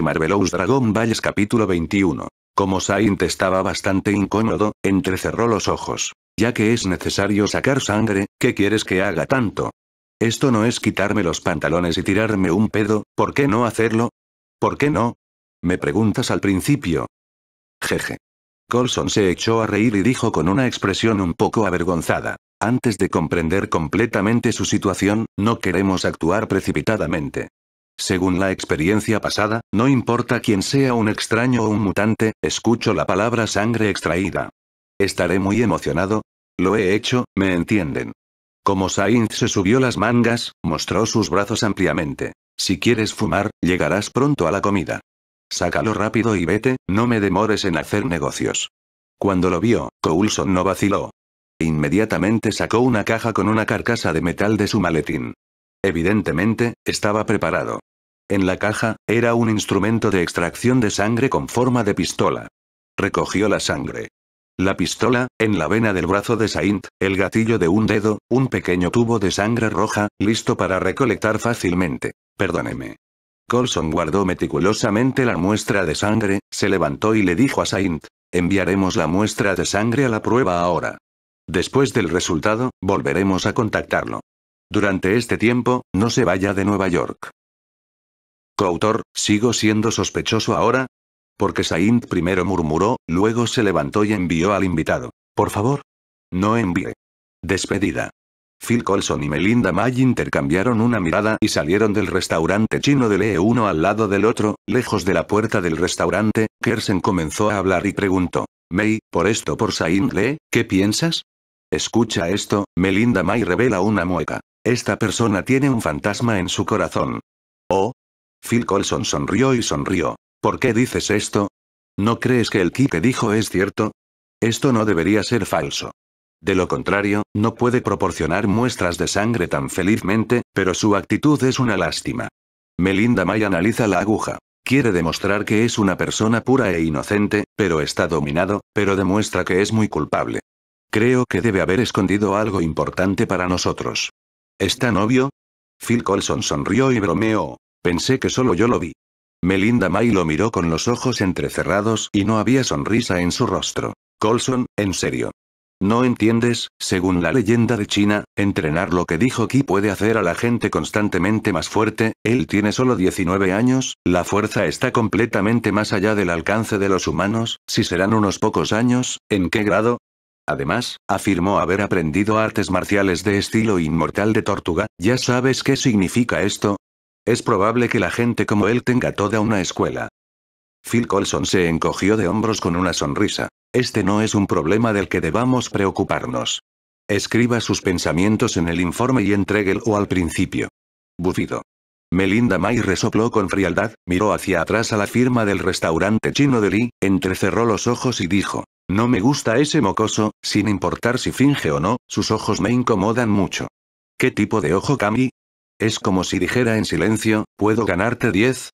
Marvelous Dragon Balls capítulo 21. Como Saint estaba bastante incómodo, entrecerró los ojos. Ya que es necesario sacar sangre, ¿qué quieres que haga tanto? Esto no es quitarme los pantalones y tirarme un pedo, ¿por qué no hacerlo? ¿Por qué no? Me preguntas al principio. Jeje. Colson se echó a reír y dijo con una expresión un poco avergonzada. Antes de comprender completamente su situación, no queremos actuar precipitadamente. Según la experiencia pasada, no importa quién sea un extraño o un mutante, escucho la palabra sangre extraída. Estaré muy emocionado. Lo he hecho, me entienden. Como Sainz se subió las mangas, mostró sus brazos ampliamente. Si quieres fumar, llegarás pronto a la comida. Sácalo rápido y vete, no me demores en hacer negocios. Cuando lo vio, Coulson no vaciló. Inmediatamente sacó una caja con una carcasa de metal de su maletín. Evidentemente, estaba preparado en la caja, era un instrumento de extracción de sangre con forma de pistola. Recogió la sangre. La pistola, en la vena del brazo de Saint, el gatillo de un dedo, un pequeño tubo de sangre roja, listo para recolectar fácilmente. Perdóneme. Colson guardó meticulosamente la muestra de sangre, se levantó y le dijo a Saint, enviaremos la muestra de sangre a la prueba ahora. Después del resultado, volveremos a contactarlo. Durante este tiempo, no se vaya de Nueva York autor, ¿sigo siendo sospechoso ahora? Porque Saint primero murmuró, luego se levantó y envió al invitado. Por favor. No envíe. Despedida. Phil Colson y Melinda May intercambiaron una mirada y salieron del restaurante chino de Lee uno al lado del otro, lejos de la puerta del restaurante, Kersen comenzó a hablar y preguntó. May, por esto por Saint Lee, ¿qué piensas? Escucha esto, Melinda May revela una mueca. Esta persona tiene un fantasma en su corazón. Oh, Phil Colson sonrió y sonrió. ¿Por qué dices esto? ¿No crees que el ki que dijo es cierto? Esto no debería ser falso. De lo contrario, no puede proporcionar muestras de sangre tan felizmente, pero su actitud es una lástima. Melinda May analiza la aguja. Quiere demostrar que es una persona pura e inocente, pero está dominado, pero demuestra que es muy culpable. Creo que debe haber escondido algo importante para nosotros. ¿Es tan obvio? Phil Colson sonrió y bromeó. Pensé que solo yo lo vi. Melinda May lo miró con los ojos entrecerrados y no había sonrisa en su rostro. Colson, en serio. No entiendes, según la leyenda de China, entrenar lo que dijo Ki puede hacer a la gente constantemente más fuerte, él tiene solo 19 años, la fuerza está completamente más allá del alcance de los humanos, si serán unos pocos años, ¿en qué grado? Además, afirmó haber aprendido artes marciales de estilo inmortal de tortuga, ya sabes qué significa esto, es probable que la gente como él tenga toda una escuela. Phil Colson se encogió de hombros con una sonrisa. Este no es un problema del que debamos preocuparnos. Escriba sus pensamientos en el informe y o al principio. Bufido. Melinda May resopló con frialdad, miró hacia atrás a la firma del restaurante chino de Lee, entrecerró los ojos y dijo, no me gusta ese mocoso, sin importar si finge o no, sus ojos me incomodan mucho. ¿Qué tipo de ojo Cami? Es como si dijera en silencio, ¿puedo ganarte 10?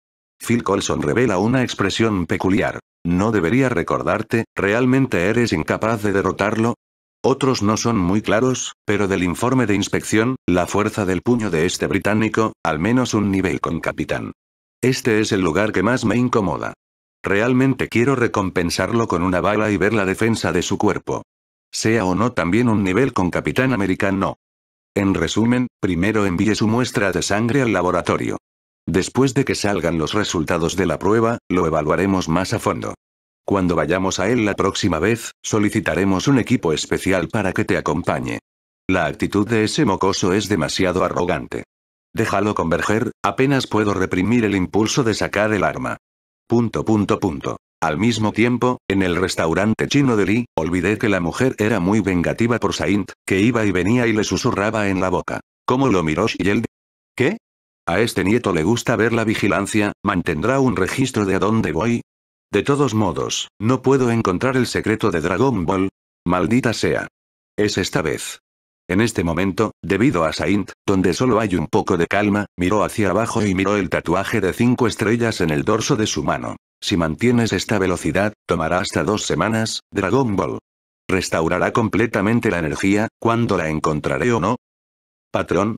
Phil Colson revela una expresión peculiar. ¿No debería recordarte, realmente eres incapaz de derrotarlo? Otros no son muy claros, pero del informe de inspección, la fuerza del puño de este británico, al menos un nivel con capitán. Este es el lugar que más me incomoda. Realmente quiero recompensarlo con una bala y ver la defensa de su cuerpo. Sea o no también un nivel con capitán americano. En resumen, primero envíe su muestra de sangre al laboratorio. Después de que salgan los resultados de la prueba, lo evaluaremos más a fondo. Cuando vayamos a él la próxima vez, solicitaremos un equipo especial para que te acompañe. La actitud de ese mocoso es demasiado arrogante. Déjalo converger, apenas puedo reprimir el impulso de sacar el arma. Punto punto punto. Al mismo tiempo, en el restaurante chino de Lee, olvidé que la mujer era muy vengativa por Saint, que iba y venía y le susurraba en la boca. ¿Cómo lo miró Shield? ¿Qué? A este nieto le gusta ver la vigilancia, ¿mantendrá un registro de a dónde voy? De todos modos, no puedo encontrar el secreto de Dragon Ball. Maldita sea. Es esta vez. En este momento, debido a Saint, donde solo hay un poco de calma, miró hacia abajo y miró el tatuaje de cinco estrellas en el dorso de su mano. Si mantienes esta velocidad, tomará hasta dos semanas, Dragon Ball. ¿Restaurará completamente la energía, cuando la encontraré o no? Patrón.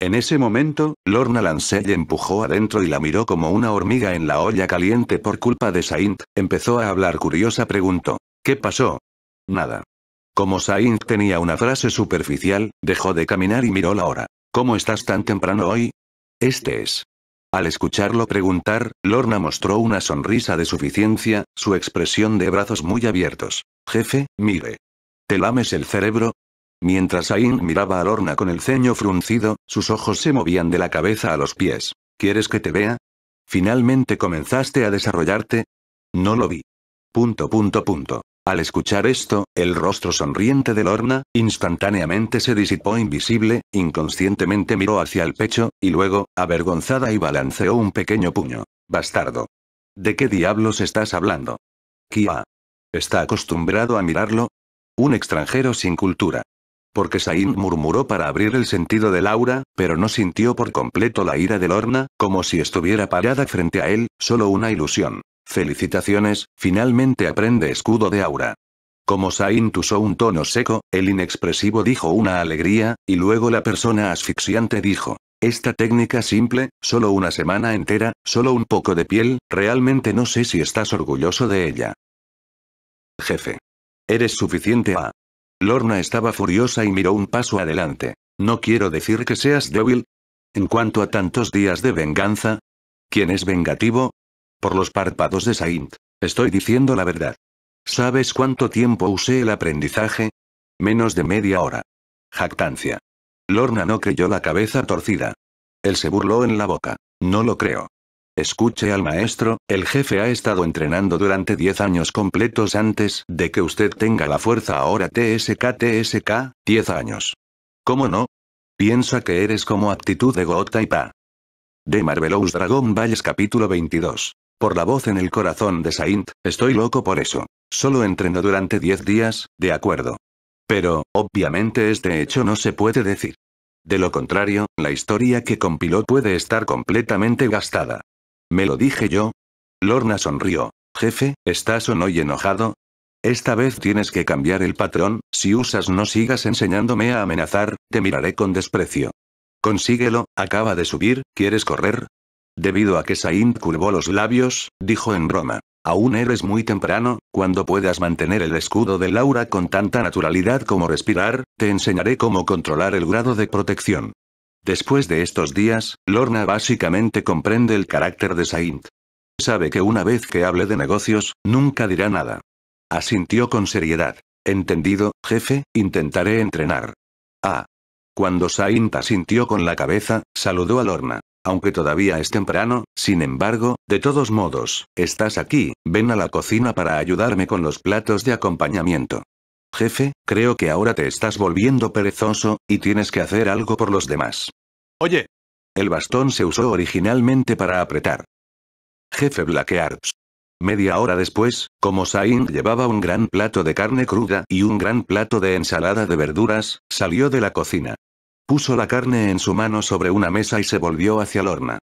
En ese momento, Lorna Lancey empujó adentro y la miró como una hormiga en la olla caliente por culpa de Saint, empezó a hablar curiosa preguntó. ¿Qué pasó? Nada. Como Saint tenía una frase superficial, dejó de caminar y miró la hora. ¿Cómo estás tan temprano hoy? Este es. Al escucharlo preguntar, Lorna mostró una sonrisa de suficiencia, su expresión de brazos muy abiertos. Jefe, mire. ¿Te lames el cerebro? Mientras Ain miraba a Lorna con el ceño fruncido, sus ojos se movían de la cabeza a los pies. ¿Quieres que te vea? ¿Finalmente comenzaste a desarrollarte? No lo vi. Punto punto punto. Al escuchar esto, el rostro sonriente de Lorna, instantáneamente se disipó invisible, inconscientemente miró hacia el pecho, y luego, avergonzada y balanceó un pequeño puño. Bastardo. ¿De qué diablos estás hablando? Kia. ¿Está acostumbrado a mirarlo? Un extranjero sin cultura. Porque Sain murmuró para abrir el sentido de Laura, pero no sintió por completo la ira de Lorna, como si estuviera parada frente a él, solo una ilusión. Felicitaciones, finalmente aprende escudo de aura. Como Saint usó un tono seco, el inexpresivo dijo una alegría, y luego la persona asfixiante dijo. Esta técnica simple, solo una semana entera, solo un poco de piel, realmente no sé si estás orgulloso de ella. Jefe. Eres suficiente a... Ah". Lorna estaba furiosa y miró un paso adelante. No quiero decir que seas débil. En cuanto a tantos días de venganza. ¿Quién es vengativo? por los párpados de Saint. Estoy diciendo la verdad. ¿Sabes cuánto tiempo usé el aprendizaje? Menos de media hora. Jactancia. Lorna no creyó la cabeza torcida. Él se burló en la boca. No lo creo. Escuche al maestro, el jefe ha estado entrenando durante 10 años completos antes de que usted tenga la fuerza ahora TSK TSK, 10 años. ¿Cómo no? Piensa que eres como actitud de Pa. De Marvelous Dragon Valles, capítulo 22. Por la voz en el corazón de Saint, estoy loco por eso. Solo entreno durante 10 días, de acuerdo. Pero, obviamente este hecho no se puede decir. De lo contrario, la historia que compiló puede estar completamente gastada. ¿Me lo dije yo? Lorna sonrió. Jefe, ¿estás o no y enojado? Esta vez tienes que cambiar el patrón, si usas no sigas enseñándome a amenazar, te miraré con desprecio. Consíguelo, acaba de subir, ¿quieres correr? Debido a que Saint curvó los labios, dijo en broma. Aún eres muy temprano, cuando puedas mantener el escudo de Laura con tanta naturalidad como respirar, te enseñaré cómo controlar el grado de protección. Después de estos días, Lorna básicamente comprende el carácter de Saint. Sabe que una vez que hable de negocios, nunca dirá nada. Asintió con seriedad. Entendido, jefe, intentaré entrenar. Ah. Cuando Saint asintió con la cabeza, saludó a Lorna. Aunque todavía es temprano, sin embargo, de todos modos, estás aquí, ven a la cocina para ayudarme con los platos de acompañamiento. Jefe, creo que ahora te estás volviendo perezoso, y tienes que hacer algo por los demás. Oye. El bastón se usó originalmente para apretar. Jefe Black Media hora después, como Sain llevaba un gran plato de carne cruda y un gran plato de ensalada de verduras, salió de la cocina. Puso la carne en su mano sobre una mesa y se volvió hacia Lorna.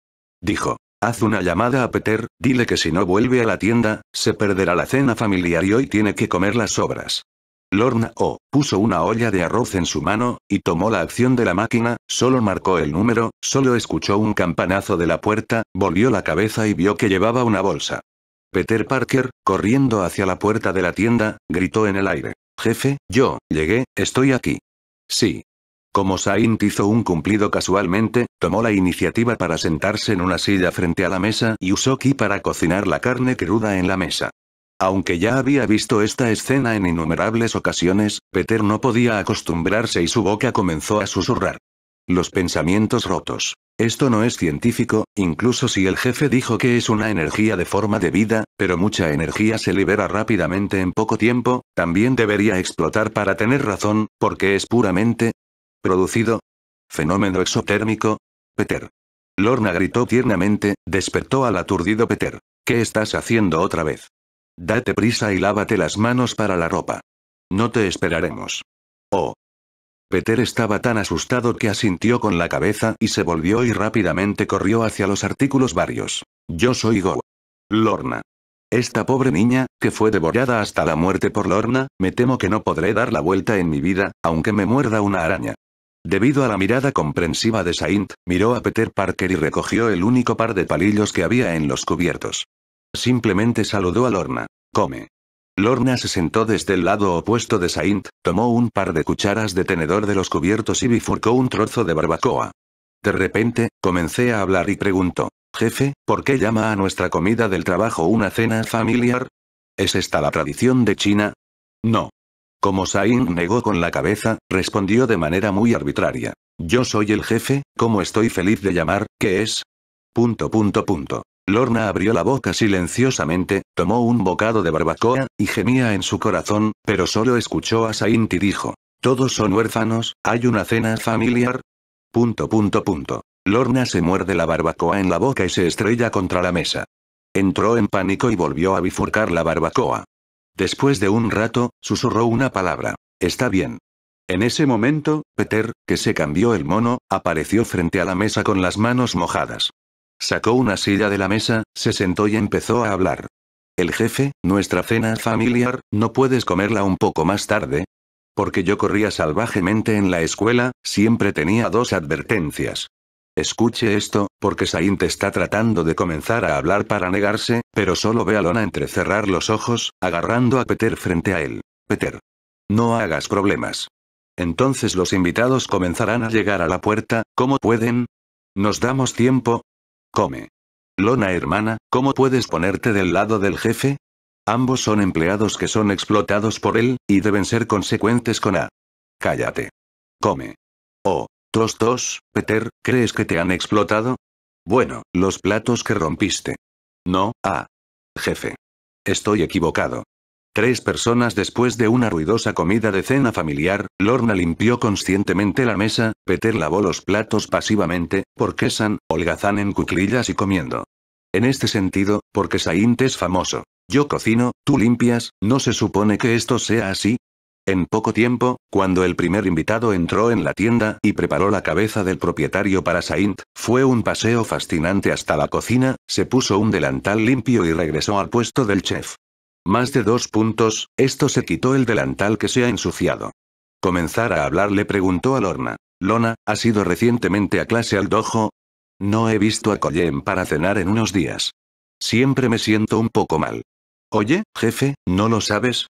Dijo. Haz una llamada a Peter, dile que si no vuelve a la tienda, se perderá la cena familiar y hoy tiene que comer las sobras. Lorna O. puso una olla de arroz en su mano, y tomó la acción de la máquina, solo marcó el número, solo escuchó un campanazo de la puerta, volvió la cabeza y vio que llevaba una bolsa. Peter Parker, corriendo hacia la puerta de la tienda, gritó en el aire. Jefe, yo, llegué, estoy aquí. Sí, como Saint hizo un cumplido casualmente, tomó la iniciativa para sentarse en una silla frente a la mesa y usó ki para cocinar la carne cruda en la mesa. Aunque ya había visto esta escena en innumerables ocasiones, Peter no podía acostumbrarse y su boca comenzó a susurrar. Los pensamientos rotos. Esto no es científico, incluso si el jefe dijo que es una energía de forma de vida, pero mucha energía se libera rápidamente en poco tiempo, también debería explotar para tener razón, porque es puramente Producido. Fenómeno exotérmico. Peter. Lorna gritó tiernamente, despertó al aturdido Peter. ¿Qué estás haciendo otra vez? Date prisa y lávate las manos para la ropa. No te esperaremos. Oh. Peter estaba tan asustado que asintió con la cabeza y se volvió y rápidamente corrió hacia los artículos varios. Yo soy Go. Lorna. Esta pobre niña, que fue devorada hasta la muerte por Lorna, me temo que no podré dar la vuelta en mi vida, aunque me muerda una araña. Debido a la mirada comprensiva de Saint, miró a Peter Parker y recogió el único par de palillos que había en los cubiertos. Simplemente saludó a Lorna. Come. Lorna se sentó desde el lado opuesto de Saint, tomó un par de cucharas de tenedor de los cubiertos y bifurcó un trozo de barbacoa. De repente, comencé a hablar y preguntó, Jefe, ¿por qué llama a nuestra comida del trabajo una cena familiar? ¿Es esta la tradición de China? No. Como Sain negó con la cabeza, respondió de manera muy arbitraria. Yo soy el jefe, como estoy feliz de llamar, ¿qué es? Punto punto punto. Lorna abrió la boca silenciosamente, tomó un bocado de barbacoa, y gemía en su corazón, pero solo escuchó a Saint y dijo. Todos son huérfanos, hay una cena familiar. punto punto. Lorna se muerde la barbacoa en la boca y se estrella contra la mesa. Entró en pánico y volvió a bifurcar la barbacoa. Después de un rato, susurró una palabra. Está bien. En ese momento, Peter, que se cambió el mono, apareció frente a la mesa con las manos mojadas. Sacó una silla de la mesa, se sentó y empezó a hablar. El jefe, nuestra cena familiar, ¿no puedes comerla un poco más tarde? Porque yo corría salvajemente en la escuela, siempre tenía dos advertencias. Escuche esto, porque Sainte está tratando de comenzar a hablar para negarse, pero solo ve a Lona entrecerrar los ojos, agarrando a Peter frente a él. Peter. No hagas problemas. Entonces los invitados comenzarán a llegar a la puerta, ¿cómo pueden? ¿Nos damos tiempo? Come. Lona hermana, ¿cómo puedes ponerte del lado del jefe? Ambos son empleados que son explotados por él, y deben ser consecuentes con A. Cállate. Come. Oh, Tos Peter, ¿crees que te han explotado? Bueno, los platos que rompiste. No, ah. Jefe. Estoy equivocado. Tres personas después de una ruidosa comida de cena familiar, Lorna limpió conscientemente la mesa, Peter lavó los platos pasivamente, porque San, holgazán en cuclillas y comiendo. En este sentido, porque Saint es famoso. Yo cocino, tú limpias, ¿no se supone que esto sea así? En poco tiempo, cuando el primer invitado entró en la tienda y preparó la cabeza del propietario para Saint, fue un paseo fascinante hasta la cocina, se puso un delantal limpio y regresó al puesto del chef. Más de dos puntos, esto se quitó el delantal que se ha ensuciado. Comenzar a hablar le preguntó a Lorna. Lona, ¿has ido recientemente a clase al dojo? No he visto a Colleen para cenar en unos días. Siempre me siento un poco mal. Oye, jefe, ¿no lo sabes?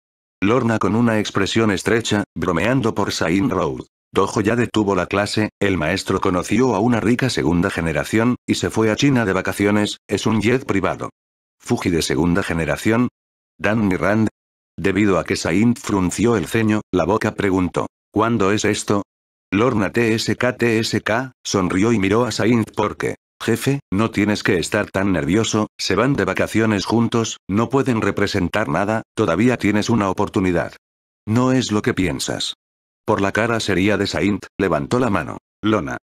Lorna con una expresión estrecha, bromeando por Sain Road. Dojo ya detuvo la clase, el maestro conoció a una rica segunda generación, y se fue a China de vacaciones, es un jet privado. Fuji de segunda generación. Dan Mirand. Debido a que Sain frunció el ceño, la boca preguntó. ¿Cuándo es esto? Lorna TSK TSK, sonrió y miró a Sain porque, Jefe, no tienes que estar tan nervioso, se van de vacaciones juntos, no pueden representar nada, todavía tienes una oportunidad. No es lo que piensas. Por la cara sería de Saint, levantó la mano. Lona.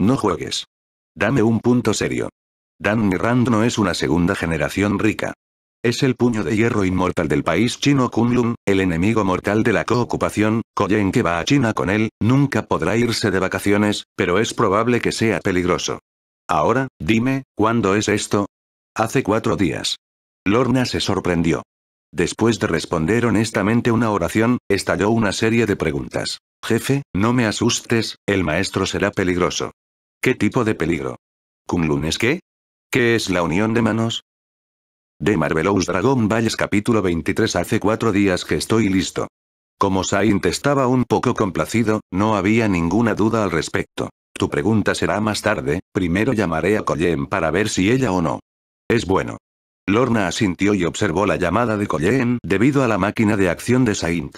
No juegues. Dame un punto serio. Dan Mirand no es una segunda generación rica. Es el puño de hierro inmortal del país chino Kunlun, el enemigo mortal de la coocupación, Koyen que va a China con él, nunca podrá irse de vacaciones, pero es probable que sea peligroso. Ahora, dime, ¿cuándo es esto? Hace cuatro días. Lorna se sorprendió. Después de responder honestamente una oración, estalló una serie de preguntas. Jefe, no me asustes, el maestro será peligroso. ¿Qué tipo de peligro? ¿Kunlun es qué? ¿Qué es la unión de manos? De Marvelous Dragon Valles capítulo 23 Hace cuatro días que estoy listo. Como Saint estaba un poco complacido, no había ninguna duda al respecto. Tu pregunta será más tarde, primero llamaré a Colleen para ver si ella o no. Es bueno. Lorna asintió y observó la llamada de Colleen debido a la máquina de acción de Saint.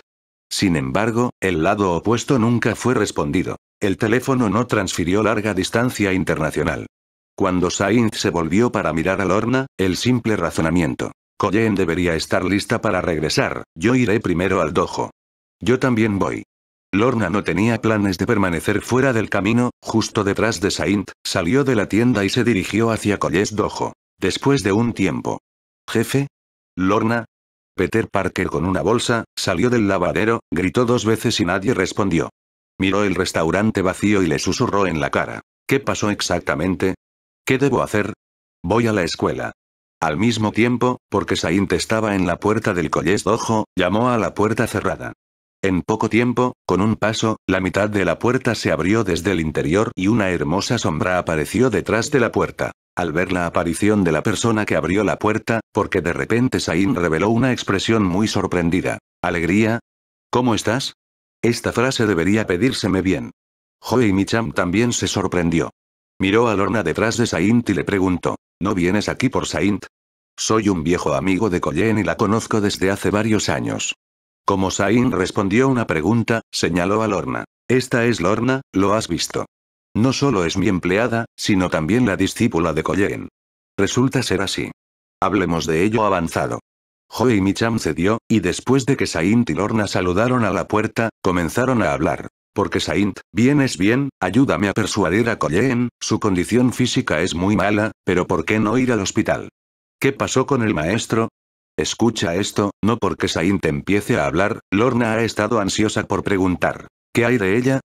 Sin embargo, el lado opuesto nunca fue respondido. El teléfono no transfirió larga distancia internacional. Cuando Sainz se volvió para mirar a Lorna, el simple razonamiento. Colleen debería estar lista para regresar, yo iré primero al dojo. Yo también voy. Lorna no tenía planes de permanecer fuera del camino, justo detrás de Saint, salió de la tienda y se dirigió hacia Collés Dojo. Después de un tiempo. ¿Jefe? ¿Lorna? Peter Parker con una bolsa, salió del lavadero, gritó dos veces y nadie respondió. Miró el restaurante vacío y le susurró en la cara. ¿Qué pasó exactamente? ¿Qué debo hacer? Voy a la escuela. Al mismo tiempo, porque Saint estaba en la puerta del Collés Dojo, llamó a la puerta cerrada. En poco tiempo, con un paso, la mitad de la puerta se abrió desde el interior y una hermosa sombra apareció detrás de la puerta. Al ver la aparición de la persona que abrió la puerta, porque de repente Sain reveló una expresión muy sorprendida. ¿Alegría? ¿Cómo estás? Esta frase debería pedírseme bien. Joe y Micham también se sorprendió. Miró a Lorna detrás de Saint y le preguntó, ¿no vienes aquí por Saint? Soy un viejo amigo de Colleen y la conozco desde hace varios años. Como Sain respondió una pregunta, señaló a Lorna. Esta es Lorna, lo has visto. No solo es mi empleada, sino también la discípula de Koyen. Resulta ser así. Hablemos de ello avanzado. Joe y Micham cedió, y después de que Sain y Lorna saludaron a la puerta, comenzaron a hablar. Porque bien es bien, ayúdame a persuadir a Colleen, su condición física es muy mala, pero ¿por qué no ir al hospital? ¿Qué pasó con el maestro? Escucha esto, no porque Saint empiece a hablar, Lorna ha estado ansiosa por preguntar. ¿Qué hay de ella?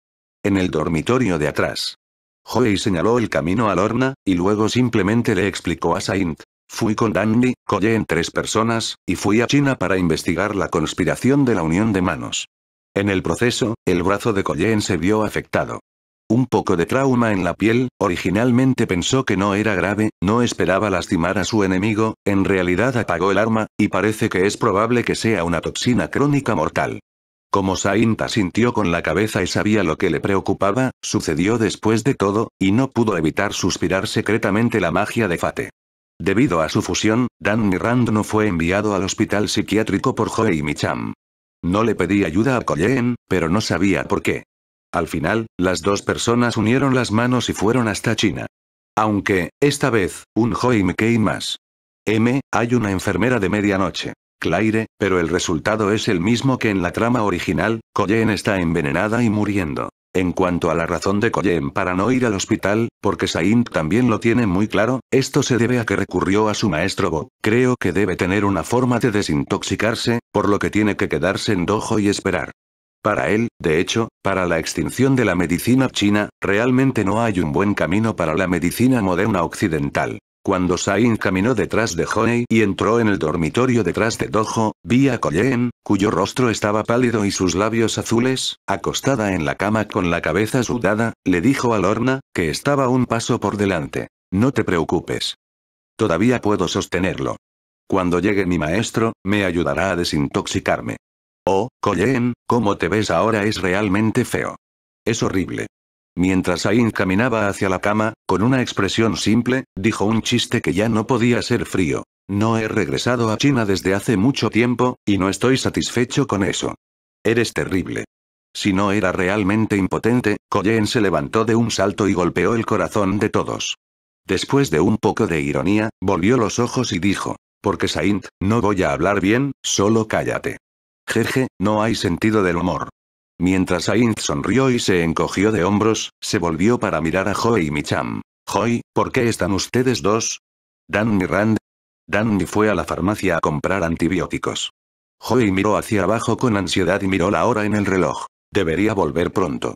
En el dormitorio de atrás. Joey señaló el camino a Lorna, y luego simplemente le explicó a Saint. Fui con Danny, collé en tres personas, y fui a China para investigar la conspiración de la unión de manos. En el proceso, el brazo de Colleen se vio afectado. Un poco de trauma en la piel, originalmente pensó que no era grave, no esperaba lastimar a su enemigo, en realidad apagó el arma, y parece que es probable que sea una toxina crónica mortal. Como Sainta sintió con la cabeza y sabía lo que le preocupaba, sucedió después de todo, y no pudo evitar suspirar secretamente la magia de Fate. Debido a su fusión, Dan Mirand no fue enviado al hospital psiquiátrico por y Micham. No le pedí ayuda a Colleen, pero no sabía por qué. Al final, las dos personas unieron las manos y fueron hasta China. Aunque, esta vez, un Joim Kei más. M, hay una enfermera de medianoche. Claire, pero el resultado es el mismo que en la trama original, Koyen está envenenada y muriendo. En cuanto a la razón de Koyen para no ir al hospital, porque Saint también lo tiene muy claro, esto se debe a que recurrió a su maestro Bo. Creo que debe tener una forma de desintoxicarse, por lo que tiene que quedarse en dojo y esperar. Para él, de hecho, para la extinción de la medicina china, realmente no hay un buen camino para la medicina moderna occidental. Cuando Sain caminó detrás de Honey y entró en el dormitorio detrás de Dojo, vi a Koyen, cuyo rostro estaba pálido y sus labios azules, acostada en la cama con la cabeza sudada, le dijo a Lorna, que estaba un paso por delante. No te preocupes. Todavía puedo sostenerlo. Cuando llegue mi maestro, me ayudará a desintoxicarme. Oh, Colleen, cómo te ves ahora es realmente feo. Es horrible. Mientras Saint caminaba hacia la cama, con una expresión simple, dijo un chiste que ya no podía ser frío. No he regresado a China desde hace mucho tiempo, y no estoy satisfecho con eso. Eres terrible. Si no era realmente impotente, Colleen se levantó de un salto y golpeó el corazón de todos. Después de un poco de ironía, volvió los ojos y dijo, porque Saint, no voy a hablar bien, solo cállate. Jeje, no hay sentido del humor. Mientras Aint sonrió y se encogió de hombros, se volvió para mirar a Joy y Micham. Joy, ¿por qué están ustedes dos? Danny Rand. Danny fue a la farmacia a comprar antibióticos. Joy miró hacia abajo con ansiedad y miró la hora en el reloj. Debería volver pronto.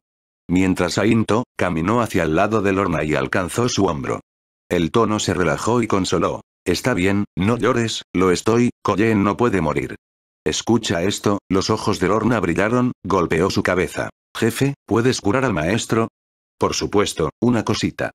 Mientras Ainto, caminó hacia el lado de Lorna y alcanzó su hombro. El tono se relajó y consoló. Está bien, no llores, lo estoy, Colleen no puede morir. Escucha esto, los ojos de Lorna brillaron, golpeó su cabeza. Jefe, ¿puedes curar al maestro? Por supuesto, una cosita.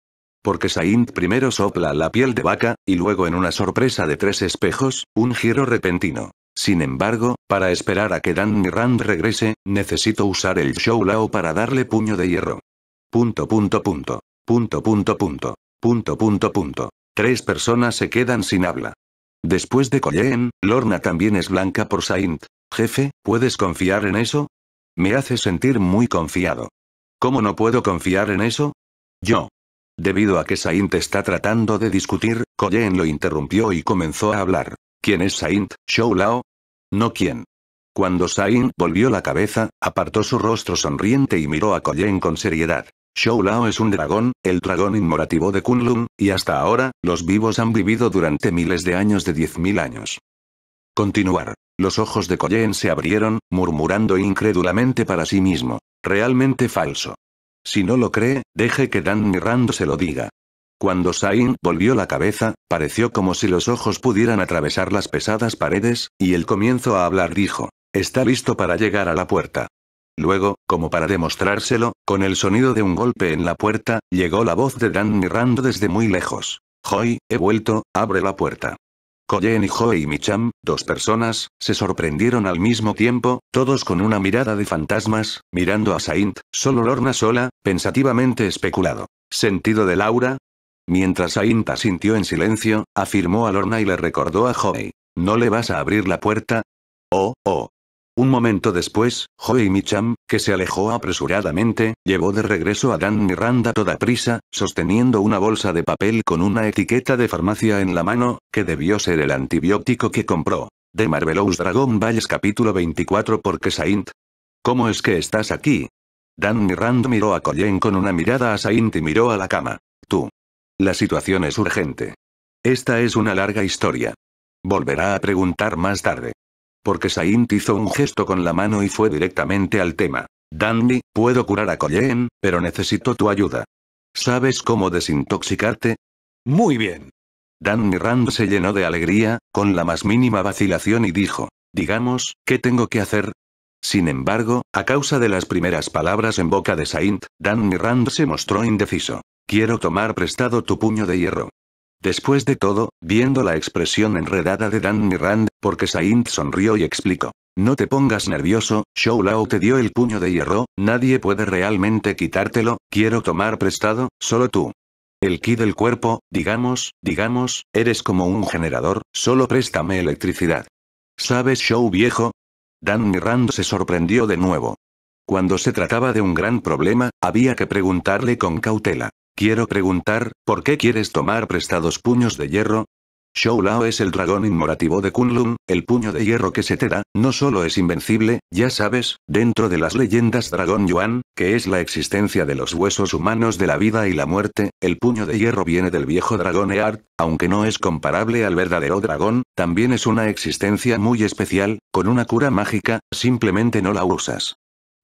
Porque Saint primero sopla la piel de vaca, y luego en una sorpresa de tres espejos, un giro repentino. Sin embargo, para esperar a que Dan Rand regrese, necesito usar el Show Lao para darle puño de hierro. Punto punto punto. Punto punto punto. Punto punto punto. Tres personas se quedan sin habla. Después de Colleen, Lorna también es blanca por Saint. Jefe, ¿puedes confiar en eso? Me hace sentir muy confiado. ¿Cómo no puedo confiar en eso? Yo. Debido a que Saint está tratando de discutir, Colleen lo interrumpió y comenzó a hablar. ¿Quién es Saint, Shou Lao? No quién. Cuando Saint volvió la cabeza, apartó su rostro sonriente y miró a Colleen con seriedad. Shou Lao es un dragón, el dragón inmorativo de Kunlun, y hasta ahora, los vivos han vivido durante miles de años de 10.000 años. Continuar. Los ojos de Koyen se abrieron, murmurando incrédulamente para sí mismo. Realmente falso. Si no lo cree, deje que Dan Mirando se lo diga. Cuando Sain volvió la cabeza, pareció como si los ojos pudieran atravesar las pesadas paredes, y el comienzo a hablar dijo, está listo para llegar a la puerta. Luego, como para demostrárselo, con el sonido de un golpe en la puerta, llegó la voz de Dan mirando desde muy lejos. Joy, he vuelto, abre la puerta. Koyen y Joy y Micham, dos personas, se sorprendieron al mismo tiempo, todos con una mirada de fantasmas, mirando a Saint, solo Lorna sola, pensativamente especulado. ¿Sentido de Laura? Mientras Saint asintió en silencio, afirmó a Lorna y le recordó a Joy. ¿No le vas a abrir la puerta? Oh, oh, un momento después, Joy Micham, que se alejó apresuradamente, llevó de regreso a Dan Miranda toda prisa, sosteniendo una bolsa de papel con una etiqueta de farmacia en la mano, que debió ser el antibiótico que compró. De Marvelous Dragon Balls capítulo 24 porque Saint. ¿Cómo es que estás aquí? Dan Miranda miró a Colleen con una mirada a Saint y miró a la cama. Tú. La situación es urgente. Esta es una larga historia. Volverá a preguntar más tarde porque Saint hizo un gesto con la mano y fue directamente al tema. Danny, puedo curar a Colleen, pero necesito tu ayuda. ¿Sabes cómo desintoxicarte? Muy bien. Danny Rand se llenó de alegría, con la más mínima vacilación y dijo, digamos, ¿qué tengo que hacer? Sin embargo, a causa de las primeras palabras en boca de Saint, Danny Rand se mostró indeciso. Quiero tomar prestado tu puño de hierro. Después de todo, viendo la expresión enredada de Dan Mirand, porque Saint sonrió y explicó. No te pongas nervioso, show Lao te dio el puño de hierro, nadie puede realmente quitártelo, quiero tomar prestado, solo tú. El ki del cuerpo, digamos, digamos, eres como un generador, solo préstame electricidad. ¿Sabes show viejo? Dan Mirand se sorprendió de nuevo. Cuando se trataba de un gran problema, había que preguntarle con cautela. Quiero preguntar, ¿por qué quieres tomar prestados puños de hierro? Shou Lao es el dragón inmorativo de Kunlun, el puño de hierro que se te da, no solo es invencible, ya sabes, dentro de las leyendas dragón Yuan, que es la existencia de los huesos humanos de la vida y la muerte, el puño de hierro viene del viejo dragón Eart, aunque no es comparable al verdadero dragón, también es una existencia muy especial, con una cura mágica, simplemente no la usas.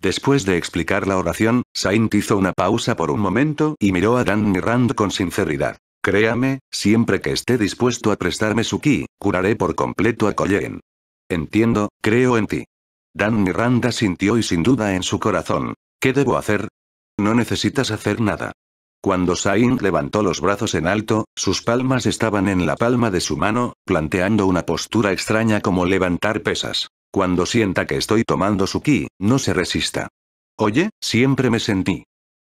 Después de explicar la oración, Saint hizo una pausa por un momento y miró a Dan Rand con sinceridad. Créame, siempre que esté dispuesto a prestarme su ki, curaré por completo a Colleen. Entiendo, creo en ti. Dan Miranda sintió y sin duda en su corazón. ¿Qué debo hacer? No necesitas hacer nada. Cuando Saint levantó los brazos en alto, sus palmas estaban en la palma de su mano, planteando una postura extraña como levantar pesas. Cuando sienta que estoy tomando su ki, no se resista. Oye, siempre me sentí.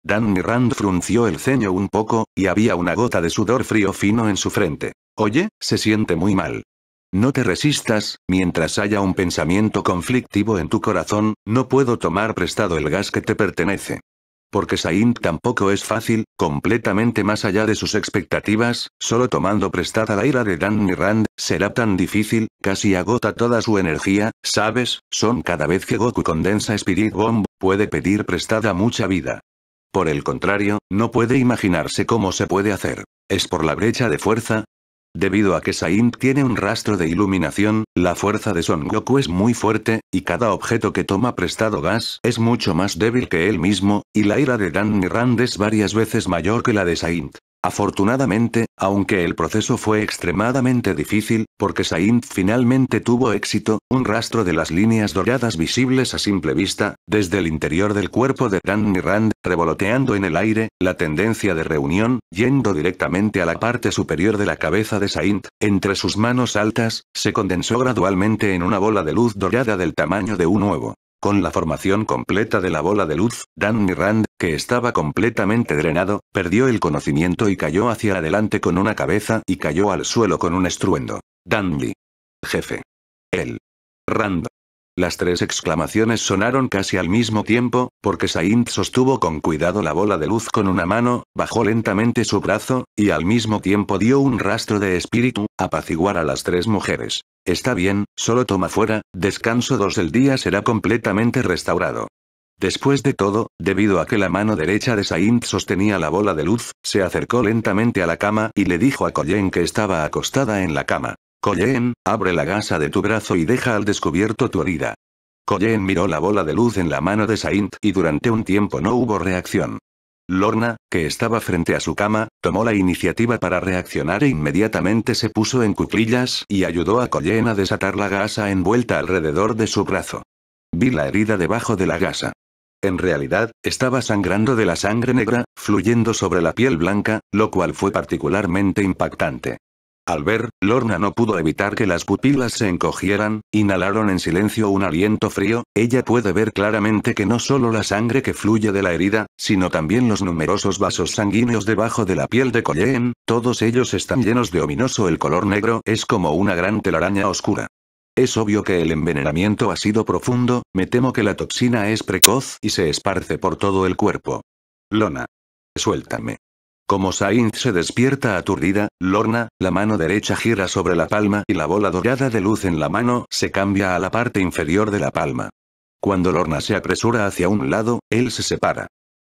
Dan Mirand frunció el ceño un poco, y había una gota de sudor frío fino en su frente. Oye, se siente muy mal. No te resistas, mientras haya un pensamiento conflictivo en tu corazón, no puedo tomar prestado el gas que te pertenece. Porque Saint tampoco es fácil, completamente más allá de sus expectativas, solo tomando prestada la ira de Dan Rand, será tan difícil, casi agota toda su energía, ¿sabes? Son cada vez que Goku condensa Spirit Bomb, puede pedir prestada mucha vida. Por el contrario, no puede imaginarse cómo se puede hacer. Es por la brecha de fuerza, Debido a que Saint tiene un rastro de iluminación, la fuerza de Son Goku es muy fuerte, y cada objeto que toma prestado gas es mucho más débil que él mismo, y la ira de Dan Rand es varias veces mayor que la de Saint. Afortunadamente, aunque el proceso fue extremadamente difícil, porque Saint finalmente tuvo éxito, un rastro de las líneas doradas visibles a simple vista, desde el interior del cuerpo de Danny Rand, revoloteando en el aire, la tendencia de reunión, yendo directamente a la parte superior de la cabeza de Saint, entre sus manos altas, se condensó gradualmente en una bola de luz dorada del tamaño de un huevo. Con la formación completa de la bola de luz, Dan Rand, que estaba completamente drenado, perdió el conocimiento y cayó hacia adelante con una cabeza y cayó al suelo con un estruendo. Danly. Jefe. Él. Rand. Las tres exclamaciones sonaron casi al mismo tiempo, porque Saint sostuvo con cuidado la bola de luz con una mano, bajó lentamente su brazo, y al mismo tiempo dio un rastro de espíritu, apaciguar a las tres mujeres. Está bien, solo toma fuera, descanso dos del día será completamente restaurado. Después de todo, debido a que la mano derecha de Saint sostenía la bola de luz, se acercó lentamente a la cama y le dijo a Colleen que estaba acostada en la cama. Colleen, abre la gasa de tu brazo y deja al descubierto tu herida. Colleen miró la bola de luz en la mano de Saint y durante un tiempo no hubo reacción. Lorna, que estaba frente a su cama, tomó la iniciativa para reaccionar e inmediatamente se puso en cuclillas y ayudó a Colleen a desatar la gasa envuelta alrededor de su brazo. Vi la herida debajo de la gasa. En realidad, estaba sangrando de la sangre negra, fluyendo sobre la piel blanca, lo cual fue particularmente impactante. Al ver, Lorna no pudo evitar que las pupilas se encogieran, inhalaron en silencio un aliento frío, ella puede ver claramente que no solo la sangre que fluye de la herida, sino también los numerosos vasos sanguíneos debajo de la piel de Colleen, todos ellos están llenos de ominoso el color negro es como una gran telaraña oscura. Es obvio que el envenenamiento ha sido profundo, me temo que la toxina es precoz y se esparce por todo el cuerpo. Lona. Suéltame. Como Sainz se despierta aturdida, Lorna, la mano derecha gira sobre la palma y la bola dorada de luz en la mano se cambia a la parte inferior de la palma. Cuando Lorna se apresura hacia un lado, él se separa.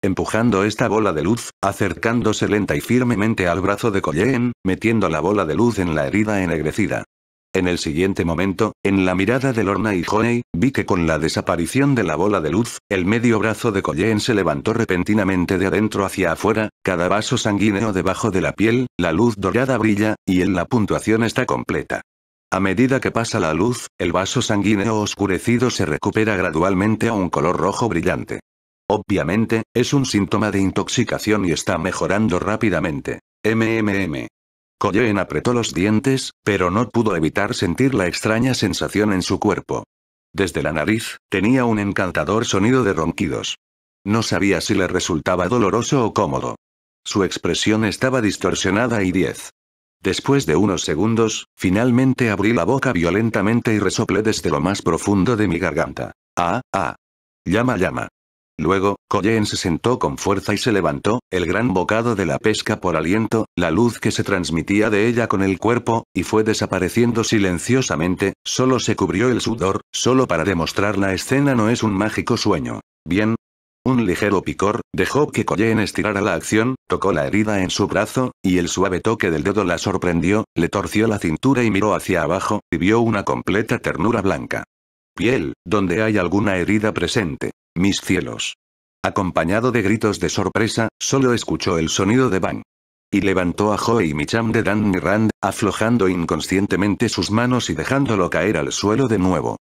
Empujando esta bola de luz, acercándose lenta y firmemente al brazo de Colleen, metiendo la bola de luz en la herida ennegrecida. En el siguiente momento, en la mirada de Lorna y Honey, vi que con la desaparición de la bola de luz, el medio brazo de Colleen se levantó repentinamente de adentro hacia afuera, cada vaso sanguíneo debajo de la piel, la luz dorada brilla, y en la puntuación está completa. A medida que pasa la luz, el vaso sanguíneo oscurecido se recupera gradualmente a un color rojo brillante. Obviamente, es un síntoma de intoxicación y está mejorando rápidamente. MMM. Colleen apretó los dientes, pero no pudo evitar sentir la extraña sensación en su cuerpo. Desde la nariz, tenía un encantador sonido de ronquidos. No sabía si le resultaba doloroso o cómodo. Su expresión estaba distorsionada y diez. Después de unos segundos, finalmente abrí la boca violentamente y resoplé desde lo más profundo de mi garganta. Ah, ah. Llama, llama. Luego, Colleen se sentó con fuerza y se levantó, el gran bocado de la pesca por aliento, la luz que se transmitía de ella con el cuerpo, y fue desapareciendo silenciosamente, solo se cubrió el sudor, solo para demostrar la escena no es un mágico sueño. Bien. Un ligero picor, dejó que Colleen estirara la acción, tocó la herida en su brazo, y el suave toque del dedo la sorprendió, le torció la cintura y miró hacia abajo, y vio una completa ternura blanca. Piel, donde hay alguna herida presente. Mis cielos. Acompañado de gritos de sorpresa, solo escuchó el sonido de bang. Y levantó a Joe y Micham de Dandy Rand, aflojando inconscientemente sus manos y dejándolo caer al suelo de nuevo.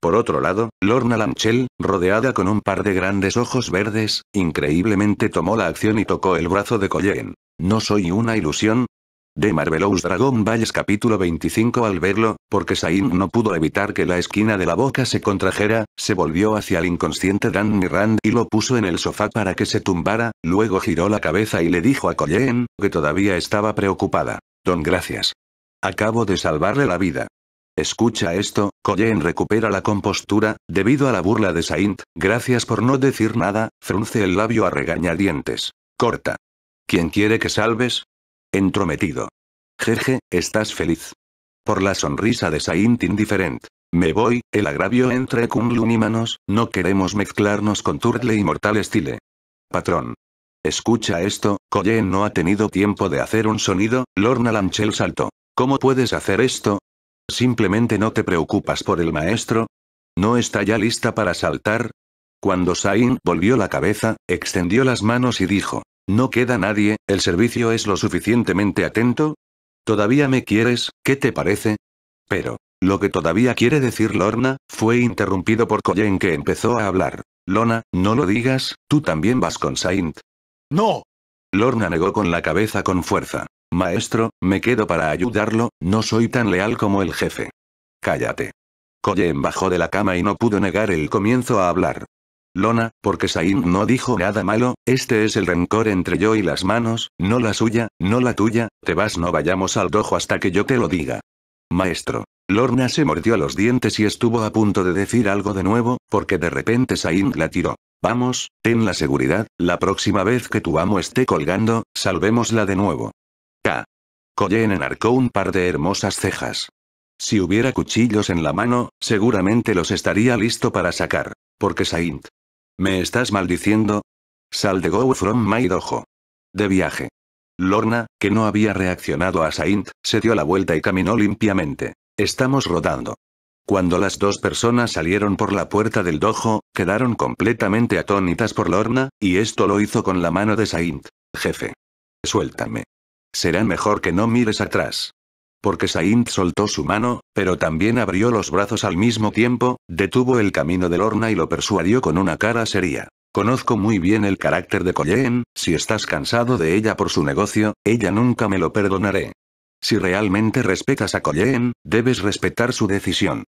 Por otro lado, Lorna Lanchel, rodeada con un par de grandes ojos verdes, increíblemente tomó la acción y tocó el brazo de Colleen. No soy una ilusión, de Marvelous Dragon Balls capítulo 25 al verlo, porque Saint no pudo evitar que la esquina de la boca se contrajera, se volvió hacia el inconsciente Dan Mirand y lo puso en el sofá para que se tumbara, luego giró la cabeza y le dijo a Colleen, que todavía estaba preocupada. Don gracias. Acabo de salvarle la vida. Escucha esto, Colleen recupera la compostura, debido a la burla de Saint, gracias por no decir nada, frunce el labio a regañadientes. Corta. ¿Quién quiere que salves? Entrometido. Jeje, estás feliz. Por la sonrisa de Saint indiferente. Me voy, el agravio entre Kunlun y Manos, no queremos mezclarnos con Turtle y Mortal Estile. Patrón. Escucha esto, Koyen no ha tenido tiempo de hacer un sonido, Lorna Lanchel saltó. ¿Cómo puedes hacer esto? ¿Simplemente no te preocupas por el maestro? ¿No está ya lista para saltar? Cuando Sain volvió la cabeza, extendió las manos y dijo. No queda nadie, el servicio es lo suficientemente atento. ¿Todavía me quieres? ¿Qué te parece? Pero, lo que todavía quiere decir Lorna, fue interrumpido por en que empezó a hablar. Lona, no lo digas, tú también vas con Saint. No. Lorna negó con la cabeza con fuerza. Maestro, me quedo para ayudarlo, no soy tan leal como el jefe. Cállate. Koyen bajó de la cama y no pudo negar el comienzo a hablar. Lona, porque Sain no dijo nada malo, este es el rencor entre yo y las manos, no la suya, no la tuya, te vas no vayamos al dojo hasta que yo te lo diga. Maestro. Lorna se mordió los dientes y estuvo a punto de decir algo de nuevo, porque de repente Sain la tiró. Vamos, ten la seguridad, la próxima vez que tu amo esté colgando, salvémosla de nuevo. K. Colleen enarcó un par de hermosas cejas. Si hubiera cuchillos en la mano, seguramente los estaría listo para sacar. Porque Saint ¿Me estás maldiciendo? Sal de Go From My Dojo. De viaje. Lorna, que no había reaccionado a Saint, se dio la vuelta y caminó limpiamente. Estamos rodando. Cuando las dos personas salieron por la puerta del dojo, quedaron completamente atónitas por Lorna, y esto lo hizo con la mano de Saint. Jefe. Suéltame. Será mejor que no mires atrás porque Saint soltó su mano, pero también abrió los brazos al mismo tiempo, detuvo el camino de Lorna y lo persuadió con una cara seria. Conozco muy bien el carácter de Colleen, si estás cansado de ella por su negocio, ella nunca me lo perdonaré. Si realmente respetas a Colleen, debes respetar su decisión.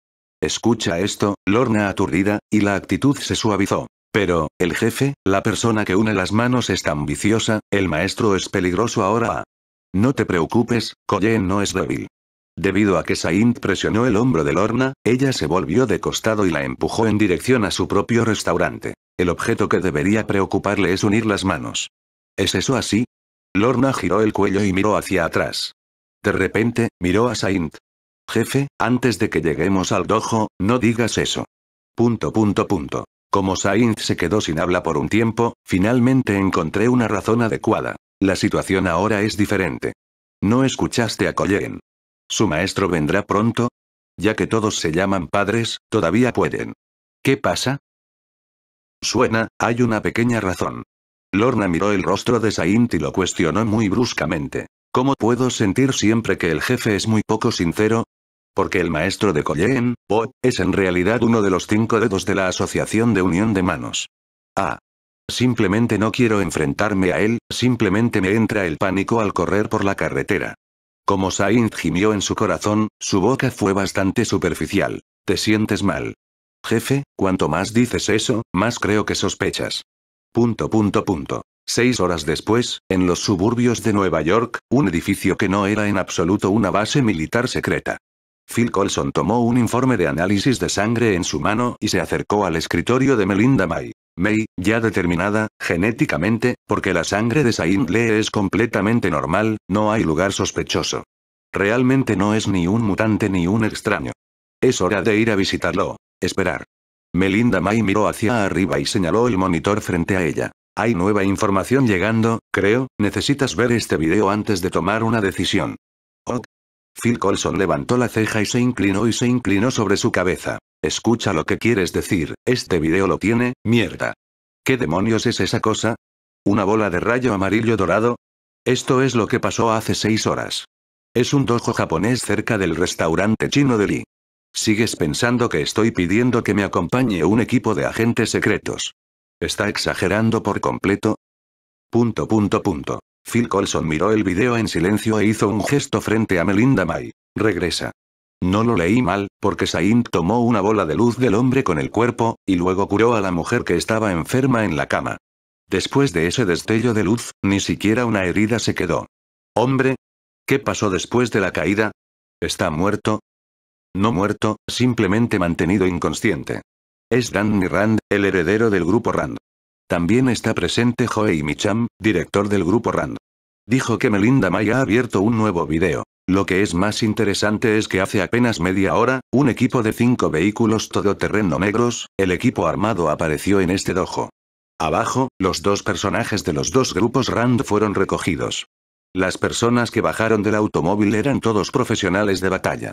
Escucha esto, Lorna aturdida, y la actitud se suavizó. Pero, el jefe, la persona que une las manos es tan viciosa, el maestro es peligroso ahora. No te preocupes, Colleen no es débil. Debido a que Saint presionó el hombro de Lorna, ella se volvió de costado y la empujó en dirección a su propio restaurante. El objeto que debería preocuparle es unir las manos. ¿Es eso así? Lorna giró el cuello y miró hacia atrás. De repente, miró a Saint. Jefe, antes de que lleguemos al dojo, no digas eso. Punto punto punto. Como Saint se quedó sin habla por un tiempo, finalmente encontré una razón adecuada. La situación ahora es diferente. No escuchaste a Colleen. ¿Su maestro vendrá pronto? Ya que todos se llaman padres, todavía pueden. ¿Qué pasa? Suena, hay una pequeña razón. Lorna miró el rostro de Saint y lo cuestionó muy bruscamente. ¿Cómo puedo sentir siempre que el jefe es muy poco sincero? Porque el maestro de Colleen, o es en realidad uno de los cinco dedos de la Asociación de Unión de Manos. Ah, Simplemente no quiero enfrentarme a él, simplemente me entra el pánico al correr por la carretera. Como Sainz gimió en su corazón, su boca fue bastante superficial. Te sientes mal. Jefe, cuanto más dices eso, más creo que sospechas. Punto punto punto. Seis horas después, en los suburbios de Nueva York, un edificio que no era en absoluto una base militar secreta. Phil Colson tomó un informe de análisis de sangre en su mano y se acercó al escritorio de Melinda May. May, ya determinada, genéticamente, porque la sangre de Saint Lee es completamente normal, no hay lugar sospechoso. Realmente no es ni un mutante ni un extraño. Es hora de ir a visitarlo. Esperar. Melinda May miró hacia arriba y señaló el monitor frente a ella. Hay nueva información llegando, creo, necesitas ver este video antes de tomar una decisión. Ok. Phil Colson levantó la ceja y se inclinó y se inclinó sobre su cabeza. Escucha lo que quieres decir, este video lo tiene, mierda. ¿Qué demonios es esa cosa? ¿Una bola de rayo amarillo dorado? Esto es lo que pasó hace seis horas. Es un dojo japonés cerca del restaurante chino de Lee. ¿Sigues pensando que estoy pidiendo que me acompañe un equipo de agentes secretos? ¿Está exagerando por completo? Punto punto punto. Phil Colson miró el video en silencio e hizo un gesto frente a Melinda May. Regresa. No lo leí mal, porque Saint tomó una bola de luz del hombre con el cuerpo, y luego curó a la mujer que estaba enferma en la cama. Después de ese destello de luz, ni siquiera una herida se quedó. Hombre, ¿qué pasó después de la caída? ¿Está muerto? No muerto, simplemente mantenido inconsciente. Es Danny Rand, el heredero del grupo Rand. También está presente y Micham, director del grupo Rand. Dijo que Melinda May ha abierto un nuevo video. Lo que es más interesante es que hace apenas media hora, un equipo de cinco vehículos todoterreno negros, el equipo armado apareció en este dojo. Abajo, los dos personajes de los dos grupos Rand fueron recogidos. Las personas que bajaron del automóvil eran todos profesionales de batalla.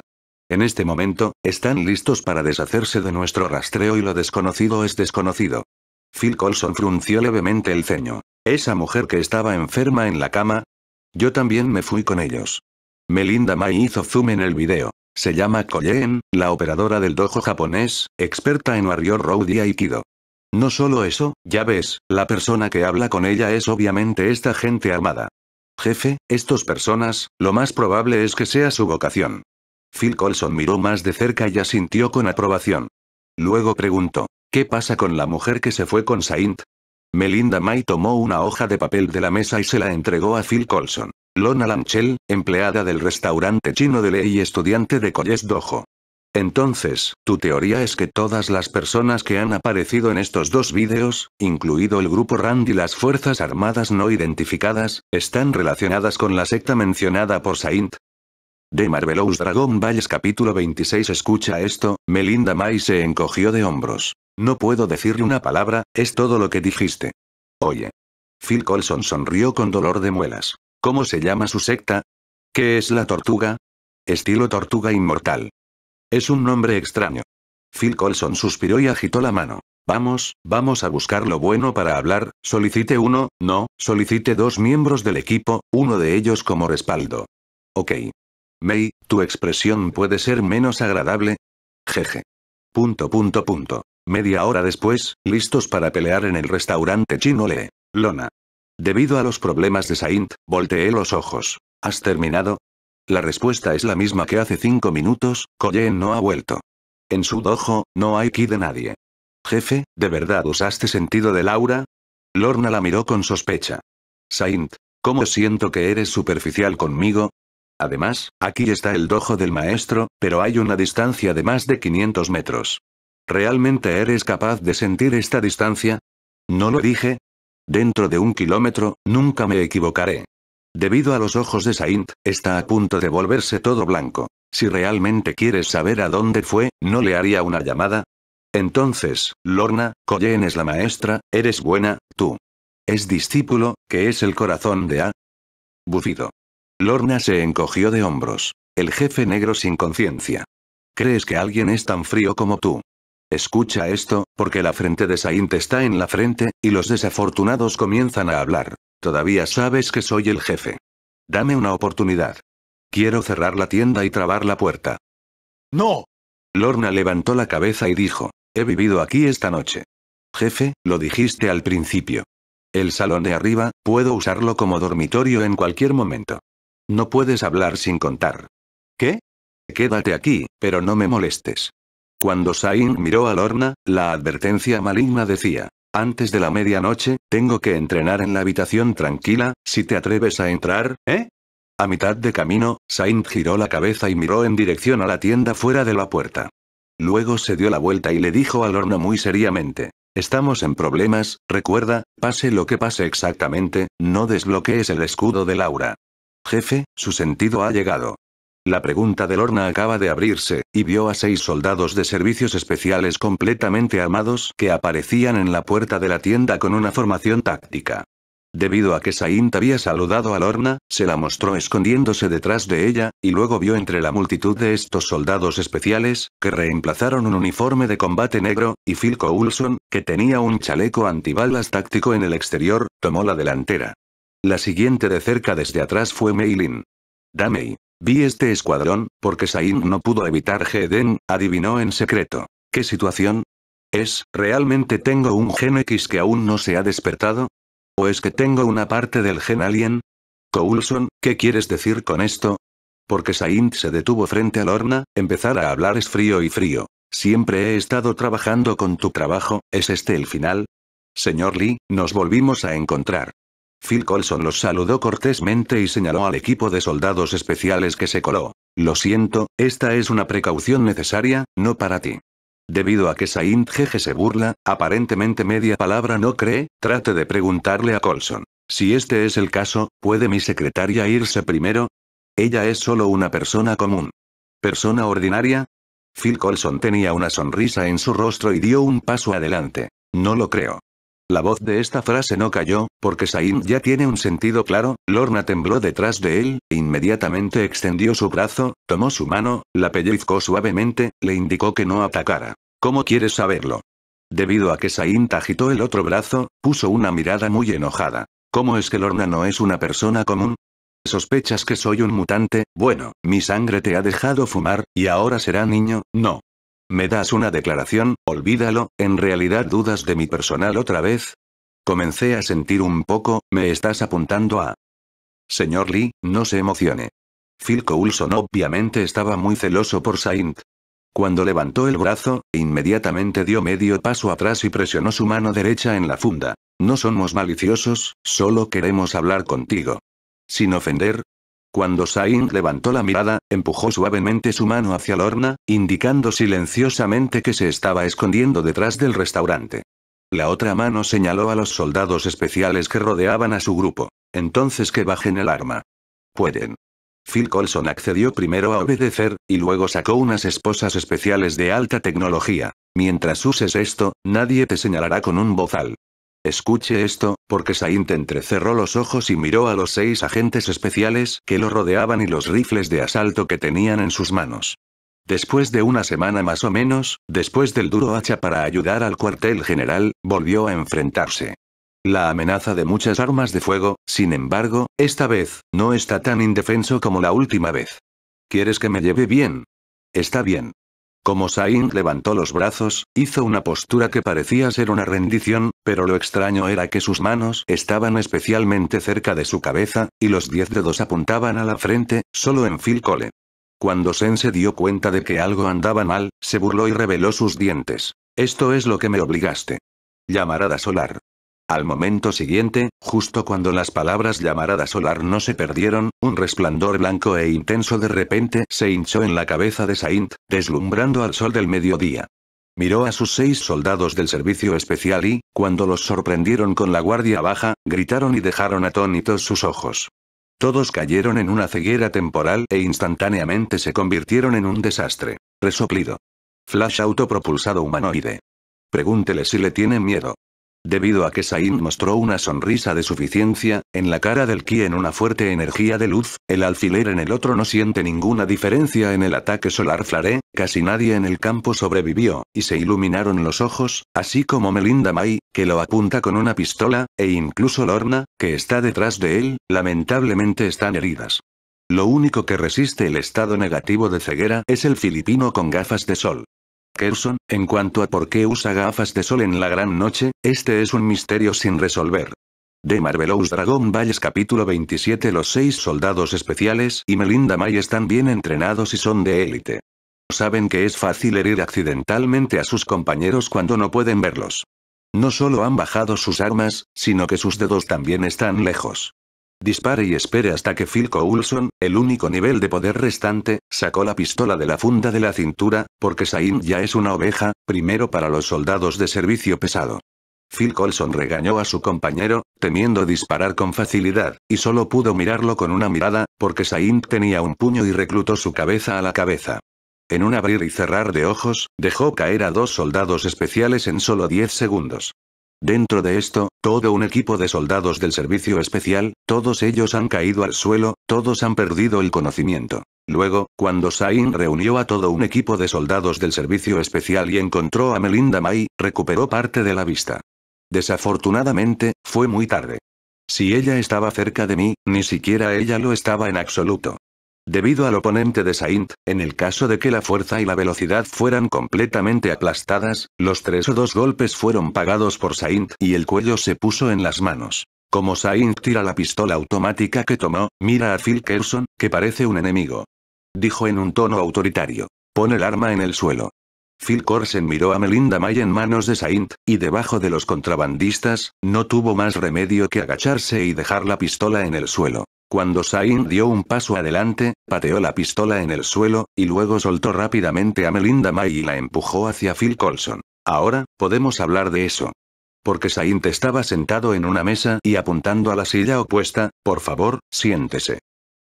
En este momento, están listos para deshacerse de nuestro rastreo y lo desconocido es desconocido. Phil Colson frunció levemente el ceño. Esa mujer que estaba enferma en la cama. Yo también me fui con ellos. Melinda May hizo zoom en el video. Se llama Koyen, la operadora del dojo japonés, experta en Warrior Road y Aikido. No solo eso, ya ves, la persona que habla con ella es obviamente esta gente armada. Jefe, estos personas, lo más probable es que sea su vocación. Phil Colson miró más de cerca y asintió con aprobación. Luego preguntó, ¿Qué pasa con la mujer que se fue con Saint? Melinda May tomó una hoja de papel de la mesa y se la entregó a Phil Colson. Lona Lanchel, empleada del restaurante chino de Ley y estudiante de Colles Dojo. Entonces, tu teoría es que todas las personas que han aparecido en estos dos vídeos, incluido el grupo Rand y las Fuerzas Armadas no identificadas, están relacionadas con la secta mencionada por Saint. De Marvelous Dragon Balls capítulo 26 Escucha esto, Melinda May se encogió de hombros. No puedo decirle una palabra, es todo lo que dijiste. Oye. Phil Colson sonrió con dolor de muelas. ¿Cómo se llama su secta? ¿Qué es la tortuga? Estilo tortuga inmortal. Es un nombre extraño. Phil Colson suspiró y agitó la mano. Vamos, vamos a buscar lo bueno para hablar, solicite uno, no, solicite dos miembros del equipo, uno de ellos como respaldo. Ok. May, tu expresión puede ser menos agradable. Jeje. Punto punto punto. Media hora después, listos para pelear en el restaurante chino Le. Lona. Debido a los problemas de Saint, volteé los ojos. ¿Has terminado? La respuesta es la misma que hace cinco minutos, Colleen no ha vuelto. En su dojo, no hay ki de nadie. Jefe, ¿de verdad usaste sentido de Laura? Lorna la miró con sospecha. Saint, ¿cómo siento que eres superficial conmigo? Además, aquí está el dojo del maestro, pero hay una distancia de más de 500 metros. ¿Realmente eres capaz de sentir esta distancia? ¿No lo dije? Dentro de un kilómetro, nunca me equivocaré. Debido a los ojos de Saint, está a punto de volverse todo blanco. Si realmente quieres saber a dónde fue, ¿no le haría una llamada? Entonces, Lorna, Coyen es la maestra, eres buena, tú. Es discípulo, que es el corazón de A. Bufido. Lorna se encogió de hombros. El jefe negro sin conciencia. ¿Crees que alguien es tan frío como tú? Escucha esto, porque la frente de Saint está en la frente, y los desafortunados comienzan a hablar. Todavía sabes que soy el jefe. Dame una oportunidad. Quiero cerrar la tienda y trabar la puerta. ¡No! Lorna levantó la cabeza y dijo, he vivido aquí esta noche. Jefe, lo dijiste al principio. El salón de arriba, puedo usarlo como dormitorio en cualquier momento. No puedes hablar sin contar. ¿Qué? Quédate aquí, pero no me molestes. Cuando Sain miró a Lorna, la advertencia maligna decía, antes de la medianoche, tengo que entrenar en la habitación tranquila, si te atreves a entrar, ¿eh? A mitad de camino, Sain giró la cabeza y miró en dirección a la tienda fuera de la puerta. Luego se dio la vuelta y le dijo al horno muy seriamente, estamos en problemas, recuerda, pase lo que pase exactamente, no desbloquees el escudo de Laura. Jefe, su sentido ha llegado. La pregunta de Lorna acaba de abrirse, y vio a seis soldados de servicios especiales completamente armados que aparecían en la puerta de la tienda con una formación táctica. Debido a que Saint había saludado a Lorna, se la mostró escondiéndose detrás de ella, y luego vio entre la multitud de estos soldados especiales, que reemplazaron un uniforme de combate negro, y Phil Coulson, que tenía un chaleco antibalas táctico en el exterior, tomó la delantera. La siguiente de cerca desde atrás fue Mei-Lin. Damei. Vi este escuadrón, porque Sain no pudo evitar Geden, adivinó en secreto. ¿Qué situación? ¿Es, realmente tengo un gen X que aún no se ha despertado? ¿O es que tengo una parte del gen alien? Coulson, ¿qué quieres decir con esto? Porque Saint se detuvo frente a Lorna, empezar a hablar es frío y frío. Siempre he estado trabajando con tu trabajo, ¿es este el final? Señor Lee, nos volvimos a encontrar. Phil Colson los saludó cortésmente y señaló al equipo de soldados especiales que se coló. Lo siento, esta es una precaución necesaria, no para ti. Debido a que Saint Jeje se burla, aparentemente media palabra no cree, trate de preguntarle a Colson. Si este es el caso, ¿puede mi secretaria irse primero? Ella es solo una persona común. ¿Persona ordinaria? Phil Colson tenía una sonrisa en su rostro y dio un paso adelante. No lo creo. La voz de esta frase no cayó, porque Sain ya tiene un sentido claro, Lorna tembló detrás de él, e inmediatamente extendió su brazo, tomó su mano, la pellizcó suavemente, le indicó que no atacara. ¿Cómo quieres saberlo? Debido a que Sain agitó el otro brazo, puso una mirada muy enojada. ¿Cómo es que Lorna no es una persona común? ¿Sospechas que soy un mutante? Bueno, mi sangre te ha dejado fumar, y ahora será niño, no. ¿Me das una declaración? Olvídalo, ¿en realidad dudas de mi personal otra vez? Comencé a sentir un poco, me estás apuntando a... Señor Lee, no se emocione. Phil Coulson obviamente estaba muy celoso por Saint. Cuando levantó el brazo, inmediatamente dio medio paso atrás y presionó su mano derecha en la funda. No somos maliciosos, solo queremos hablar contigo. Sin ofender, cuando Sain levantó la mirada, empujó suavemente su mano hacia Lorna, indicando silenciosamente que se estaba escondiendo detrás del restaurante. La otra mano señaló a los soldados especiales que rodeaban a su grupo. Entonces que bajen el arma. Pueden. Phil Colson accedió primero a obedecer, y luego sacó unas esposas especiales de alta tecnología. Mientras uses esto, nadie te señalará con un bozal. Escuche esto, porque Sainte entrecerró los ojos y miró a los seis agentes especiales que lo rodeaban y los rifles de asalto que tenían en sus manos. Después de una semana más o menos, después del duro hacha para ayudar al cuartel general, volvió a enfrentarse. La amenaza de muchas armas de fuego, sin embargo, esta vez, no está tan indefenso como la última vez. ¿Quieres que me lleve bien? Está bien. Como Sain levantó los brazos, hizo una postura que parecía ser una rendición, pero lo extraño era que sus manos estaban especialmente cerca de su cabeza, y los diez dedos apuntaban a la frente, solo en Phil Cole. Cuando Sen se dio cuenta de que algo andaba mal, se burló y reveló sus dientes. Esto es lo que me obligaste. Llamarada solar. Al momento siguiente, justo cuando las palabras llamarada solar no se perdieron, un resplandor blanco e intenso de repente se hinchó en la cabeza de Saint, deslumbrando al sol del mediodía. Miró a sus seis soldados del servicio especial y, cuando los sorprendieron con la guardia baja, gritaron y dejaron atónitos sus ojos. Todos cayeron en una ceguera temporal e instantáneamente se convirtieron en un desastre. Resoplido. Flash autopropulsado humanoide. Pregúntele si le tiene miedo. Debido a que Sain mm. mostró una sonrisa de suficiencia, en la cara del Ki en una fuerte energía de luz, el alfiler en el otro no siente ninguna diferencia en el ataque solar flare, casi nadie en el campo sobrevivió, y se iluminaron los ojos, así como Melinda May, que lo apunta con una pistola, e incluso Lorna, que está detrás de él, lamentablemente están heridas. Lo único que resiste el estado negativo de ceguera es el filipino con gafas de sol. Kerson, en cuanto a por qué usa gafas de sol en la gran noche, este es un misterio sin resolver. De Marvelous Dragon Valles capítulo 27 Los seis soldados especiales y Melinda May están bien entrenados y son de élite. Saben que es fácil herir accidentalmente a sus compañeros cuando no pueden verlos. No solo han bajado sus armas, sino que sus dedos también están lejos. Dispare y espere hasta que Phil Coulson, el único nivel de poder restante, sacó la pistola de la funda de la cintura, porque Sain ya es una oveja, primero para los soldados de servicio pesado. Phil Coulson regañó a su compañero, temiendo disparar con facilidad, y solo pudo mirarlo con una mirada, porque Sain tenía un puño y reclutó su cabeza a la cabeza. En un abrir y cerrar de ojos, dejó caer a dos soldados especiales en solo 10 segundos. Dentro de esto, todo un equipo de soldados del servicio especial, todos ellos han caído al suelo, todos han perdido el conocimiento. Luego, cuando Sain reunió a todo un equipo de soldados del servicio especial y encontró a Melinda May, recuperó parte de la vista. Desafortunadamente, fue muy tarde. Si ella estaba cerca de mí, ni siquiera ella lo estaba en absoluto. Debido al oponente de Saint, en el caso de que la fuerza y la velocidad fueran completamente aplastadas, los tres o dos golpes fueron pagados por Saint y el cuello se puso en las manos. Como Saint tira la pistola automática que tomó, mira a Phil Kerson, que parece un enemigo. Dijo en un tono autoritario. Pon el arma en el suelo. Phil Corsen miró a Melinda May en manos de Saint, y debajo de los contrabandistas, no tuvo más remedio que agacharse y dejar la pistola en el suelo. Cuando Sain dio un paso adelante, pateó la pistola en el suelo, y luego soltó rápidamente a Melinda May y la empujó hacia Phil Colson. Ahora, podemos hablar de eso. Porque te estaba sentado en una mesa y apuntando a la silla opuesta, por favor, siéntese.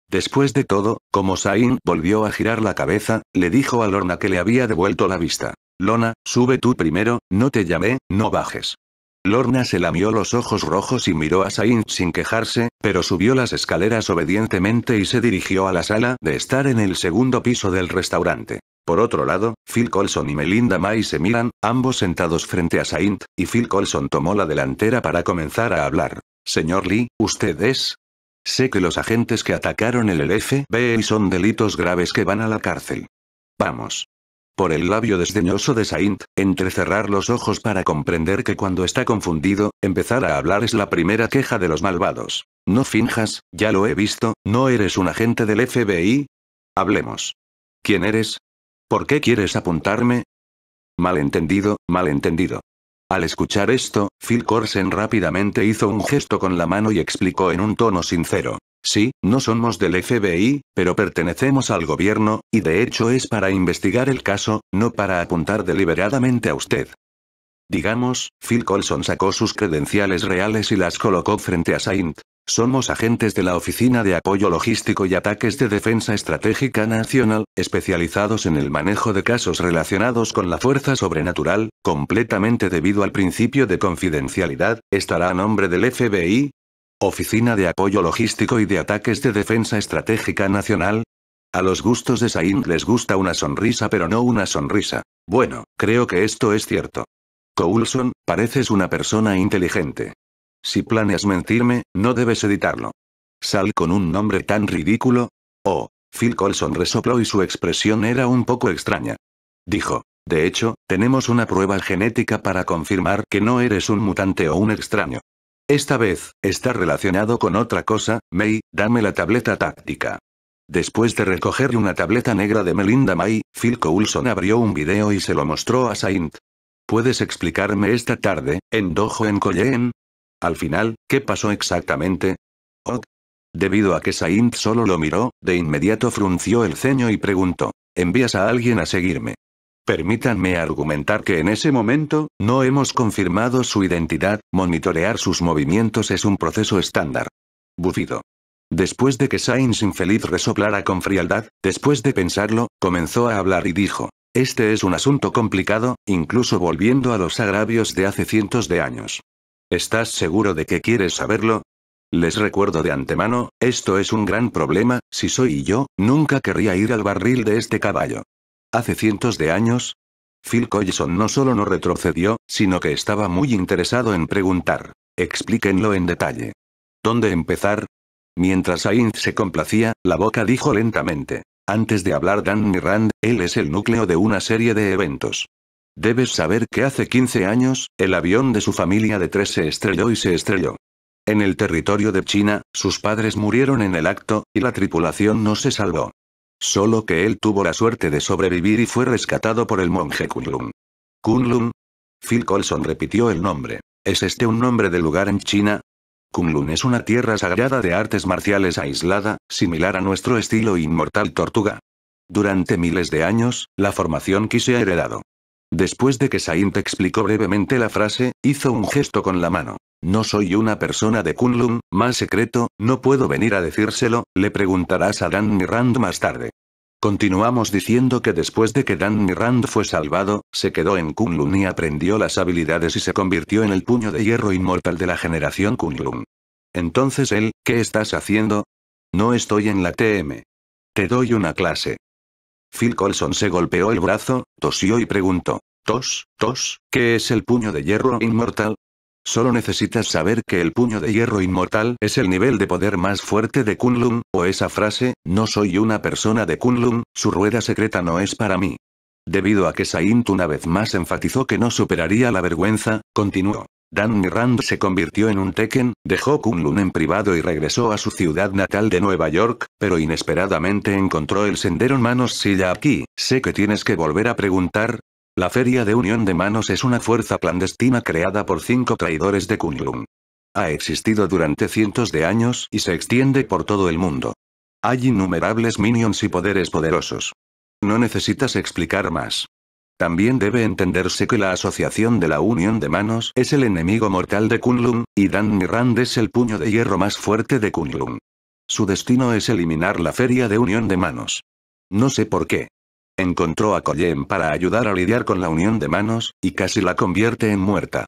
Después de todo, como Sain volvió a girar la cabeza, le dijo a Lorna que le había devuelto la vista. Lona, sube tú primero, no te llamé, no bajes. Lorna se lamió los ojos rojos y miró a Saint sin quejarse, pero subió las escaleras obedientemente y se dirigió a la sala de estar en el segundo piso del restaurante. Por otro lado, Phil Colson y Melinda May se miran, ambos sentados frente a Saint, y Phil Colson tomó la delantera para comenzar a hablar. Señor Lee, ¿ustedes? Sé que los agentes que atacaron el LFB son delitos graves que van a la cárcel. Vamos por el labio desdeñoso de Saint, entrecerrar los ojos para comprender que cuando está confundido, empezar a hablar es la primera queja de los malvados. No finjas, ya lo he visto, no eres un agente del FBI. Hablemos. ¿Quién eres? ¿Por qué quieres apuntarme? Malentendido, malentendido. Al escuchar esto, Phil Corsen rápidamente hizo un gesto con la mano y explicó en un tono sincero. Sí, no somos del FBI, pero pertenecemos al gobierno, y de hecho es para investigar el caso, no para apuntar deliberadamente a usted. Digamos, Phil Colson sacó sus credenciales reales y las colocó frente a Saint. Somos agentes de la Oficina de Apoyo Logístico y Ataques de Defensa Estratégica Nacional, especializados en el manejo de casos relacionados con la fuerza sobrenatural, completamente debido al principio de confidencialidad, estará a nombre del FBI, Oficina de Apoyo Logístico y de Ataques de Defensa Estratégica Nacional. A los gustos de Sain les gusta una sonrisa pero no una sonrisa. Bueno, creo que esto es cierto. Coulson, pareces una persona inteligente. Si planeas mentirme, no debes editarlo. Sal con un nombre tan ridículo. Oh, Phil Coulson resopló y su expresión era un poco extraña. Dijo, de hecho, tenemos una prueba genética para confirmar que no eres un mutante o un extraño. Esta vez, está relacionado con otra cosa, May, dame la tableta táctica. Después de recoger una tableta negra de Melinda May, Phil Coulson abrió un video y se lo mostró a Saint. ¿Puedes explicarme esta tarde, en Dojo en Colleen? Al final, ¿qué pasó exactamente? Oh. Debido a que Saint solo lo miró, de inmediato frunció el ceño y preguntó, ¿envías a alguien a seguirme? Permítanme argumentar que en ese momento, no hemos confirmado su identidad, monitorear sus movimientos es un proceso estándar. Bufido. Después de que Sainz infeliz resoplara con frialdad, después de pensarlo, comenzó a hablar y dijo, este es un asunto complicado, incluso volviendo a los agravios de hace cientos de años. ¿Estás seguro de que quieres saberlo? Les recuerdo de antemano, esto es un gran problema, si soy yo, nunca querría ir al barril de este caballo. Hace cientos de años, Phil Collison no solo no retrocedió, sino que estaba muy interesado en preguntar. Explíquenlo en detalle. ¿Dónde empezar? Mientras Ainz se complacía, la boca dijo lentamente. Antes de hablar Dan Mirand, él es el núcleo de una serie de eventos. Debes saber que hace 15 años, el avión de su familia de tres se estrelló y se estrelló. En el territorio de China, sus padres murieron en el acto, y la tripulación no se salvó. Solo que él tuvo la suerte de sobrevivir y fue rescatado por el monje Kunlun. ¿Kunlun? Phil Colson repitió el nombre. ¿Es este un nombre de lugar en China? Kunlun es una tierra sagrada de artes marciales aislada, similar a nuestro estilo inmortal tortuga. Durante miles de años, la formación quise se ha heredado. Después de que Saint explicó brevemente la frase, hizo un gesto con la mano. No soy una persona de Kunlun, más secreto, no puedo venir a decírselo, le preguntarás a Dan Mirand más tarde. Continuamos diciendo que después de que Dan Mirand fue salvado, se quedó en Kunlun y aprendió las habilidades y se convirtió en el puño de hierro inmortal de la generación Kunlun. Entonces él, ¿qué estás haciendo? No estoy en la TM. Te doy una clase. Phil Colson se golpeó el brazo, tosió y preguntó. Tos, tos, ¿qué es el puño de hierro inmortal? Solo necesitas saber que el puño de hierro inmortal es el nivel de poder más fuerte de Kunlun, o esa frase, no soy una persona de Kunlun, su rueda secreta no es para mí. Debido a que Saint una vez más enfatizó que no superaría la vergüenza, continuó. Dan Mirand se convirtió en un Tekken, dejó Kunlun en privado y regresó a su ciudad natal de Nueva York, pero inesperadamente encontró el sendero en manos silla aquí, sé que tienes que volver a preguntar, la Feria de Unión de Manos es una fuerza clandestina creada por cinco traidores de Kunlun. Ha existido durante cientos de años y se extiende por todo el mundo. Hay innumerables minions y poderes poderosos. No necesitas explicar más. También debe entenderse que la asociación de la unión de manos es el enemigo mortal de Kunlun, y Dan Mirand es el puño de hierro más fuerte de Kunlun. Su destino es eliminar la feria de unión de manos. No sé por qué. Encontró a Colleen para ayudar a lidiar con la unión de manos, y casi la convierte en muerta.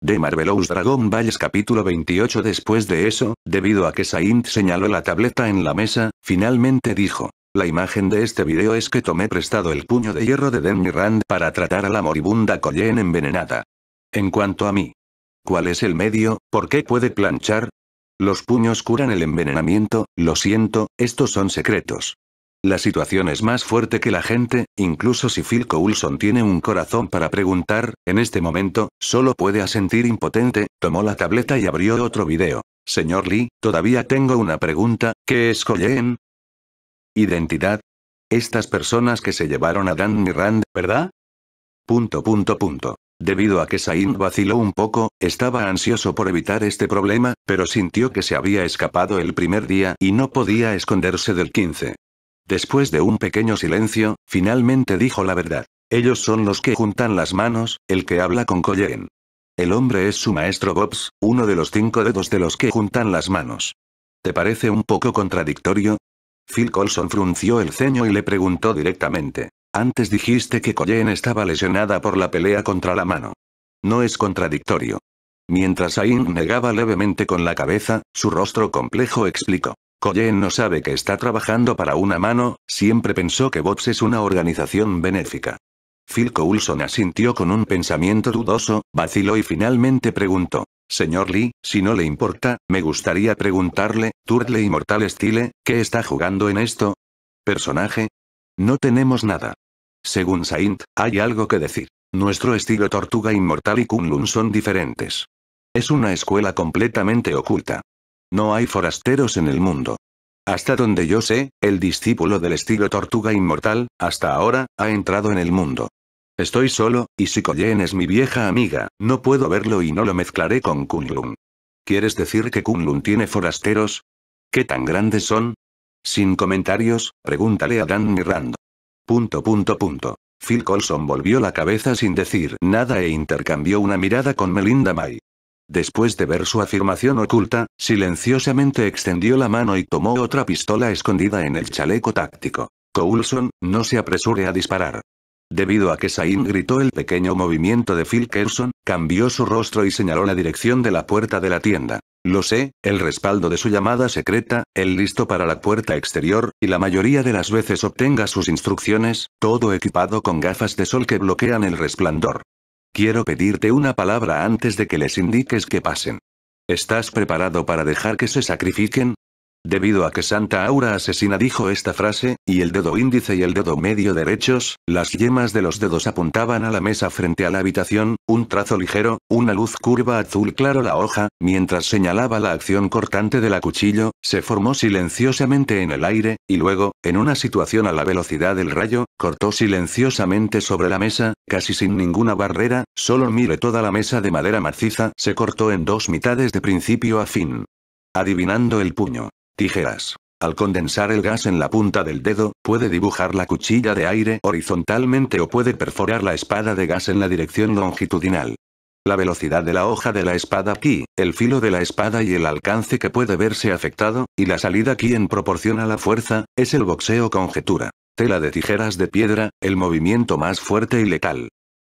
De Marvelous Dragon Balls capítulo 28 Después de eso, debido a que Saint señaló la tableta en la mesa, finalmente dijo. La imagen de este video es que tomé prestado el puño de hierro de Denny Rand para tratar a la moribunda Colleen envenenada. En cuanto a mí. ¿Cuál es el medio? ¿Por qué puede planchar? Los puños curan el envenenamiento, lo siento, estos son secretos. La situación es más fuerte que la gente, incluso si Phil Coulson tiene un corazón para preguntar, en este momento, solo puede asentir impotente, tomó la tableta y abrió otro video. Señor Lee, todavía tengo una pregunta, ¿qué es Colleen? Identidad. Estas personas que se llevaron a Dan Rand, ¿verdad? Punto punto punto. Debido a que Sain vaciló un poco, estaba ansioso por evitar este problema, pero sintió que se había escapado el primer día y no podía esconderse del 15. Después de un pequeño silencio, finalmente dijo la verdad. Ellos son los que juntan las manos, el que habla con Colleen. El hombre es su maestro Bobs, uno de los cinco dedos de los que juntan las manos. ¿Te parece un poco contradictorio? Phil Colson frunció el ceño y le preguntó directamente. Antes dijiste que Colleen estaba lesionada por la pelea contra la mano. No es contradictorio. Mientras Ain negaba levemente con la cabeza, su rostro complejo explicó. Koyen no sabe que está trabajando para una mano, siempre pensó que Vox es una organización benéfica. Phil Coulson asintió con un pensamiento dudoso, vaciló y finalmente preguntó. Señor Lee, si no le importa, me gustaría preguntarle, Turtle Inmortal Style, ¿qué está jugando en esto? ¿Personaje? No tenemos nada. Según Saint, hay algo que decir. Nuestro estilo Tortuga Inmortal y Kunlun son diferentes. Es una escuela completamente oculta. No hay forasteros en el mundo. Hasta donde yo sé, el discípulo del estilo tortuga inmortal, hasta ahora, ha entrado en el mundo. Estoy solo, y si Koyen es mi vieja amiga, no puedo verlo y no lo mezclaré con Kunlun. ¿Quieres decir que Kunlun tiene forasteros? ¿Qué tan grandes son? Sin comentarios, pregúntale a Dan Mirando. Punto punto punto. Phil Colson volvió la cabeza sin decir nada e intercambió una mirada con Melinda May. Después de ver su afirmación oculta, silenciosamente extendió la mano y tomó otra pistola escondida en el chaleco táctico. Coulson, no se apresure a disparar. Debido a que Sain gritó el pequeño movimiento de Phil Kerson, cambió su rostro y señaló la dirección de la puerta de la tienda. Lo sé, el respaldo de su llamada secreta, el listo para la puerta exterior, y la mayoría de las veces obtenga sus instrucciones, todo equipado con gafas de sol que bloquean el resplandor. Quiero pedirte una palabra antes de que les indiques que pasen. ¿Estás preparado para dejar que se sacrifiquen? Debido a que Santa Aura Asesina dijo esta frase, y el dedo índice y el dedo medio derechos, las yemas de los dedos apuntaban a la mesa frente a la habitación, un trazo ligero, una luz curva azul claro la hoja, mientras señalaba la acción cortante de la cuchillo, se formó silenciosamente en el aire, y luego, en una situación a la velocidad del rayo, cortó silenciosamente sobre la mesa, casi sin ninguna barrera, solo mire toda la mesa de madera maciza, se cortó en dos mitades de principio a fin. Adivinando el puño. Tijeras. Al condensar el gas en la punta del dedo, puede dibujar la cuchilla de aire horizontalmente o puede perforar la espada de gas en la dirección longitudinal. La velocidad de la hoja de la espada aquí, el filo de la espada y el alcance que puede verse afectado, y la salida aquí en proporción a la fuerza, es el boxeo conjetura. Tela de tijeras de piedra, el movimiento más fuerte y letal.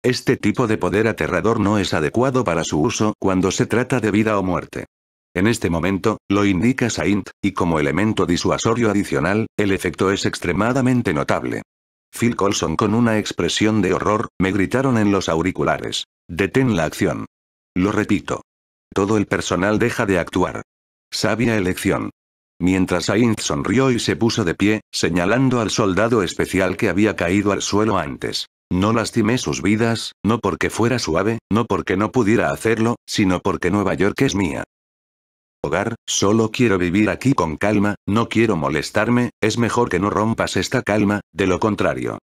Este tipo de poder aterrador no es adecuado para su uso cuando se trata de vida o muerte. En este momento, lo indica Saint, y como elemento disuasorio adicional, el efecto es extremadamente notable. Phil Colson con una expresión de horror, me gritaron en los auriculares. Detén la acción. Lo repito. Todo el personal deja de actuar. Sabia elección. Mientras Saint sonrió y se puso de pie, señalando al soldado especial que había caído al suelo antes. No lastimé sus vidas, no porque fuera suave, no porque no pudiera hacerlo, sino porque Nueva York es mía hogar, solo quiero vivir aquí con calma, no quiero molestarme, es mejor que no rompas esta calma, de lo contrario.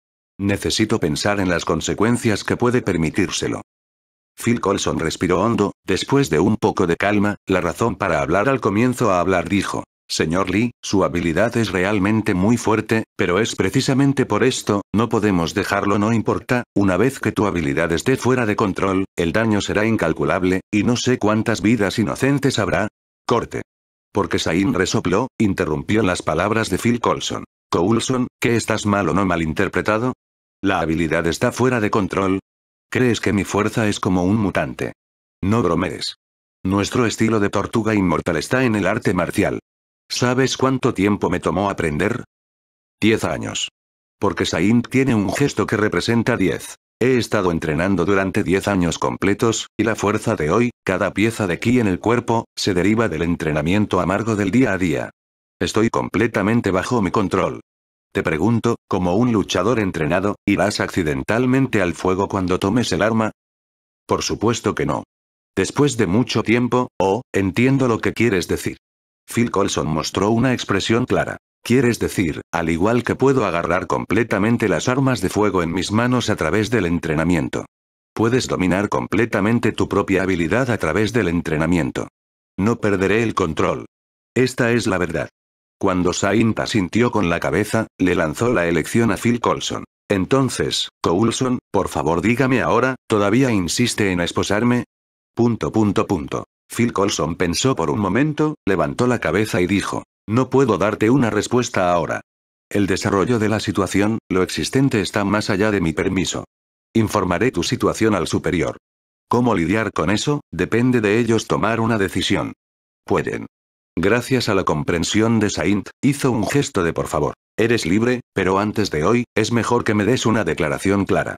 Necesito pensar en las consecuencias que puede permitírselo. Phil Colson respiró hondo, después de un poco de calma, la razón para hablar al comienzo a hablar dijo. Señor Lee, su habilidad es realmente muy fuerte, pero es precisamente por esto, no podemos dejarlo no importa, una vez que tu habilidad esté fuera de control, el daño será incalculable, y no sé cuántas vidas inocentes habrá, Corte. Porque Sain mm. resopló, interrumpió las palabras de Phil Coulson. Coulson, ¿qué estás mal o no malinterpretado? ¿La habilidad está fuera de control? ¿Crees que mi fuerza es como un mutante? No bromees. Nuestro estilo de tortuga inmortal está en el arte marcial. ¿Sabes cuánto tiempo me tomó aprender? Diez años. Porque Sain tiene un gesto que representa diez. He estado entrenando durante 10 años completos, y la fuerza de hoy, cada pieza de aquí en el cuerpo, se deriva del entrenamiento amargo del día a día. Estoy completamente bajo mi control. Te pregunto, como un luchador entrenado, ¿irás accidentalmente al fuego cuando tomes el arma? Por supuesto que no. Después de mucho tiempo, oh, entiendo lo que quieres decir. Phil Colson mostró una expresión clara. Quieres decir, al igual que puedo agarrar completamente las armas de fuego en mis manos a través del entrenamiento. Puedes dominar completamente tu propia habilidad a través del entrenamiento. No perderé el control. Esta es la verdad. Cuando Sainta sintió con la cabeza, le lanzó la elección a Phil Colson. Entonces, Coulson, por favor dígame ahora, ¿todavía insiste en esposarme? Punto punto punto. Phil Colson pensó por un momento, levantó la cabeza y dijo, no puedo darte una respuesta ahora. El desarrollo de la situación, lo existente está más allá de mi permiso. Informaré tu situación al superior. Cómo lidiar con eso, depende de ellos tomar una decisión. Pueden. Gracias a la comprensión de Saint, hizo un gesto de por favor. Eres libre, pero antes de hoy, es mejor que me des una declaración clara.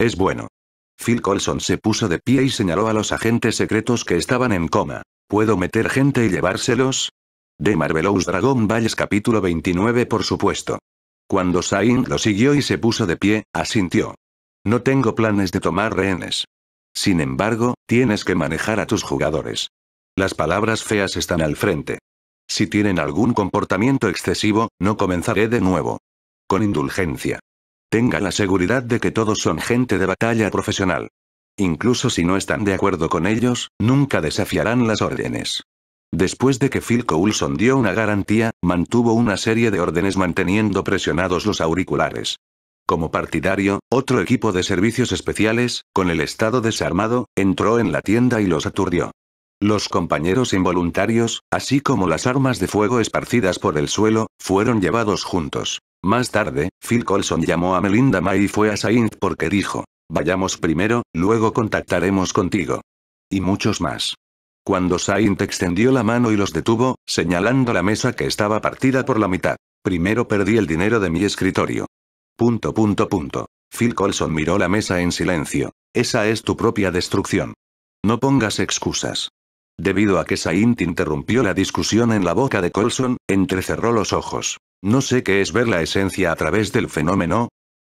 Es bueno. Phil Colson se puso de pie y señaló a los agentes secretos que estaban en coma. ¿Puedo meter gente y llevárselos? De Marvelous Dragon Balls capítulo 29 por supuesto. Cuando Sain lo siguió y se puso de pie, asintió. No tengo planes de tomar rehenes. Sin embargo, tienes que manejar a tus jugadores. Las palabras feas están al frente. Si tienen algún comportamiento excesivo, no comenzaré de nuevo. Con indulgencia. Tenga la seguridad de que todos son gente de batalla profesional. Incluso si no están de acuerdo con ellos, nunca desafiarán las órdenes. Después de que Phil Coulson dio una garantía, mantuvo una serie de órdenes manteniendo presionados los auriculares. Como partidario, otro equipo de servicios especiales, con el estado desarmado, entró en la tienda y los aturdió. Los compañeros involuntarios, así como las armas de fuego esparcidas por el suelo, fueron llevados juntos. Más tarde, Phil Coulson llamó a Melinda May y fue a Saint porque dijo, vayamos primero, luego contactaremos contigo. Y muchos más. Cuando Saint extendió la mano y los detuvo, señalando la mesa que estaba partida por la mitad. Primero perdí el dinero de mi escritorio. Punto punto punto. Phil Colson miró la mesa en silencio. Esa es tu propia destrucción. No pongas excusas. Debido a que Saint interrumpió la discusión en la boca de Colson, entrecerró los ojos. No sé qué es ver la esencia a través del fenómeno.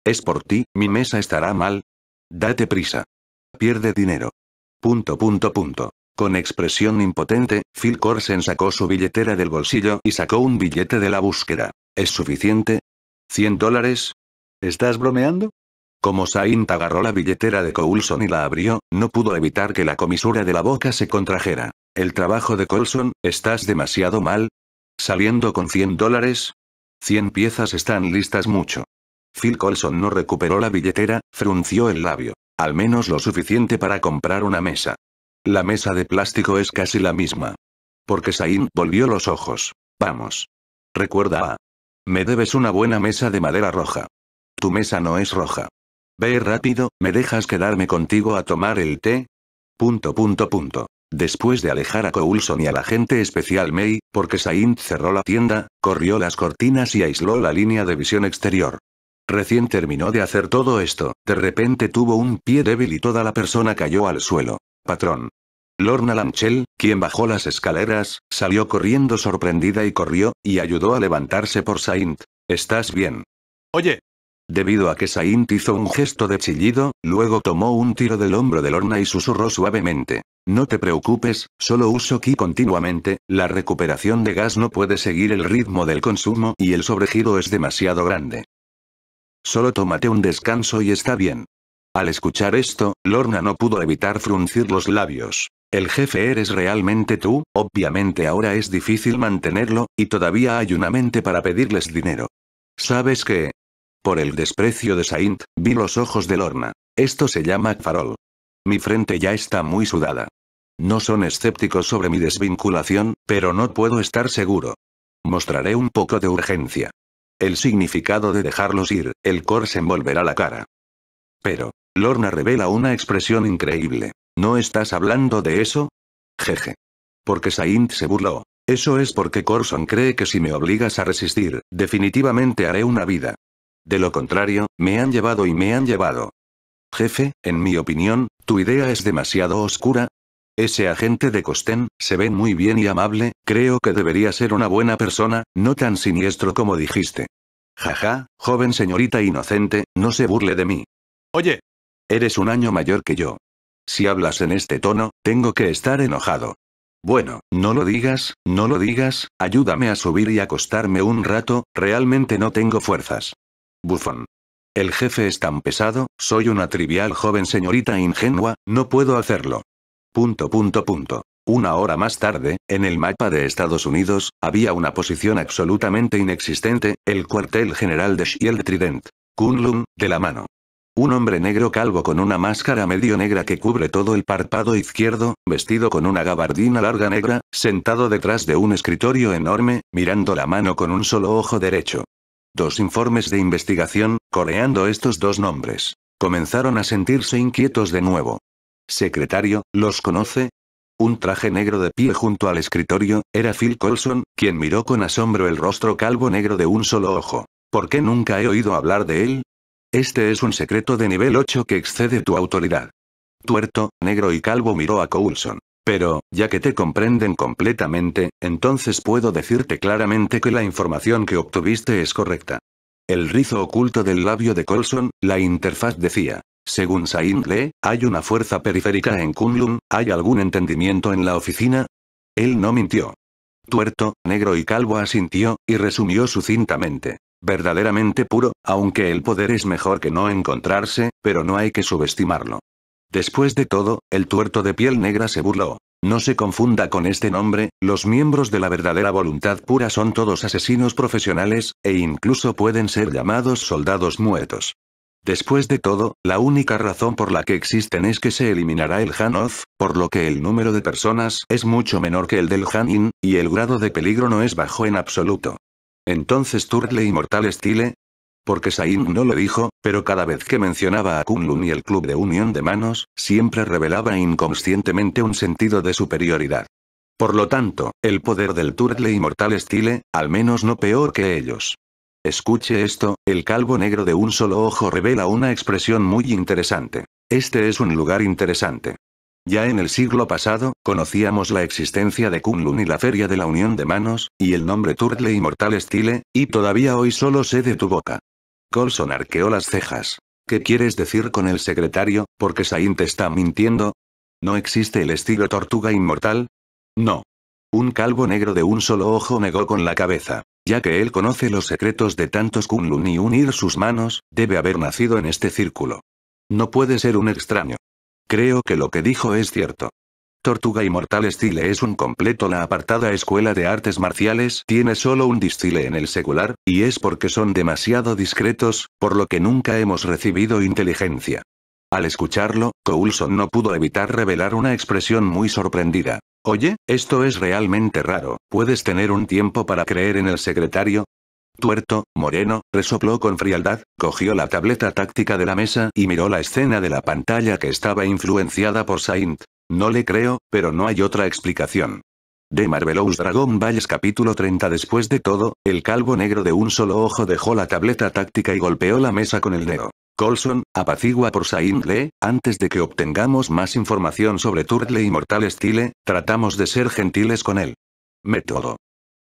Es por ti, mi mesa estará mal. Date prisa. Pierde dinero. Punto punto punto. Con expresión impotente, Phil Corsen sacó su billetera del bolsillo y sacó un billete de la búsqueda. ¿Es suficiente? ¿Cien dólares? ¿Estás bromeando? Como Saint agarró la billetera de Coulson y la abrió, no pudo evitar que la comisura de la boca se contrajera. El trabajo de Coulson, ¿estás demasiado mal? ¿Saliendo con 100 dólares? 100 piezas están listas mucho. Phil Coulson no recuperó la billetera, frunció el labio. Al menos lo suficiente para comprar una mesa. La mesa de plástico es casi la misma. Porque Sain volvió los ojos. Vamos. Recuerda Me debes una buena mesa de madera roja. Tu mesa no es roja. Ve rápido, ¿me dejas quedarme contigo a tomar el té? Punto punto punto. Después de alejar a Coulson y a la gente especial May, porque Sain cerró la tienda, corrió las cortinas y aisló la línea de visión exterior. Recién terminó de hacer todo esto, de repente tuvo un pie débil y toda la persona cayó al suelo patrón. Lorna Lanchel, quien bajó las escaleras, salió corriendo sorprendida y corrió, y ayudó a levantarse por Saint. ¿Estás bien? Oye. Debido a que Saint hizo un gesto de chillido, luego tomó un tiro del hombro de Lorna y susurró suavemente. No te preocupes, solo uso ki continuamente, la recuperación de gas no puede seguir el ritmo del consumo y el sobregiro es demasiado grande. Solo tómate un descanso y está bien. Al escuchar esto, Lorna no pudo evitar fruncir los labios. El jefe eres realmente tú, obviamente ahora es difícil mantenerlo, y todavía hay una mente para pedirles dinero. ¿Sabes qué? Por el desprecio de Saint, vi los ojos de Lorna. Esto se llama farol. Mi frente ya está muy sudada. No son escépticos sobre mi desvinculación, pero no puedo estar seguro. Mostraré un poco de urgencia. El significado de dejarlos ir, el cor se envolverá la cara. Pero, Lorna revela una expresión increíble. ¿No estás hablando de eso? Jeje. Porque Saint se burló. Eso es porque Corson cree que si me obligas a resistir, definitivamente haré una vida. De lo contrario, me han llevado y me han llevado. Jefe, en mi opinión, tu idea es demasiado oscura. Ese agente de Costén, se ve muy bien y amable, creo que debería ser una buena persona, no tan siniestro como dijiste. Jaja, joven señorita inocente, no se burle de mí. Oye, Eres un año mayor que yo. Si hablas en este tono, tengo que estar enojado. Bueno, no lo digas, no lo digas, ayúdame a subir y acostarme un rato, realmente no tengo fuerzas. Bufón. El jefe es tan pesado, soy una trivial joven señorita ingenua, no puedo hacerlo. Punto punto punto. Una hora más tarde, en el mapa de Estados Unidos, había una posición absolutamente inexistente, el cuartel general de Shield Trident. Kunlun, de la mano. Un hombre negro calvo con una máscara medio negra que cubre todo el párpado izquierdo, vestido con una gabardina larga negra, sentado detrás de un escritorio enorme, mirando la mano con un solo ojo derecho. Dos informes de investigación, coreando estos dos nombres. Comenzaron a sentirse inquietos de nuevo. Secretario, ¿los conoce? Un traje negro de pie junto al escritorio, era Phil Colson, quien miró con asombro el rostro calvo negro de un solo ojo. ¿Por qué nunca he oído hablar de él? Este es un secreto de nivel 8 que excede tu autoridad. Tuerto, negro y calvo miró a Coulson. Pero, ya que te comprenden completamente, entonces puedo decirte claramente que la información que obtuviste es correcta. El rizo oculto del labio de Coulson, la interfaz decía. Según Sain Lee, hay una fuerza periférica en Kunlun, ¿hay algún entendimiento en la oficina? Él no mintió. Tuerto, negro y calvo asintió, y resumió sucintamente verdaderamente puro, aunque el poder es mejor que no encontrarse, pero no hay que subestimarlo. Después de todo, el tuerto de piel negra se burló. No se confunda con este nombre, los miembros de la verdadera voluntad pura son todos asesinos profesionales, e incluso pueden ser llamados soldados muertos. Después de todo, la única razón por la que existen es que se eliminará el han por lo que el número de personas es mucho menor que el del Hanin, y el grado de peligro no es bajo en absoluto. Entonces y Mortal Style. Porque Sain no lo dijo, pero cada vez que mencionaba a Kunlun y el club de unión de manos, siempre revelaba inconscientemente un sentido de superioridad. Por lo tanto, el poder del y Mortal Style, al menos no peor que ellos. Escuche esto, el calvo negro de un solo ojo revela una expresión muy interesante. Este es un lugar interesante. Ya en el siglo pasado, conocíamos la existencia de Kunlun y la Feria de la Unión de Manos, y el nombre Turtle Inmortal Style, y todavía hoy solo sé de tu boca. Colson arqueó las cejas. ¿Qué quieres decir con el secretario, porque Sain te está mintiendo? ¿No existe el estilo tortuga inmortal? No. Un calvo negro de un solo ojo negó con la cabeza. Ya que él conoce los secretos de tantos Kunlun y unir sus manos, debe haber nacido en este círculo. No puede ser un extraño. Creo que lo que dijo es cierto. Tortuga y Mortal Style es un completo la apartada escuela de artes marciales tiene solo un distile en el secular, y es porque son demasiado discretos, por lo que nunca hemos recibido inteligencia. Al escucharlo, Coulson no pudo evitar revelar una expresión muy sorprendida. Oye, esto es realmente raro, ¿puedes tener un tiempo para creer en el secretario? Tuerto, Moreno, resopló con frialdad, cogió la tableta táctica de la mesa y miró la escena de la pantalla que estaba influenciada por Saint. No le creo, pero no hay otra explicación. De Marvelous Dragon Balls capítulo 30 Después de todo, el calvo negro de un solo ojo dejó la tableta táctica y golpeó la mesa con el dedo. Colson, apacigua por Saint Lee, antes de que obtengamos más información sobre Turtle y Mortal Style, tratamos de ser gentiles con él. Método.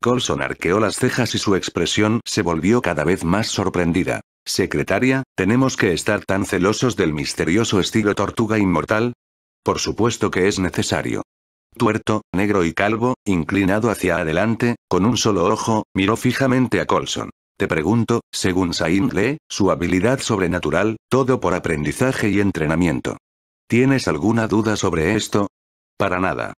Colson arqueó las cejas y su expresión se volvió cada vez más sorprendida. Secretaria, ¿tenemos que estar tan celosos del misterioso estilo tortuga inmortal? Por supuesto que es necesario. Tuerto, negro y calvo, inclinado hacia adelante, con un solo ojo, miró fijamente a Colson. Te pregunto, según Sain Lee, su habilidad sobrenatural, todo por aprendizaje y entrenamiento. ¿Tienes alguna duda sobre esto? Para nada.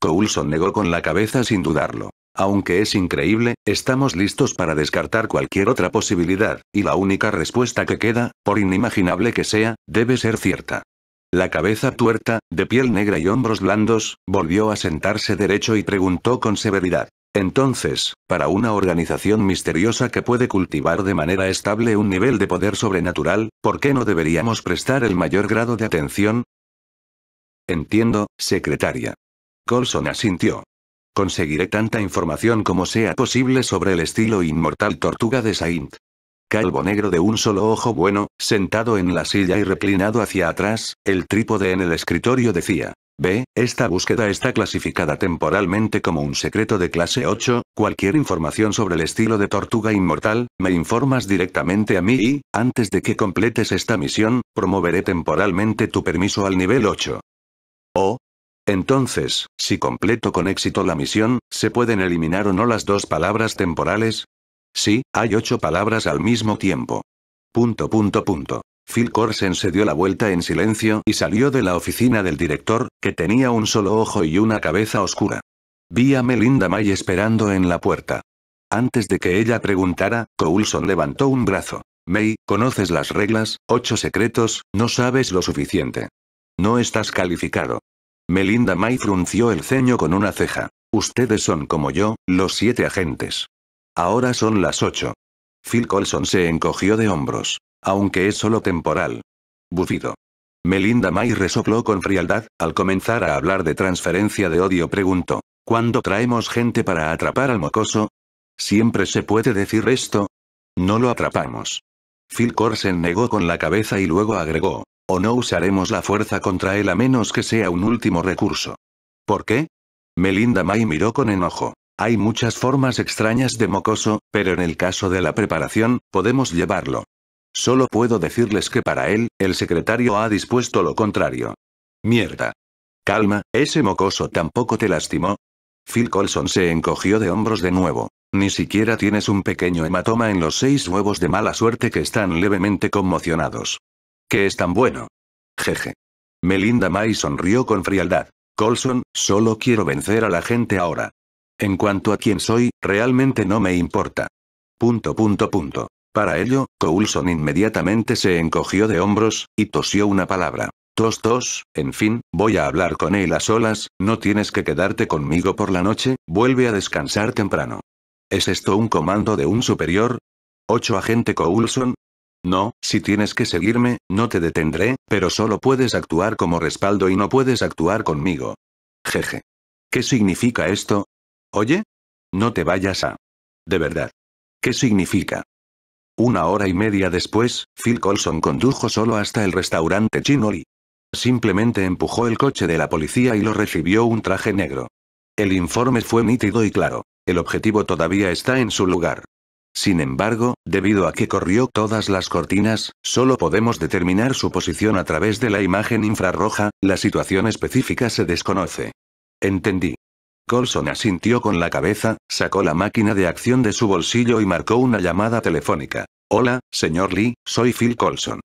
Coulson negó con la cabeza sin dudarlo. Aunque es increíble, estamos listos para descartar cualquier otra posibilidad, y la única respuesta que queda, por inimaginable que sea, debe ser cierta. La cabeza tuerta, de piel negra y hombros blandos, volvió a sentarse derecho y preguntó con severidad. Entonces, para una organización misteriosa que puede cultivar de manera estable un nivel de poder sobrenatural, ¿por qué no deberíamos prestar el mayor grado de atención? Entiendo, secretaria. Colson asintió. Conseguiré tanta información como sea posible sobre el estilo inmortal tortuga de Saint. Calvo negro de un solo ojo bueno, sentado en la silla y reclinado hacia atrás, el trípode en el escritorio decía. B. Esta búsqueda está clasificada temporalmente como un secreto de clase 8. Cualquier información sobre el estilo de tortuga inmortal, me informas directamente a mí y, antes de que completes esta misión, promoveré temporalmente tu permiso al nivel 8. O". Entonces, si completo con éxito la misión, ¿se pueden eliminar o no las dos palabras temporales? Sí, hay ocho palabras al mismo tiempo. Punto punto punto. Phil Corsen se dio la vuelta en silencio y salió de la oficina del director, que tenía un solo ojo y una cabeza oscura. Vi a Melinda May esperando en la puerta. Antes de que ella preguntara, Coulson levantó un brazo. May, conoces las reglas, ocho secretos, no sabes lo suficiente. No estás calificado. Melinda May frunció el ceño con una ceja. Ustedes son como yo, los siete agentes. Ahora son las ocho. Phil Colson se encogió de hombros. Aunque es solo temporal. Bufido. Melinda May resopló con frialdad, al comenzar a hablar de transferencia de odio preguntó. ¿Cuándo traemos gente para atrapar al mocoso? ¿Siempre se puede decir esto? No lo atrapamos. Phil Corsen negó con la cabeza y luego agregó. O no usaremos la fuerza contra él a menos que sea un último recurso. ¿Por qué? Melinda May miró con enojo. Hay muchas formas extrañas de mocoso, pero en el caso de la preparación, podemos llevarlo. Solo puedo decirles que para él, el secretario ha dispuesto lo contrario. Mierda. Calma, ese mocoso tampoco te lastimó. Phil Colson se encogió de hombros de nuevo. Ni siquiera tienes un pequeño hematoma en los seis huevos de mala suerte que están levemente conmocionados que es tan bueno. Jeje. Melinda May sonrió con frialdad. Coulson, solo quiero vencer a la gente ahora. En cuanto a quién soy, realmente no me importa. Punto punto punto. Para ello, Coulson inmediatamente se encogió de hombros, y tosió una palabra. Tos tos, en fin, voy a hablar con él a solas, no tienes que quedarte conmigo por la noche, vuelve a descansar temprano. ¿Es esto un comando de un superior? 8 Agente Coulson, no, si tienes que seguirme, no te detendré, pero solo puedes actuar como respaldo y no puedes actuar conmigo. Jeje. ¿Qué significa esto? Oye. No te vayas a. De verdad. ¿Qué significa? Una hora y media después, Phil Colson condujo solo hasta el restaurante Chinoli. Simplemente empujó el coche de la policía y lo recibió un traje negro. El informe fue nítido y claro. El objetivo todavía está en su lugar. Sin embargo, debido a que corrió todas las cortinas, solo podemos determinar su posición a través de la imagen infrarroja, la situación específica se desconoce. Entendí. Colson asintió con la cabeza, sacó la máquina de acción de su bolsillo y marcó una llamada telefónica. Hola, señor Lee, soy Phil Colson.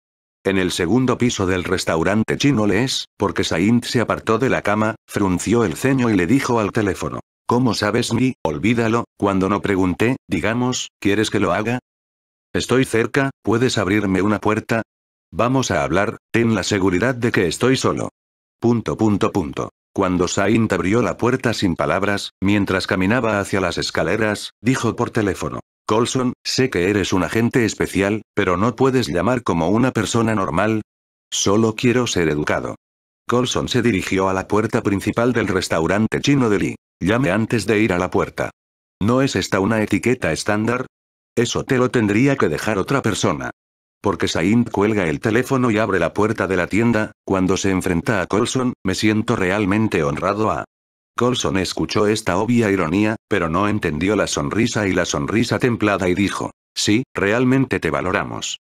En el segundo piso del restaurante chino le es, porque Saint se apartó de la cama, frunció el ceño y le dijo al teléfono. ¿Cómo sabes mi? Olvídalo, cuando no pregunté, digamos, ¿quieres que lo haga? Estoy cerca, ¿puedes abrirme una puerta? Vamos a hablar, ten la seguridad de que estoy solo. Punto punto punto. Cuando Saint abrió la puerta sin palabras, mientras caminaba hacia las escaleras, dijo por teléfono. Colson, sé que eres un agente especial, pero no puedes llamar como una persona normal. Solo quiero ser educado. Colson se dirigió a la puerta principal del restaurante chino de Lee. Llame antes de ir a la puerta. ¿No es esta una etiqueta estándar? Eso te lo tendría que dejar otra persona. Porque Saint cuelga el teléfono y abre la puerta de la tienda, cuando se enfrenta a Colson, me siento realmente honrado a... Colson escuchó esta obvia ironía, pero no entendió la sonrisa y la sonrisa templada y dijo, sí, realmente te valoramos.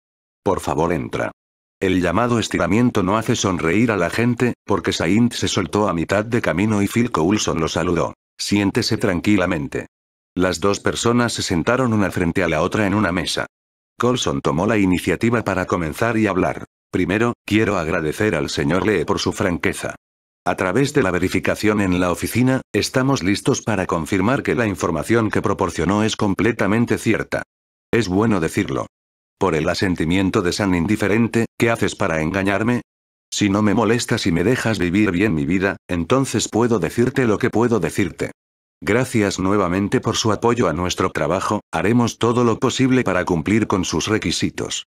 Por favor entra. El llamado estiramiento no hace sonreír a la gente, porque Saint se soltó a mitad de camino y Phil Coulson lo saludó. Siéntese tranquilamente. Las dos personas se sentaron una frente a la otra en una mesa. Colson tomó la iniciativa para comenzar y hablar. Primero, quiero agradecer al señor Lee por su franqueza. A través de la verificación en la oficina, estamos listos para confirmar que la información que proporcionó es completamente cierta. Es bueno decirlo. Por el asentimiento de San Indiferente, ¿qué haces para engañarme? Si no me molestas y me dejas vivir bien mi vida, entonces puedo decirte lo que puedo decirte. Gracias nuevamente por su apoyo a nuestro trabajo, haremos todo lo posible para cumplir con sus requisitos.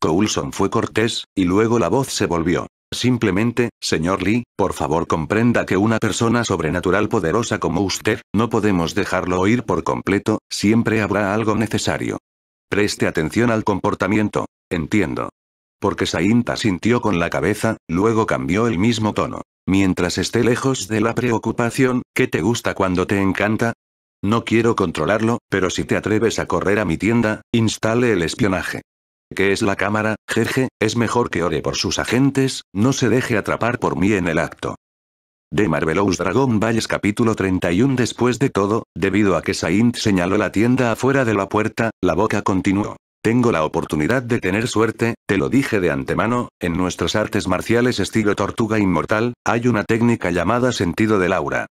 Coulson fue cortés, y luego la voz se volvió. Simplemente, señor Lee, por favor comprenda que una persona sobrenatural poderosa como usted, no podemos dejarlo oír por completo, siempre habrá algo necesario. Preste atención al comportamiento. Entiendo porque Sainta sintió con la cabeza, luego cambió el mismo tono. Mientras esté lejos de la preocupación, ¿qué te gusta cuando te encanta? No quiero controlarlo, pero si te atreves a correr a mi tienda, instale el espionaje. ¿Qué es la cámara, jeje? Es mejor que ore por sus agentes, no se deje atrapar por mí en el acto. De Marvelous Dragon Balls capítulo 31 Después de todo, debido a que Saint señaló la tienda afuera de la puerta, la boca continuó. Tengo la oportunidad de tener suerte, te lo dije de antemano, en nuestras artes marciales estilo tortuga inmortal, hay una técnica llamada sentido del aura.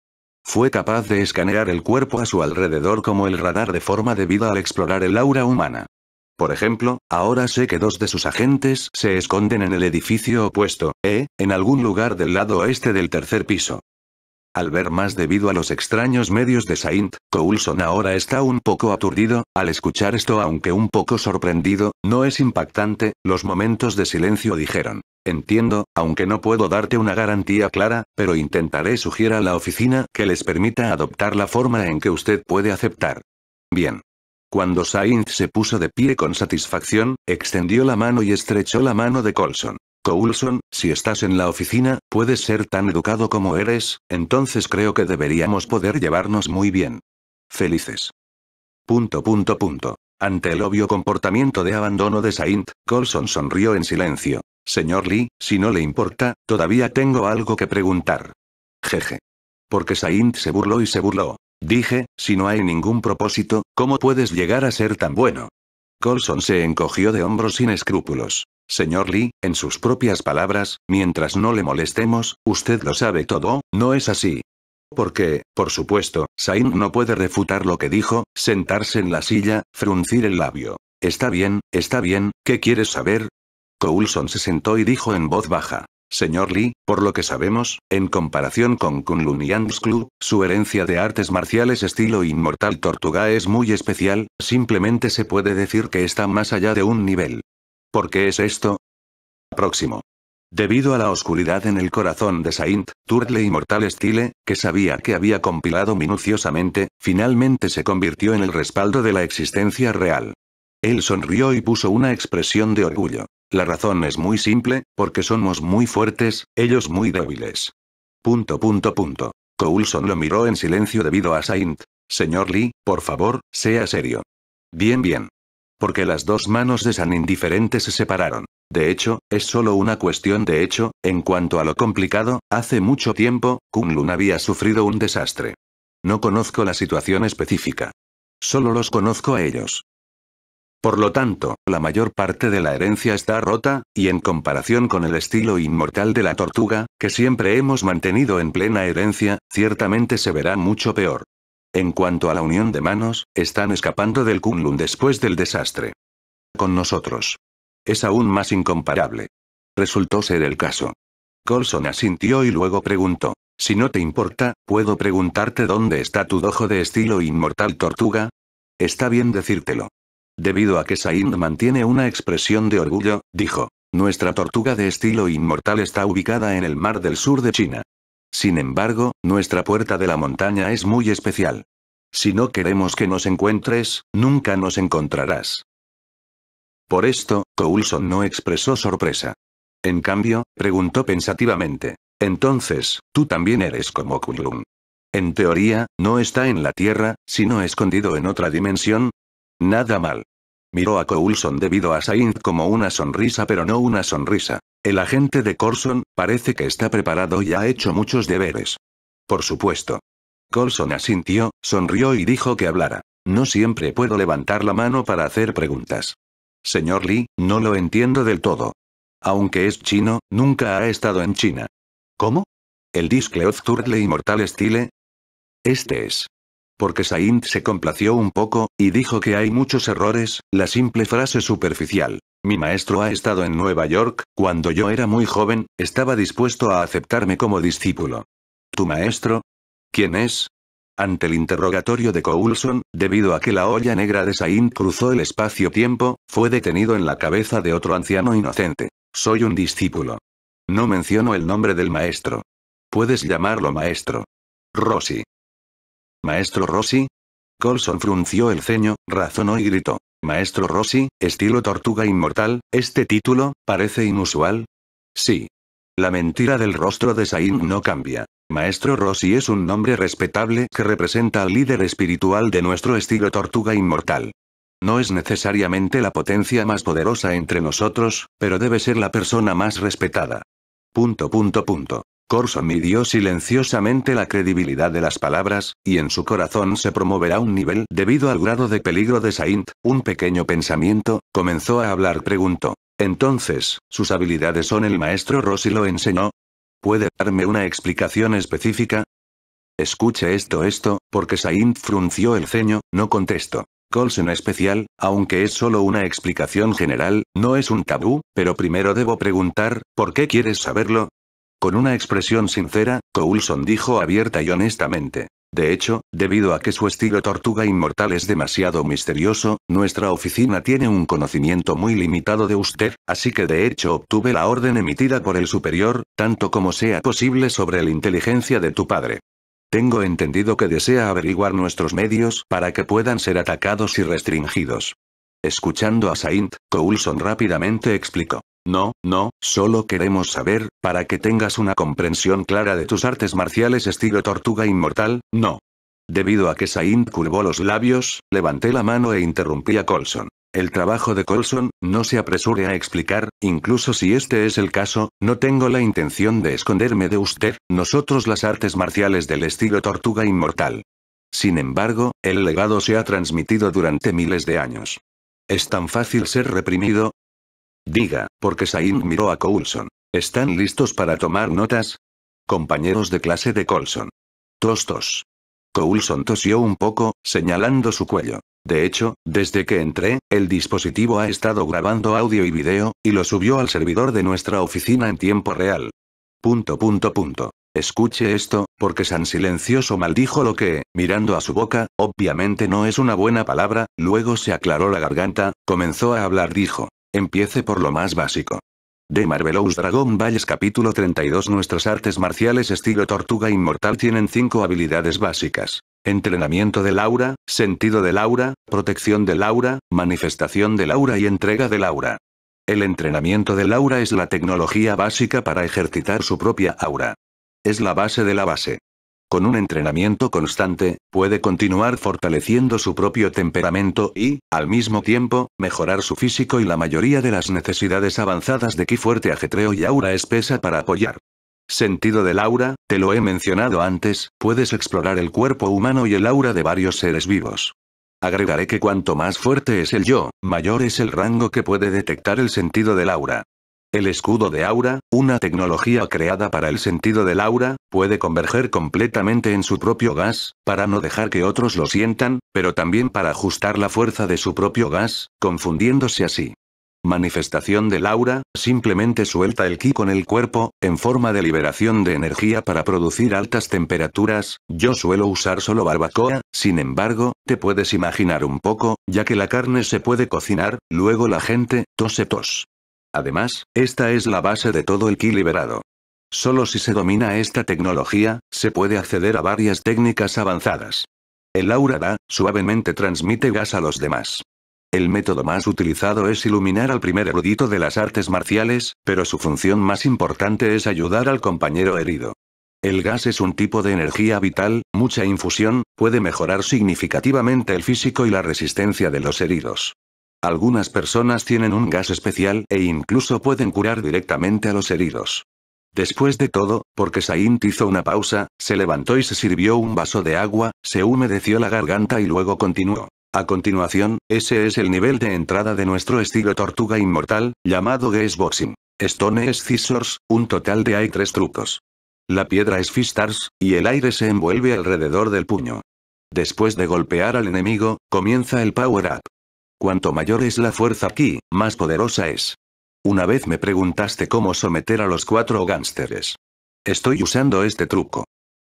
Fue capaz de escanear el cuerpo a su alrededor como el radar de forma debida al explorar el aura humana. Por ejemplo, ahora sé que dos de sus agentes se esconden en el edificio opuesto, ¿eh? En algún lugar del lado oeste del tercer piso. Al ver más debido a los extraños medios de Saint, Coulson ahora está un poco aturdido, al escuchar esto aunque un poco sorprendido, no es impactante, los momentos de silencio dijeron. Entiendo, aunque no puedo darte una garantía clara, pero intentaré sugerir a la oficina que les permita adoptar la forma en que usted puede aceptar. Bien. Cuando Saint se puso de pie con satisfacción, extendió la mano y estrechó la mano de Coulson. Coulson, si estás en la oficina, puedes ser tan educado como eres, entonces creo que deberíamos poder llevarnos muy bien. Felices. Punto punto punto. Ante el obvio comportamiento de abandono de Saint, Colson sonrió en silencio. Señor Lee, si no le importa, todavía tengo algo que preguntar. Jeje. Porque Saint se burló y se burló. Dije, si no hay ningún propósito, ¿cómo puedes llegar a ser tan bueno? Colson se encogió de hombros sin escrúpulos. Señor Lee, en sus propias palabras, mientras no le molestemos, usted lo sabe todo, ¿no es así? Porque, por supuesto, Sain no puede refutar lo que dijo, sentarse en la silla, fruncir el labio. Está bien, está bien, ¿qué quieres saber? Coulson se sentó y dijo en voz baja. Señor Lee, por lo que sabemos, en comparación con Kunlun y Club, su herencia de artes marciales estilo inmortal tortuga es muy especial, simplemente se puede decir que está más allá de un nivel. ¿Por qué es esto? Próximo. Debido a la oscuridad en el corazón de Saint, Turtle Mortal Style, que sabía que había compilado minuciosamente, finalmente se convirtió en el respaldo de la existencia real. Él sonrió y puso una expresión de orgullo. La razón es muy simple, porque somos muy fuertes, ellos muy débiles. Punto punto punto. Coulson lo miró en silencio debido a Saint. Señor Lee, por favor, sea serio. Bien bien, porque las dos manos de San indiferente se separaron. De hecho, es solo una cuestión de hecho, en cuanto a lo complicado, hace mucho tiempo, Kunlun había sufrido un desastre. No conozco la situación específica. Solo los conozco a ellos. Por lo tanto, la mayor parte de la herencia está rota, y en comparación con el estilo inmortal de la tortuga, que siempre hemos mantenido en plena herencia, ciertamente se verá mucho peor. En cuanto a la unión de manos, están escapando del Kunlun después del desastre. Con nosotros. Es aún más incomparable. Resultó ser el caso. Colson asintió y luego preguntó. Si no te importa, ¿puedo preguntarte dónde está tu dojo de estilo inmortal tortuga? Está bien decírtelo. Debido a que Saint mantiene una expresión de orgullo, dijo, nuestra tortuga de estilo inmortal está ubicada en el mar del sur de China. Sin embargo, nuestra puerta de la montaña es muy especial. Si no queremos que nos encuentres, nunca nos encontrarás. Por esto, Coulson no expresó sorpresa. En cambio, preguntó pensativamente. Entonces, tú también eres como Kulum. En teoría, no está en la Tierra, sino escondido en otra dimensión. Nada mal. Miró a Coulson debido a Saint como una sonrisa pero no una sonrisa. El agente de Coulson, parece que está preparado y ha hecho muchos deberes. Por supuesto. Coulson asintió, sonrió y dijo que hablara. No siempre puedo levantar la mano para hacer preguntas. Señor Lee, no lo entiendo del todo. Aunque es chino, nunca ha estado en China. ¿Cómo? ¿El discle Turtle inmortal Style? Este es porque Saint se complació un poco, y dijo que hay muchos errores, la simple frase superficial. Mi maestro ha estado en Nueva York, cuando yo era muy joven, estaba dispuesto a aceptarme como discípulo. ¿Tu maestro? ¿Quién es? Ante el interrogatorio de Coulson, debido a que la olla negra de Saint cruzó el espacio-tiempo, fue detenido en la cabeza de otro anciano inocente. Soy un discípulo. No menciono el nombre del maestro. Puedes llamarlo maestro. Rossi. Maestro Rossi. Colson frunció el ceño, razonó y gritó. Maestro Rossi, estilo tortuga inmortal, este título, parece inusual. Sí. La mentira del rostro de Sain no cambia. Maestro Rossi es un nombre respetable que representa al líder espiritual de nuestro estilo tortuga inmortal. No es necesariamente la potencia más poderosa entre nosotros, pero debe ser la persona más respetada. Punto punto punto. Corso midió silenciosamente la credibilidad de las palabras, y en su corazón se promoverá un nivel debido al grado de peligro de Saint, un pequeño pensamiento, comenzó a hablar preguntó. Entonces, ¿sus habilidades son el maestro Rossi lo enseñó? ¿Puede darme una explicación específica? Escuche esto esto, porque Saint frunció el ceño, no contesto. Colson especial, aunque es solo una explicación general, no es un tabú, pero primero debo preguntar, ¿por qué quieres saberlo? Con una expresión sincera, Coulson dijo abierta y honestamente. De hecho, debido a que su estilo tortuga inmortal es demasiado misterioso, nuestra oficina tiene un conocimiento muy limitado de usted, así que de hecho obtuve la orden emitida por el superior, tanto como sea posible sobre la inteligencia de tu padre. Tengo entendido que desea averiguar nuestros medios para que puedan ser atacados y restringidos. Escuchando a Saint, Coulson rápidamente explicó. No, no, solo queremos saber, para que tengas una comprensión clara de tus artes marciales estilo tortuga inmortal, no. Debido a que Saint curvó los labios, levanté la mano e interrumpí a Colson. El trabajo de Colson, no se apresure a explicar, incluso si este es el caso, no tengo la intención de esconderme de usted, nosotros las artes marciales del estilo tortuga inmortal. Sin embargo, el legado se ha transmitido durante miles de años. Es tan fácil ser reprimido, Diga, porque Sain miró a Coulson. ¿Están listos para tomar notas? Compañeros de clase de Coulson. Tostos. Coulson tosió un poco, señalando su cuello. De hecho, desde que entré, el dispositivo ha estado grabando audio y video, y lo subió al servidor de nuestra oficina en tiempo real. Punto punto punto. Escuche esto, porque San Silencioso maldijo lo que, mirando a su boca, obviamente no es una buena palabra, luego se aclaró la garganta, comenzó a hablar dijo. Empiece por lo más básico. De Marvelous Dragon Balls capítulo 32 Nuestras artes marciales estilo tortuga inmortal tienen cinco habilidades básicas. Entrenamiento del aura, sentido del aura, protección del aura, manifestación del aura y entrega del aura. El entrenamiento del aura es la tecnología básica para ejercitar su propia aura. Es la base de la base. Con un entrenamiento constante, puede continuar fortaleciendo su propio temperamento y, al mismo tiempo, mejorar su físico y la mayoría de las necesidades avanzadas de ki fuerte ajetreo y aura espesa para apoyar. Sentido del aura, te lo he mencionado antes, puedes explorar el cuerpo humano y el aura de varios seres vivos. Agregaré que cuanto más fuerte es el yo, mayor es el rango que puede detectar el sentido del aura. El escudo de aura, una tecnología creada para el sentido del aura, puede converger completamente en su propio gas, para no dejar que otros lo sientan, pero también para ajustar la fuerza de su propio gas, confundiéndose así. Manifestación del aura, simplemente suelta el ki con el cuerpo, en forma de liberación de energía para producir altas temperaturas, yo suelo usar solo barbacoa, sin embargo, te puedes imaginar un poco, ya que la carne se puede cocinar, luego la gente, tose tos. Además, esta es la base de todo el ki Solo si se domina esta tecnología, se puede acceder a varias técnicas avanzadas. El aura da, suavemente transmite gas a los demás. El método más utilizado es iluminar al primer erudito de las artes marciales, pero su función más importante es ayudar al compañero herido. El gas es un tipo de energía vital, mucha infusión, puede mejorar significativamente el físico y la resistencia de los heridos. Algunas personas tienen un gas especial e incluso pueden curar directamente a los heridos. Después de todo, porque Saint hizo una pausa, se levantó y se sirvió un vaso de agua, se humedeció la garganta y luego continuó. A continuación, ese es el nivel de entrada de nuestro estilo tortuga inmortal, llamado Boxing. Stone Scissors, un total de hay tres trucos. La piedra es Fistars, y el aire se envuelve alrededor del puño. Después de golpear al enemigo, comienza el Power Up. Cuanto mayor es la fuerza aquí, más poderosa es. Una vez me preguntaste cómo someter a los cuatro gánsteres. Estoy usando este truco.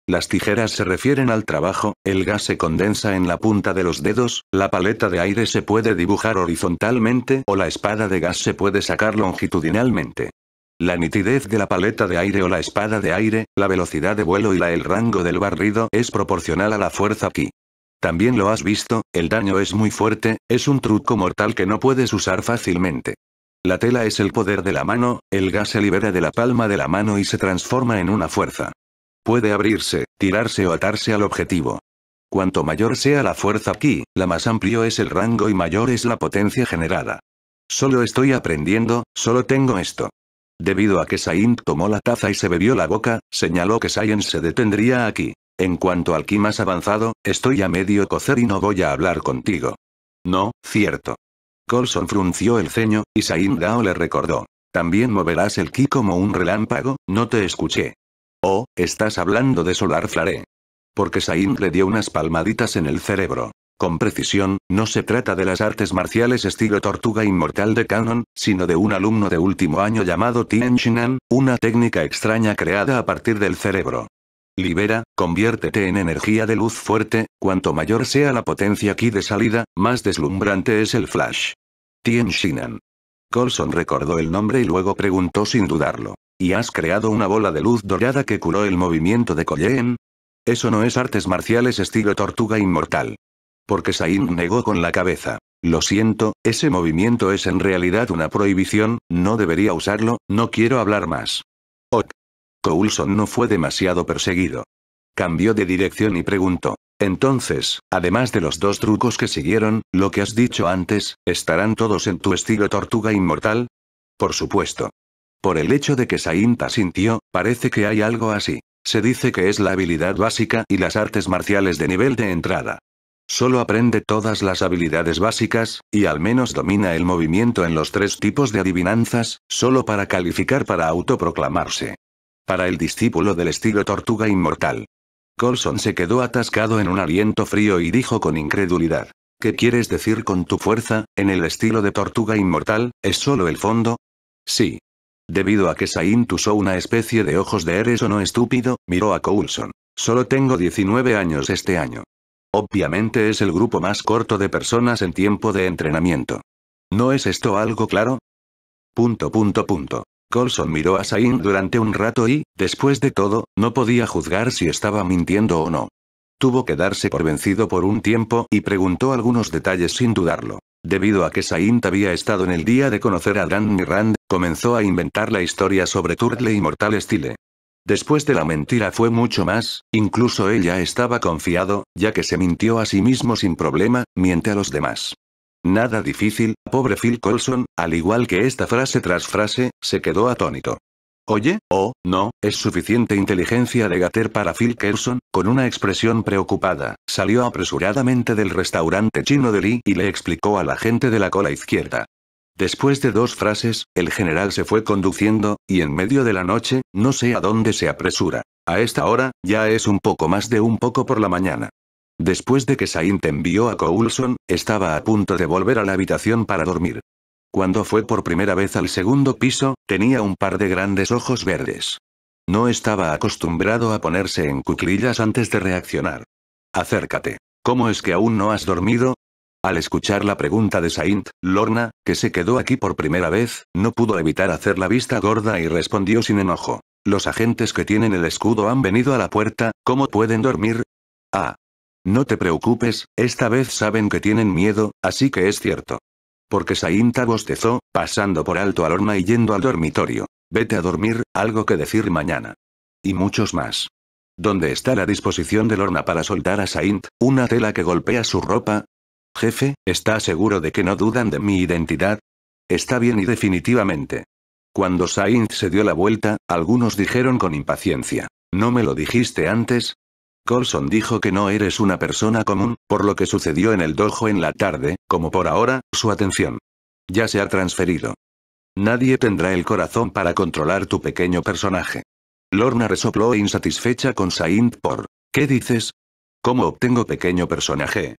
Las tijeras se refieren al trabajo, el gas se condensa en la punta de los dedos, la paleta de aire se puede dibujar horizontalmente o la espada de gas se puede sacar longitudinalmente. La nitidez de la paleta de aire o la espada de aire, la velocidad de vuelo y la el rango del barrido es proporcional a la fuerza aquí. También lo has visto, el daño es muy fuerte, es un truco mortal que no puedes usar fácilmente. La tela es el poder de la mano, el gas se libera de la palma de la mano y se transforma en una fuerza. Puede abrirse, tirarse o atarse al objetivo. Cuanto mayor sea la fuerza aquí, la más amplio es el rango y mayor es la potencia generada. Solo estoy aprendiendo, solo tengo esto. Debido a que Saint tomó la taza y se bebió la boca, señaló que Science se detendría aquí. En cuanto al ki más avanzado, estoy a medio cocer y no voy a hablar contigo. No, cierto. Colson frunció el ceño, y Sain Dao le recordó. También moverás el ki como un relámpago, no te escuché. Oh, estás hablando de Solar Flare. Porque Sain le dio unas palmaditas en el cerebro. Con precisión, no se trata de las artes marciales estilo tortuga inmortal de Canon, sino de un alumno de último año llamado Tien Shinan, una técnica extraña creada a partir del cerebro. Libera, conviértete en energía de luz fuerte, cuanto mayor sea la potencia aquí de salida, más deslumbrante es el flash. Tien Shinan. Colson recordó el nombre y luego preguntó sin dudarlo. ¿Y has creado una bola de luz dorada que curó el movimiento de Koyen? Eso no es artes marciales estilo tortuga inmortal. Porque Sain negó con la cabeza. Lo siento, ese movimiento es en realidad una prohibición, no debería usarlo, no quiero hablar más. Ok. Olson no fue demasiado perseguido. Cambió de dirección y preguntó. Entonces, además de los dos trucos que siguieron, lo que has dicho antes, ¿estarán todos en tu estilo tortuga inmortal? Por supuesto. Por el hecho de que Sainta sintió, parece que hay algo así. Se dice que es la habilidad básica y las artes marciales de nivel de entrada. Solo aprende todas las habilidades básicas, y al menos domina el movimiento en los tres tipos de adivinanzas, solo para calificar para autoproclamarse para el discípulo del estilo tortuga inmortal. Colson se quedó atascado en un aliento frío y dijo con incredulidad. ¿Qué quieres decir con tu fuerza, en el estilo de tortuga inmortal, es solo el fondo? Sí. Debido a que Saint usó una especie de ojos de eres o no estúpido, miró a Coulson. Solo tengo 19 años este año. Obviamente es el grupo más corto de personas en tiempo de entrenamiento. ¿No es esto algo claro? Punto punto punto. Colson miró a Sain durante un rato y, después de todo, no podía juzgar si estaba mintiendo o no. Tuvo que darse por vencido por un tiempo y preguntó algunos detalles sin dudarlo. Debido a que Saint había estado en el día de conocer a Dan Mirand, comenzó a inventar la historia sobre Turtle y Mortal Style. Después de la mentira fue mucho más, incluso ella estaba confiado, ya que se mintió a sí mismo sin problema, miente a los demás. Nada difícil, pobre Phil Colson, al igual que esta frase tras frase, se quedó atónito. Oye, oh, no, es suficiente inteligencia de Gater para Phil Colson, con una expresión preocupada, salió apresuradamente del restaurante chino de Lee y le explicó a la gente de la cola izquierda. Después de dos frases, el general se fue conduciendo, y en medio de la noche, no sé a dónde se apresura. A esta hora, ya es un poco más de un poco por la mañana. Después de que Saint envió a Coulson, estaba a punto de volver a la habitación para dormir. Cuando fue por primera vez al segundo piso, tenía un par de grandes ojos verdes. No estaba acostumbrado a ponerse en cuclillas antes de reaccionar. Acércate. ¿Cómo es que aún no has dormido? Al escuchar la pregunta de Saint, Lorna, que se quedó aquí por primera vez, no pudo evitar hacer la vista gorda y respondió sin enojo. Los agentes que tienen el escudo han venido a la puerta, ¿cómo pueden dormir? Ah, no te preocupes, esta vez saben que tienen miedo, así que es cierto. Porque Saint bostezó, pasando por alto a Lorna y yendo al dormitorio. Vete a dormir, algo que decir mañana. Y muchos más. ¿Dónde está la disposición de Lorna para soltar a Saint, una tela que golpea su ropa? Jefe, ¿está seguro de que no dudan de mi identidad? Está bien y definitivamente. Cuando Saint se dio la vuelta, algunos dijeron con impaciencia. ¿No me lo dijiste antes? Colson dijo que no eres una persona común, por lo que sucedió en el dojo en la tarde, como por ahora, su atención. Ya se ha transferido. Nadie tendrá el corazón para controlar tu pequeño personaje. Lorna resopló insatisfecha con Saint por. ¿Qué dices? ¿Cómo obtengo pequeño personaje?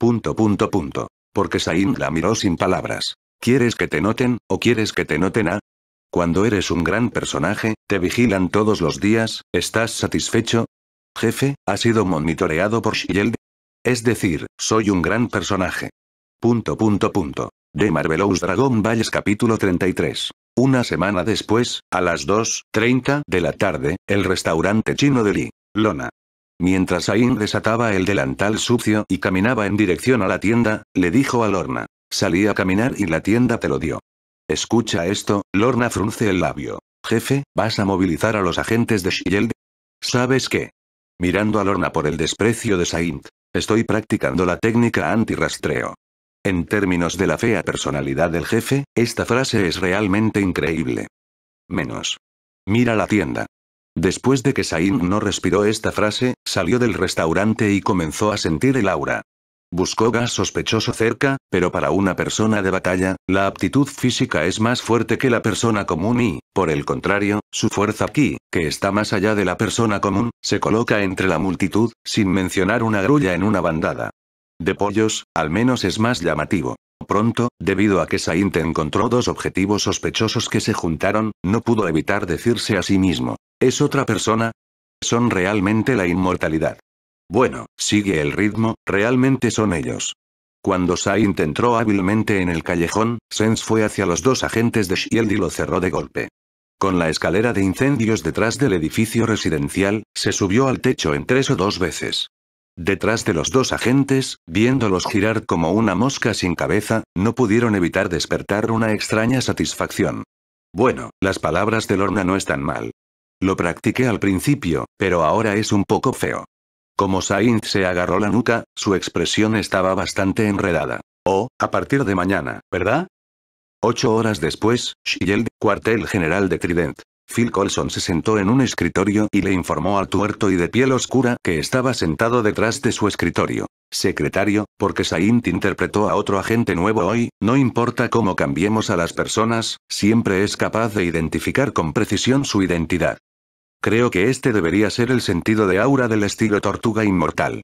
Punto punto punto. Porque Saint la miró sin palabras. ¿Quieres que te noten, o quieres que te noten a? Cuando eres un gran personaje, te vigilan todos los días, ¿estás satisfecho? Jefe, ha sido monitoreado por Shield. Es decir, soy un gran personaje. Punto punto punto. De Marvelous Dragon Balls capítulo 33. Una semana después, a las 2.30 de la tarde, el restaurante chino de Lee. Lona. Mientras Ain desataba el delantal sucio y caminaba en dirección a la tienda, le dijo a Lorna. Salí a caminar y la tienda te lo dio. Escucha esto, Lorna frunce el labio. Jefe, ¿vas a movilizar a los agentes de Shield? ¿Sabes qué? mirando a Lorna por el desprecio de Saint. Estoy practicando la técnica antirrastreo. En términos de la fea personalidad del jefe, esta frase es realmente increíble. Menos. Mira la tienda. Después de que Saint no respiró esta frase, salió del restaurante y comenzó a sentir el aura. Buscó gas sospechoso cerca, pero para una persona de batalla, la aptitud física es más fuerte que la persona común y, por el contrario, su fuerza aquí, que está más allá de la persona común, se coloca entre la multitud, sin mencionar una grulla en una bandada. De pollos, al menos es más llamativo. Pronto, debido a que Saint encontró dos objetivos sospechosos que se juntaron, no pudo evitar decirse a sí mismo. ¿Es otra persona? Son realmente la inmortalidad. Bueno, sigue el ritmo, realmente son ellos. Cuando Saint entró hábilmente en el callejón, Sens fue hacia los dos agentes de Shield y lo cerró de golpe. Con la escalera de incendios detrás del edificio residencial, se subió al techo en tres o dos veces. Detrás de los dos agentes, viéndolos girar como una mosca sin cabeza, no pudieron evitar despertar una extraña satisfacción. Bueno, las palabras de Lorna no están mal. Lo practiqué al principio, pero ahora es un poco feo. Como Sainz se agarró la nuca, su expresión estaba bastante enredada. Oh, a partir de mañana, ¿verdad? Ocho horas después, Shield, cuartel general de Trident. Phil Colson se sentó en un escritorio y le informó al tuerto y de piel oscura que estaba sentado detrás de su escritorio. Secretario, porque Saint interpretó a otro agente nuevo hoy, no importa cómo cambiemos a las personas, siempre es capaz de identificar con precisión su identidad. Creo que este debería ser el sentido de aura del estilo tortuga inmortal.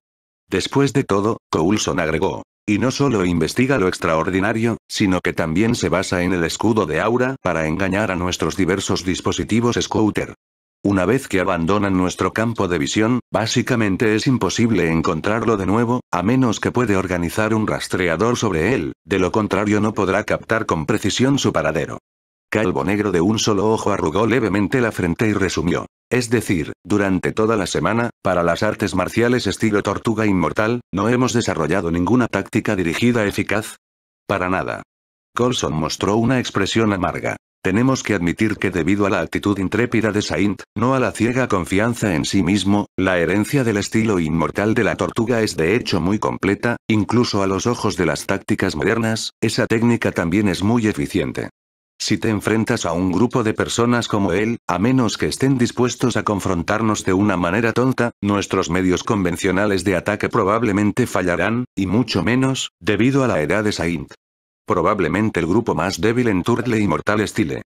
Después de todo, Coulson agregó, y no solo investiga lo extraordinario, sino que también se basa en el escudo de aura para engañar a nuestros diversos dispositivos Scooter. Una vez que abandonan nuestro campo de visión, básicamente es imposible encontrarlo de nuevo, a menos que puede organizar un rastreador sobre él, de lo contrario no podrá captar con precisión su paradero calvo negro de un solo ojo arrugó levemente la frente y resumió. Es decir, durante toda la semana, para las artes marciales estilo tortuga inmortal, no hemos desarrollado ninguna táctica dirigida eficaz. Para nada. Colson mostró una expresión amarga. Tenemos que admitir que debido a la actitud intrépida de Saint, no a la ciega confianza en sí mismo, la herencia del estilo inmortal de la tortuga es de hecho muy completa, incluso a los ojos de las tácticas modernas, esa técnica también es muy eficiente. Si te enfrentas a un grupo de personas como él, a menos que estén dispuestos a confrontarnos de una manera tonta, nuestros medios convencionales de ataque probablemente fallarán, y mucho menos, debido a la edad de Saint. Probablemente el grupo más débil en Turtle y Mortal Style.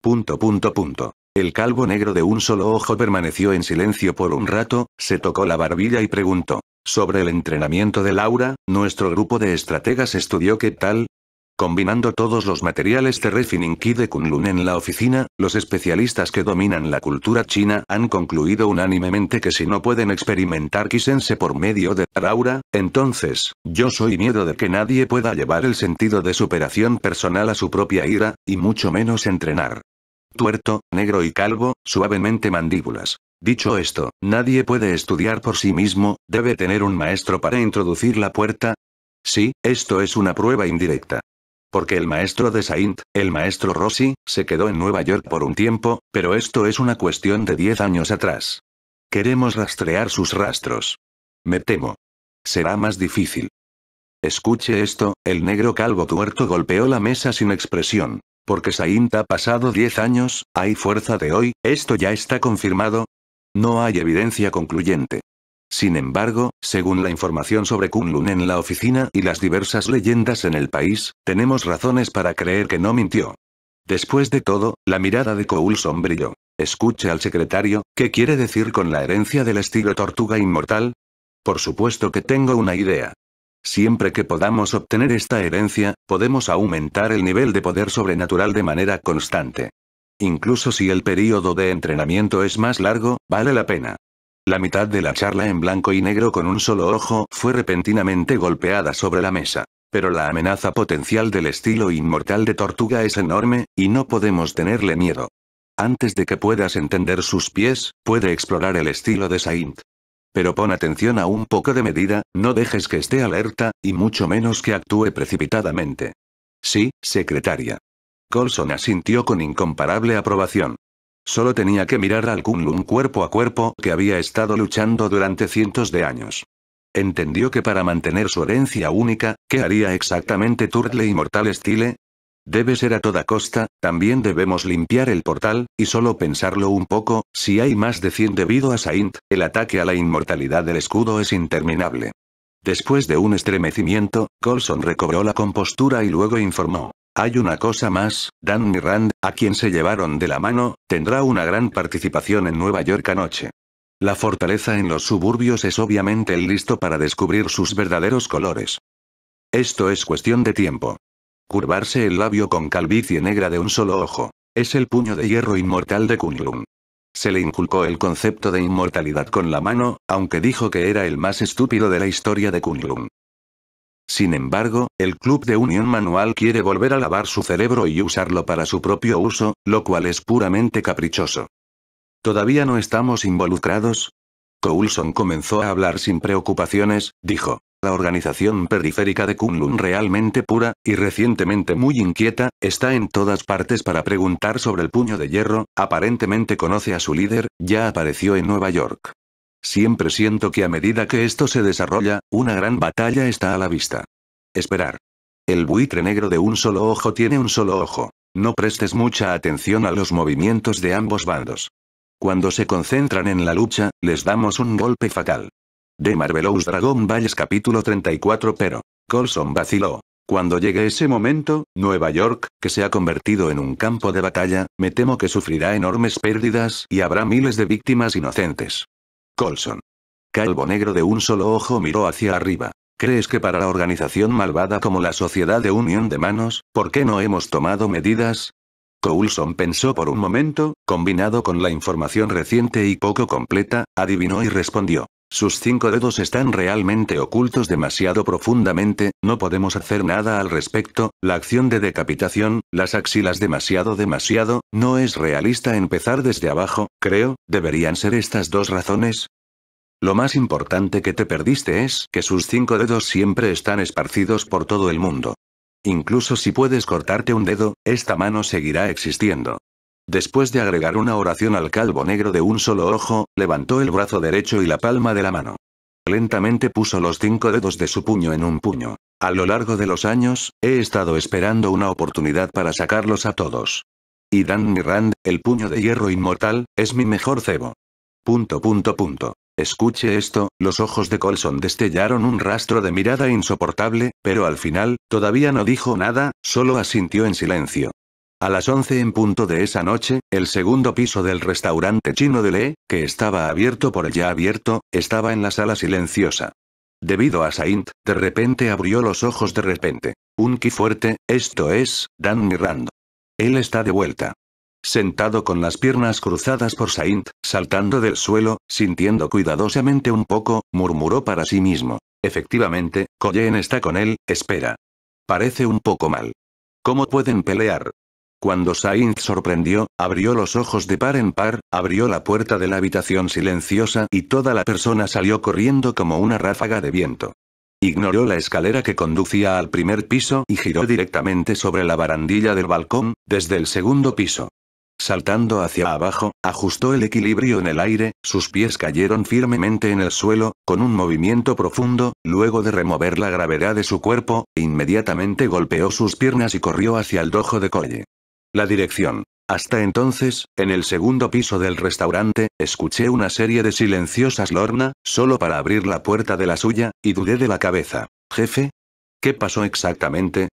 Punto punto punto. El calvo negro de un solo ojo permaneció en silencio por un rato, se tocó la barbilla y preguntó. Sobre el entrenamiento de Laura, nuestro grupo de estrategas estudió qué tal, Combinando todos los materiales de Refining de Kunlun en la oficina, los especialistas que dominan la cultura china han concluido unánimemente que si no pueden experimentar Kisense por medio de Aura, entonces, yo soy miedo de que nadie pueda llevar el sentido de superación personal a su propia ira, y mucho menos entrenar. Tuerto, negro y calvo, suavemente mandíbulas. Dicho esto, nadie puede estudiar por sí mismo, debe tener un maestro para introducir la puerta. Sí, esto es una prueba indirecta. Porque el maestro de Saint, el maestro Rossi, se quedó en Nueva York por un tiempo, pero esto es una cuestión de 10 años atrás. Queremos rastrear sus rastros. Me temo. Será más difícil. Escuche esto, el negro calvo tuerto golpeó la mesa sin expresión. Porque Saint ha pasado 10 años, hay fuerza de hoy, esto ya está confirmado. No hay evidencia concluyente. Sin embargo, según la información sobre Kunlun en la oficina y las diversas leyendas en el país, tenemos razones para creer que no mintió. Después de todo, la mirada de Koul brilló. Escuche al secretario, ¿qué quiere decir con la herencia del estilo tortuga inmortal? Por supuesto que tengo una idea. Siempre que podamos obtener esta herencia, podemos aumentar el nivel de poder sobrenatural de manera constante. Incluso si el período de entrenamiento es más largo, vale la pena. La mitad de la charla en blanco y negro con un solo ojo fue repentinamente golpeada sobre la mesa. Pero la amenaza potencial del estilo inmortal de tortuga es enorme, y no podemos tenerle miedo. Antes de que puedas entender sus pies, puede explorar el estilo de Saint. Pero pon atención a un poco de medida, no dejes que esté alerta, y mucho menos que actúe precipitadamente. Sí, secretaria. Colson asintió con incomparable aprobación. Solo tenía que mirar al Kunlun cuerpo a cuerpo que había estado luchando durante cientos de años. Entendió que para mantener su herencia única, ¿qué haría exactamente Turtle y Mortal Style? Debe ser a toda costa, también debemos limpiar el portal, y solo pensarlo un poco, si hay más de 100 debido a Saint, el ataque a la inmortalidad del escudo es interminable. Después de un estremecimiento, Colson recobró la compostura y luego informó. Hay una cosa más, Dan Rand, a quien se llevaron de la mano, tendrá una gran participación en Nueva York anoche. La fortaleza en los suburbios es obviamente el listo para descubrir sus verdaderos colores. Esto es cuestión de tiempo. Curvarse el labio con calvicie negra de un solo ojo. Es el puño de hierro inmortal de Kunlun. Se le inculcó el concepto de inmortalidad con la mano, aunque dijo que era el más estúpido de la historia de Kunlun. Sin embargo, el club de Unión Manual quiere volver a lavar su cerebro y usarlo para su propio uso, lo cual es puramente caprichoso. Todavía no estamos involucrados, Coulson comenzó a hablar sin preocupaciones, dijo. La organización periférica de Kunlun realmente pura, y recientemente muy inquieta, está en todas partes para preguntar sobre el puño de hierro, aparentemente conoce a su líder, ya apareció en Nueva York. Siempre siento que a medida que esto se desarrolla, una gran batalla está a la vista. Esperar. El buitre negro de un solo ojo tiene un solo ojo. No prestes mucha atención a los movimientos de ambos bandos. Cuando se concentran en la lucha, les damos un golpe fatal. De Marvelous Dragon Balls capítulo 34 pero, Colson vaciló. Cuando llegue ese momento, Nueva York, que se ha convertido en un campo de batalla, me temo que sufrirá enormes pérdidas y habrá miles de víctimas inocentes. Colson. Calvo negro de un solo ojo miró hacia arriba. ¿Crees que para la organización malvada como la Sociedad de Unión de Manos, por qué no hemos tomado medidas? Coulson pensó por un momento, combinado con la información reciente y poco completa, adivinó y respondió. Sus cinco dedos están realmente ocultos demasiado profundamente, no podemos hacer nada al respecto, la acción de decapitación, las axilas demasiado demasiado, no es realista empezar desde abajo, creo, deberían ser estas dos razones. Lo más importante que te perdiste es que sus cinco dedos siempre están esparcidos por todo el mundo. Incluso si puedes cortarte un dedo, esta mano seguirá existiendo. Después de agregar una oración al calvo negro de un solo ojo, levantó el brazo derecho y la palma de la mano. Lentamente puso los cinco dedos de su puño en un puño. A lo largo de los años, he estado esperando una oportunidad para sacarlos a todos. Y Dan Mirand, el puño de hierro inmortal, es mi mejor cebo. Punto punto punto. Escuche esto, los ojos de Colson destellaron un rastro de mirada insoportable, pero al final, todavía no dijo nada, solo asintió en silencio. A las 11 en punto de esa noche, el segundo piso del restaurante chino de Lee, que estaba abierto por el ya abierto, estaba en la sala silenciosa. Debido a Saint, de repente abrió los ojos de repente. Un ki fuerte, esto es, Dan Mirando. Él está de vuelta. Sentado con las piernas cruzadas por Saint, saltando del suelo, sintiendo cuidadosamente un poco, murmuró para sí mismo. Efectivamente, Colleen está con él, espera. Parece un poco mal. ¿Cómo pueden pelear? Cuando Sainz sorprendió, abrió los ojos de par en par, abrió la puerta de la habitación silenciosa y toda la persona salió corriendo como una ráfaga de viento. Ignoró la escalera que conducía al primer piso y giró directamente sobre la barandilla del balcón, desde el segundo piso. Saltando hacia abajo, ajustó el equilibrio en el aire, sus pies cayeron firmemente en el suelo, con un movimiento profundo, luego de remover la gravedad de su cuerpo, inmediatamente golpeó sus piernas y corrió hacia el dojo de Colle la dirección. Hasta entonces, en el segundo piso del restaurante, escuché una serie de silenciosas lorna, solo para abrir la puerta de la suya, y dudé de la cabeza. ¿Jefe? ¿Qué pasó exactamente?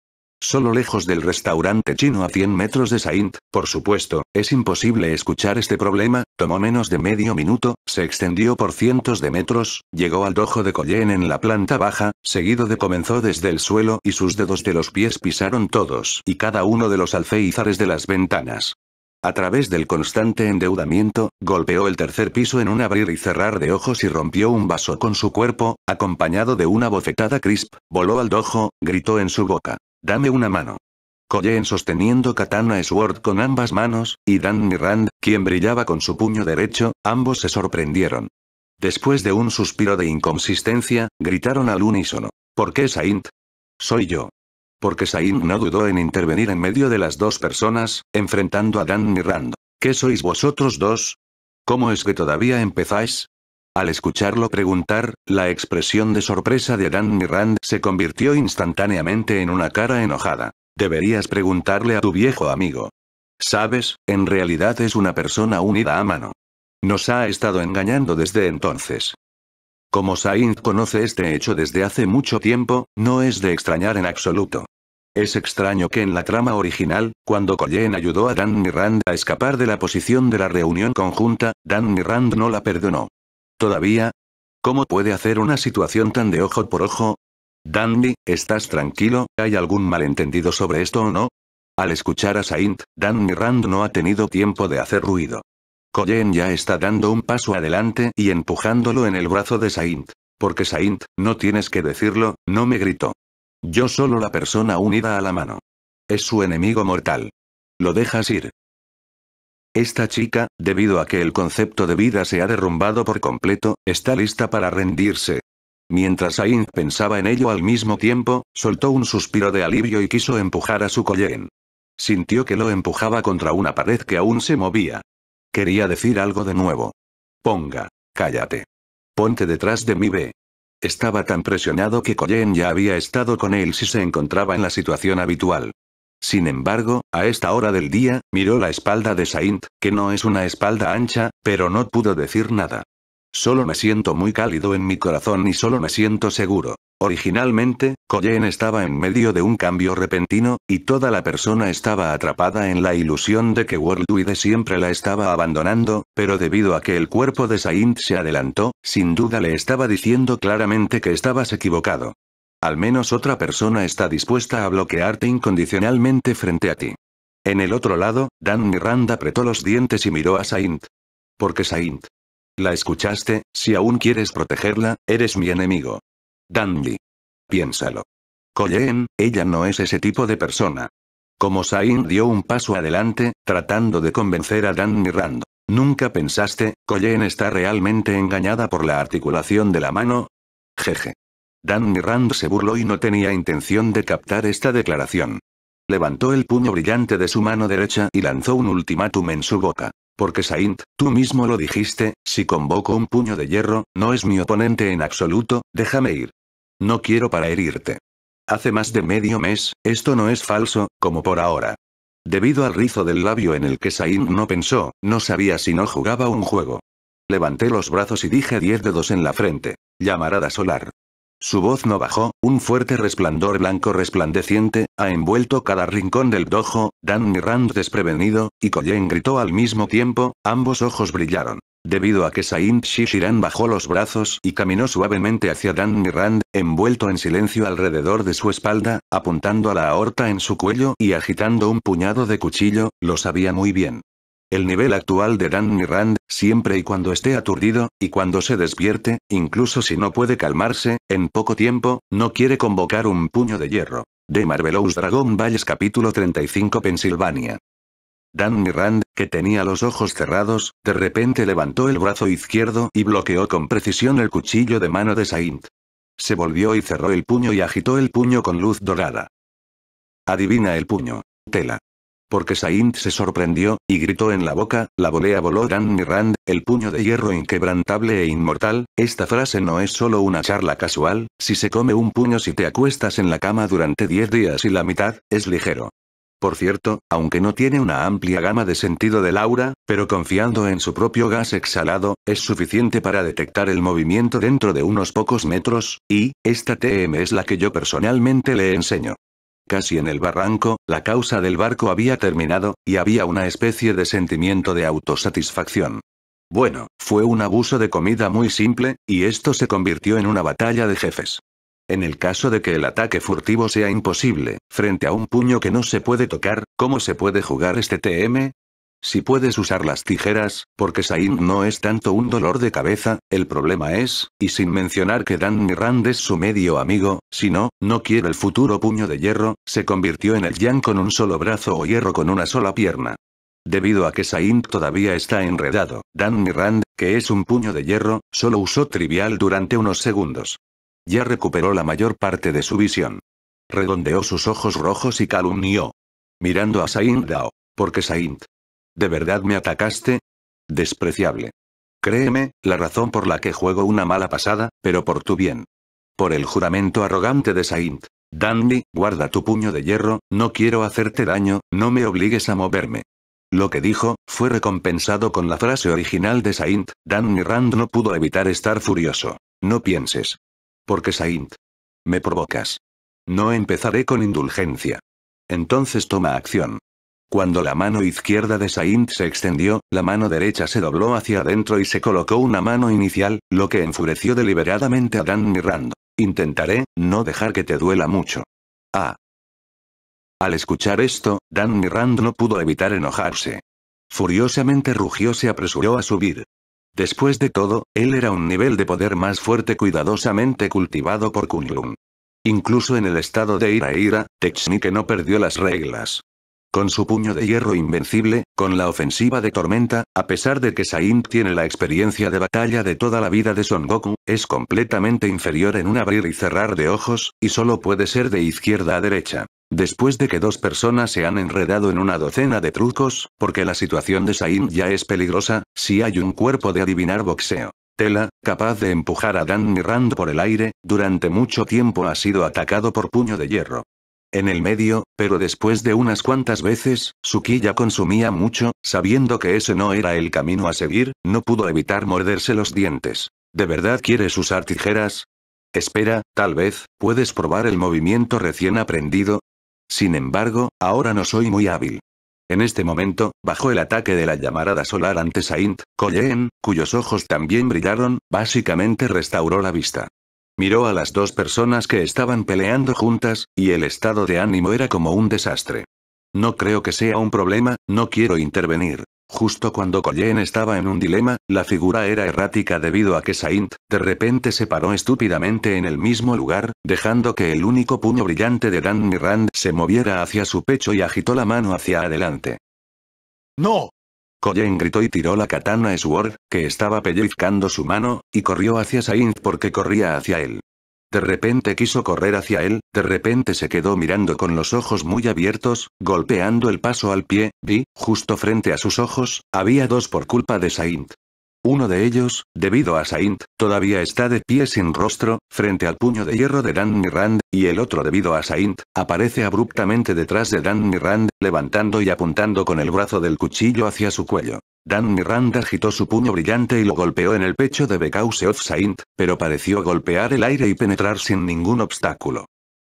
Solo lejos del restaurante chino a 100 metros de Saint, por supuesto, es imposible escuchar este problema, tomó menos de medio minuto, se extendió por cientos de metros, llegó al dojo de Collén en la planta baja, seguido de comenzó desde el suelo y sus dedos de los pies pisaron todos y cada uno de los alféizares de las ventanas. A través del constante endeudamiento, golpeó el tercer piso en un abrir y cerrar de ojos y rompió un vaso con su cuerpo, acompañado de una bofetada crisp, voló al dojo, gritó en su boca. Dame una mano. en sosteniendo katana sword con ambas manos, y Dan Mirand, quien brillaba con su puño derecho, ambos se sorprendieron. Después de un suspiro de inconsistencia, gritaron al unísono. ¿Por qué Saint? Soy yo. Porque Saint no dudó en intervenir en medio de las dos personas, enfrentando a Dan Rand. ¿Qué sois vosotros dos? ¿Cómo es que todavía empezáis? Al escucharlo preguntar, la expresión de sorpresa de Dan Mirand se convirtió instantáneamente en una cara enojada. Deberías preguntarle a tu viejo amigo. Sabes, en realidad es una persona unida a mano. Nos ha estado engañando desde entonces. Como Sainz conoce este hecho desde hace mucho tiempo, no es de extrañar en absoluto. Es extraño que en la trama original, cuando Colleen ayudó a Dan Mirand a escapar de la posición de la reunión conjunta, Dan Mirand no la perdonó. ¿Todavía? ¿Cómo puede hacer una situación tan de ojo por ojo? Danby, ¿estás tranquilo? ¿Hay algún malentendido sobre esto o no? Al escuchar a Saint, Danny Rand no ha tenido tiempo de hacer ruido. Colleen ya está dando un paso adelante y empujándolo en el brazo de Saint. Porque Saint, no tienes que decirlo, no me gritó. Yo solo la persona unida a la mano. Es su enemigo mortal. Lo dejas ir. Esta chica, debido a que el concepto de vida se ha derrumbado por completo, está lista para rendirse. Mientras Ain pensaba en ello al mismo tiempo, soltó un suspiro de alivio y quiso empujar a su Colleen. Sintió que lo empujaba contra una pared que aún se movía. Quería decir algo de nuevo. Ponga. Cállate. Ponte detrás de mí, ve. Estaba tan presionado que Colleen ya había estado con él si se encontraba en la situación habitual. Sin embargo, a esta hora del día, miró la espalda de Saint, que no es una espalda ancha, pero no pudo decir nada. Solo me siento muy cálido en mi corazón y solo me siento seguro. Originalmente, Colleen estaba en medio de un cambio repentino, y toda la persona estaba atrapada en la ilusión de que Worldwide siempre la estaba abandonando, pero debido a que el cuerpo de Saint se adelantó, sin duda le estaba diciendo claramente que estabas equivocado. Al menos otra persona está dispuesta a bloquearte incondicionalmente frente a ti. En el otro lado, Dan Miranda apretó los dientes y miró a Saint. Porque Saint. La escuchaste, si aún quieres protegerla, eres mi enemigo. Dandy. Piénsalo. Colleen, ella no es ese tipo de persona. Como Saint dio un paso adelante, tratando de convencer a Dan Miranda. ¿Nunca pensaste, Colleen está realmente engañada por la articulación de la mano? Jeje. Dan Mirand se burló y no tenía intención de captar esta declaración. Levantó el puño brillante de su mano derecha y lanzó un ultimátum en su boca. Porque Saint, tú mismo lo dijiste, si convoco un puño de hierro, no es mi oponente en absoluto, déjame ir. No quiero para herirte. Hace más de medio mes, esto no es falso, como por ahora. Debido al rizo del labio en el que Saint no pensó, no sabía si no jugaba un juego. Levanté los brazos y dije diez dedos en la frente. Llamarada solar. Su voz no bajó, un fuerte resplandor blanco resplandeciente, ha envuelto cada rincón del dojo, Dan Mirand desprevenido, y Colleen gritó al mismo tiempo, ambos ojos brillaron. Debido a que Saint Shishiran bajó los brazos y caminó suavemente hacia Dan Mirand, envuelto en silencio alrededor de su espalda, apuntando a la aorta en su cuello y agitando un puñado de cuchillo, lo sabía muy bien. El nivel actual de Dan Mirand, siempre y cuando esté aturdido, y cuando se despierte, incluso si no puede calmarse, en poco tiempo, no quiere convocar un puño de hierro. De Marvelous Dragon Valles capítulo 35 Pensilvania. Dan Mirand, que tenía los ojos cerrados, de repente levantó el brazo izquierdo y bloqueó con precisión el cuchillo de mano de Saint. Se volvió y cerró el puño y agitó el puño con luz dorada. Adivina el puño. Tela. Porque Saint se sorprendió, y gritó en la boca, la volea voló Rand el puño de hierro inquebrantable e inmortal, esta frase no es solo una charla casual, si se come un puño si te acuestas en la cama durante 10 días y la mitad, es ligero. Por cierto, aunque no tiene una amplia gama de sentido de Laura, pero confiando en su propio gas exhalado, es suficiente para detectar el movimiento dentro de unos pocos metros, y, esta TM es la que yo personalmente le enseño. Casi en el barranco, la causa del barco había terminado, y había una especie de sentimiento de autosatisfacción. Bueno, fue un abuso de comida muy simple, y esto se convirtió en una batalla de jefes. En el caso de que el ataque furtivo sea imposible, frente a un puño que no se puede tocar, ¿cómo se puede jugar este TM? Si puedes usar las tijeras, porque Saint no es tanto un dolor de cabeza, el problema es, y sin mencionar que Dan Mirand es su medio amigo, si no, no quiere el futuro puño de hierro, se convirtió en el Yang con un solo brazo o hierro con una sola pierna. Debido a que Saint todavía está enredado, Dan Mirand, que es un puño de hierro, solo usó trivial durante unos segundos. Ya recuperó la mayor parte de su visión. Redondeó sus ojos rojos y calumnió. Mirando a Saint Dao. Porque Saint, ¿De verdad me atacaste? Despreciable. Créeme, la razón por la que juego una mala pasada, pero por tu bien. Por el juramento arrogante de Saint. Danny, guarda tu puño de hierro, no quiero hacerte daño, no me obligues a moverme. Lo que dijo, fue recompensado con la frase original de Saint, Danny Rand no pudo evitar estar furioso. No pienses. Porque Saint. Me provocas. No empezaré con indulgencia. Entonces toma acción. Cuando la mano izquierda de Saint se extendió, la mano derecha se dobló hacia adentro y se colocó una mano inicial, lo que enfureció deliberadamente a Dan Mirando. Intentaré, no dejar que te duela mucho. Ah. Al escuchar esto, Dan Mirand no pudo evitar enojarse. Furiosamente rugió se apresuró a subir. Después de todo, él era un nivel de poder más fuerte cuidadosamente cultivado por Kunlun. Incluso en el estado de ira ira, Technique no perdió las reglas. Con su puño de hierro invencible, con la ofensiva de Tormenta, a pesar de que Saint tiene la experiencia de batalla de toda la vida de Son Goku, es completamente inferior en un abrir y cerrar de ojos, y solo puede ser de izquierda a derecha. Después de que dos personas se han enredado en una docena de trucos, porque la situación de Saint ya es peligrosa, si hay un cuerpo de adivinar boxeo. Tela, capaz de empujar a Dan Mirand por el aire, durante mucho tiempo ha sido atacado por puño de hierro en el medio, pero después de unas cuantas veces, Suki ya consumía mucho, sabiendo que ese no era el camino a seguir, no pudo evitar morderse los dientes. ¿De verdad quieres usar tijeras? Espera, tal vez, puedes probar el movimiento recién aprendido. Sin embargo, ahora no soy muy hábil. En este momento, bajo el ataque de la llamarada solar ante Saint, Colleen, cuyos ojos también brillaron, básicamente restauró la vista. Miró a las dos personas que estaban peleando juntas, y el estado de ánimo era como un desastre. No creo que sea un problema, no quiero intervenir. Justo cuando Colleen estaba en un dilema, la figura era errática debido a que Saint, de repente se paró estúpidamente en el mismo lugar, dejando que el único puño brillante de Dan Rand se moviera hacia su pecho y agitó la mano hacia adelante. ¡No! Koyen gritó y tiró la katana Sword, que estaba pellizcando su mano, y corrió hacia Saint porque corría hacia él. De repente quiso correr hacia él, de repente se quedó mirando con los ojos muy abiertos, golpeando el paso al pie, vi, justo frente a sus ojos, había dos por culpa de Saint. Uno de ellos, debido a Saint, todavía está de pie sin rostro, frente al puño de hierro de Dan Rand, y el otro debido a Saint, aparece abruptamente detrás de Dan Rand, levantando y apuntando con el brazo del cuchillo hacia su cuello. Dan Rand agitó su puño brillante y lo golpeó en el pecho de of Saint, pero pareció golpear el aire y penetrar sin ningún obstáculo.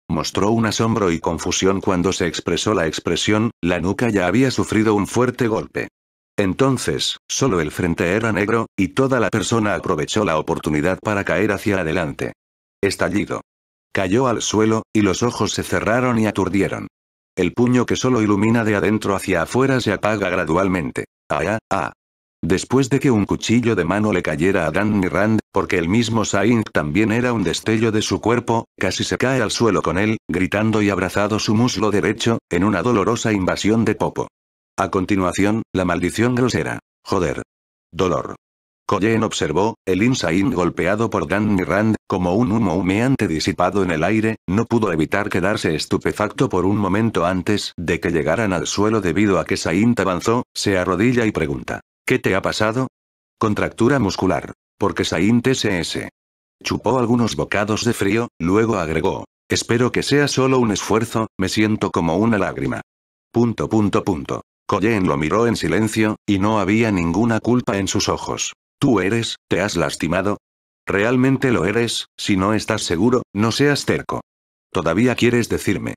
Mostró un asombro y confusión cuando se expresó la expresión, la nuca ya había sufrido un fuerte golpe. Entonces, solo el frente era negro, y toda la persona aprovechó la oportunidad para caer hacia adelante. Estallido. Cayó al suelo, y los ojos se cerraron y aturdieron. El puño que solo ilumina de adentro hacia afuera se apaga gradualmente. Ah, ah, Después de que un cuchillo de mano le cayera a Dan Mirand, porque el mismo Saint también era un destello de su cuerpo, casi se cae al suelo con él, gritando y abrazado su muslo derecho, en una dolorosa invasión de popo. A continuación, la maldición grosera. Joder. Dolor. Colleen observó, el Insain golpeado por Dan Mirand, como un humo humeante disipado en el aire, no pudo evitar quedarse estupefacto por un momento antes de que llegaran al suelo debido a que Saint avanzó, se arrodilla y pregunta. ¿Qué te ha pasado? Contractura muscular. Porque Saint S.S. Chupó algunos bocados de frío, luego agregó. Espero que sea solo un esfuerzo, me siento como una lágrima. Punto punto punto. Colleen lo miró en silencio, y no había ninguna culpa en sus ojos. Tú eres, te has lastimado. Realmente lo eres, si no estás seguro, no seas terco. Todavía quieres decirme.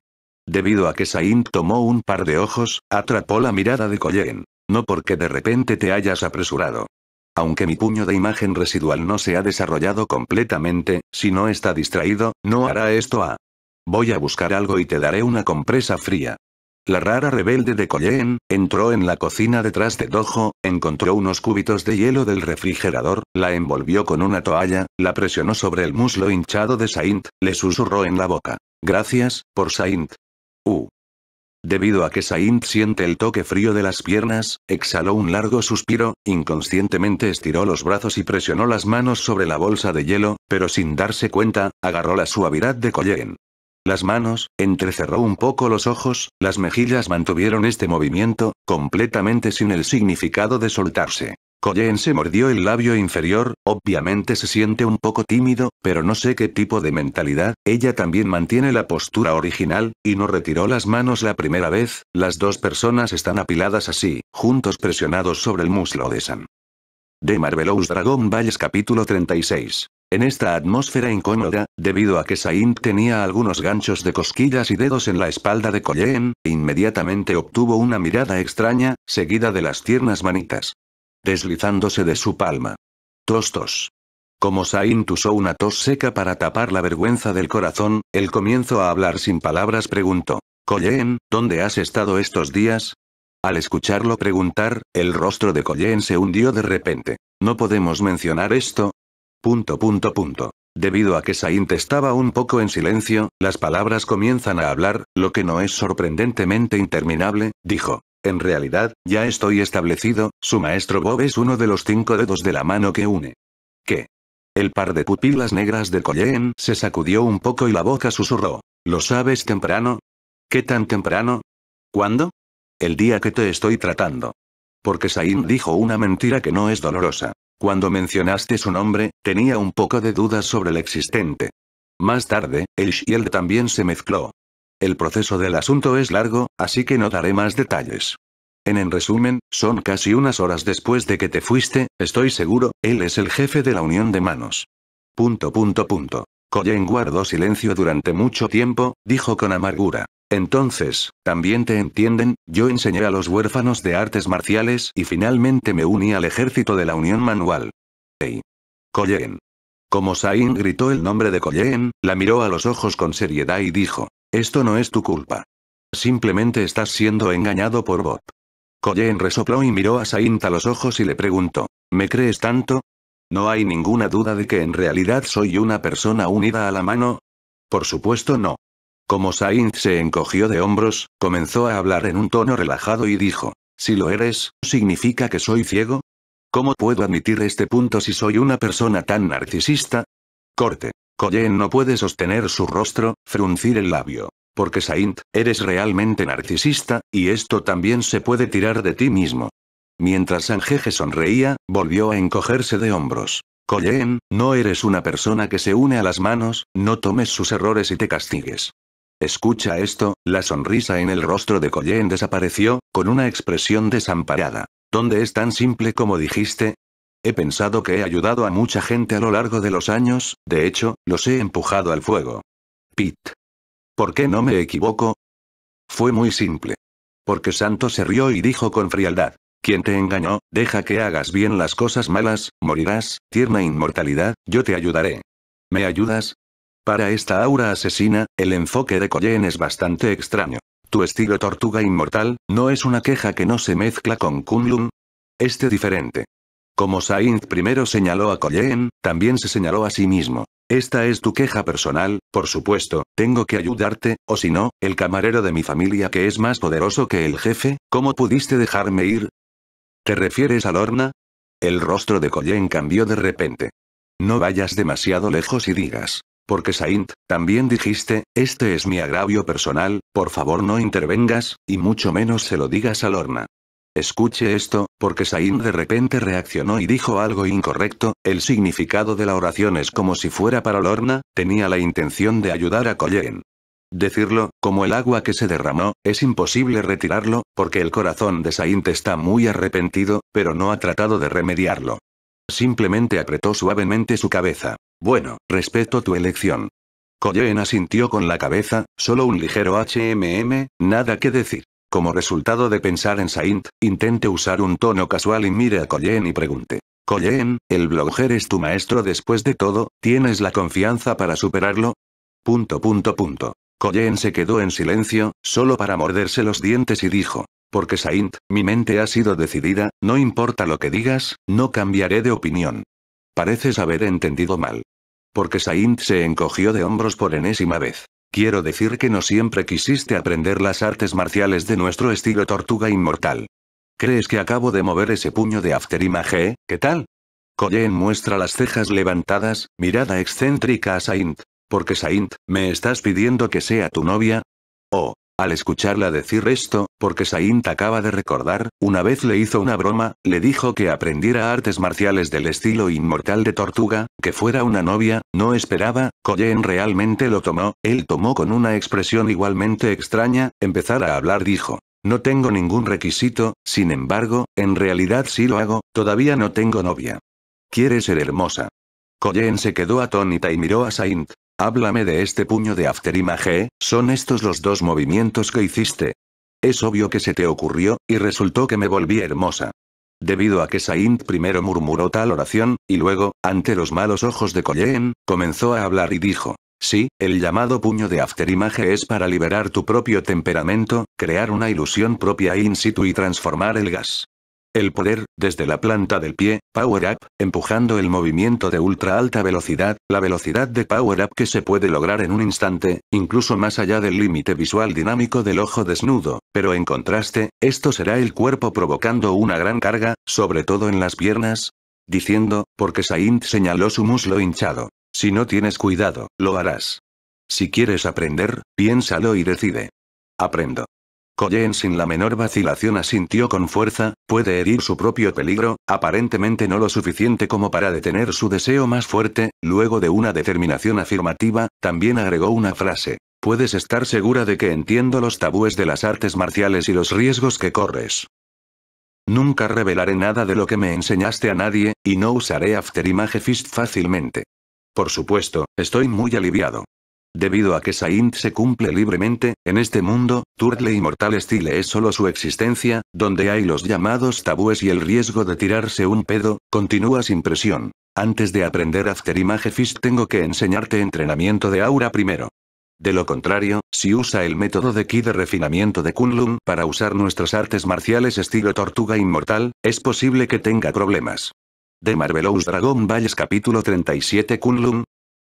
Debido a que Sain tomó un par de ojos, atrapó la mirada de Colleen. No porque de repente te hayas apresurado. Aunque mi puño de imagen residual no se ha desarrollado completamente, si no está distraído, no hará esto a... Voy a buscar algo y te daré una compresa fría. La rara rebelde de Colleen, entró en la cocina detrás de Dojo, encontró unos cúbitos de hielo del refrigerador, la envolvió con una toalla, la presionó sobre el muslo hinchado de Saint, le susurró en la boca. Gracias, por Saint. Uh. Debido a que Saint siente el toque frío de las piernas, exhaló un largo suspiro, inconscientemente estiró los brazos y presionó las manos sobre la bolsa de hielo, pero sin darse cuenta, agarró la suavidad de Colleen las manos, entrecerró un poco los ojos, las mejillas mantuvieron este movimiento, completamente sin el significado de soltarse. Colleen se mordió el labio inferior, obviamente se siente un poco tímido, pero no sé qué tipo de mentalidad, ella también mantiene la postura original, y no retiró las manos la primera vez, las dos personas están apiladas así, juntos presionados sobre el muslo de Sam. De Marvelous Dragon Valles capítulo 36 en esta atmósfera incómoda, debido a que Saint tenía algunos ganchos de cosquillas y dedos en la espalda de Colleen, inmediatamente obtuvo una mirada extraña, seguida de las tiernas manitas. Deslizándose de su palma. Tostos. Como Saint usó una tos seca para tapar la vergüenza del corazón, el comienzo a hablar sin palabras preguntó. Colleen, ¿dónde has estado estos días? Al escucharlo preguntar, el rostro de Colleen se hundió de repente. No podemos mencionar esto, Punto punto punto. Debido a que Saint estaba un poco en silencio, las palabras comienzan a hablar, lo que no es sorprendentemente interminable, dijo. En realidad, ya estoy establecido, su maestro Bob es uno de los cinco dedos de la mano que une. ¿Qué? El par de pupilas negras de Colleen se sacudió un poco y la boca susurró. ¿Lo sabes temprano? ¿Qué tan temprano? ¿Cuándo? El día que te estoy tratando. Porque Sain dijo una mentira que no es dolorosa. Cuando mencionaste su nombre, tenía un poco de dudas sobre el existente. Más tarde, el Shield también se mezcló. El proceso del asunto es largo, así que no daré más detalles. En, resumen, son casi unas horas después de que te fuiste, estoy seguro, él es el jefe de la unión de manos. Punto punto punto. guardó silencio durante mucho tiempo, dijo con amargura. Entonces, también te entienden, yo enseñé a los huérfanos de artes marciales y finalmente me uní al ejército de la Unión Manual. Hey. Colleen. Como Sain gritó el nombre de Colleen, la miró a los ojos con seriedad y dijo, esto no es tu culpa. Simplemente estás siendo engañado por Bob. Colleen resopló y miró a Sain a los ojos y le preguntó, ¿me crees tanto? No hay ninguna duda de que en realidad soy una persona unida a la mano, por supuesto no. Como Saint se encogió de hombros, comenzó a hablar en un tono relajado y dijo, si lo eres, ¿significa que soy ciego? ¿Cómo puedo admitir este punto si soy una persona tan narcisista? Corte. Colleen no puede sostener su rostro, fruncir el labio. Porque Saint, eres realmente narcisista, y esto también se puede tirar de ti mismo. Mientras Sanjeje sonreía, volvió a encogerse de hombros. Colleen, no eres una persona que se une a las manos, no tomes sus errores y te castigues. Escucha esto, la sonrisa en el rostro de Colleen desapareció, con una expresión desamparada. ¿Dónde es tan simple como dijiste? He pensado que he ayudado a mucha gente a lo largo de los años, de hecho, los he empujado al fuego. Pit. ¿Por qué no me equivoco? Fue muy simple. Porque Santo se rió y dijo con frialdad. Quien te engañó, deja que hagas bien las cosas malas, morirás, tierna inmortalidad, yo te ayudaré. ¿Me ayudas? Para esta aura asesina, el enfoque de Koyen es bastante extraño. Tu estilo tortuga inmortal, ¿no es una queja que no se mezcla con Kunlun? Este diferente. Como Sainz primero señaló a Koyen, también se señaló a sí mismo. Esta es tu queja personal, por supuesto, tengo que ayudarte, o si no, el camarero de mi familia que es más poderoso que el jefe, ¿cómo pudiste dejarme ir? ¿Te refieres a Lorna? El rostro de Koyen cambió de repente. No vayas demasiado lejos y digas, porque Saint, también dijiste, este es mi agravio personal, por favor no intervengas, y mucho menos se lo digas a Lorna. Escuche esto, porque Saint de repente reaccionó y dijo algo incorrecto, el significado de la oración es como si fuera para Lorna, tenía la intención de ayudar a Colleen. Decirlo, como el agua que se derramó, es imposible retirarlo, porque el corazón de Saint está muy arrepentido, pero no ha tratado de remediarlo. Simplemente apretó suavemente su cabeza. Bueno, respeto tu elección. Koyen asintió con la cabeza, solo un ligero HMM, nada que decir. Como resultado de pensar en Saint, intente usar un tono casual y mire a Koyen y pregunte. Colleen, el blogger es tu maestro después de todo, ¿tienes la confianza para superarlo? Punto punto punto. se quedó en silencio, solo para morderse los dientes y dijo. Porque Saint, mi mente ha sido decidida, no importa lo que digas, no cambiaré de opinión. Pareces haber entendido mal. Porque Saint se encogió de hombros por enésima vez. Quiero decir que no siempre quisiste aprender las artes marciales de nuestro estilo tortuga inmortal. ¿Crees que acabo de mover ese puño de afterimage, qué tal? Koyen muestra las cejas levantadas, mirada excéntrica a Saint. Porque Saint, ¿me estás pidiendo que sea tu novia? Oh, al escucharla decir esto, porque Saint acaba de recordar, una vez le hizo una broma, le dijo que aprendiera artes marciales del estilo inmortal de Tortuga, que fuera una novia, no esperaba, Koyen realmente lo tomó, él tomó con una expresión igualmente extraña, empezar a hablar dijo. No tengo ningún requisito, sin embargo, en realidad sí lo hago, todavía no tengo novia. Quiere ser hermosa. Koyen se quedó atónita y miró a Saint. Háblame de este puño de afterimage, ¿son estos los dos movimientos que hiciste? Es obvio que se te ocurrió, y resultó que me volví hermosa. Debido a que Saint primero murmuró tal oración, y luego, ante los malos ojos de Colleen, comenzó a hablar y dijo, Sí, el llamado puño de afterimage es para liberar tu propio temperamento, crear una ilusión propia e in situ y transformar el gas. El poder, desde la planta del pie, Power Up, empujando el movimiento de ultra alta velocidad, la velocidad de Power Up que se puede lograr en un instante, incluso más allá del límite visual dinámico del ojo desnudo, pero en contraste, esto será el cuerpo provocando una gran carga, sobre todo en las piernas, diciendo, porque Saint señaló su muslo hinchado. Si no tienes cuidado, lo harás. Si quieres aprender, piénsalo y decide. Aprendo. Colleen sin la menor vacilación asintió con fuerza, puede herir su propio peligro, aparentemente no lo suficiente como para detener su deseo más fuerte, luego de una determinación afirmativa, también agregó una frase. Puedes estar segura de que entiendo los tabúes de las artes marciales y los riesgos que corres. Nunca revelaré nada de lo que me enseñaste a nadie, y no usaré Afterimage Fist fácilmente. Por supuesto, estoy muy aliviado. Debido a que Saint se cumple libremente, en este mundo, Turtle Inmortal Style es solo su existencia, donde hay los llamados tabúes y el riesgo de tirarse un pedo, continúa sin presión. Antes de aprender After Image Fist tengo que enseñarte entrenamiento de aura primero. De lo contrario, si usa el método de ki de refinamiento de Kunlun para usar nuestras artes marciales estilo tortuga inmortal, es posible que tenga problemas. De Marvelous Dragon Balls capítulo 37 Kunlun,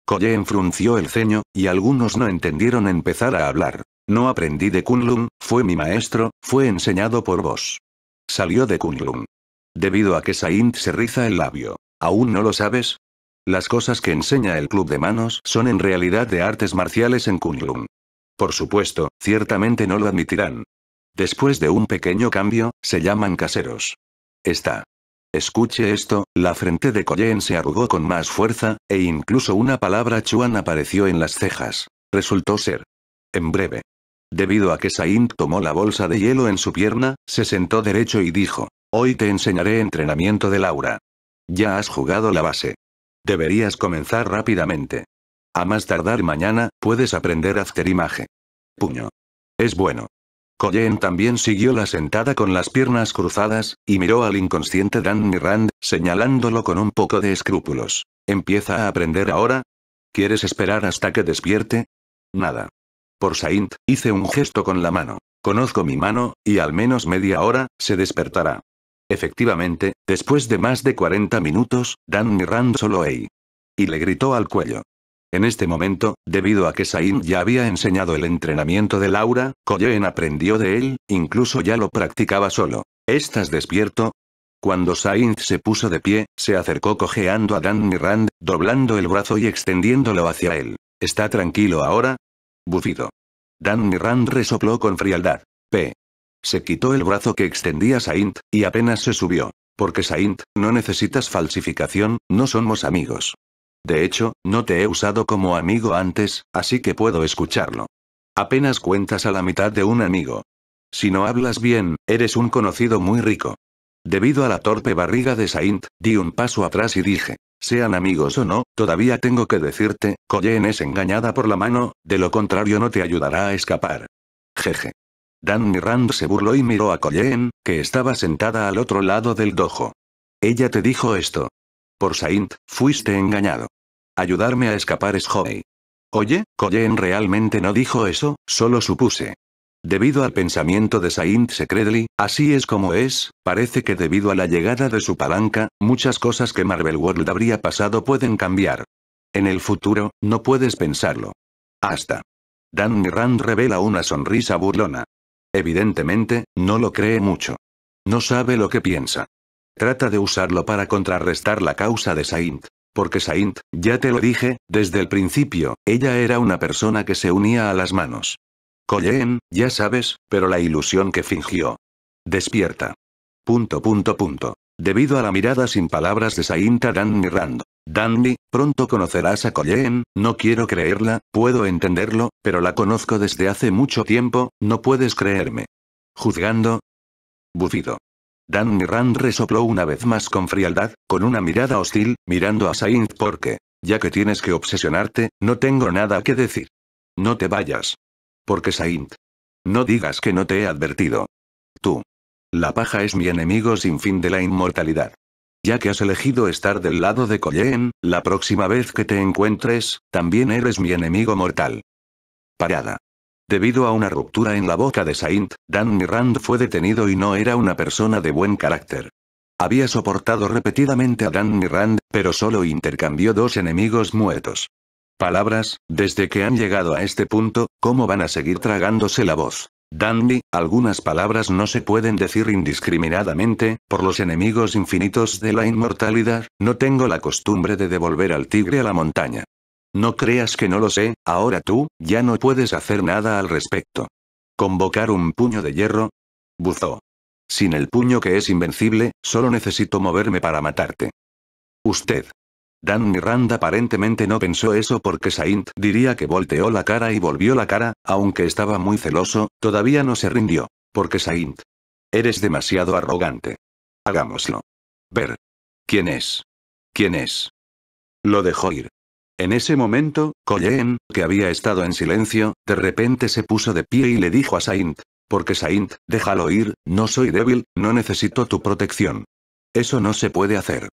Koye frunció el ceño, y algunos no entendieron empezar a hablar. No aprendí de Kunlun, fue mi maestro, fue enseñado por vos. Salió de Kunlun. Debido a que Saint se riza el labio. ¿Aún no lo sabes? Las cosas que enseña el club de manos son en realidad de artes marciales en Kunlun. Por supuesto, ciertamente no lo admitirán. Después de un pequeño cambio, se llaman caseros. Está Escuche esto, la frente de Colleen se arrugó con más fuerza, e incluso una palabra chuan apareció en las cejas. Resultó ser. En breve. Debido a que Saint tomó la bolsa de hielo en su pierna, se sentó derecho y dijo, hoy te enseñaré entrenamiento de Laura. Ya has jugado la base. Deberías comenzar rápidamente. A más tardar mañana, puedes aprender a hacer imagen. Puño. Es bueno. Colleen también siguió la sentada con las piernas cruzadas, y miró al inconsciente Dan Mirand, señalándolo con un poco de escrúpulos. ¿Empieza a aprender ahora? ¿Quieres esperar hasta que despierte? Nada. Por Saint, hice un gesto con la mano. Conozco mi mano, y al menos media hora, se despertará. Efectivamente, después de más de 40 minutos, Dan Mirand solo ey. Y le gritó al cuello. En este momento, debido a que Sain ya había enseñado el entrenamiento de Laura, Koyen aprendió de él, incluso ya lo practicaba solo. ¿Estás despierto? Cuando Saint se puso de pie, se acercó cojeando a Dan Mirand, doblando el brazo y extendiéndolo hacia él. ¿Está tranquilo ahora? Bufido. Dan Mirand resopló con frialdad. P. Se quitó el brazo que extendía Saint, y apenas se subió. Porque Saint, no necesitas falsificación, no somos amigos. De hecho, no te he usado como amigo antes, así que puedo escucharlo. Apenas cuentas a la mitad de un amigo. Si no hablas bien, eres un conocido muy rico. Debido a la torpe barriga de Saint, di un paso atrás y dije, sean amigos o no, todavía tengo que decirte, Colleen es engañada por la mano, de lo contrario no te ayudará a escapar. Jeje. Dan Mirand se burló y miró a Colleen, que estaba sentada al otro lado del dojo. Ella te dijo esto, por Saint, fuiste engañado. Ayudarme a escapar es Joey. Oye, Colleen realmente no dijo eso, solo supuse. Debido al pensamiento de Saint Secretly, así es como es, parece que debido a la llegada de su palanca, muchas cosas que Marvel World habría pasado pueden cambiar. En el futuro, no puedes pensarlo. Hasta. Dan Rand revela una sonrisa burlona. Evidentemente, no lo cree mucho. No sabe lo que piensa. Trata de usarlo para contrarrestar la causa de Saint. Porque Saint, ya te lo dije, desde el principio, ella era una persona que se unía a las manos. Colleen, ya sabes, pero la ilusión que fingió. Despierta. Punto punto punto. Debido a la mirada sin palabras de Saint a Danny Rand. Danny, pronto conocerás a Colleen, no quiero creerla, puedo entenderlo, pero la conozco desde hace mucho tiempo, no puedes creerme. Juzgando. Bufido. Dan Mirand resopló una vez más con frialdad, con una mirada hostil, mirando a Saint porque, ya que tienes que obsesionarte, no tengo nada que decir. No te vayas. Porque Saint. No digas que no te he advertido. Tú. La paja es mi enemigo sin fin de la inmortalidad. Ya que has elegido estar del lado de Colleen, la próxima vez que te encuentres, también eres mi enemigo mortal. Parada. Debido a una ruptura en la boca de Saint, Danny Rand fue detenido y no era una persona de buen carácter. Había soportado repetidamente a Danny Rand, pero solo intercambió dos enemigos muertos. Palabras, desde que han llegado a este punto, ¿cómo van a seguir tragándose la voz? Danny, algunas palabras no se pueden decir indiscriminadamente, por los enemigos infinitos de la inmortalidad, no tengo la costumbre de devolver al tigre a la montaña. No creas que no lo sé, ahora tú, ya no puedes hacer nada al respecto. ¿Convocar un puño de hierro? Buzó. Sin el puño que es invencible, solo necesito moverme para matarte. Usted. Dan Miranda aparentemente no pensó eso porque Saint diría que volteó la cara y volvió la cara, aunque estaba muy celoso, todavía no se rindió. Porque Saint. Eres demasiado arrogante. Hagámoslo. Ver. ¿Quién es? ¿Quién es? Lo dejó ir. En ese momento, Colleen, que había estado en silencio, de repente se puso de pie y le dijo a Saint. Porque Saint, déjalo ir, no soy débil, no necesito tu protección. Eso no se puede hacer.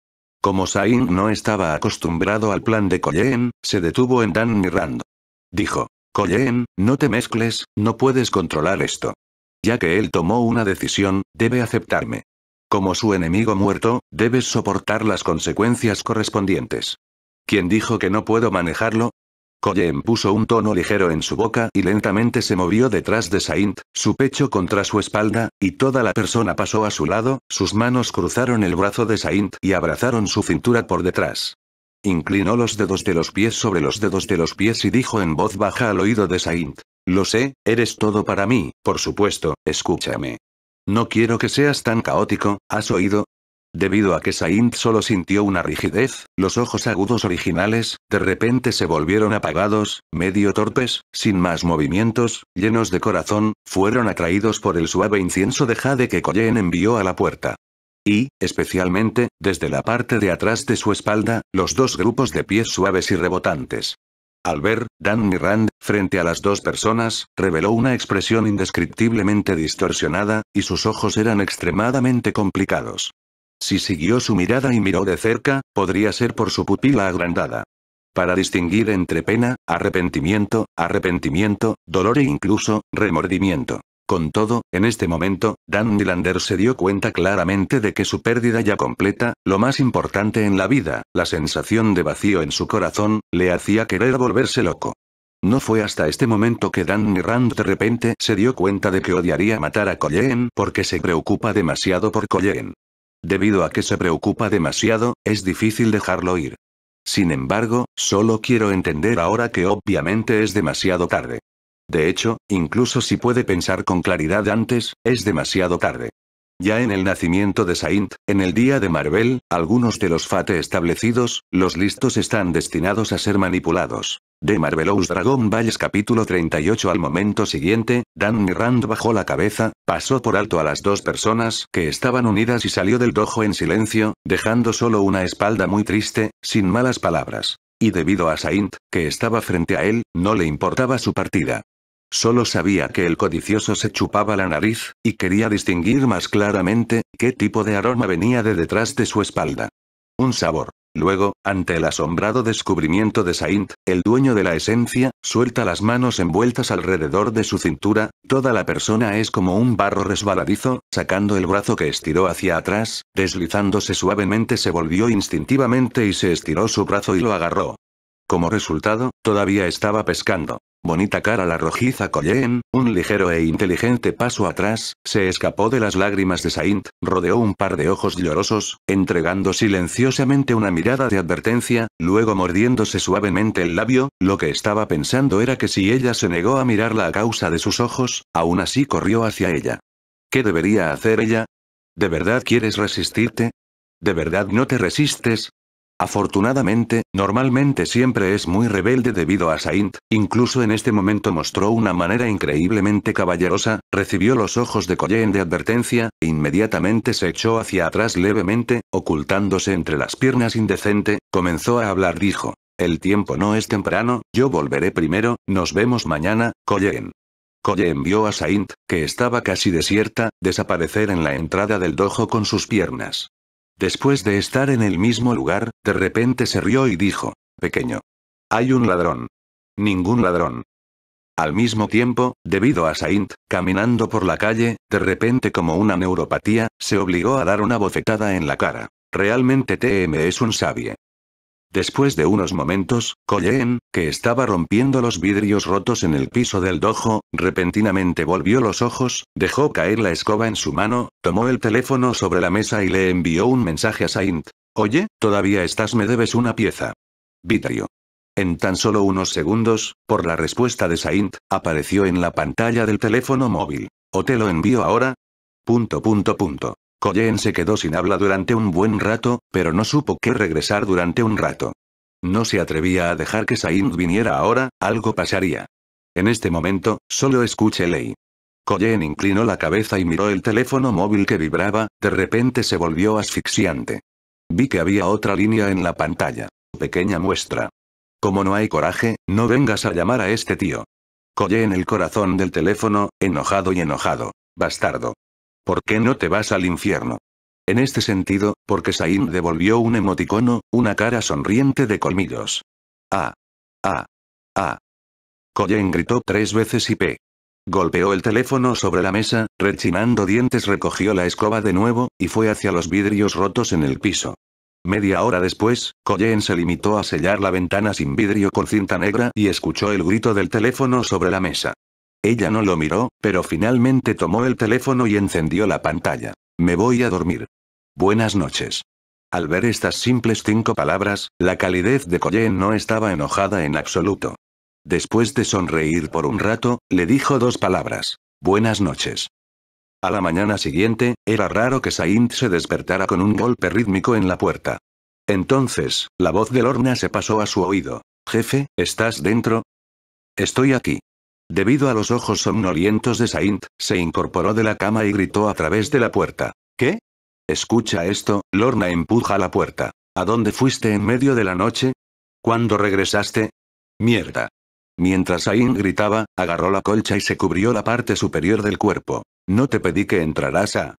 Como Saint no estaba acostumbrado al plan de Colleen, se detuvo en Dan mirando. Dijo, Colleen, no te mezcles, no puedes controlar esto. Ya que él tomó una decisión, debe aceptarme. Como su enemigo muerto, debes soportar las consecuencias correspondientes. ¿Quién dijo que no puedo manejarlo? Koyen puso un tono ligero en su boca y lentamente se movió detrás de Saint, su pecho contra su espalda, y toda la persona pasó a su lado, sus manos cruzaron el brazo de Saint y abrazaron su cintura por detrás. Inclinó los dedos de los pies sobre los dedos de los pies y dijo en voz baja al oído de Saint. Lo sé, eres todo para mí, por supuesto, escúchame. No quiero que seas tan caótico, ¿has oído? Debido a que Saint solo sintió una rigidez, los ojos agudos originales, de repente se volvieron apagados, medio torpes, sin más movimientos, llenos de corazón, fueron atraídos por el suave incienso de jade que Koyen envió a la puerta. Y, especialmente, desde la parte de atrás de su espalda, los dos grupos de pies suaves y rebotantes. Al ver, Dan Mirand, frente a las dos personas, reveló una expresión indescriptiblemente distorsionada, y sus ojos eran extremadamente complicados. Si siguió su mirada y miró de cerca, podría ser por su pupila agrandada. Para distinguir entre pena, arrepentimiento, arrepentimiento, dolor e incluso, remordimiento. Con todo, en este momento, Dan Nylander se dio cuenta claramente de que su pérdida ya completa, lo más importante en la vida, la sensación de vacío en su corazón, le hacía querer volverse loco. No fue hasta este momento que Dan Rand de repente se dio cuenta de que odiaría matar a Colleen porque se preocupa demasiado por Colleen. Debido a que se preocupa demasiado, es difícil dejarlo ir. Sin embargo, solo quiero entender ahora que obviamente es demasiado tarde. De hecho, incluso si puede pensar con claridad antes, es demasiado tarde. Ya en el nacimiento de Saint, en el día de Marvel, algunos de los Fate establecidos, los listos están destinados a ser manipulados. De Marvelous Dragon Balls capítulo 38 al momento siguiente, Dan Mirand bajó la cabeza, pasó por alto a las dos personas que estaban unidas y salió del dojo en silencio, dejando solo una espalda muy triste, sin malas palabras. Y debido a Saint, que estaba frente a él, no le importaba su partida. Solo sabía que el codicioso se chupaba la nariz, y quería distinguir más claramente, qué tipo de aroma venía de detrás de su espalda. Un sabor. Luego, ante el asombrado descubrimiento de Saint, el dueño de la esencia, suelta las manos envueltas alrededor de su cintura, toda la persona es como un barro resbaladizo, sacando el brazo que estiró hacia atrás, deslizándose suavemente se volvió instintivamente y se estiró su brazo y lo agarró. Como resultado, todavía estaba pescando. Bonita cara la rojiza Colleen, un ligero e inteligente paso atrás, se escapó de las lágrimas de Saint, rodeó un par de ojos llorosos, entregando silenciosamente una mirada de advertencia, luego mordiéndose suavemente el labio, lo que estaba pensando era que si ella se negó a mirarla a causa de sus ojos, aún así corrió hacia ella. ¿Qué debería hacer ella? ¿De verdad quieres resistirte? ¿De verdad no te resistes? Afortunadamente, normalmente siempre es muy rebelde debido a Saint, incluso en este momento mostró una manera increíblemente caballerosa, recibió los ojos de Colleen de advertencia, e inmediatamente se echó hacia atrás levemente, ocultándose entre las piernas indecente, comenzó a hablar dijo. El tiempo no es temprano, yo volveré primero, nos vemos mañana, Colleen. Koyen vio a Saint, que estaba casi desierta, desaparecer en la entrada del dojo con sus piernas. Después de estar en el mismo lugar, de repente se rió y dijo, pequeño. Hay un ladrón. Ningún ladrón. Al mismo tiempo, debido a Saint, caminando por la calle, de repente como una neuropatía, se obligó a dar una bofetada en la cara. Realmente TM es un sabio. Después de unos momentos, Colleen, que estaba rompiendo los vidrios rotos en el piso del dojo, repentinamente volvió los ojos, dejó caer la escoba en su mano, tomó el teléfono sobre la mesa y le envió un mensaje a Saint. Oye, todavía estás me debes una pieza. Vidrio. En tan solo unos segundos, por la respuesta de Saint, apareció en la pantalla del teléfono móvil. ¿O te lo envío ahora? Punto punto punto. Coyen se quedó sin habla durante un buen rato, pero no supo qué regresar durante un rato. No se atrevía a dejar que Saint viniera ahora, algo pasaría. En este momento, solo escuché ley. Coyen inclinó la cabeza y miró el teléfono móvil que vibraba, de repente se volvió asfixiante. Vi que había otra línea en la pantalla. Pequeña muestra. Como no hay coraje, no vengas a llamar a este tío. Collé el corazón del teléfono, enojado y enojado. Bastardo. ¿por qué no te vas al infierno? En este sentido, porque Sain devolvió un emoticono, una cara sonriente de colmillos. Ah. Ah. Ah. Colleen gritó tres veces y P. Golpeó el teléfono sobre la mesa, rechinando dientes recogió la escoba de nuevo, y fue hacia los vidrios rotos en el piso. Media hora después, Colleen se limitó a sellar la ventana sin vidrio con cinta negra y escuchó el grito del teléfono sobre la mesa. Ella no lo miró, pero finalmente tomó el teléfono y encendió la pantalla. Me voy a dormir. Buenas noches. Al ver estas simples cinco palabras, la calidez de Coyen no estaba enojada en absoluto. Después de sonreír por un rato, le dijo dos palabras. Buenas noches. A la mañana siguiente, era raro que Saint se despertara con un golpe rítmico en la puerta. Entonces, la voz de Lorna se pasó a su oído. Jefe, ¿estás dentro? Estoy aquí. Debido a los ojos somnolientos de Saint, se incorporó de la cama y gritó a través de la puerta. ¿Qué? Escucha esto, Lorna empuja la puerta. ¿A dónde fuiste en medio de la noche? ¿Cuándo regresaste? Mierda. Mientras Saint gritaba, agarró la colcha y se cubrió la parte superior del cuerpo. No te pedí que entraras a...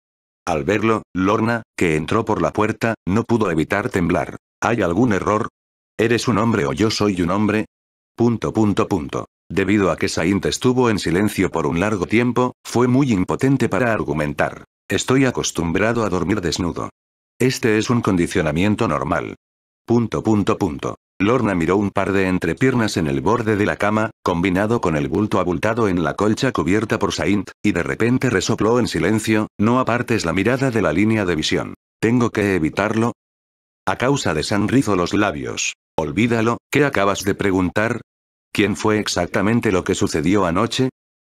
Al verlo, Lorna, que entró por la puerta, no pudo evitar temblar. ¿Hay algún error? ¿Eres un hombre o yo soy un hombre? Punto punto punto. Debido a que Saint estuvo en silencio por un largo tiempo, fue muy impotente para argumentar. Estoy acostumbrado a dormir desnudo. Este es un condicionamiento normal. Punto punto punto. Lorna miró un par de entrepiernas en el borde de la cama, combinado con el bulto abultado en la colcha cubierta por Saint, y de repente resopló en silencio, no apartes la mirada de la línea de visión. ¿Tengo que evitarlo? A causa de San rizo los labios. Olvídalo, ¿qué acabas de preguntar? ¿Quién fue exactamente lo que sucedió anoche?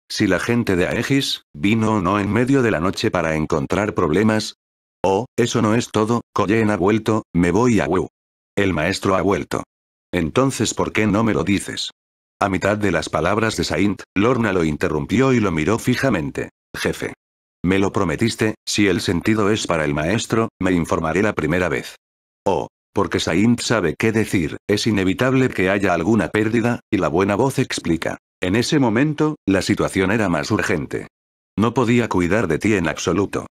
Si la gente de Aegis, vino o no en medio de la noche para encontrar problemas. Oh, eso no es todo, Koyen ha vuelto, me voy a Wu. El maestro ha vuelto. Entonces ¿por qué no me lo dices? A mitad de las palabras de Saint, Lorna lo interrumpió y lo miró fijamente. Jefe. Me lo prometiste, si el sentido es para el maestro, me informaré la primera vez. Oh, porque Saint sabe qué decir, es inevitable que haya alguna pérdida, y la buena voz explica. En ese momento, la situación era más urgente. No podía cuidar de ti en absoluto.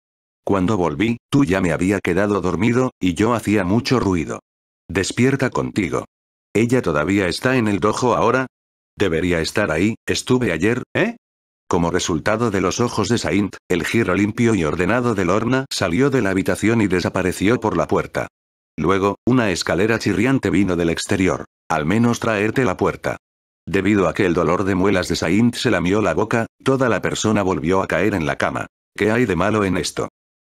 Cuando volví, tú ya me había quedado dormido, y yo hacía mucho ruido. Despierta contigo. ¿Ella todavía está en el dojo ahora? Debería estar ahí, estuve ayer, ¿eh? Como resultado de los ojos de Saint, el giro limpio y ordenado de Lorna salió de la habitación y desapareció por la puerta. Luego, una escalera chirriante vino del exterior. Al menos traerte la puerta. Debido a que el dolor de muelas de Saint se lamió la boca, toda la persona volvió a caer en la cama. ¿Qué hay de malo en esto?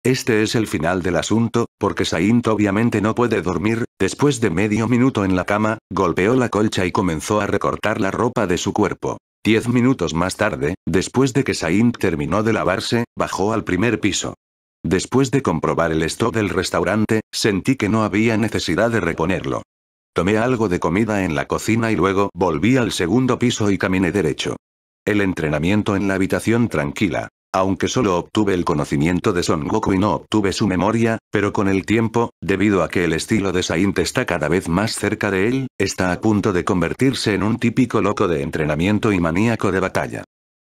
Este es el final del asunto, porque Saint obviamente no puede dormir, después de medio minuto en la cama, golpeó la colcha y comenzó a recortar la ropa de su cuerpo. Diez minutos más tarde, después de que Saint terminó de lavarse, bajó al primer piso. Después de comprobar el stock del restaurante, sentí que no había necesidad de reponerlo. Tomé algo de comida en la cocina y luego volví al segundo piso y caminé derecho. El entrenamiento en la habitación tranquila. Aunque solo obtuve el conocimiento de Son Goku y no obtuve su memoria, pero con el tiempo, debido a que el estilo de Saint está cada vez más cerca de él, está a punto de convertirse en un típico loco de entrenamiento y maníaco de batalla.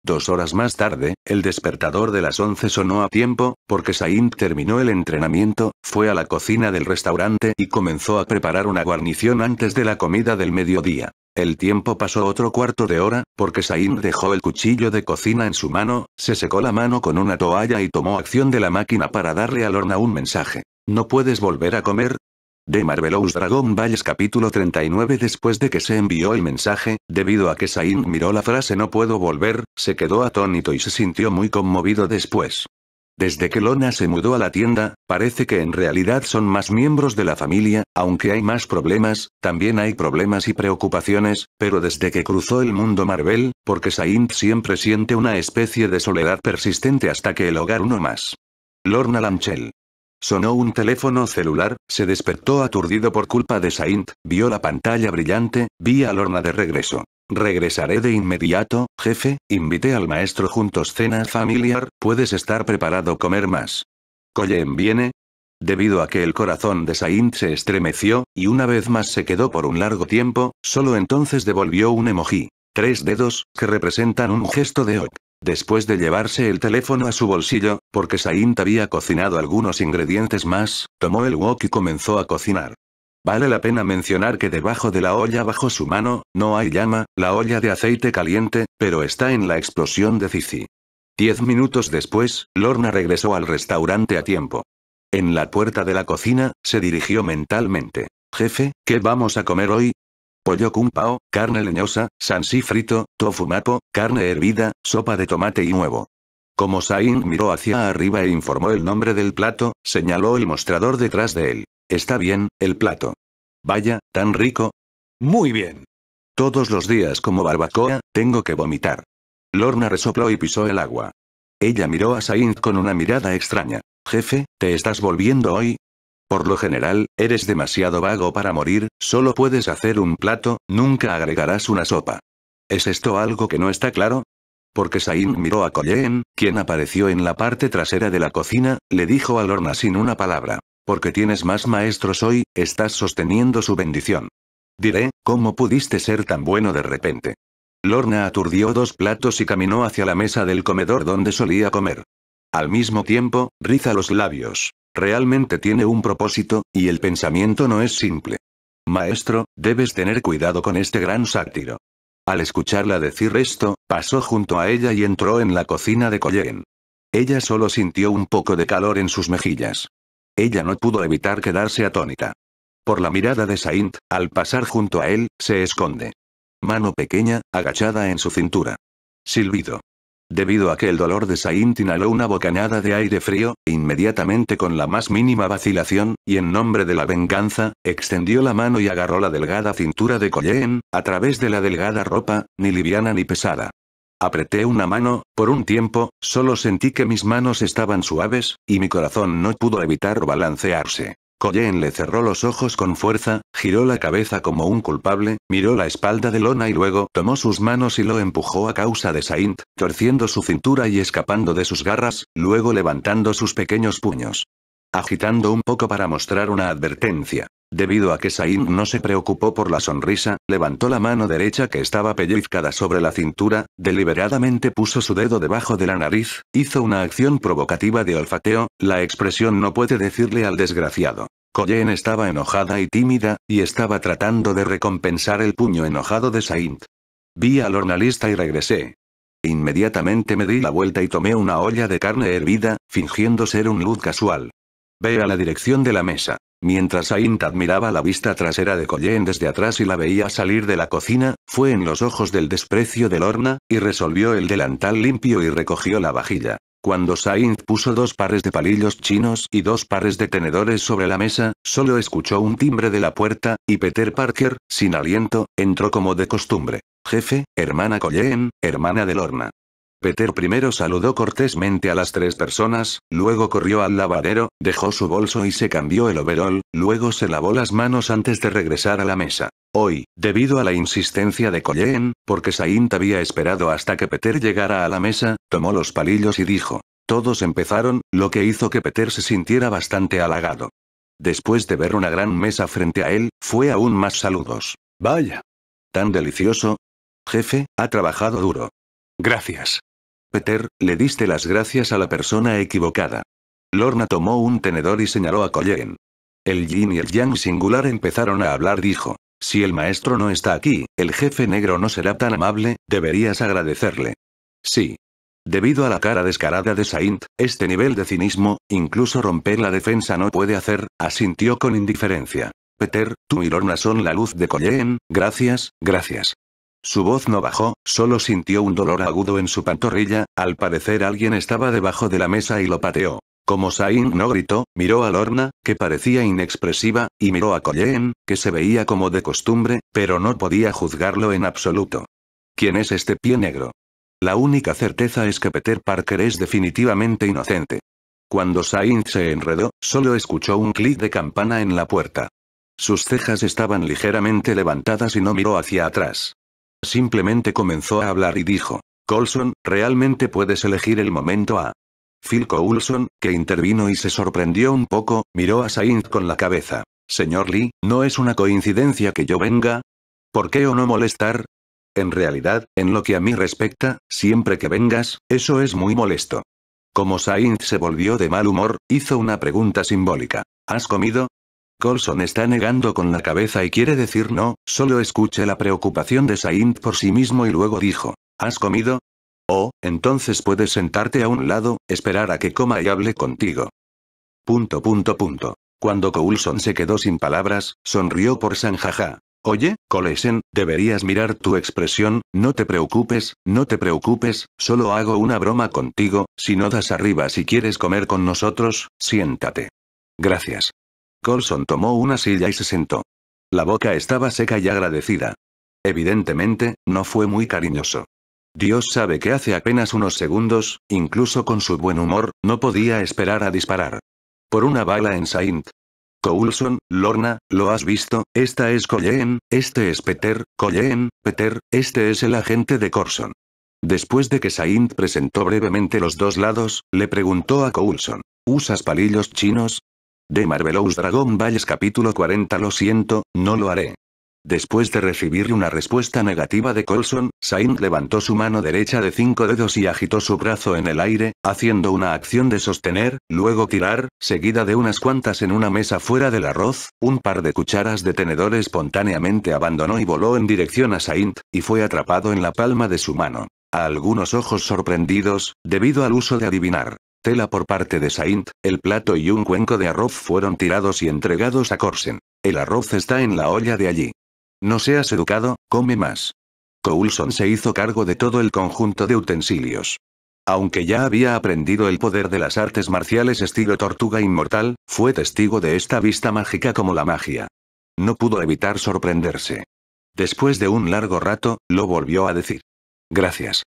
Dos horas más tarde, el despertador de las 11 sonó a tiempo, porque Saint terminó el entrenamiento, fue a la cocina del restaurante y comenzó a preparar una guarnición antes de la comida del mediodía. El tiempo pasó otro cuarto de hora, porque Saint dejó el cuchillo de cocina en su mano, se secó la mano con una toalla y tomó acción de la máquina para darle a Lorna un mensaje. No puedes volver a comer, de Marvelous Dragon Balls capítulo 39 Después de que se envió el mensaje, debido a que Saint miró la frase no puedo volver, se quedó atónito y se sintió muy conmovido después. Desde que Lona se mudó a la tienda, parece que en realidad son más miembros de la familia, aunque hay más problemas, también hay problemas y preocupaciones, pero desde que cruzó el mundo Marvel, porque Saint siempre siente una especie de soledad persistente hasta que el hogar uno más. Lorna Lanchel Sonó un teléfono celular, se despertó aturdido por culpa de Saint, vio la pantalla brillante, vi a Lorna de regreso. Regresaré de inmediato, jefe, invité al maestro juntos cena familiar, puedes estar preparado comer más. en viene, Debido a que el corazón de Saint se estremeció, y una vez más se quedó por un largo tiempo, solo entonces devolvió un emoji. Tres dedos, que representan un gesto de ok después de llevarse el teléfono a su bolsillo, porque Saint había cocinado algunos ingredientes más, tomó el wok y comenzó a cocinar. Vale la pena mencionar que debajo de la olla bajo su mano, no hay llama, la olla de aceite caliente, pero está en la explosión de Cici. Diez minutos después, Lorna regresó al restaurante a tiempo. En la puerta de la cocina, se dirigió mentalmente. Jefe, ¿qué vamos a comer hoy? pollo kung pao, carne leñosa, sansí frito, tofu mapo, carne hervida, sopa de tomate y huevo. Como Sain miró hacia arriba e informó el nombre del plato, señaló el mostrador detrás de él. Está bien, el plato. Vaya, tan rico. Muy bien. Todos los días como barbacoa, tengo que vomitar. Lorna resopló y pisó el agua. Ella miró a Sain con una mirada extraña. Jefe, ¿te estás volviendo hoy? Por lo general, eres demasiado vago para morir, solo puedes hacer un plato, nunca agregarás una sopa. ¿Es esto algo que no está claro? Porque Sain miró a Colleen, quien apareció en la parte trasera de la cocina, le dijo a Lorna sin una palabra. Porque tienes más maestros hoy, estás sosteniendo su bendición. Diré, ¿cómo pudiste ser tan bueno de repente? Lorna aturdió dos platos y caminó hacia la mesa del comedor donde solía comer. Al mismo tiempo, riza los labios. Realmente tiene un propósito, y el pensamiento no es simple. Maestro, debes tener cuidado con este gran sátiro. Al escucharla decir esto, pasó junto a ella y entró en la cocina de Collén. Ella solo sintió un poco de calor en sus mejillas. Ella no pudo evitar quedarse atónita. Por la mirada de Saint, al pasar junto a él, se esconde. Mano pequeña, agachada en su cintura. Silbido. Debido a que el dolor de Saint inhaló una bocanada de aire frío, inmediatamente con la más mínima vacilación, y en nombre de la venganza, extendió la mano y agarró la delgada cintura de Colleen, a través de la delgada ropa, ni liviana ni pesada. Apreté una mano, por un tiempo, solo sentí que mis manos estaban suaves, y mi corazón no pudo evitar balancearse. Colleen le cerró los ojos con fuerza, giró la cabeza como un culpable, miró la espalda de Lona y luego tomó sus manos y lo empujó a causa de Saint, torciendo su cintura y escapando de sus garras, luego levantando sus pequeños puños. Agitando un poco para mostrar una advertencia. Debido a que Saint no se preocupó por la sonrisa, levantó la mano derecha que estaba pellizcada sobre la cintura, deliberadamente puso su dedo debajo de la nariz, hizo una acción provocativa de olfateo, la expresión no puede decirle al desgraciado. Coyen estaba enojada y tímida, y estaba tratando de recompensar el puño enojado de Saint. Vi al hornalista y regresé. Inmediatamente me di la vuelta y tomé una olla de carne hervida, fingiendo ser un luz casual. Ve a la dirección de la mesa. Mientras Saint admiraba la vista trasera de Colleen desde atrás y la veía salir de la cocina, fue en los ojos del desprecio de Lorna, y resolvió el delantal limpio y recogió la vajilla. Cuando Saint puso dos pares de palillos chinos y dos pares de tenedores sobre la mesa, solo escuchó un timbre de la puerta, y Peter Parker, sin aliento, entró como de costumbre. Jefe, hermana Colleen, hermana de Lorna. Peter primero saludó cortésmente a las tres personas, luego corrió al lavadero, dejó su bolso y se cambió el overol, luego se lavó las manos antes de regresar a la mesa. Hoy, debido a la insistencia de Colleen, porque Saint había esperado hasta que Peter llegara a la mesa, tomó los palillos y dijo. Todos empezaron, lo que hizo que Peter se sintiera bastante halagado. Después de ver una gran mesa frente a él, fue aún más saludos. Vaya. Tan delicioso. Jefe, ha trabajado duro. Gracias. Peter, le diste las gracias a la persona equivocada. Lorna tomó un tenedor y señaló a Colleen. El Jin y el yang singular empezaron a hablar dijo. Si el maestro no está aquí, el jefe negro no será tan amable, deberías agradecerle. Sí. Debido a la cara descarada de Saint, este nivel de cinismo, incluso romper la defensa no puede hacer, asintió con indiferencia. Peter, tú y Lorna son la luz de Colleen, gracias, gracias. Su voz no bajó, solo sintió un dolor agudo en su pantorrilla, al parecer alguien estaba debajo de la mesa y lo pateó. Como Sain no gritó, miró a Lorna, que parecía inexpresiva, y miró a Colleen, que se veía como de costumbre, pero no podía juzgarlo en absoluto. ¿Quién es este pie negro? La única certeza es que Peter Parker es definitivamente inocente. Cuando Sainz se enredó, solo escuchó un clic de campana en la puerta. Sus cejas estaban ligeramente levantadas y no miró hacia atrás. Simplemente comenzó a hablar y dijo, Colson, realmente puedes elegir el momento A. Phil Coulson, que intervino y se sorprendió un poco, miró a Sainz con la cabeza. Señor Lee, ¿no es una coincidencia que yo venga? ¿Por qué o no molestar? En realidad, en lo que a mí respecta, siempre que vengas, eso es muy molesto. Como Sainz se volvió de mal humor, hizo una pregunta simbólica. ¿Has comido? Colson está negando con la cabeza y quiere decir no, solo escuche la preocupación de Saint por sí mismo y luego dijo, ¿has comido? Oh, entonces puedes sentarte a un lado, esperar a que coma y hable contigo. Punto punto punto. Cuando Coulson se quedó sin palabras, sonrió por Sanjaja. Oye, Colesen, deberías mirar tu expresión, no te preocupes, no te preocupes, solo hago una broma contigo, si no das arriba si quieres comer con nosotros, siéntate. Gracias. Colson tomó una silla y se sentó. La boca estaba seca y agradecida. Evidentemente, no fue muy cariñoso. Dios sabe que hace apenas unos segundos, incluso con su buen humor, no podía esperar a disparar. Por una bala en Saint. Coulson, Lorna, lo has visto, esta es Colleen, este es Peter, Colleen, Peter, este es el agente de Corson. Después de que Saint presentó brevemente los dos lados, le preguntó a Coulson. ¿Usas palillos chinos? De Marvelous Dragon Balls capítulo 40 Lo siento, no lo haré. Después de recibir una respuesta negativa de Colson, Saint levantó su mano derecha de cinco dedos y agitó su brazo en el aire, haciendo una acción de sostener, luego tirar, seguida de unas cuantas en una mesa fuera del arroz, un par de cucharas de tenedor espontáneamente abandonó y voló en dirección a Saint, y fue atrapado en la palma de su mano. A algunos ojos sorprendidos, debido al uso de adivinar tela por parte de Saint, el plato y un cuenco de arroz fueron tirados y entregados a Corsen. El arroz está en la olla de allí. No seas educado, come más. Coulson se hizo cargo de todo el conjunto de utensilios. Aunque ya había aprendido el poder de las artes marciales estilo tortuga inmortal, fue testigo de esta vista mágica como la magia. No pudo evitar sorprenderse. Después de un largo rato, lo volvió a decir. Gracias.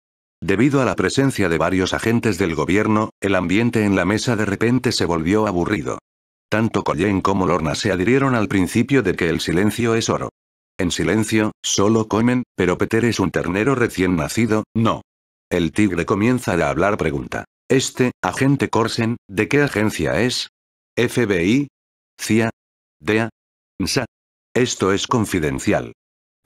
Debido a la presencia de varios agentes del gobierno, el ambiente en la mesa de repente se volvió aburrido. Tanto Colleen como Lorna se adhirieron al principio de que el silencio es oro. En silencio, solo comen, pero Peter es un ternero recién nacido, no. El tigre comienza a hablar pregunta. Este, agente Corsen, ¿de qué agencia es? FBI? CIA? DEA? NSA? Esto es confidencial.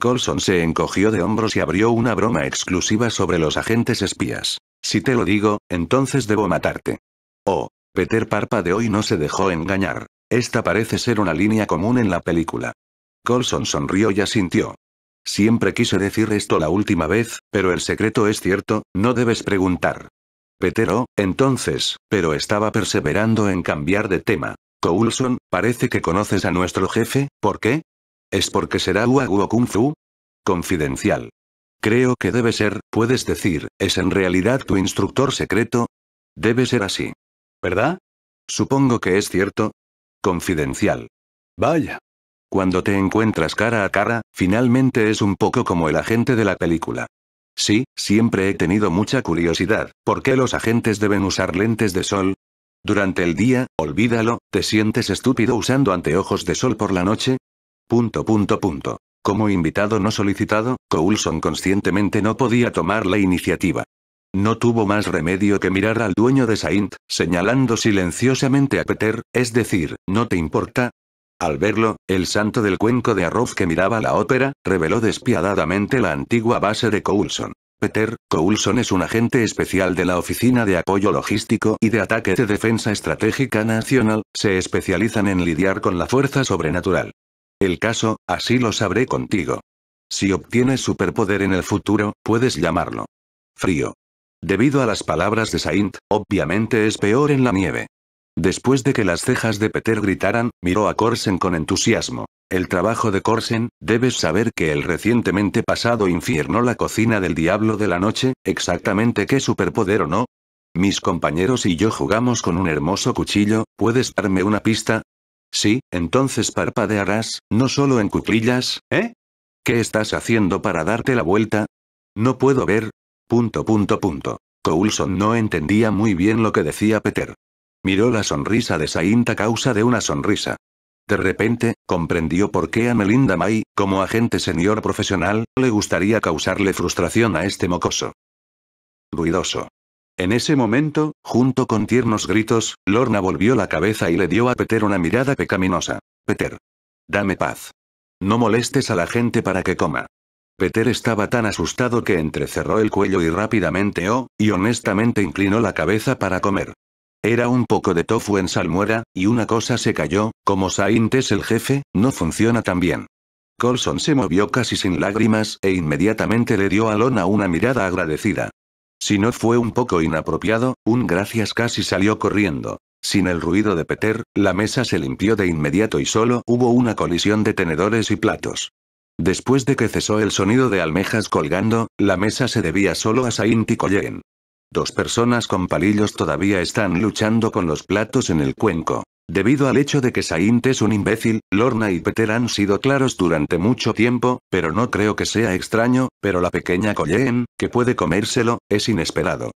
Colson se encogió de hombros y abrió una broma exclusiva sobre los agentes espías. Si te lo digo, entonces debo matarte. Oh, Peter Parpa de hoy no se dejó engañar. Esta parece ser una línea común en la película. Colson sonrió y asintió. Siempre quise decir esto la última vez, pero el secreto es cierto, no debes preguntar. Petero, oh, entonces, pero estaba perseverando en cambiar de tema. Coulson, parece que conoces a nuestro jefe, ¿por qué? ¿Es porque será Huaguo Kung Fu? Confidencial. Creo que debe ser, puedes decir, ¿es en realidad tu instructor secreto? Debe ser así. ¿Verdad? Supongo que es cierto. Confidencial. Vaya. Cuando te encuentras cara a cara, finalmente es un poco como el agente de la película. Sí, siempre he tenido mucha curiosidad, ¿por qué los agentes deben usar lentes de sol? Durante el día, olvídalo, ¿te sientes estúpido usando anteojos de sol por la noche? Punto punto punto. Como invitado no solicitado, Coulson conscientemente no podía tomar la iniciativa. No tuvo más remedio que mirar al dueño de Saint, señalando silenciosamente a Peter, es decir, ¿no te importa? Al verlo, el santo del cuenco de arroz que miraba la ópera, reveló despiadadamente la antigua base de Coulson. Peter, Coulson es un agente especial de la Oficina de Apoyo Logístico y de Ataque de Defensa Estratégica Nacional, se especializan en lidiar con la fuerza sobrenatural. El caso, así lo sabré contigo. Si obtienes superpoder en el futuro, puedes llamarlo. Frío. Debido a las palabras de Saint, obviamente es peor en la nieve. Después de que las cejas de Peter gritaran, miró a Corsen con entusiasmo. El trabajo de Corsen, debes saber que el recientemente pasado infierno, la cocina del diablo de la noche, exactamente qué superpoder o no. Mis compañeros y yo jugamos con un hermoso cuchillo, ¿puedes darme una pista? Sí, entonces parpadearás, no solo en cuclillas, ¿eh? ¿Qué estás haciendo para darte la vuelta? No puedo ver. Punto punto punto. Coulson no entendía muy bien lo que decía Peter. Miró la sonrisa de Saint causa de una sonrisa. De repente, comprendió por qué a Melinda May, como agente señor profesional, le gustaría causarle frustración a este mocoso. Ruidoso. En ese momento, junto con tiernos gritos, Lorna volvió la cabeza y le dio a Peter una mirada pecaminosa. Peter. Dame paz. No molestes a la gente para que coma. Peter estaba tan asustado que entrecerró el cuello y rápidamente oh, y honestamente inclinó la cabeza para comer. Era un poco de tofu en salmuera, y una cosa se cayó, como Saint es el jefe, no funciona tan bien. Colson se movió casi sin lágrimas e inmediatamente le dio a Lorna una mirada agradecida. Si no fue un poco inapropiado, un gracias casi salió corriendo. Sin el ruido de Peter, la mesa se limpió de inmediato y solo hubo una colisión de tenedores y platos. Después de que cesó el sonido de almejas colgando, la mesa se debía solo a Saint y Dos personas con palillos todavía están luchando con los platos en el cuenco. Debido al hecho de que Saint es un imbécil, Lorna y Peter han sido claros durante mucho tiempo, pero no creo que sea extraño, pero la pequeña Colleen, que puede comérselo, es inesperado.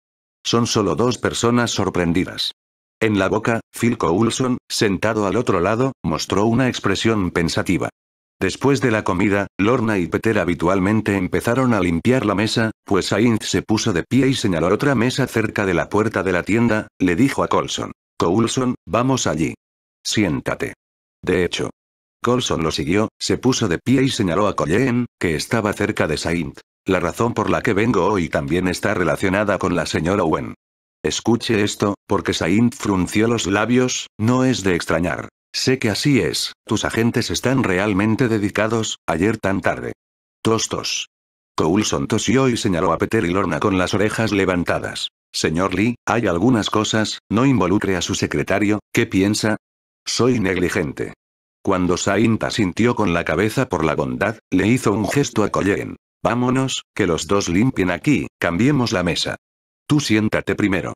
Son solo dos personas sorprendidas. En la boca, Phil Coulson, sentado al otro lado, mostró una expresión pensativa. Después de la comida, Lorna y Peter habitualmente empezaron a limpiar la mesa, pues Saint se puso de pie y señaló otra mesa cerca de la puerta de la tienda, le dijo a Colson. Coulson, vamos allí. Siéntate. De hecho. Coulson lo siguió, se puso de pie y señaló a Colleen, que estaba cerca de Saint. La razón por la que vengo hoy también está relacionada con la señora Owen. Escuche esto, porque Saint frunció los labios, no es de extrañar. Sé que así es, tus agentes están realmente dedicados, ayer tan tarde. Tostos. Coulson tosió y señaló a Peter y Lorna con las orejas levantadas. Señor Lee, hay algunas cosas, no involucre a su secretario, ¿qué piensa? Soy negligente. Cuando Sainta sintió con la cabeza por la bondad, le hizo un gesto a Colleen. Vámonos, que los dos limpien aquí, cambiemos la mesa. Tú siéntate primero.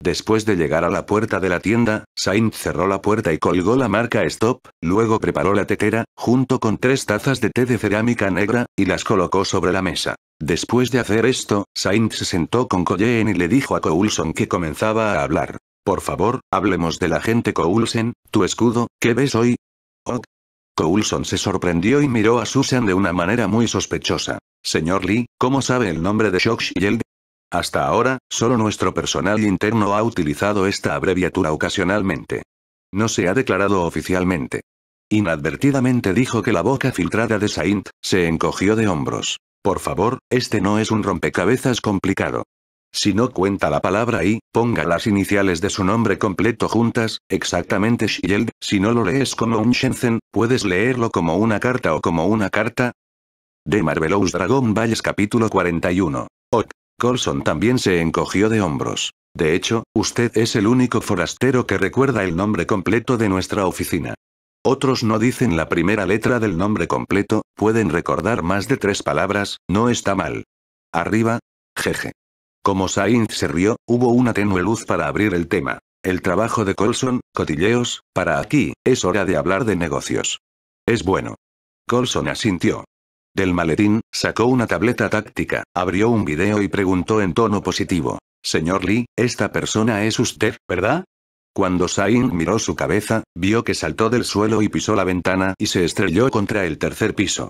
Después de llegar a la puerta de la tienda, Saint cerró la puerta y colgó la marca Stop, luego preparó la tetera, junto con tres tazas de té de cerámica negra, y las colocó sobre la mesa. Después de hacer esto, Saint se sentó con Colleen y le dijo a Coulson que comenzaba a hablar. Por favor, hablemos de la gente Coulson, tu escudo, ¿qué ves hoy? Coulson se sorprendió y miró a Susan de una manera muy sospechosa. Señor Lee, ¿cómo sabe el nombre de Shock Hasta ahora, solo nuestro personal interno ha utilizado esta abreviatura ocasionalmente. No se ha declarado oficialmente. Inadvertidamente dijo que la boca filtrada de Saint, se encogió de hombros. Por favor, este no es un rompecabezas complicado. Si no cuenta la palabra y ponga las iniciales de su nombre completo juntas, exactamente Shield, si no lo lees como un Shenzhen, ¿puedes leerlo como una carta o como una carta? De Marvelous Dragon Balls capítulo 41. Ok. Colson también se encogió de hombros. De hecho, usted es el único forastero que recuerda el nombre completo de nuestra oficina. Otros no dicen la primera letra del nombre completo, pueden recordar más de tres palabras, no está mal. Arriba. Jeje. Como Sainz se rió, hubo una tenue luz para abrir el tema. El trabajo de Colson, cotilleos, para aquí, es hora de hablar de negocios. Es bueno. Colson asintió. Del maletín, sacó una tableta táctica, abrió un video y preguntó en tono positivo. Señor Lee, esta persona es usted, ¿verdad? Cuando Sain miró su cabeza, vio que saltó del suelo y pisó la ventana y se estrelló contra el tercer piso.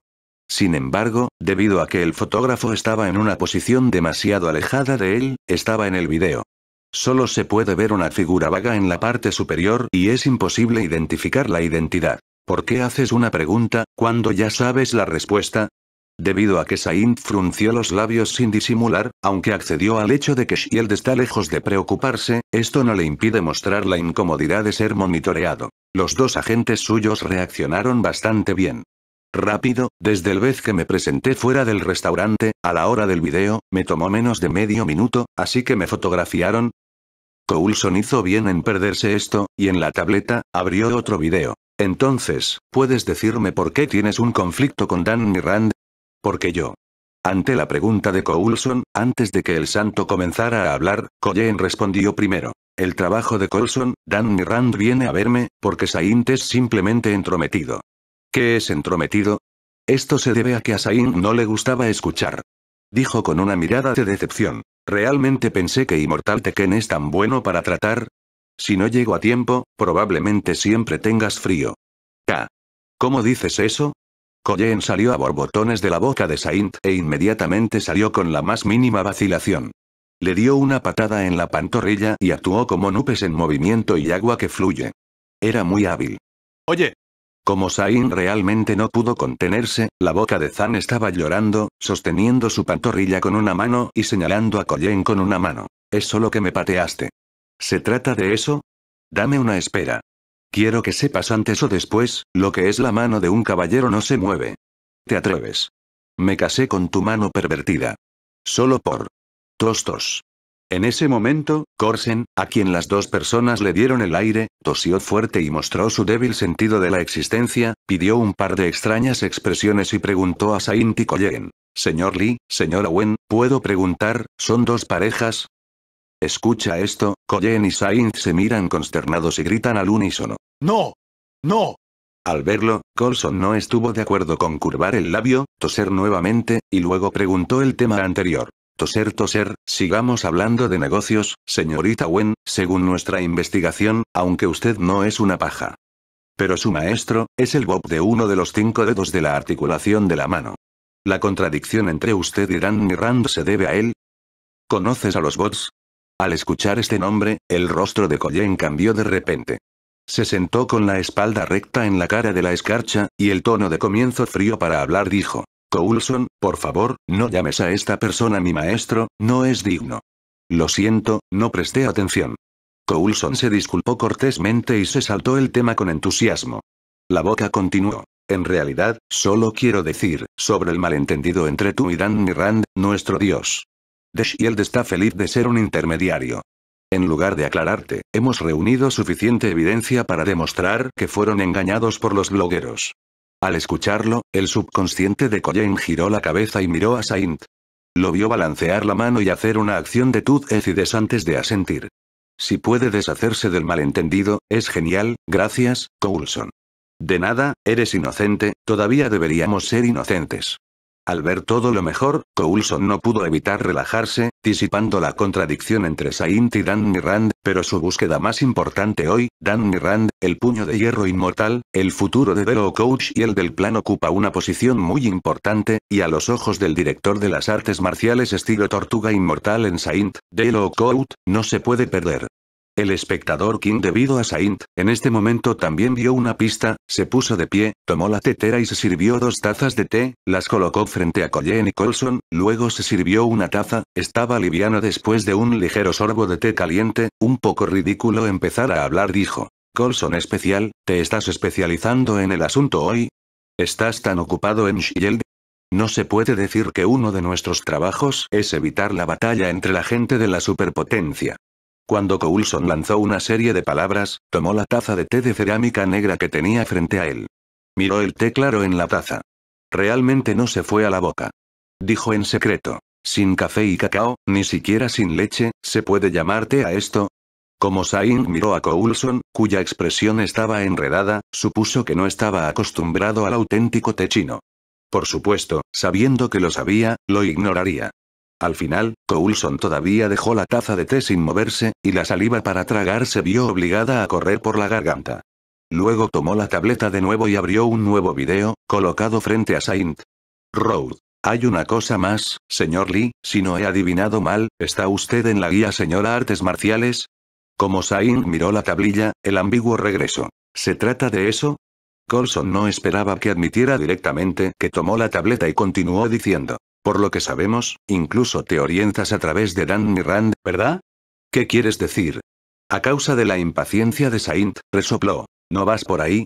Sin embargo, debido a que el fotógrafo estaba en una posición demasiado alejada de él, estaba en el video. Solo se puede ver una figura vaga en la parte superior y es imposible identificar la identidad. ¿Por qué haces una pregunta, cuando ya sabes la respuesta? Debido a que Saint frunció los labios sin disimular, aunque accedió al hecho de que Shield está lejos de preocuparse, esto no le impide mostrar la incomodidad de ser monitoreado. Los dos agentes suyos reaccionaron bastante bien. Rápido, desde el vez que me presenté fuera del restaurante, a la hora del video, me tomó menos de medio minuto, así que me fotografiaron. Coulson hizo bien en perderse esto, y en la tableta, abrió otro video. Entonces, ¿puedes decirme por qué tienes un conflicto con Dan Rand? Porque yo. Ante la pregunta de Coulson, antes de que el santo comenzara a hablar, Colleen respondió primero. El trabajo de Coulson, Dan Rand viene a verme, porque Saint es simplemente entrometido. ¿Qué es entrometido? Esto se debe a que a Saint no le gustaba escuchar. Dijo con una mirada de decepción. ¿Realmente pensé que Inmortal Tekken es tan bueno para tratar? Si no llego a tiempo, probablemente siempre tengas frío. ¿Cómo dices eso? Koyen salió a borbotones de la boca de Saint e inmediatamente salió con la más mínima vacilación. Le dio una patada en la pantorrilla y actuó como nupes en movimiento y agua que fluye. Era muy hábil. Oye. Como Sain realmente no pudo contenerse, la boca de Zan estaba llorando, sosteniendo su pantorrilla con una mano y señalando a Koyen con una mano. Es solo que me pateaste. ¿Se trata de eso? Dame una espera. Quiero que sepas antes o después, lo que es la mano de un caballero no se mueve. ¿Te atreves? Me casé con tu mano pervertida. Solo por... Tostos. En ese momento, Corsen, a quien las dos personas le dieron el aire, tosió fuerte y mostró su débil sentido de la existencia, pidió un par de extrañas expresiones y preguntó a sainte Collen. Señor Lee, señora Wen, ¿puedo preguntar, son dos parejas? Escucha esto, Coyen y Sainz se miran consternados y gritan al unísono. ¡No! ¡No! Al verlo, Colson no estuvo de acuerdo con curvar el labio, toser nuevamente, y luego preguntó el tema anterior. Toser, toser, sigamos hablando de negocios, señorita Wen, según nuestra investigación, aunque usted no es una paja. Pero su maestro, es el Bob de uno de los cinco dedos de la articulación de la mano. La contradicción entre usted y Rand Rand se debe a él. ¿Conoces a los bots? Al escuchar este nombre, el rostro de Colleen cambió de repente. Se sentó con la espalda recta en la cara de la escarcha, y el tono de comienzo frío para hablar dijo, Coulson, por favor, no llames a esta persona mi maestro, no es digno. Lo siento, no presté atención. Coulson se disculpó cortésmente y se saltó el tema con entusiasmo. La boca continuó. En realidad, solo quiero decir, sobre el malentendido entre tú y Dan Mirand, nuestro dios. The Shield está feliz de ser un intermediario. En lugar de aclararte, hemos reunido suficiente evidencia para demostrar que fueron engañados por los blogueros. Al escucharlo, el subconsciente de Coyen giró la cabeza y miró a Saint. Lo vio balancear la mano y hacer una acción de ecides antes de asentir. Si puede deshacerse del malentendido, es genial, gracias, Coulson. De nada, eres inocente, todavía deberíamos ser inocentes. Al ver todo lo mejor, Coulson no pudo evitar relajarse, disipando la contradicción entre Saint y Dan Mirand, pero su búsqueda más importante hoy, Dan Mirand, el puño de hierro inmortal, el futuro de Delo Coach y el del plan ocupa una posición muy importante, y a los ojos del director de las artes marciales estilo Tortuga Inmortal en Saint, Delo Coach, no se puede perder. El espectador King debido a Saint, en este momento también vio una pista, se puso de pie, tomó la tetera y se sirvió dos tazas de té, las colocó frente a Colleen y Colson, luego se sirvió una taza, estaba liviano después de un ligero sorbo de té caliente, un poco ridículo empezar a hablar dijo. Colson especial, ¿te estás especializando en el asunto hoy? ¿Estás tan ocupado en Shield? No se puede decir que uno de nuestros trabajos es evitar la batalla entre la gente de la superpotencia. Cuando Coulson lanzó una serie de palabras, tomó la taza de té de cerámica negra que tenía frente a él. Miró el té claro en la taza. Realmente no se fue a la boca. Dijo en secreto. Sin café y cacao, ni siquiera sin leche, ¿se puede llamarte a esto? Como Sain miró a Coulson, cuya expresión estaba enredada, supuso que no estaba acostumbrado al auténtico té chino. Por supuesto, sabiendo que lo sabía, lo ignoraría. Al final, Coulson todavía dejó la taza de té sin moverse, y la saliva para tragar se vio obligada a correr por la garganta. Luego tomó la tableta de nuevo y abrió un nuevo video, colocado frente a Saint. Road. Hay una cosa más, señor Lee, si no he adivinado mal, ¿está usted en la guía señora Artes Marciales? Como Saint miró la tablilla, el ambiguo regreso. ¿Se trata de eso? Coulson no esperaba que admitiera directamente que tomó la tableta y continuó diciendo. Por lo que sabemos, incluso te orientas a través de Dan Mirand, ¿verdad? ¿Qué quieres decir? A causa de la impaciencia de Saint, resopló. ¿No vas por ahí?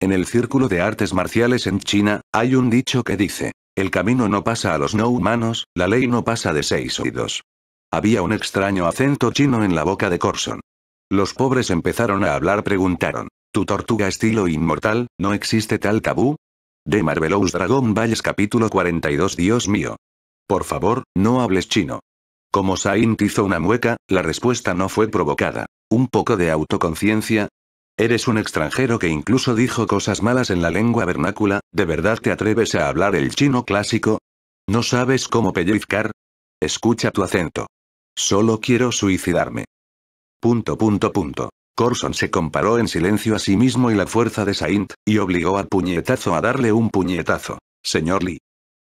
En el círculo de artes marciales en China, hay un dicho que dice, el camino no pasa a los no humanos, la ley no pasa de seis oídos. Había un extraño acento chino en la boca de Corson. Los pobres empezaron a hablar preguntaron, ¿tu tortuga estilo inmortal, no existe tal tabú? De Marvelous Dragon Balls capítulo 42 Dios mío. Por favor, no hables chino. Como Saint hizo una mueca, la respuesta no fue provocada. Un poco de autoconciencia. Eres un extranjero que incluso dijo cosas malas en la lengua vernácula, ¿de verdad te atreves a hablar el chino clásico? ¿No sabes cómo pellizcar? Escucha tu acento. Solo quiero suicidarme. Punto punto punto. Corson se comparó en silencio a sí mismo y la fuerza de Saint, y obligó al puñetazo a darle un puñetazo. Señor Lee.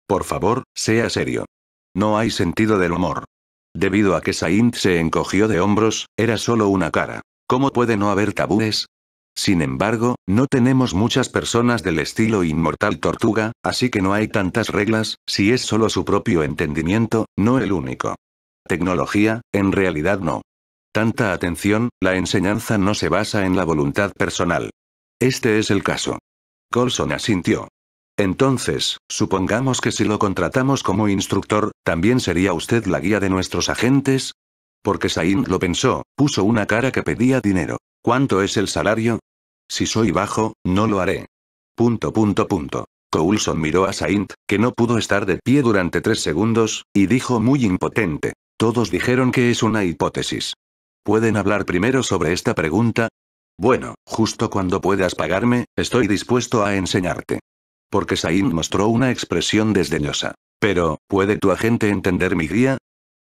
Por favor, sea serio. No hay sentido del humor. Debido a que Saint se encogió de hombros, era solo una cara. ¿Cómo puede no haber tabúes? Sin embargo, no tenemos muchas personas del estilo inmortal tortuga, así que no hay tantas reglas, si es solo su propio entendimiento, no el único. Tecnología, en realidad no tanta atención, la enseñanza no se basa en la voluntad personal. Este es el caso. Colson asintió. Entonces, supongamos que si lo contratamos como instructor, ¿también sería usted la guía de nuestros agentes? Porque Saint lo pensó, puso una cara que pedía dinero. ¿Cuánto es el salario? Si soy bajo, no lo haré. Punto punto punto. Coulson miró a Saint, que no pudo estar de pie durante tres segundos, y dijo muy impotente. Todos dijeron que es una hipótesis. ¿Pueden hablar primero sobre esta pregunta? Bueno, justo cuando puedas pagarme, estoy dispuesto a enseñarte. Porque Sain mostró una expresión desdeñosa. Pero, ¿puede tu agente entender mi guía?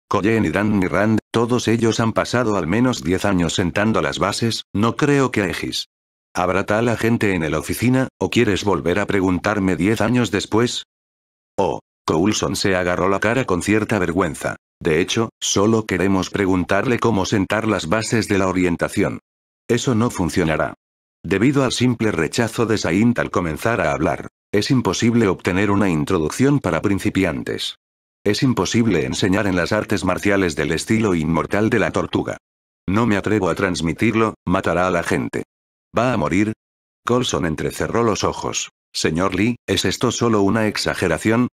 Coyen y Dan Rand, todos ellos han pasado al menos 10 años sentando las bases, no creo que Aegis. ¿Habrá tal agente en la oficina, o quieres volver a preguntarme 10 años después? Oh, Coulson se agarró la cara con cierta vergüenza. De hecho, solo queremos preguntarle cómo sentar las bases de la orientación. Eso no funcionará. Debido al simple rechazo de Saint al comenzar a hablar, es imposible obtener una introducción para principiantes. Es imposible enseñar en las artes marciales del estilo inmortal de la tortuga. No me atrevo a transmitirlo, matará a la gente. ¿Va a morir? Colson entrecerró los ojos. Señor Lee, ¿es esto solo una exageración?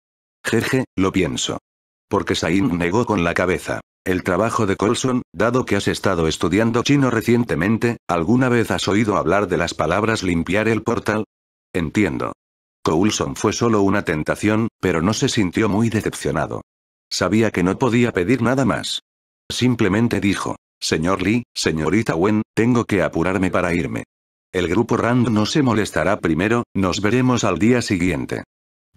Jeje, lo pienso. Porque Sain negó con la cabeza. El trabajo de Coulson, dado que has estado estudiando chino recientemente, ¿alguna vez has oído hablar de las palabras limpiar el portal? Entiendo. Coulson fue solo una tentación, pero no se sintió muy decepcionado. Sabía que no podía pedir nada más. Simplemente dijo, Señor Lee, señorita Wen, tengo que apurarme para irme. El grupo Rand no se molestará primero, nos veremos al día siguiente.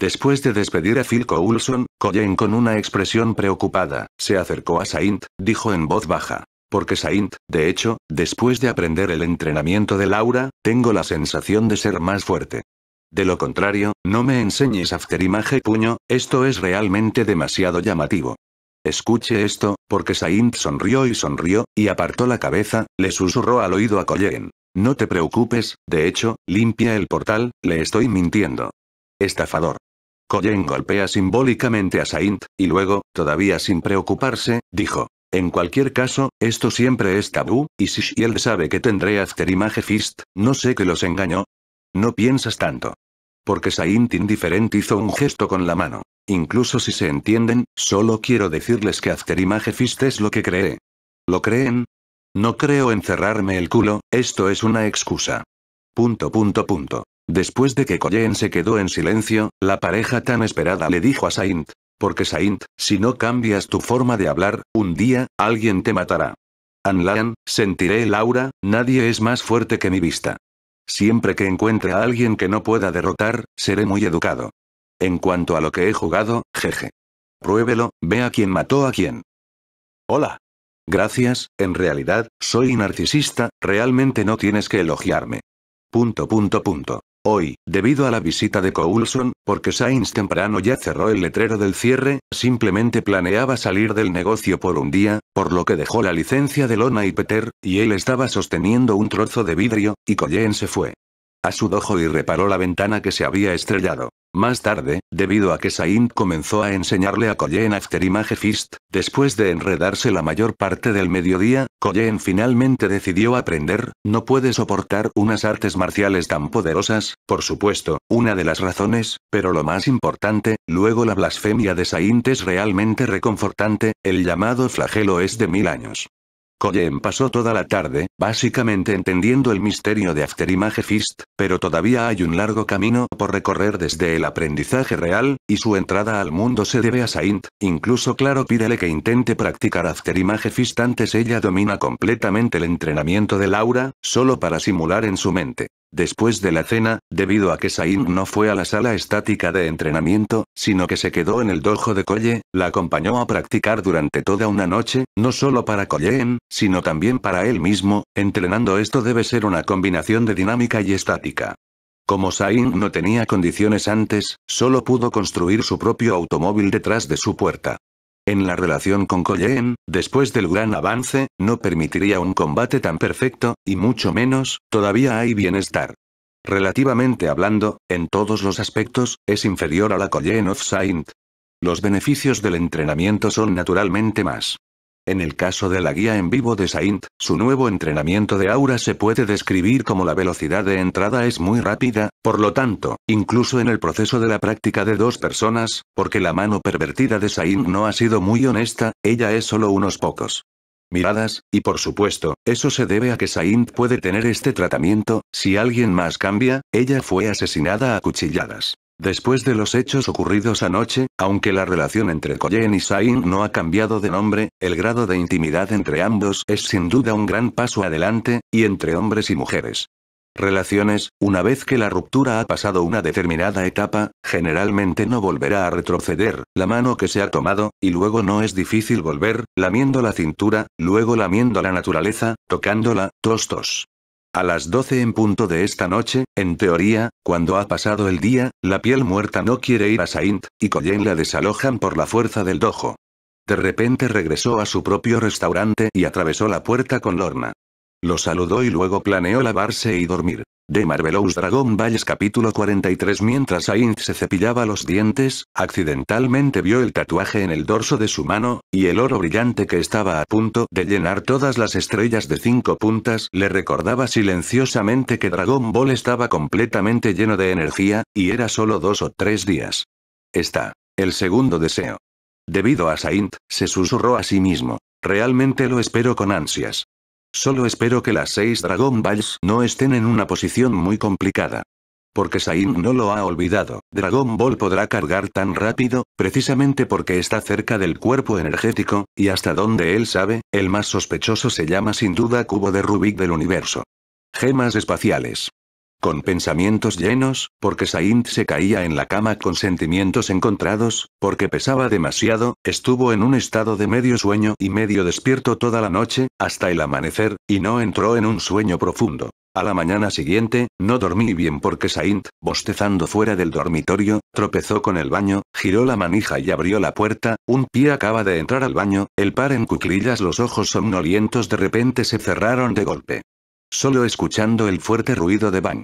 Después de despedir a Phil Coulson, Coyen con una expresión preocupada, se acercó a Saint, dijo en voz baja. Porque Saint, de hecho, después de aprender el entrenamiento de Laura, tengo la sensación de ser más fuerte. De lo contrario, no me enseñes afterimage puño, esto es realmente demasiado llamativo. Escuche esto, porque Saint sonrió y sonrió, y apartó la cabeza, le susurró al oído a Coyen. No te preocupes, de hecho, limpia el portal, le estoy mintiendo. Estafador golpea simbólicamente a Saint, y luego, todavía sin preocuparse, dijo. En cualquier caso, esto siempre es tabú, y si Shiel sabe que tendré Afterimage Fist, no sé que los engañó. No piensas tanto. Porque Saint indiferente hizo un gesto con la mano. Incluso si se entienden, solo quiero decirles que Afterimage Fist es lo que cree. ¿Lo creen? No creo encerrarme el culo, esto es una excusa. Punto punto punto. Después de que Koyen se quedó en silencio, la pareja tan esperada le dijo a Saint. Porque Saint, si no cambias tu forma de hablar, un día, alguien te matará. Anlan, sentiré el aura, nadie es más fuerte que mi vista. Siempre que encuentre a alguien que no pueda derrotar, seré muy educado. En cuanto a lo que he jugado, jeje. Pruébelo, ve a quién mató a quién. Hola. Gracias, en realidad, soy narcisista, realmente no tienes que elogiarme. Punto punto punto. Hoy, debido a la visita de Coulson, porque Sainz temprano ya cerró el letrero del cierre, simplemente planeaba salir del negocio por un día, por lo que dejó la licencia de Lona y Peter, y él estaba sosteniendo un trozo de vidrio, y Coyen se fue a su dojo y reparó la ventana que se había estrellado. Más tarde, debido a que Saint comenzó a enseñarle a Colleen After Image Fist, después de enredarse la mayor parte del mediodía, Colleen finalmente decidió aprender, no puede soportar unas artes marciales tan poderosas, por supuesto, una de las razones, pero lo más importante, luego la blasfemia de Saint es realmente reconfortante, el llamado flagelo es de mil años. Koyen pasó toda la tarde, básicamente entendiendo el misterio de Afterimage Fist, pero todavía hay un largo camino por recorrer desde el aprendizaje real, y su entrada al mundo se debe a Saint, incluso claro pídele que intente practicar Afterimage Fist antes ella domina completamente el entrenamiento de Laura, solo para simular en su mente. Después de la cena, debido a que Sain no fue a la sala estática de entrenamiento, sino que se quedó en el dojo de Koye, la acompañó a practicar durante toda una noche, no solo para Koyeen, sino también para él mismo, entrenando esto debe ser una combinación de dinámica y estática. Como Sain no tenía condiciones antes, solo pudo construir su propio automóvil detrás de su puerta. En la relación con Colleen, después del gran avance, no permitiría un combate tan perfecto, y mucho menos, todavía hay bienestar. Relativamente hablando, en todos los aspectos, es inferior a la Colleen of Saint. Los beneficios del entrenamiento son naturalmente más en el caso de la guía en vivo de Saint, su nuevo entrenamiento de aura se puede describir como la velocidad de entrada es muy rápida, por lo tanto, incluso en el proceso de la práctica de dos personas, porque la mano pervertida de Saint no ha sido muy honesta, ella es solo unos pocos miradas, y por supuesto, eso se debe a que Saint puede tener este tratamiento, si alguien más cambia, ella fue asesinada a cuchilladas. Después de los hechos ocurridos anoche, aunque la relación entre Koyen y Sain no ha cambiado de nombre, el grado de intimidad entre ambos es sin duda un gran paso adelante, y entre hombres y mujeres. Relaciones, una vez que la ruptura ha pasado una determinada etapa, generalmente no volverá a retroceder, la mano que se ha tomado, y luego no es difícil volver, lamiendo la cintura, luego lamiendo la naturaleza, tocándola, tostos. A las 12 en punto de esta noche, en teoría, cuando ha pasado el día, la piel muerta no quiere ir a Saint, y Coyen la desalojan por la fuerza del dojo. De repente regresó a su propio restaurante y atravesó la puerta con Lorna. Lo saludó y luego planeó lavarse y dormir de Marvelous Dragon Balls capítulo 43 Mientras Saint se cepillaba los dientes, accidentalmente vio el tatuaje en el dorso de su mano, y el oro brillante que estaba a punto de llenar todas las estrellas de cinco puntas le recordaba silenciosamente que Dragon Ball estaba completamente lleno de energía, y era solo dos o tres días. Está. El segundo deseo. Debido a Saint, se susurró a sí mismo. Realmente lo espero con ansias. Solo espero que las seis Dragon Balls no estén en una posición muy complicada. Porque Sain no lo ha olvidado, Dragon Ball podrá cargar tan rápido, precisamente porque está cerca del cuerpo energético, y hasta donde él sabe, el más sospechoso se llama sin duda Cubo de Rubik del universo. Gemas espaciales con pensamientos llenos, porque Saint se caía en la cama con sentimientos encontrados, porque pesaba demasiado, estuvo en un estado de medio sueño y medio despierto toda la noche, hasta el amanecer, y no entró en un sueño profundo. A la mañana siguiente, no dormí bien porque Saint, bostezando fuera del dormitorio, tropezó con el baño, giró la manija y abrió la puerta, un pie acaba de entrar al baño, el par en cuclillas los ojos somnolientos de repente se cerraron de golpe solo escuchando el fuerte ruido de bang.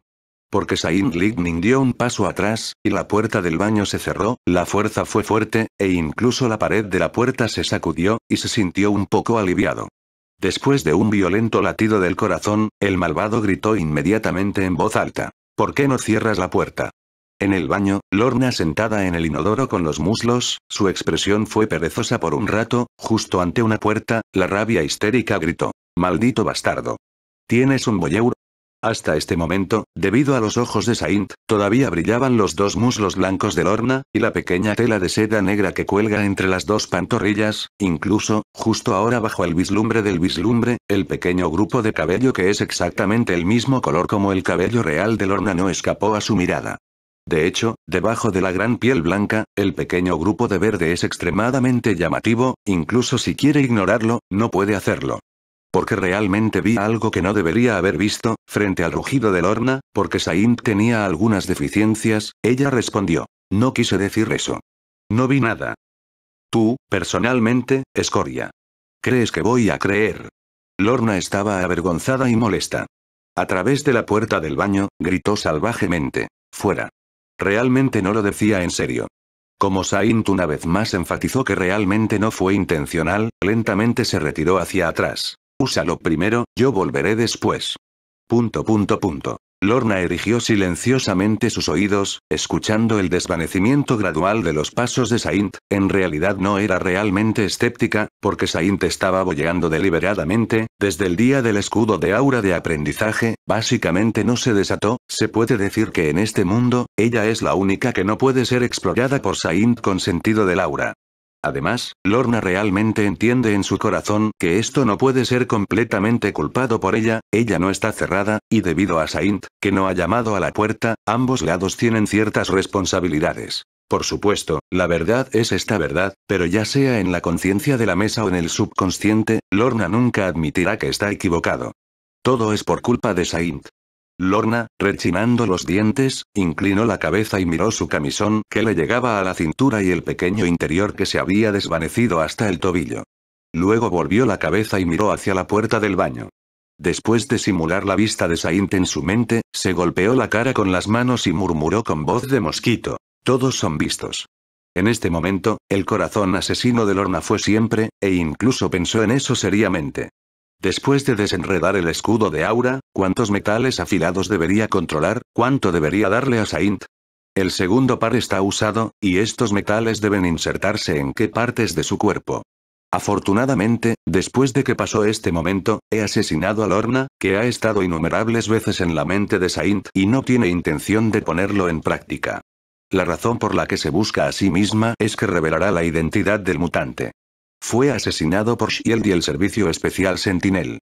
Porque Sain Lightning dio un paso atrás, y la puerta del baño se cerró, la fuerza fue fuerte, e incluso la pared de la puerta se sacudió, y se sintió un poco aliviado. Después de un violento latido del corazón, el malvado gritó inmediatamente en voz alta. ¿Por qué no cierras la puerta? En el baño, Lorna sentada en el inodoro con los muslos, su expresión fue perezosa por un rato, justo ante una puerta, la rabia histérica gritó. Maldito bastardo. Tienes un boyeur. Hasta este momento, debido a los ojos de Saint, todavía brillaban los dos muslos blancos de Lorna, y la pequeña tela de seda negra que cuelga entre las dos pantorrillas, incluso, justo ahora bajo el vislumbre del vislumbre, el pequeño grupo de cabello que es exactamente el mismo color como el cabello real de Lorna no escapó a su mirada. De hecho, debajo de la gran piel blanca, el pequeño grupo de verde es extremadamente llamativo, incluso si quiere ignorarlo, no puede hacerlo porque realmente vi algo que no debería haber visto, frente al rugido de Lorna, porque Saint tenía algunas deficiencias, ella respondió. No quise decir eso. No vi nada. Tú, personalmente, escoria. ¿Crees que voy a creer? Lorna estaba avergonzada y molesta. A través de la puerta del baño, gritó salvajemente. Fuera. Realmente no lo decía en serio. Como Saint una vez más enfatizó que realmente no fue intencional, lentamente se retiró hacia atrás. Úsalo primero, yo volveré después. Punto punto punto. Lorna erigió silenciosamente sus oídos, escuchando el desvanecimiento gradual de los pasos de Saint, en realidad no era realmente escéptica, porque Saint estaba bolleando deliberadamente, desde el día del escudo de aura de aprendizaje, básicamente no se desató, se puede decir que en este mundo, ella es la única que no puede ser explorada por Saint con sentido de aura. Además, Lorna realmente entiende en su corazón que esto no puede ser completamente culpado por ella, ella no está cerrada, y debido a Saint, que no ha llamado a la puerta, ambos lados tienen ciertas responsabilidades. Por supuesto, la verdad es esta verdad, pero ya sea en la conciencia de la mesa o en el subconsciente, Lorna nunca admitirá que está equivocado. Todo es por culpa de Saint. Lorna, rechinando los dientes, inclinó la cabeza y miró su camisón que le llegaba a la cintura y el pequeño interior que se había desvanecido hasta el tobillo. Luego volvió la cabeza y miró hacia la puerta del baño. Después de simular la vista de Saint en su mente, se golpeó la cara con las manos y murmuró con voz de mosquito. Todos son vistos. En este momento, el corazón asesino de Lorna fue siempre, e incluso pensó en eso seriamente. Después de desenredar el escudo de Aura, ¿cuántos metales afilados debería controlar? ¿Cuánto debería darle a Saint? El segundo par está usado, y estos metales deben insertarse en qué partes de su cuerpo. Afortunadamente, después de que pasó este momento, he asesinado a Lorna, que ha estado innumerables veces en la mente de Saint y no tiene intención de ponerlo en práctica. La razón por la que se busca a sí misma es que revelará la identidad del mutante. Fue asesinado por Shield y el Servicio Especial Sentinel.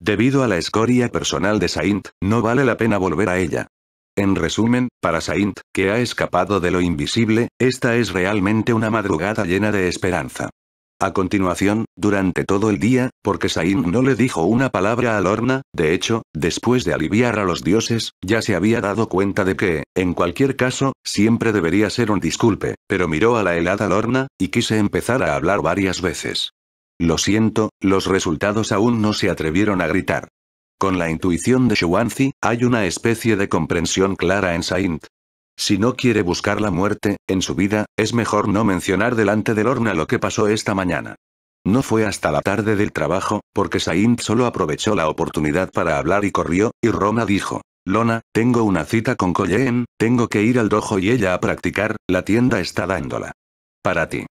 Debido a la escoria personal de Saint, no vale la pena volver a ella. En resumen, para Saint, que ha escapado de lo invisible, esta es realmente una madrugada llena de esperanza. A continuación, durante todo el día, porque Sain no le dijo una palabra a Lorna, de hecho, después de aliviar a los dioses, ya se había dado cuenta de que, en cualquier caso, siempre debería ser un disculpe, pero miró a la helada Lorna, y quise empezar a hablar varias veces. Lo siento, los resultados aún no se atrevieron a gritar. Con la intuición de Shuanzi, hay una especie de comprensión clara en Saint, si no quiere buscar la muerte, en su vida, es mejor no mencionar delante de Lorna lo que pasó esta mañana. No fue hasta la tarde del trabajo, porque Saint solo aprovechó la oportunidad para hablar y corrió, y Rona dijo, Lona, tengo una cita con Colleen, tengo que ir al dojo y ella a practicar, la tienda está dándola. Para ti.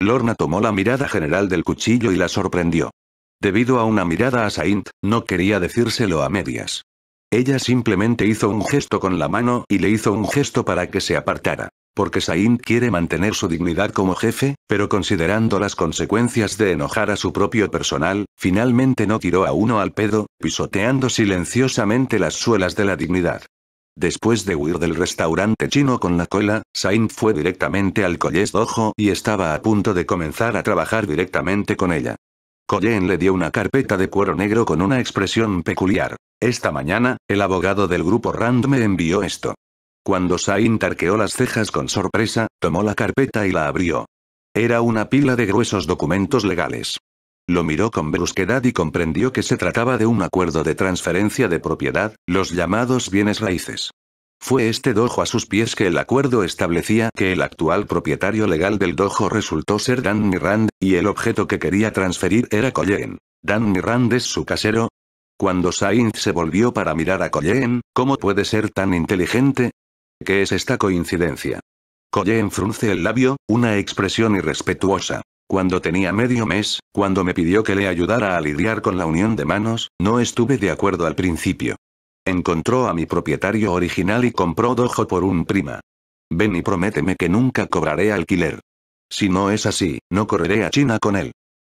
Lorna tomó la mirada general del cuchillo y la sorprendió. Debido a una mirada a Saint, no quería decírselo a medias. Ella simplemente hizo un gesto con la mano y le hizo un gesto para que se apartara. Porque Saint quiere mantener su dignidad como jefe, pero considerando las consecuencias de enojar a su propio personal, finalmente no tiró a uno al pedo, pisoteando silenciosamente las suelas de la dignidad. Después de huir del restaurante chino con la cola, Saint fue directamente al collés Dojo y estaba a punto de comenzar a trabajar directamente con ella. Colleen le dio una carpeta de cuero negro con una expresión peculiar. Esta mañana, el abogado del grupo Rand me envió esto. Cuando Sain tarqueó las cejas con sorpresa, tomó la carpeta y la abrió. Era una pila de gruesos documentos legales. Lo miró con brusquedad y comprendió que se trataba de un acuerdo de transferencia de propiedad, los llamados bienes raíces. Fue este dojo a sus pies que el acuerdo establecía que el actual propietario legal del dojo resultó ser Dan Mirand, y el objeto que quería transferir era Colleen. Dan Mirand es su casero. Cuando Sainz se volvió para mirar a Colleen, ¿cómo puede ser tan inteligente? ¿Qué es esta coincidencia? Colleen frunce el labio, una expresión irrespetuosa. Cuando tenía medio mes, cuando me pidió que le ayudara a lidiar con la unión de manos, no estuve de acuerdo al principio. Encontró a mi propietario original y compró Dojo por un prima. Ven y prométeme que nunca cobraré alquiler. Si no es así, no correré a China con él.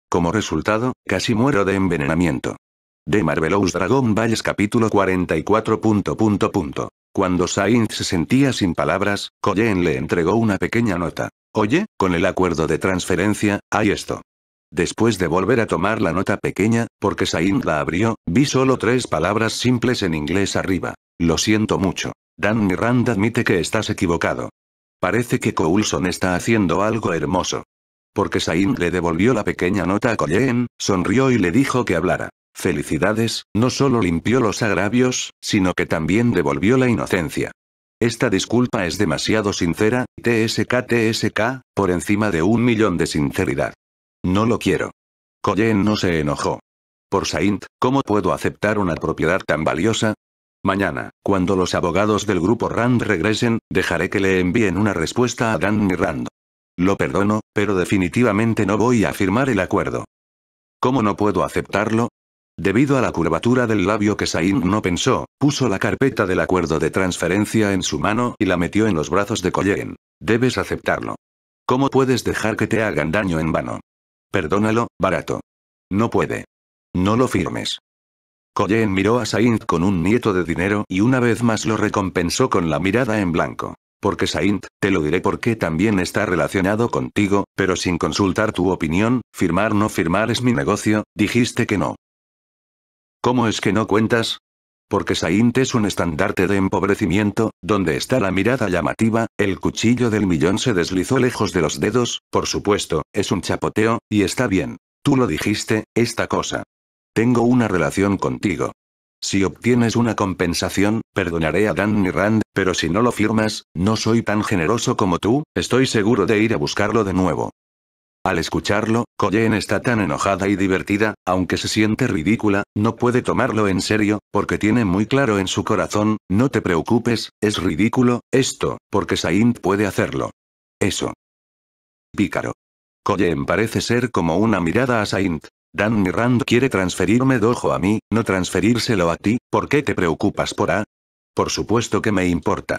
Como resultado, casi muero de envenenamiento. De Marvelous Dragon Balls capítulo 44. Punto, punto, punto. Cuando Sainz se sentía sin palabras, Koyen le entregó una pequeña nota. Oye, con el acuerdo de transferencia, hay esto. Después de volver a tomar la nota pequeña, porque Sain la abrió, vi solo tres palabras simples en inglés arriba. Lo siento mucho. Dan Rand admite que estás equivocado. Parece que Coulson está haciendo algo hermoso. Porque Sain le devolvió la pequeña nota a Colleen, sonrió y le dijo que hablara. Felicidades, no solo limpió los agravios, sino que también devolvió la inocencia. Esta disculpa es demasiado sincera, TSK TSK, por encima de un millón de sinceridad. No lo quiero. Colleen no se enojó. Por Saint, ¿cómo puedo aceptar una propiedad tan valiosa? Mañana, cuando los abogados del grupo Rand regresen, dejaré que le envíen una respuesta a Danny Rand. Lo perdono, pero definitivamente no voy a firmar el acuerdo. ¿Cómo no puedo aceptarlo? Debido a la curvatura del labio que Saint no pensó, puso la carpeta del acuerdo de transferencia en su mano y la metió en los brazos de Colleen. Debes aceptarlo. ¿Cómo puedes dejar que te hagan daño en vano? Perdónalo, barato. No puede. No lo firmes. Coyen miró a Saint con un nieto de dinero y una vez más lo recompensó con la mirada en blanco. Porque Saint, te lo diré porque también está relacionado contigo, pero sin consultar tu opinión, firmar no firmar es mi negocio, dijiste que no. ¿Cómo es que no cuentas? Porque Saint es un estandarte de empobrecimiento, donde está la mirada llamativa, el cuchillo del millón se deslizó lejos de los dedos, por supuesto, es un chapoteo, y está bien. Tú lo dijiste, esta cosa. Tengo una relación contigo. Si obtienes una compensación, perdonaré a Danny Rand, pero si no lo firmas, no soy tan generoso como tú, estoy seguro de ir a buscarlo de nuevo. Al escucharlo, Koyen está tan enojada y divertida, aunque se siente ridícula, no puede tomarlo en serio, porque tiene muy claro en su corazón, no te preocupes, es ridículo, esto, porque Saint puede hacerlo. Eso. Pícaro. Koyen parece ser como una mirada a Saint. Dan Mirand quiere transferirme dojo a mí, no transferírselo a ti, ¿por qué te preocupas por A? Por supuesto que me importa.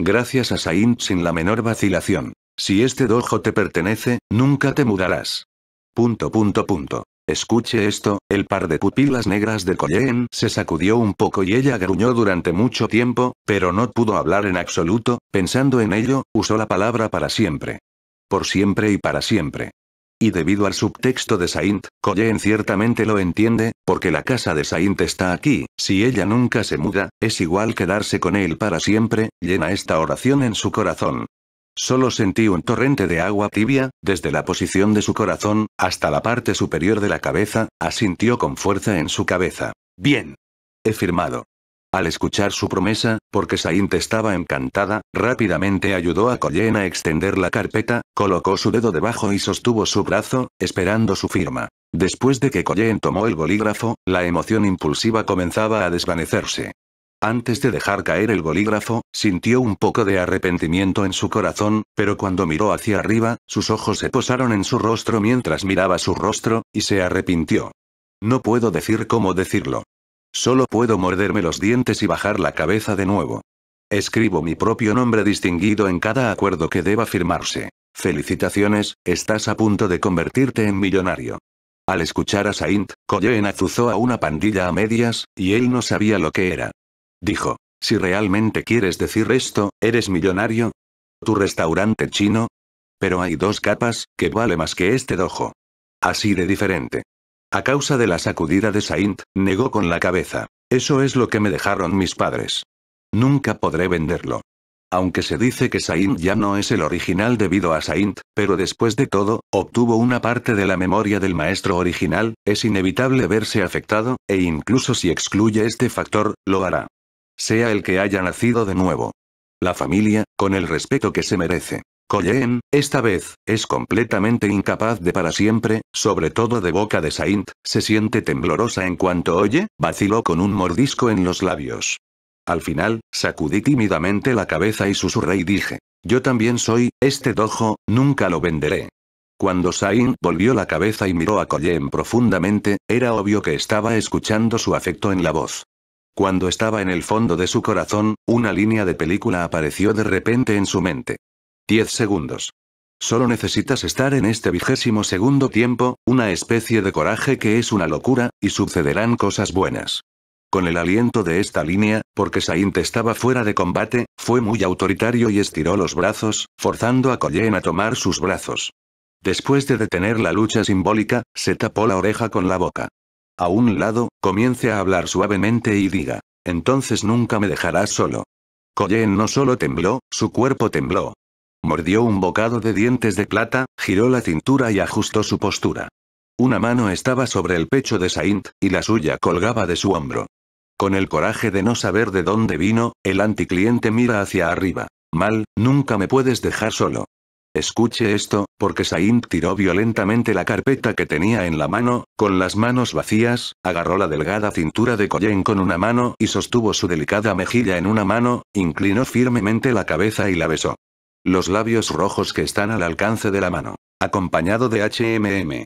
Gracias a Saint sin la menor vacilación. Si este dojo te pertenece, nunca te mudarás. Punto punto punto. Escuche esto, el par de pupilas negras de Koyen se sacudió un poco y ella gruñó durante mucho tiempo, pero no pudo hablar en absoluto, pensando en ello, usó la palabra para siempre. Por siempre y para siempre. Y debido al subtexto de Saint, Koyen ciertamente lo entiende, porque la casa de Saint está aquí, si ella nunca se muda, es igual quedarse con él para siempre, llena esta oración en su corazón. Solo sentí un torrente de agua tibia, desde la posición de su corazón, hasta la parte superior de la cabeza, asintió con fuerza en su cabeza. Bien. He firmado. Al escuchar su promesa, porque Saint estaba encantada, rápidamente ayudó a Colleen a extender la carpeta, colocó su dedo debajo y sostuvo su brazo, esperando su firma. Después de que Colleen tomó el bolígrafo, la emoción impulsiva comenzaba a desvanecerse. Antes de dejar caer el bolígrafo, sintió un poco de arrepentimiento en su corazón, pero cuando miró hacia arriba, sus ojos se posaron en su rostro mientras miraba su rostro, y se arrepintió. No puedo decir cómo decirlo. Solo puedo morderme los dientes y bajar la cabeza de nuevo. Escribo mi propio nombre distinguido en cada acuerdo que deba firmarse. Felicitaciones, estás a punto de convertirte en millonario. Al escuchar a Saint, Coyen azuzó a una pandilla a medias, y él no sabía lo que era. Dijo, si realmente quieres decir esto, ¿eres millonario? ¿Tu restaurante chino? Pero hay dos capas, que vale más que este dojo. Así de diferente. A causa de la sacudida de Saint, negó con la cabeza. Eso es lo que me dejaron mis padres. Nunca podré venderlo. Aunque se dice que Saint ya no es el original debido a Saint, pero después de todo, obtuvo una parte de la memoria del maestro original, es inevitable verse afectado, e incluso si excluye este factor, lo hará sea el que haya nacido de nuevo. La familia, con el respeto que se merece. Colleen, esta vez, es completamente incapaz de para siempre, sobre todo de boca de Saint, se siente temblorosa en cuanto oye, vaciló con un mordisco en los labios. Al final, sacudí tímidamente la cabeza y susurré y dije, yo también soy, este dojo, nunca lo venderé. Cuando Saint volvió la cabeza y miró a Colleen profundamente, era obvio que estaba escuchando su afecto en la voz. Cuando estaba en el fondo de su corazón, una línea de película apareció de repente en su mente. Diez segundos. Solo necesitas estar en este vigésimo segundo tiempo, una especie de coraje que es una locura, y sucederán cosas buenas. Con el aliento de esta línea, porque Saint estaba fuera de combate, fue muy autoritario y estiró los brazos, forzando a Colleen a tomar sus brazos. Después de detener la lucha simbólica, se tapó la oreja con la boca a un lado, comience a hablar suavemente y diga, entonces nunca me dejarás solo. Colleen no solo tembló, su cuerpo tembló. Mordió un bocado de dientes de plata, giró la cintura y ajustó su postura. Una mano estaba sobre el pecho de Saint, y la suya colgaba de su hombro. Con el coraje de no saber de dónde vino, el anticliente mira hacia arriba. Mal, nunca me puedes dejar solo. Escuche esto, porque Saint tiró violentamente la carpeta que tenía en la mano, con las manos vacías, agarró la delgada cintura de Coyen con una mano y sostuvo su delicada mejilla en una mano, inclinó firmemente la cabeza y la besó. Los labios rojos que están al alcance de la mano. Acompañado de HMM.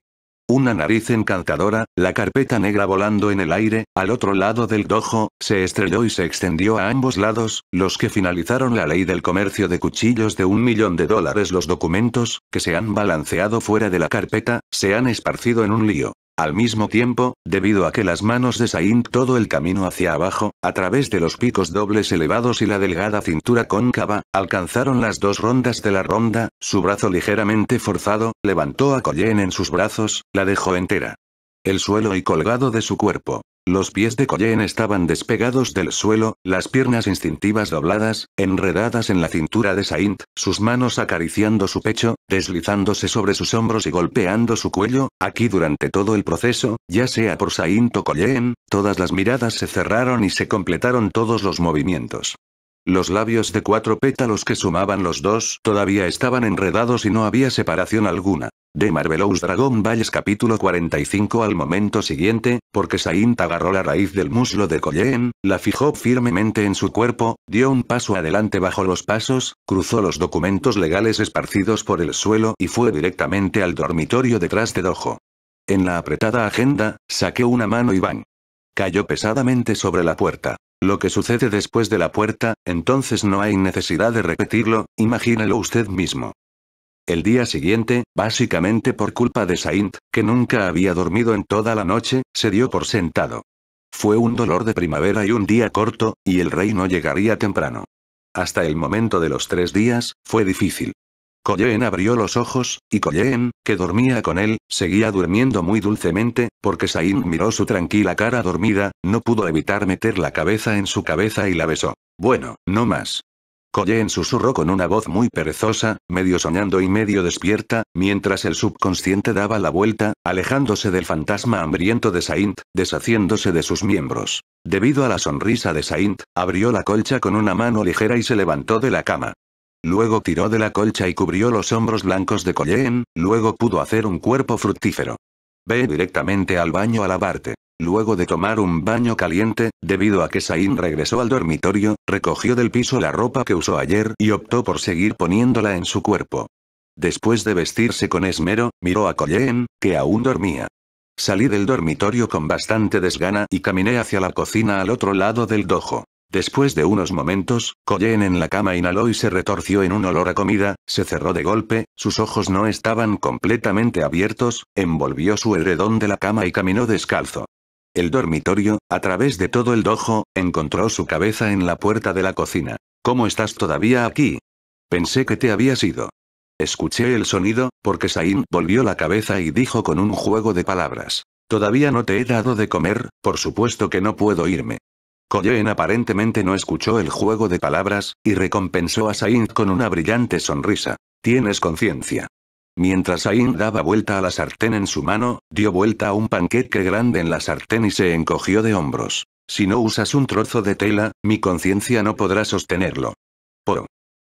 Una nariz encantadora, la carpeta negra volando en el aire, al otro lado del dojo, se estrelló y se extendió a ambos lados, los que finalizaron la ley del comercio de cuchillos de un millón de dólares. Los documentos, que se han balanceado fuera de la carpeta, se han esparcido en un lío. Al mismo tiempo, debido a que las manos de Saint todo el camino hacia abajo, a través de los picos dobles elevados y la delgada cintura cóncava, alcanzaron las dos rondas de la ronda, su brazo ligeramente forzado, levantó a Colleen en sus brazos, la dejó entera. El suelo y colgado de su cuerpo. Los pies de Colleen estaban despegados del suelo, las piernas instintivas dobladas, enredadas en la cintura de Saint, sus manos acariciando su pecho, deslizándose sobre sus hombros y golpeando su cuello, aquí durante todo el proceso, ya sea por Saint o Colleen, todas las miradas se cerraron y se completaron todos los movimientos. Los labios de cuatro pétalos que sumaban los dos todavía estaban enredados y no había separación alguna. De Marvelous Dragon Valles capítulo 45 al momento siguiente, porque Saint agarró la raíz del muslo de Colleen, la fijó firmemente en su cuerpo, dio un paso adelante bajo los pasos, cruzó los documentos legales esparcidos por el suelo y fue directamente al dormitorio detrás de Dojo. En la apretada agenda, saqué una mano y van. Cayó pesadamente sobre la puerta. Lo que sucede después de la puerta, entonces no hay necesidad de repetirlo, imagínelo usted mismo. El día siguiente, básicamente por culpa de Saint, que nunca había dormido en toda la noche, se dio por sentado. Fue un dolor de primavera y un día corto, y el rey no llegaría temprano. Hasta el momento de los tres días, fue difícil. Colleen abrió los ojos, y Colleen, que dormía con él, seguía durmiendo muy dulcemente, porque Saint miró su tranquila cara dormida, no pudo evitar meter la cabeza en su cabeza y la besó. Bueno, no más. Colleen susurró con una voz muy perezosa, medio soñando y medio despierta, mientras el subconsciente daba la vuelta, alejándose del fantasma hambriento de Saint, deshaciéndose de sus miembros. Debido a la sonrisa de Saint, abrió la colcha con una mano ligera y se levantó de la cama. Luego tiró de la colcha y cubrió los hombros blancos de Colleen, luego pudo hacer un cuerpo fructífero. Ve directamente al baño a lavarte. Luego de tomar un baño caliente, debido a que Sain regresó al dormitorio, recogió del piso la ropa que usó ayer y optó por seguir poniéndola en su cuerpo. Después de vestirse con esmero, miró a Colleen, que aún dormía. Salí del dormitorio con bastante desgana y caminé hacia la cocina al otro lado del dojo. Después de unos momentos, Koyen en la cama inhaló y se retorció en un olor a comida, se cerró de golpe, sus ojos no estaban completamente abiertos, envolvió su edredón de la cama y caminó descalzo. El dormitorio, a través de todo el dojo, encontró su cabeza en la puerta de la cocina. ¿Cómo estás todavía aquí? Pensé que te habías ido. Escuché el sonido, porque Sain volvió la cabeza y dijo con un juego de palabras. Todavía no te he dado de comer, por supuesto que no puedo irme. Koyen aparentemente no escuchó el juego de palabras, y recompensó a Saint con una brillante sonrisa. Tienes conciencia. Mientras Saint daba vuelta a la sartén en su mano, dio vuelta a un panquete grande en la sartén y se encogió de hombros. Si no usas un trozo de tela, mi conciencia no podrá sostenerlo. Poro.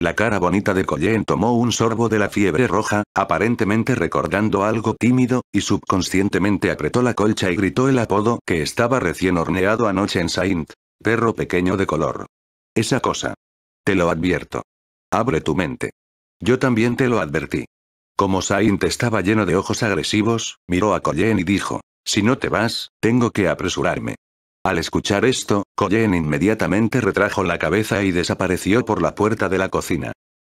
La cara bonita de Koyen tomó un sorbo de la fiebre roja, aparentemente recordando algo tímido, y subconscientemente apretó la colcha y gritó el apodo que estaba recién horneado anoche en Saint. Perro pequeño de color. Esa cosa. Te lo advierto. Abre tu mente. Yo también te lo advertí. Como Saint estaba lleno de ojos agresivos, miró a Colleen y dijo, si no te vas, tengo que apresurarme. Al escuchar esto, Colleen inmediatamente retrajo la cabeza y desapareció por la puerta de la cocina.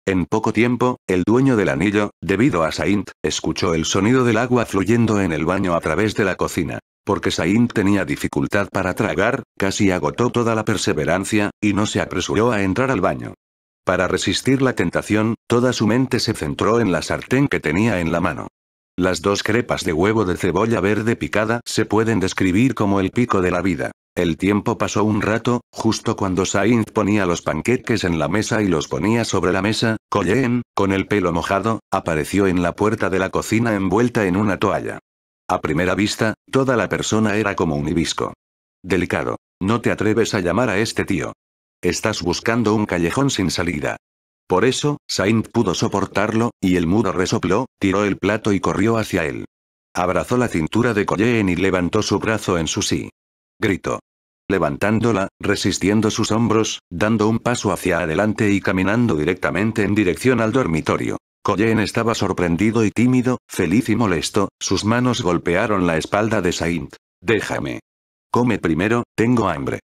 En poco tiempo, el dueño del anillo, debido a Saint, escuchó el sonido del agua fluyendo en el baño a través de la cocina porque Sain tenía dificultad para tragar, casi agotó toda la perseverancia, y no se apresuró a entrar al baño. Para resistir la tentación, toda su mente se centró en la sartén que tenía en la mano. Las dos crepas de huevo de cebolla verde picada se pueden describir como el pico de la vida. El tiempo pasó un rato, justo cuando Sainz ponía los panqueques en la mesa y los ponía sobre la mesa, Colleen, con el pelo mojado, apareció en la puerta de la cocina envuelta en una toalla. A primera vista, toda la persona era como un hibisco. Delicado. No te atreves a llamar a este tío. Estás buscando un callejón sin salida. Por eso, Saint pudo soportarlo, y el muro resopló, tiró el plato y corrió hacia él. Abrazó la cintura de Colleen y levantó su brazo en su sí. Gritó. Levantándola, resistiendo sus hombros, dando un paso hacia adelante y caminando directamente en dirección al dormitorio. Koyen estaba sorprendido y tímido, feliz y molesto, sus manos golpearon la espalda de Saint. Déjame. Come primero, tengo hambre.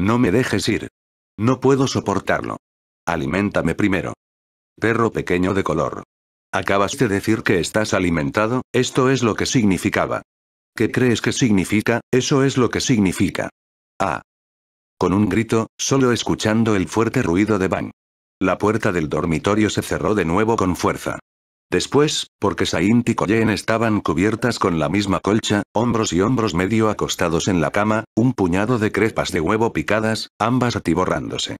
No me dejes ir. No puedo soportarlo. Aliméntame primero. Perro pequeño de color. Acabas de decir que estás alimentado, esto es lo que significaba. ¿Qué crees que significa? Eso es lo que significa. Ah. Con un grito, solo escuchando el fuerte ruido de Bang. La puerta del dormitorio se cerró de nuevo con fuerza. Después, porque Saint y Koyen estaban cubiertas con la misma colcha, hombros y hombros medio acostados en la cama, un puñado de crepas de huevo picadas, ambas atiborrándose.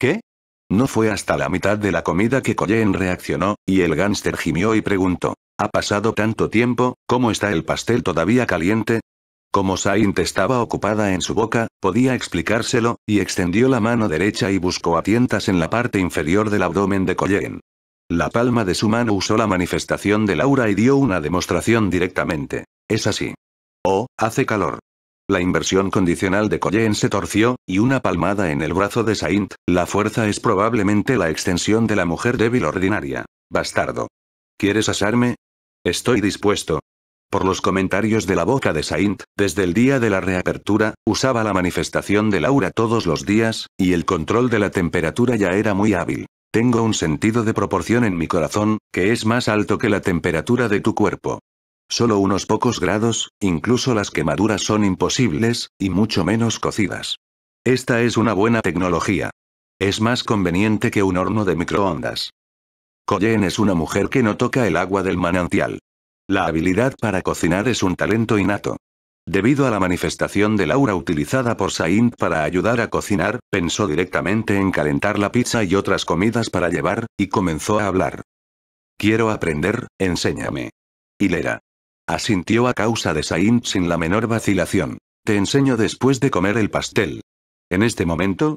¿Qué? No fue hasta la mitad de la comida que Koyen reaccionó, y el gánster gimió y preguntó. Ha pasado tanto tiempo, ¿cómo está el pastel todavía caliente? Como Saint estaba ocupada en su boca, podía explicárselo, y extendió la mano derecha y buscó a tientas en la parte inferior del abdomen de Colleen. La palma de su mano usó la manifestación de aura y dio una demostración directamente. Es así. Oh, hace calor. La inversión condicional de Colleen se torció, y una palmada en el brazo de Saint, la fuerza es probablemente la extensión de la mujer débil ordinaria. Bastardo. ¿Quieres asarme? Estoy dispuesto, por los comentarios de la boca de Saint, desde el día de la reapertura, usaba la manifestación de Laura todos los días, y el control de la temperatura ya era muy hábil. Tengo un sentido de proporción en mi corazón, que es más alto que la temperatura de tu cuerpo. Solo unos pocos grados, incluso las quemaduras son imposibles, y mucho menos cocidas. Esta es una buena tecnología. Es más conveniente que un horno de microondas. Coyen es una mujer que no toca el agua del manantial. La habilidad para cocinar es un talento innato. Debido a la manifestación de aura utilizada por Saint para ayudar a cocinar, pensó directamente en calentar la pizza y otras comidas para llevar, y comenzó a hablar. Quiero aprender, enséñame. Hilera. Asintió a causa de Saint sin la menor vacilación. Te enseño después de comer el pastel. En este momento,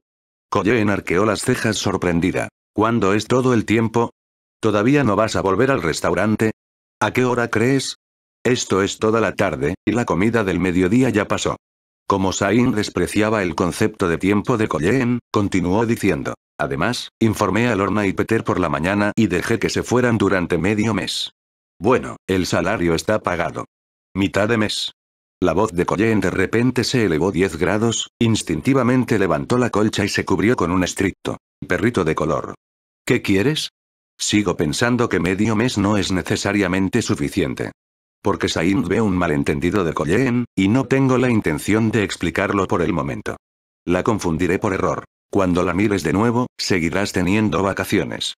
en enarqueó las cejas sorprendida. ¿Cuándo es todo el tiempo? ¿Todavía no vas a volver al restaurante? ¿A qué hora crees? Esto es toda la tarde, y la comida del mediodía ya pasó. Como Sain despreciaba el concepto de tiempo de Colleen, continuó diciendo. Además, informé a Lorna y Peter por la mañana y dejé que se fueran durante medio mes. Bueno, el salario está pagado. Mitad de mes. La voz de Colleen de repente se elevó 10 grados, instintivamente levantó la colcha y se cubrió con un estricto perrito de color. ¿Qué quieres? Sigo pensando que medio mes no es necesariamente suficiente. Porque Saint ve un malentendido de Colleen, y no tengo la intención de explicarlo por el momento. La confundiré por error. Cuando la mires de nuevo, seguirás teniendo vacaciones.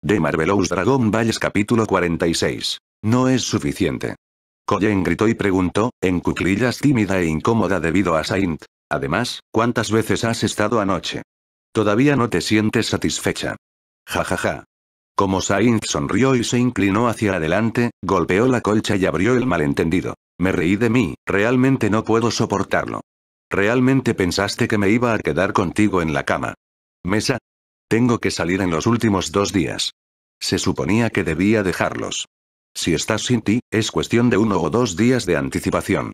De Marvelous Dragon Balls capítulo 46. No es suficiente. Colleen gritó y preguntó, en cuclillas tímida e incómoda debido a Saint. Además, ¿cuántas veces has estado anoche? Todavía no te sientes satisfecha. Ja ja ja. Como Sainz sonrió y se inclinó hacia adelante, golpeó la colcha y abrió el malentendido. Me reí de mí, realmente no puedo soportarlo. Realmente pensaste que me iba a quedar contigo en la cama. Mesa. Tengo que salir en los últimos dos días. Se suponía que debía dejarlos. Si estás sin ti, es cuestión de uno o dos días de anticipación.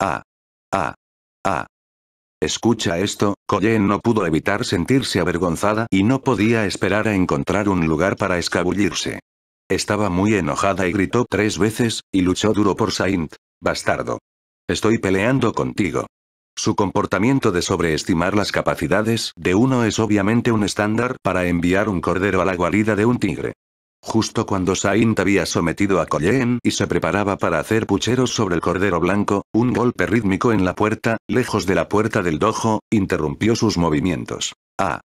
Ah. Ah. Ah. Escucha esto, Colleen no pudo evitar sentirse avergonzada y no podía esperar a encontrar un lugar para escabullirse. Estaba muy enojada y gritó tres veces, y luchó duro por Saint. Bastardo. Estoy peleando contigo. Su comportamiento de sobreestimar las capacidades de uno es obviamente un estándar para enviar un cordero a la guarida de un tigre. Justo cuando Saint había sometido a Colleen y se preparaba para hacer pucheros sobre el cordero blanco, un golpe rítmico en la puerta, lejos de la puerta del dojo, interrumpió sus movimientos. ¡Ah!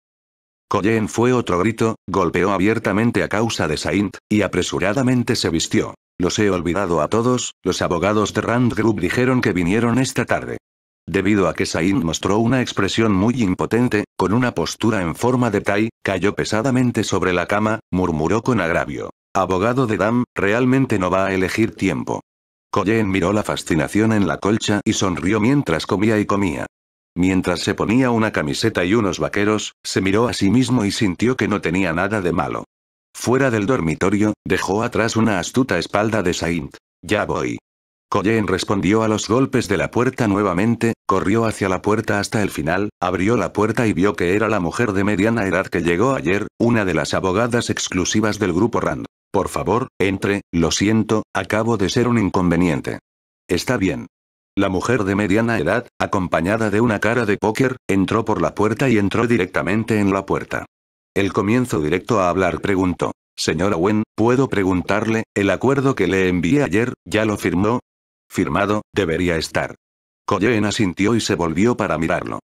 Colleen fue otro grito, golpeó abiertamente a causa de Saint, y apresuradamente se vistió. Los he olvidado a todos, los abogados de Rand Group dijeron que vinieron esta tarde. Debido a que Saint mm. mostró una expresión muy impotente, con una postura en forma de tai, cayó pesadamente sobre la cama, murmuró con agravio. Abogado de Dam, realmente no va a elegir tiempo. Koyen miró la fascinación en la colcha y sonrió mientras comía y comía. Mientras se ponía una camiseta y unos vaqueros, se miró a sí mismo y sintió que no tenía nada de malo. Fuera del dormitorio, dejó atrás una astuta espalda de Saint. Ya voy. Colleen respondió a los golpes de la puerta nuevamente, corrió hacia la puerta hasta el final, abrió la puerta y vio que era la mujer de mediana edad que llegó ayer, una de las abogadas exclusivas del grupo Rand. Por favor, entre, lo siento, acabo de ser un inconveniente. Está bien. La mujer de mediana edad, acompañada de una cara de póker, entró por la puerta y entró directamente en la puerta. El comienzo directo a hablar preguntó. Señora Wen, ¿puedo preguntarle, el acuerdo que le envié ayer, ya lo firmó? Firmado, debería estar. Koyeena asintió y se volvió para mirarlo.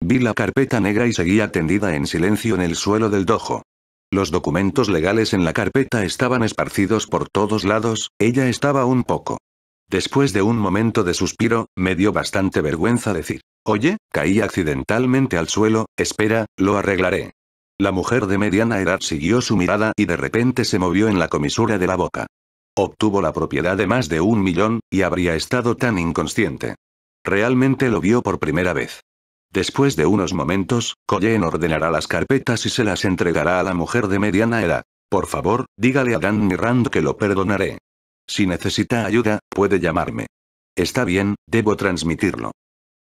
Vi la carpeta negra y seguía tendida en silencio en el suelo del dojo. Los documentos legales en la carpeta estaban esparcidos por todos lados, ella estaba un poco. Después de un momento de suspiro, me dio bastante vergüenza decir, oye, caí accidentalmente al suelo, espera, lo arreglaré. La mujer de mediana edad siguió su mirada y de repente se movió en la comisura de la boca. Obtuvo la propiedad de más de un millón, y habría estado tan inconsciente. Realmente lo vio por primera vez. Después de unos momentos, Colleen ordenará las carpetas y se las entregará a la mujer de mediana edad. Por favor, dígale a Dan Mirand que lo perdonaré. Si necesita ayuda, puede llamarme. Está bien, debo transmitirlo.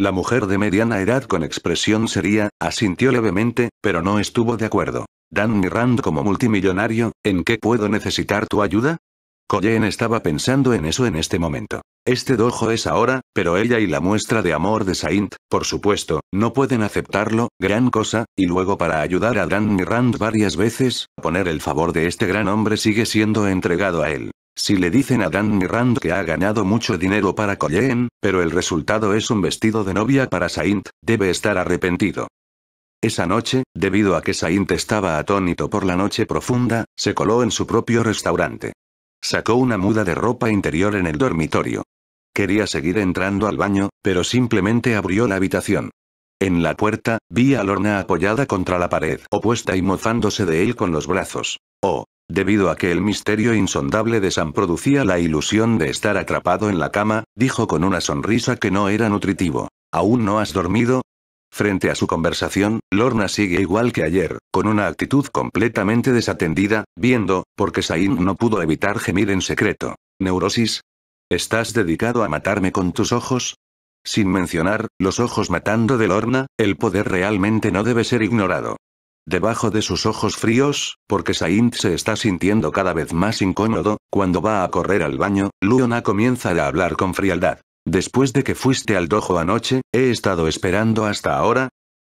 La mujer de mediana edad con expresión seria, asintió levemente, pero no estuvo de acuerdo. Dan Mirand como multimillonario, ¿en qué puedo necesitar tu ayuda? Koyen estaba pensando en eso en este momento. Este dojo es ahora, pero ella y la muestra de amor de Saint, por supuesto, no pueden aceptarlo, gran cosa, y luego para ayudar a Dan Mirand varias veces, poner el favor de este gran hombre sigue siendo entregado a él. Si le dicen a Dan Mirand que ha ganado mucho dinero para Colleen, pero el resultado es un vestido de novia para Saint, debe estar arrepentido. Esa noche, debido a que Saint estaba atónito por la noche profunda, se coló en su propio restaurante. Sacó una muda de ropa interior en el dormitorio. Quería seguir entrando al baño, pero simplemente abrió la habitación. En la puerta, vi a Lorna apoyada contra la pared opuesta y mozándose de él con los brazos. Oh, debido a que el misterio insondable de Sam producía la ilusión de estar atrapado en la cama, dijo con una sonrisa que no era nutritivo. ¿Aún no has dormido? Frente a su conversación, Lorna sigue igual que ayer, con una actitud completamente desatendida, viendo, porque Sain no pudo evitar gemir en secreto. ¿Neurosis? ¿Estás dedicado a matarme con tus ojos? Sin mencionar, los ojos matando de Lorna, el poder realmente no debe ser ignorado. Debajo de sus ojos fríos, porque Saint se está sintiendo cada vez más incómodo, cuando va a correr al baño, Luona comienza a hablar con frialdad. Después de que fuiste al dojo anoche, he estado esperando hasta ahora.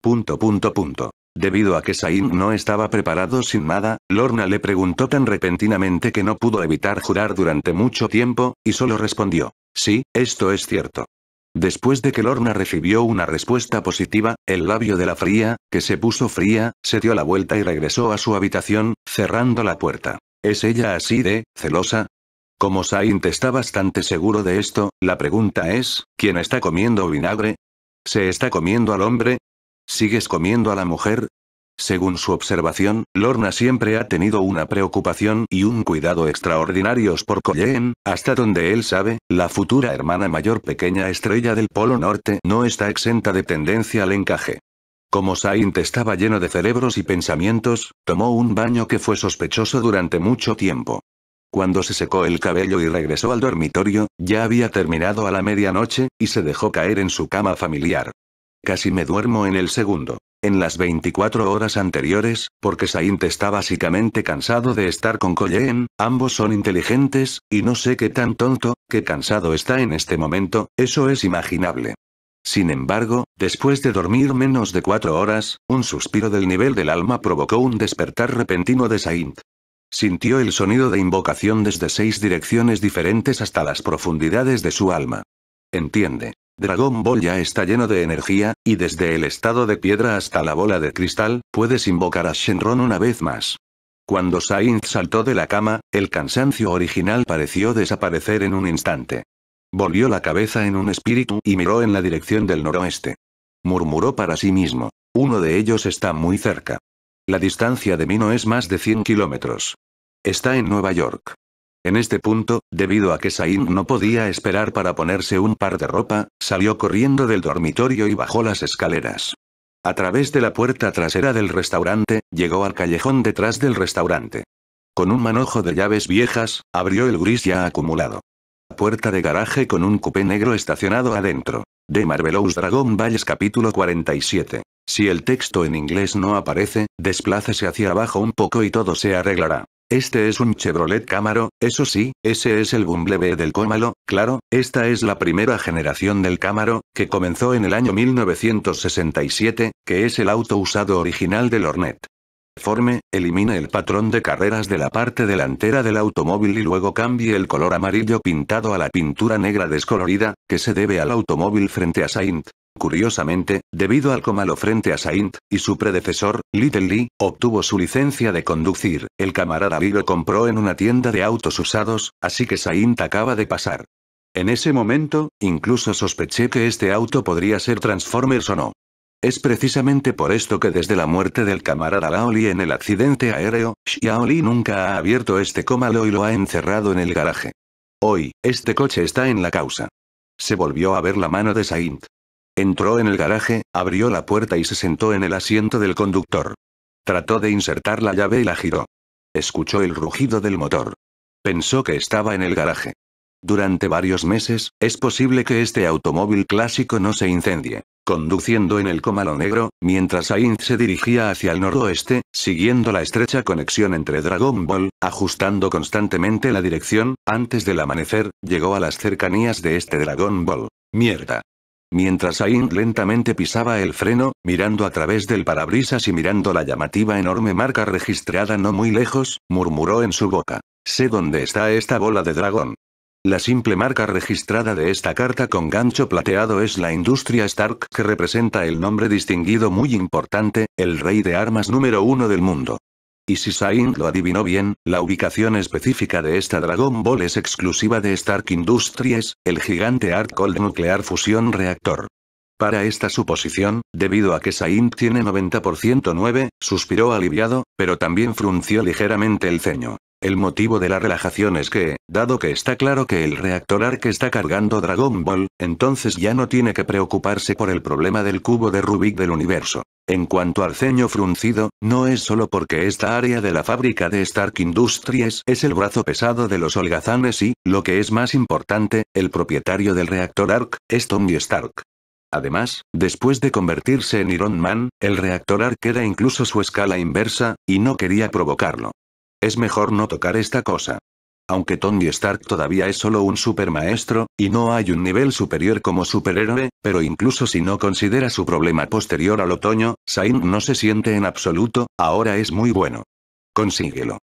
Punto punto punto. Debido a que Sain no estaba preparado sin nada, Lorna le preguntó tan repentinamente que no pudo evitar jurar durante mucho tiempo, y solo respondió, sí, esto es cierto. Después de que Lorna recibió una respuesta positiva, el labio de la fría, que se puso fría, se dio la vuelta y regresó a su habitación, cerrando la puerta. ¿Es ella así de celosa? Como Saint está bastante seguro de esto, la pregunta es, ¿quién está comiendo vinagre? ¿Se está comiendo al hombre? ¿Sigues comiendo a la mujer? Según su observación, Lorna siempre ha tenido una preocupación y un cuidado extraordinarios por Colleen, hasta donde él sabe, la futura hermana mayor pequeña estrella del Polo Norte no está exenta de tendencia al encaje. Como Saint estaba lleno de cerebros y pensamientos, tomó un baño que fue sospechoso durante mucho tiempo. Cuando se secó el cabello y regresó al dormitorio, ya había terminado a la medianoche, y se dejó caer en su cama familiar. Casi me duermo en el segundo. En las 24 horas anteriores, porque Saint está básicamente cansado de estar con Colleen, ambos son inteligentes, y no sé qué tan tonto, qué cansado está en este momento, eso es imaginable. Sin embargo, después de dormir menos de cuatro horas, un suspiro del nivel del alma provocó un despertar repentino de Saint. Sintió el sonido de invocación desde seis direcciones diferentes hasta las profundidades de su alma. Entiende. Dragon Ball ya está lleno de energía, y desde el estado de piedra hasta la bola de cristal, puedes invocar a Shenron una vez más. Cuando Sainz saltó de la cama, el cansancio original pareció desaparecer en un instante. Volvió la cabeza en un espíritu y miró en la dirección del noroeste. Murmuró para sí mismo. Uno de ellos está muy cerca. La distancia de mí no es más de 100 kilómetros. Está en Nueva York. En este punto, debido a que Sain no podía esperar para ponerse un par de ropa, salió corriendo del dormitorio y bajó las escaleras. A través de la puerta trasera del restaurante, llegó al callejón detrás del restaurante. Con un manojo de llaves viejas, abrió el gris ya acumulado. Puerta de garaje con un cupé negro estacionado adentro. De Marvelous Dragon Valles capítulo 47. Si el texto en inglés no aparece, desplácese hacia abajo un poco y todo se arreglará. Este es un Chevrolet Camaro, eso sí, ese es el Bumblebee del Cómalo, claro, esta es la primera generación del Camaro, que comenzó en el año 1967, que es el auto usado original del Hornet. Forme, elimine el patrón de carreras de la parte delantera del automóvil y luego cambie el color amarillo pintado a la pintura negra descolorida, que se debe al automóvil frente a Saint. Curiosamente, debido al comalo frente a Saint, y su predecesor, Little Lee, obtuvo su licencia de conducir, el camarada Lee lo compró en una tienda de autos usados, así que Saint acaba de pasar. En ese momento, incluso sospeché que este auto podría ser Transformers o no. Es precisamente por esto que desde la muerte del camarada Laoli en el accidente aéreo, Xiaoli nunca ha abierto este cómalo y lo ha encerrado en el garaje. Hoy, este coche está en la causa. Se volvió a ver la mano de Saint. Entró en el garaje, abrió la puerta y se sentó en el asiento del conductor. Trató de insertar la llave y la giró. Escuchó el rugido del motor. Pensó que estaba en el garaje. Durante varios meses, es posible que este automóvil clásico no se incendie. Conduciendo en el Comalo Negro, mientras Ainz se dirigía hacia el noroeste, siguiendo la estrecha conexión entre Dragon Ball, ajustando constantemente la dirección, antes del amanecer, llegó a las cercanías de este Dragon Ball. Mierda mientras Ain lentamente pisaba el freno, mirando a través del parabrisas y mirando la llamativa enorme marca registrada no muy lejos, murmuró en su boca. Sé dónde está esta bola de dragón. La simple marca registrada de esta carta con gancho plateado es la industria Stark que representa el nombre distinguido muy importante, el rey de armas número uno del mundo. Y si Saint lo adivinó bien, la ubicación específica de esta Dragon Ball es exclusiva de Stark Industries, el gigante Arc Cold Nuclear fusión Reactor. Para esta suposición, debido a que Saint tiene 90% 9, suspiró aliviado, pero también frunció ligeramente el ceño. El motivo de la relajación es que, dado que está claro que el reactor ARC está cargando Dragon Ball, entonces ya no tiene que preocuparse por el problema del cubo de Rubik del universo. En cuanto al ceño fruncido, no es solo porque esta área de la fábrica de Stark Industries es el brazo pesado de los holgazanes y, lo que es más importante, el propietario del reactor ARC, es Tony Stark. Además, después de convertirse en Iron Man, el reactor ARC era incluso su escala inversa, y no quería provocarlo. Es mejor no tocar esta cosa. Aunque Tony Stark todavía es solo un supermaestro, y no hay un nivel superior como superhéroe, pero incluso si no considera su problema posterior al otoño, Saint no se siente en absoluto, ahora es muy bueno. Consíguelo.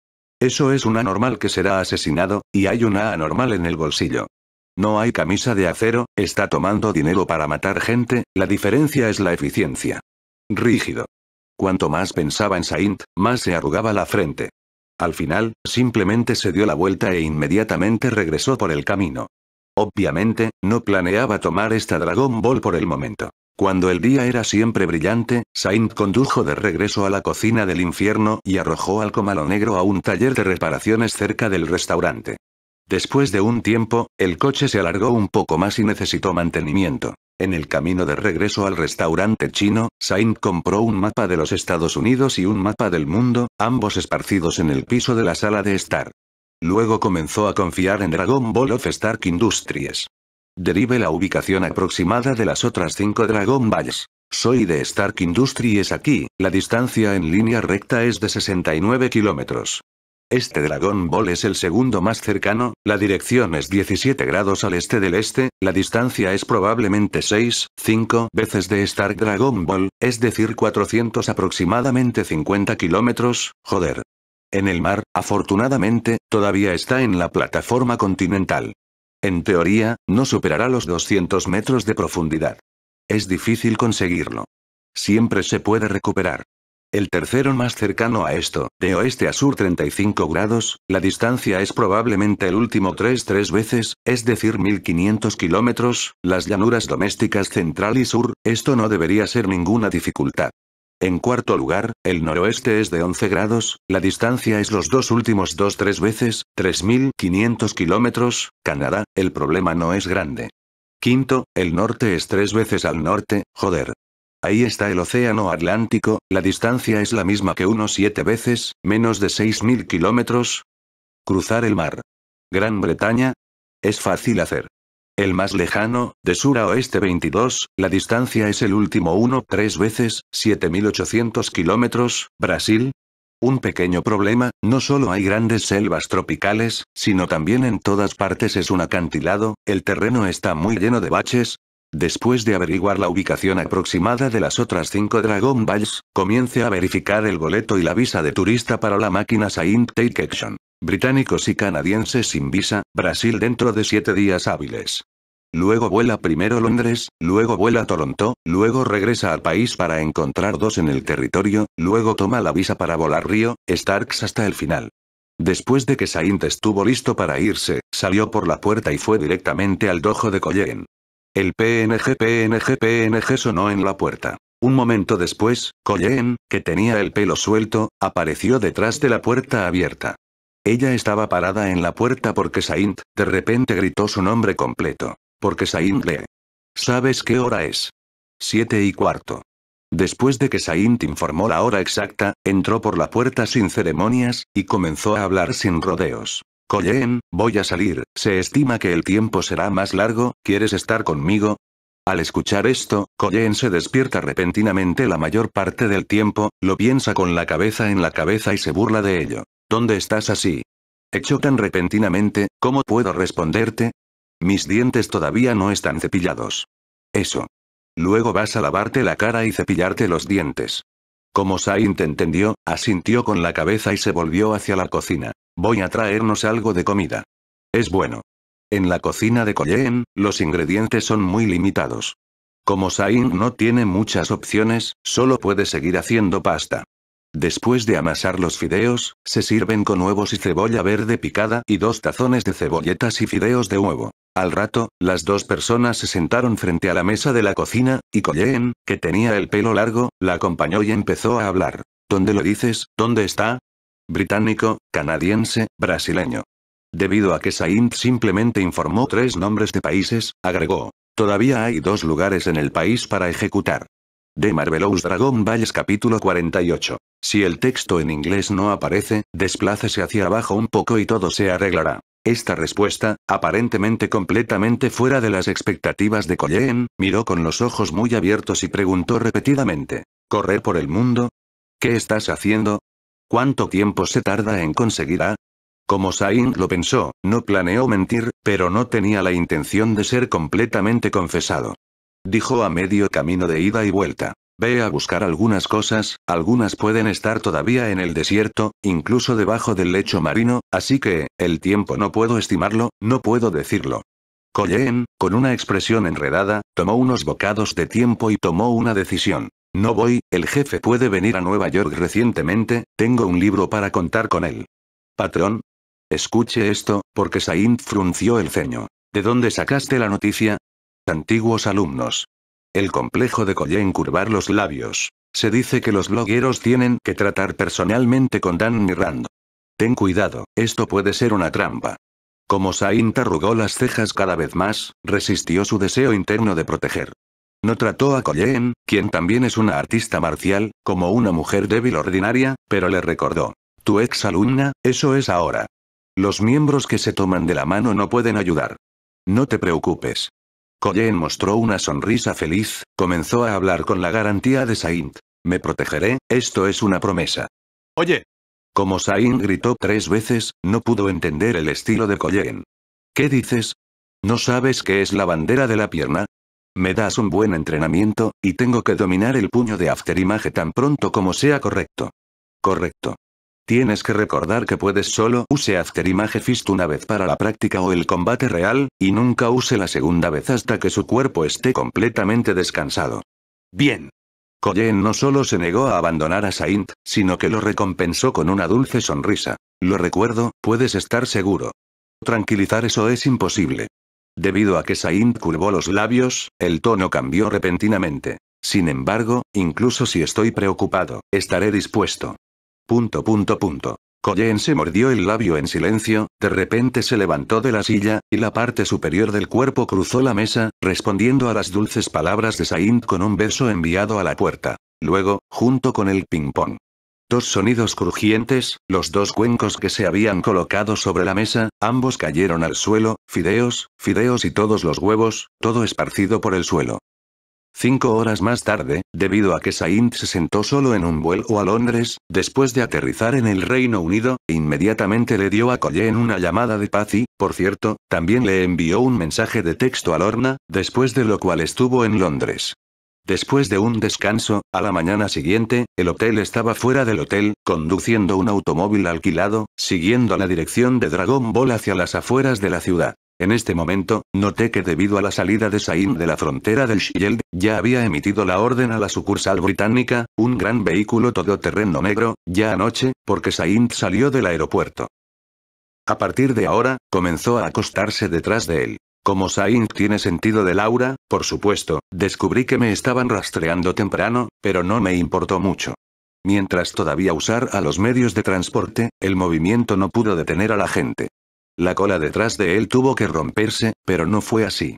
Eso es un anormal que será asesinado, y hay una anormal en el bolsillo. No hay camisa de acero, está tomando dinero para matar gente, la diferencia es la eficiencia. Rígido. Cuanto más pensaba en Saint, más se arrugaba la frente. Al final, simplemente se dio la vuelta e inmediatamente regresó por el camino. Obviamente, no planeaba tomar esta Dragon Ball por el momento. Cuando el día era siempre brillante, Saint condujo de regreso a la cocina del infierno y arrojó al comalo negro a un taller de reparaciones cerca del restaurante. Después de un tiempo, el coche se alargó un poco más y necesitó mantenimiento. En el camino de regreso al restaurante chino, Sain compró un mapa de los Estados Unidos y un mapa del mundo, ambos esparcidos en el piso de la sala de estar. Luego comenzó a confiar en Dragon Ball of Stark Industries. Derive la ubicación aproximada de las otras cinco Dragon Balls. Soy de Stark Industries aquí, la distancia en línea recta es de 69 kilómetros. Este Dragon Ball es el segundo más cercano, la dirección es 17 grados al este del este, la distancia es probablemente 6, 5 veces de Star Dragon Ball, es decir 400 aproximadamente 50 kilómetros, joder. En el mar, afortunadamente, todavía está en la plataforma continental. En teoría, no superará los 200 metros de profundidad. Es difícil conseguirlo. Siempre se puede recuperar el tercero más cercano a esto, de oeste a sur 35 grados, la distancia es probablemente el último 3-3 veces, es decir 1500 kilómetros, las llanuras domésticas central y sur, esto no debería ser ninguna dificultad. En cuarto lugar, el noroeste es de 11 grados, la distancia es los dos últimos 2-3 veces, 3500 kilómetros, Canadá, el problema no es grande. Quinto, el norte es tres veces al norte, joder, Ahí está el océano Atlántico, la distancia es la misma que unos siete veces, menos de 6.000 kilómetros. Cruzar el mar. Gran Bretaña. Es fácil hacer. El más lejano, de sur a oeste 22, la distancia es el último 1-3 veces, 7.800 kilómetros, Brasil, un pequeño problema, no solo hay grandes selvas tropicales, sino también en todas partes es un acantilado, el terreno está muy lleno de baches, Después de averiguar la ubicación aproximada de las otras cinco Dragon Balls, comience a verificar el boleto y la visa de turista para la máquina Saint Take Action. Británicos y canadienses sin visa, Brasil dentro de siete días hábiles. Luego vuela primero Londres, luego vuela a Toronto, luego regresa al país para encontrar dos en el territorio, luego toma la visa para volar Río, Starks hasta el final. Después de que Saint estuvo listo para irse, salió por la puerta y fue directamente al dojo de Colleen. El PNG PNG PNG sonó en la puerta. Un momento después, Colleen, que tenía el pelo suelto, apareció detrás de la puerta abierta. Ella estaba parada en la puerta porque Saint, de repente gritó su nombre completo. Porque Saint le. ¿Sabes qué hora es? Siete y cuarto. Después de que Saint informó la hora exacta, entró por la puerta sin ceremonias, y comenzó a hablar sin rodeos. Koyen, voy a salir, se estima que el tiempo será más largo, ¿quieres estar conmigo? Al escuchar esto, Koyen se despierta repentinamente la mayor parte del tiempo, lo piensa con la cabeza en la cabeza y se burla de ello. ¿Dónde estás así? Hecho tan repentinamente, ¿cómo puedo responderte? Mis dientes todavía no están cepillados. Eso. Luego vas a lavarte la cara y cepillarte los dientes. Como Saint entendió, asintió con la cabeza y se volvió hacia la cocina. Voy a traernos algo de comida. Es bueno. En la cocina de Colleen, los ingredientes son muy limitados. Como Sain no tiene muchas opciones, solo puede seguir haciendo pasta. Después de amasar los fideos, se sirven con huevos y cebolla verde picada y dos tazones de cebolletas y fideos de huevo. Al rato, las dos personas se sentaron frente a la mesa de la cocina, y Colleen, que tenía el pelo largo, la acompañó y empezó a hablar. ¿Dónde lo dices? ¿Dónde está? británico, canadiense, brasileño. Debido a que Saint simplemente informó tres nombres de países, agregó, todavía hay dos lugares en el país para ejecutar. De Marvelous Dragon Balls capítulo 48. Si el texto en inglés no aparece, desplácese hacia abajo un poco y todo se arreglará. Esta respuesta, aparentemente completamente fuera de las expectativas de Colleen, miró con los ojos muy abiertos y preguntó repetidamente. ¿Correr por el mundo? ¿Qué estás haciendo? ¿Cuánto tiempo se tarda en conseguir Como Sain lo pensó, no planeó mentir, pero no tenía la intención de ser completamente confesado. Dijo a medio camino de ida y vuelta. Ve a buscar algunas cosas, algunas pueden estar todavía en el desierto, incluso debajo del lecho marino, así que, el tiempo no puedo estimarlo, no puedo decirlo. Colleen, con una expresión enredada, tomó unos bocados de tiempo y tomó una decisión. No voy, el jefe puede venir a Nueva York recientemente, tengo un libro para contar con él. Patrón. Escuche esto, porque Saint frunció el ceño. ¿De dónde sacaste la noticia? Antiguos alumnos. El complejo de Collé curvar los labios. Se dice que los blogueros tienen que tratar personalmente con Dan Miranda. Ten cuidado, esto puede ser una trampa. Como Saint arrugó las cejas cada vez más, resistió su deseo interno de proteger no trató a Colleen, quien también es una artista marcial, como una mujer débil ordinaria, pero le recordó. Tu ex alumna, eso es ahora. Los miembros que se toman de la mano no pueden ayudar. No te preocupes. Colleen mostró una sonrisa feliz, comenzó a hablar con la garantía de Saint. Me protegeré, esto es una promesa. Oye. Como Saint gritó tres veces, no pudo entender el estilo de Colleen. ¿Qué dices? ¿No sabes qué es la bandera de la pierna? Me das un buen entrenamiento, y tengo que dominar el puño de afterimage tan pronto como sea correcto. Correcto. Tienes que recordar que puedes solo use afterimage fist una vez para la práctica o el combate real, y nunca use la segunda vez hasta que su cuerpo esté completamente descansado. Bien. Koyen no solo se negó a abandonar a Saint, sino que lo recompensó con una dulce sonrisa. Lo recuerdo, puedes estar seguro. Tranquilizar eso es imposible. Debido a que Saint curvó los labios, el tono cambió repentinamente. Sin embargo, incluso si estoy preocupado, estaré dispuesto. Punto punto punto. se mordió el labio en silencio, de repente se levantó de la silla, y la parte superior del cuerpo cruzó la mesa, respondiendo a las dulces palabras de Saint con un beso enviado a la puerta. Luego, junto con el ping-pong. Dos sonidos crujientes, los dos cuencos que se habían colocado sobre la mesa, ambos cayeron al suelo, fideos, fideos y todos los huevos, todo esparcido por el suelo. Cinco horas más tarde, debido a que Saint se sentó solo en un vuelo a Londres, después de aterrizar en el Reino Unido, inmediatamente le dio a en una llamada de paz y, por cierto, también le envió un mensaje de texto a Lorna, después de lo cual estuvo en Londres. Después de un descanso, a la mañana siguiente, el hotel estaba fuera del hotel, conduciendo un automóvil alquilado, siguiendo la dirección de Dragon Ball hacia las afueras de la ciudad. En este momento, noté que debido a la salida de Sain de la frontera del Shield, ya había emitido la orden a la sucursal británica, un gran vehículo todoterreno negro, ya anoche, porque Sain salió del aeropuerto. A partir de ahora, comenzó a acostarse detrás de él. Como Saint tiene sentido de Laura, por supuesto, descubrí que me estaban rastreando temprano, pero no me importó mucho. Mientras todavía usar a los medios de transporte, el movimiento no pudo detener a la gente. La cola detrás de él tuvo que romperse, pero no fue así.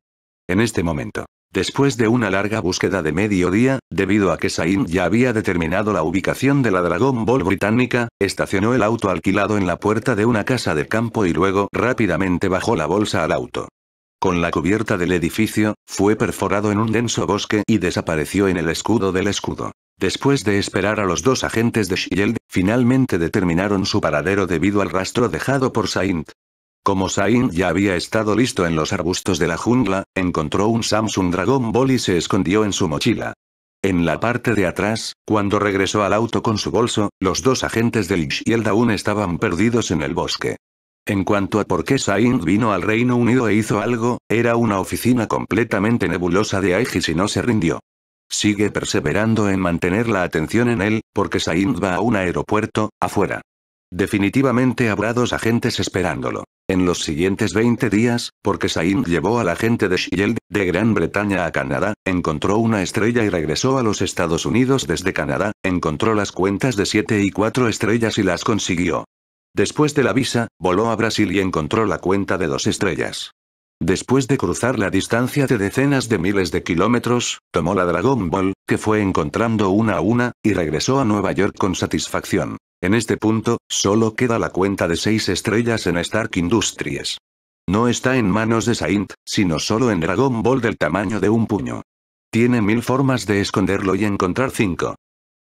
En este momento. Después de una larga búsqueda de mediodía, debido a que Sain ya había determinado la ubicación de la Dragon Ball británica, estacionó el auto alquilado en la puerta de una casa de campo y luego rápidamente bajó la bolsa al auto. Con la cubierta del edificio, fue perforado en un denso bosque y desapareció en el escudo del escudo. Después de esperar a los dos agentes de Shield, finalmente determinaron su paradero debido al rastro dejado por Saint. Como Saint ya había estado listo en los arbustos de la jungla, encontró un Samsung Dragon Ball y se escondió en su mochila. En la parte de atrás, cuando regresó al auto con su bolso, los dos agentes del Shield aún estaban perdidos en el bosque. En cuanto a por qué Saint vino al Reino Unido e hizo algo, era una oficina completamente nebulosa de Aegis y no se rindió. Sigue perseverando en mantener la atención en él, porque Saint va a un aeropuerto, afuera. Definitivamente habrá dos agentes esperándolo. En los siguientes 20 días, porque Saint llevó a la gente de Shield, de Gran Bretaña a Canadá, encontró una estrella y regresó a los Estados Unidos desde Canadá, encontró las cuentas de 7 y 4 estrellas y las consiguió. Después de la visa, voló a Brasil y encontró la cuenta de dos estrellas. Después de cruzar la distancia de decenas de miles de kilómetros, tomó la Dragon Ball, que fue encontrando una a una, y regresó a Nueva York con satisfacción. En este punto, solo queda la cuenta de seis estrellas en Stark Industries. No está en manos de Saint, sino solo en Dragon Ball del tamaño de un puño. Tiene mil formas de esconderlo y encontrar cinco.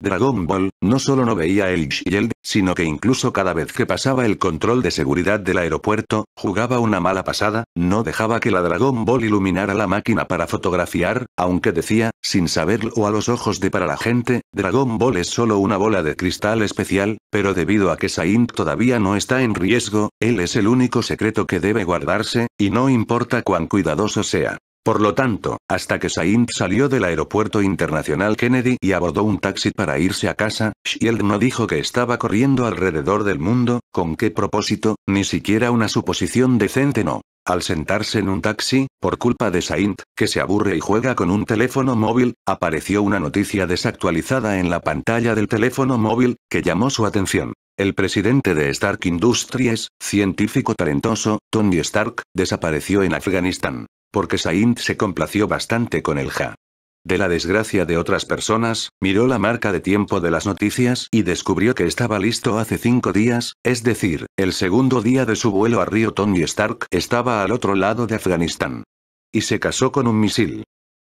Dragon Ball, no solo no veía el Shield, sino que incluso cada vez que pasaba el control de seguridad del aeropuerto, jugaba una mala pasada, no dejaba que la Dragon Ball iluminara la máquina para fotografiar, aunque decía, sin saberlo a los ojos de para la gente, Dragon Ball es solo una bola de cristal especial, pero debido a que Saint todavía no está en riesgo, él es el único secreto que debe guardarse, y no importa cuán cuidadoso sea. Por lo tanto, hasta que Saint salió del aeropuerto internacional Kennedy y abordó un taxi para irse a casa, Shield no dijo que estaba corriendo alrededor del mundo, con qué propósito, ni siquiera una suposición decente no. Al sentarse en un taxi, por culpa de Saint, que se aburre y juega con un teléfono móvil, apareció una noticia desactualizada en la pantalla del teléfono móvil, que llamó su atención. El presidente de Stark Industries, científico talentoso, Tony Stark, desapareció en Afganistán. Porque Saint se complació bastante con el Ja. De la desgracia de otras personas, miró la marca de tiempo de las noticias y descubrió que estaba listo hace cinco días, es decir, el segundo día de su vuelo a Río Tony Stark estaba al otro lado de Afganistán. Y se casó con un misil.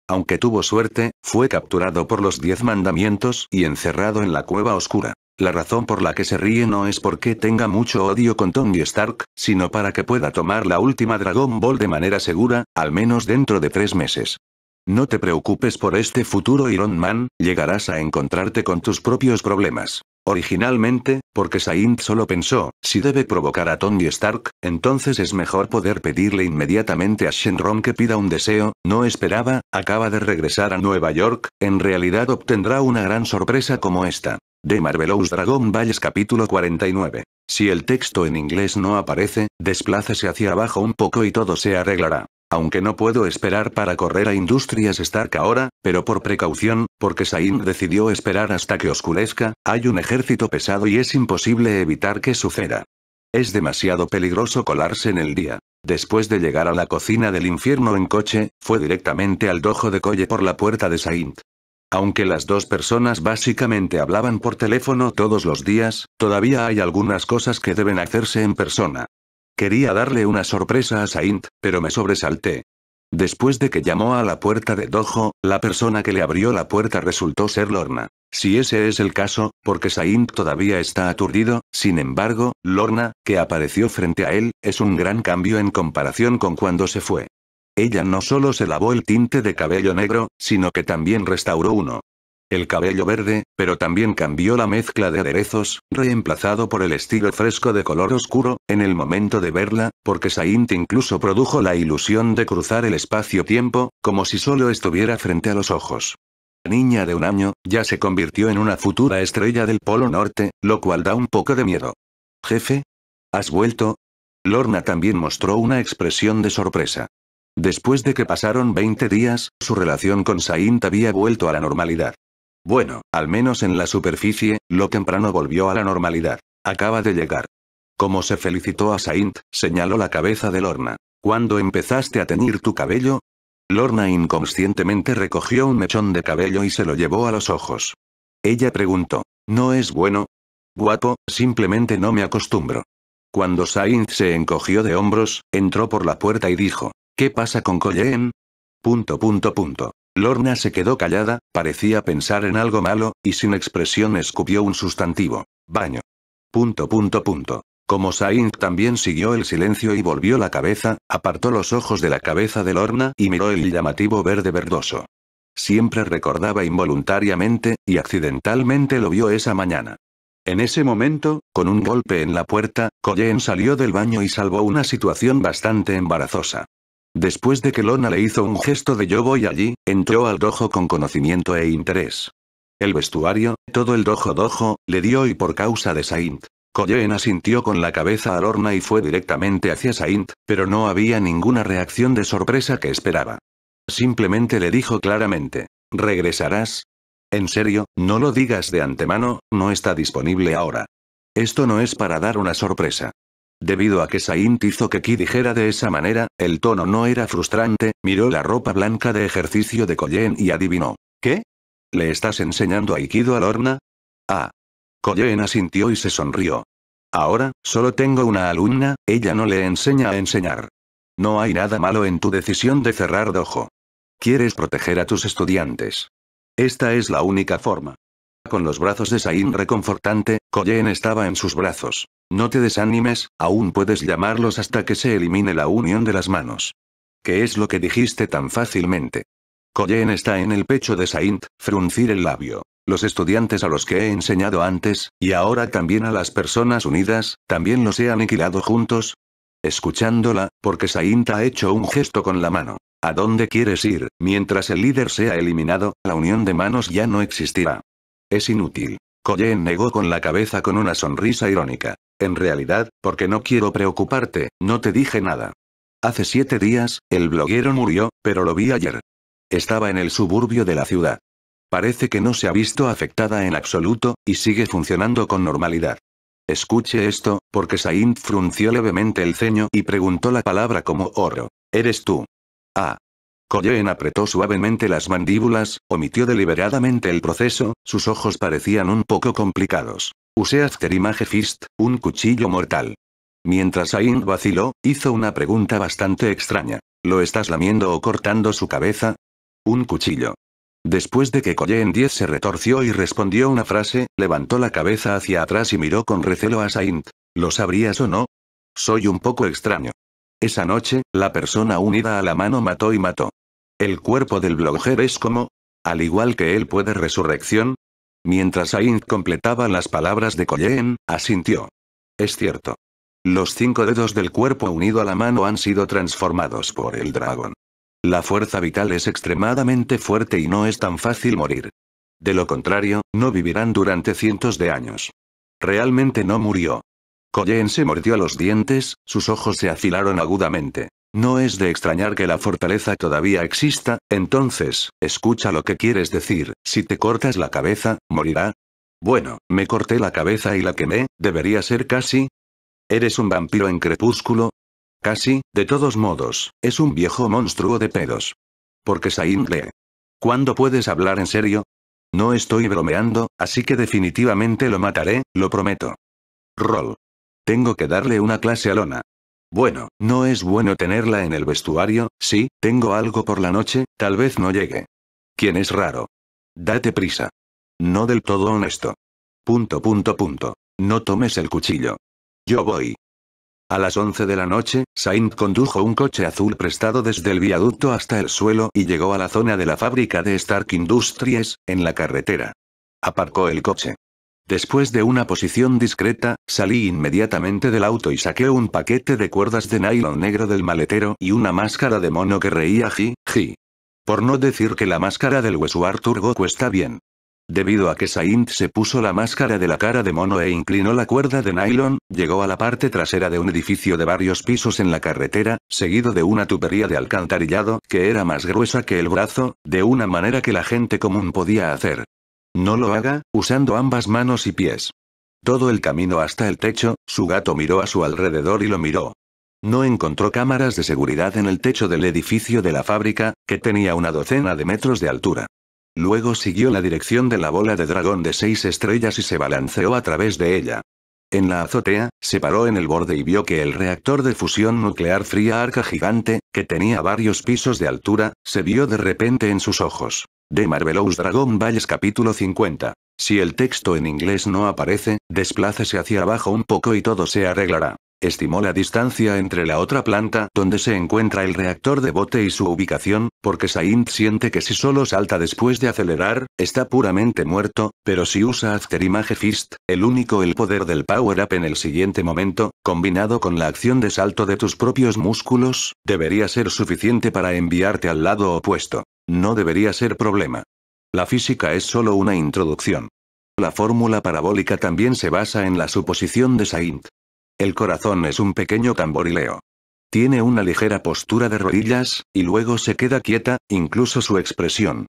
Aunque tuvo suerte, fue capturado por los diez mandamientos y encerrado en la cueva oscura. La razón por la que se ríe no es porque tenga mucho odio con Tony Stark, sino para que pueda tomar la última Dragon Ball de manera segura, al menos dentro de tres meses. No te preocupes por este futuro Iron Man, llegarás a encontrarte con tus propios problemas. Originalmente, porque Saint solo pensó, si debe provocar a Tony Stark, entonces es mejor poder pedirle inmediatamente a Shenron que pida un deseo, no esperaba, acaba de regresar a Nueva York, en realidad obtendrá una gran sorpresa como esta. De Marvelous Dragon Balls capítulo 49. Si el texto en inglés no aparece, desplácese hacia abajo un poco y todo se arreglará. Aunque no puedo esperar para correr a Industrias Stark ahora, pero por precaución, porque Saint mm. decidió esperar hasta que oscurezca, hay un ejército pesado y es imposible evitar que suceda. Es demasiado peligroso colarse en el día. Después de llegar a la cocina del infierno en coche, fue directamente al dojo de Colle por la puerta de Saint. Aunque las dos personas básicamente hablaban por teléfono todos los días, todavía hay algunas cosas que deben hacerse en persona. Quería darle una sorpresa a Saint, pero me sobresalté. Después de que llamó a la puerta de Dojo, la persona que le abrió la puerta resultó ser Lorna. Si ese es el caso, porque Saint todavía está aturdido, sin embargo, Lorna, que apareció frente a él, es un gran cambio en comparación con cuando se fue. Ella no solo se lavó el tinte de cabello negro, sino que también restauró uno el cabello verde, pero también cambió la mezcla de aderezos, reemplazado por el estilo fresco de color oscuro, en el momento de verla, porque Saint incluso produjo la ilusión de cruzar el espacio-tiempo, como si solo estuviera frente a los ojos. Niña de un año, ya se convirtió en una futura estrella del Polo Norte, lo cual da un poco de miedo. Jefe, ¿has vuelto? Lorna también mostró una expresión de sorpresa. Después de que pasaron 20 días, su relación con Saint había vuelto a la normalidad. Bueno, al menos en la superficie, lo temprano volvió a la normalidad. Acaba de llegar. Como se felicitó a Saint, señaló la cabeza de Lorna. ¿Cuándo empezaste a teñir tu cabello? Lorna inconscientemente recogió un mechón de cabello y se lo llevó a los ojos. Ella preguntó, ¿no es bueno? Guapo, simplemente no me acostumbro. Cuando Saint se encogió de hombros, entró por la puerta y dijo, ¿qué pasa con Colleen? Punto punto punto. Lorna se quedó callada, parecía pensar en algo malo, y sin expresión escupió un sustantivo. Baño. Punto punto punto. Como Saint también siguió el silencio y volvió la cabeza, apartó los ojos de la cabeza de Lorna y miró el llamativo verde verdoso. Siempre recordaba involuntariamente, y accidentalmente lo vio esa mañana. En ese momento, con un golpe en la puerta, Colleen salió del baño y salvó una situación bastante embarazosa. Después de que Lona le hizo un gesto de yo voy allí, entró al dojo con conocimiento e interés. El vestuario, todo el dojo dojo, le dio y por causa de Saint. Colleen asintió con la cabeza a Lorna y fue directamente hacia Saint, pero no había ninguna reacción de sorpresa que esperaba. Simplemente le dijo claramente, ¿regresarás? En serio, no lo digas de antemano, no está disponible ahora. Esto no es para dar una sorpresa. Debido a que Saint hizo que Ki dijera de esa manera, el tono no era frustrante, miró la ropa blanca de ejercicio de Koyen y adivinó. ¿Qué? ¿Le estás enseñando Aikido a Lorna? Ah. Koyen asintió y se sonrió. Ahora, solo tengo una alumna, ella no le enseña a enseñar. No hay nada malo en tu decisión de cerrar de ojo. Quieres proteger a tus estudiantes. Esta es la única forma. Con los brazos de Sain reconfortante, Koyen estaba en sus brazos. No te desanimes, aún puedes llamarlos hasta que se elimine la unión de las manos. ¿Qué es lo que dijiste tan fácilmente? Koyen está en el pecho de Saint, fruncir el labio. Los estudiantes a los que he enseñado antes, y ahora también a las personas unidas, también los he aniquilado juntos. Escuchándola, porque Saint ha hecho un gesto con la mano. ¿A dónde quieres ir? Mientras el líder sea eliminado, la unión de manos ya no existirá. Es inútil. Koyen negó con la cabeza con una sonrisa irónica. En realidad, porque no quiero preocuparte, no te dije nada. Hace siete días, el bloguero murió, pero lo vi ayer. Estaba en el suburbio de la ciudad. Parece que no se ha visto afectada en absoluto, y sigue funcionando con normalidad. Escuche esto, porque Saint frunció levemente el ceño y preguntó la palabra como oro. ¿Eres tú? Ah. Colleen apretó suavemente las mandíbulas, omitió deliberadamente el proceso, sus ojos parecían un poco complicados. Usé Afterimage Fist, un cuchillo mortal. Mientras Ain vaciló, hizo una pregunta bastante extraña. ¿Lo estás lamiendo o cortando su cabeza? Un cuchillo. Después de que Koyen 10 se retorció y respondió una frase, levantó la cabeza hacia atrás y miró con recelo a Saint. ¿Lo sabrías o no? Soy un poco extraño. Esa noche, la persona unida a la mano mató y mató. El cuerpo del blogger es como, al igual que él puede resurrección, Mientras Ainz completaba las palabras de Colleen, asintió. Es cierto. Los cinco dedos del cuerpo unido a la mano han sido transformados por el dragón. La fuerza vital es extremadamente fuerte y no es tan fácil morir. De lo contrario, no vivirán durante cientos de años. Realmente no murió. Colleen se mordió los dientes, sus ojos se afilaron agudamente. No es de extrañar que la fortaleza todavía exista, entonces, escucha lo que quieres decir, si te cortas la cabeza, morirá. Bueno, me corté la cabeza y la quemé, debería ser casi. ¿Eres un vampiro en crepúsculo? Casi, de todos modos, es un viejo monstruo de pedos. Porque Saingle. lee. ¿Cuándo puedes hablar en serio? No estoy bromeando, así que definitivamente lo mataré, lo prometo. Roll. Tengo que darle una clase a Lona. Bueno, no es bueno tenerla en el vestuario, sí, tengo algo por la noche, tal vez no llegue. ¿Quién es raro? Date prisa. No del todo honesto. Punto punto punto. No tomes el cuchillo. Yo voy. A las 11 de la noche, Saint condujo un coche azul prestado desde el viaducto hasta el suelo y llegó a la zona de la fábrica de Stark Industries, en la carretera. Aparcó el coche. Después de una posición discreta, salí inmediatamente del auto y saqué un paquete de cuerdas de nylon negro del maletero y una máscara de mono que reía ji, ji. Por no decir que la máscara del hueso Arthur Goku está bien. Debido a que Saint se puso la máscara de la cara de mono e inclinó la cuerda de nylon, llegó a la parte trasera de un edificio de varios pisos en la carretera, seguido de una tubería de alcantarillado que era más gruesa que el brazo, de una manera que la gente común podía hacer. No lo haga, usando ambas manos y pies. Todo el camino hasta el techo, su gato miró a su alrededor y lo miró. No encontró cámaras de seguridad en el techo del edificio de la fábrica, que tenía una docena de metros de altura. Luego siguió la dirección de la bola de dragón de seis estrellas y se balanceó a través de ella. En la azotea, se paró en el borde y vio que el reactor de fusión nuclear fría arca gigante, que tenía varios pisos de altura, se vio de repente en sus ojos. De Marvelous Dragon Valles capítulo 50. Si el texto en inglés no aparece, desplácese hacia abajo un poco y todo se arreglará. Estimó la distancia entre la otra planta donde se encuentra el reactor de bote y su ubicación, porque Saint siente que si solo salta después de acelerar, está puramente muerto, pero si usa Afterimage Fist, el único el poder del Power Up en el siguiente momento, combinado con la acción de salto de tus propios músculos, debería ser suficiente para enviarte al lado opuesto. No debería ser problema. La física es solo una introducción. La fórmula parabólica también se basa en la suposición de Saint. El corazón es un pequeño tamborileo. Tiene una ligera postura de rodillas, y luego se queda quieta, incluso su expresión.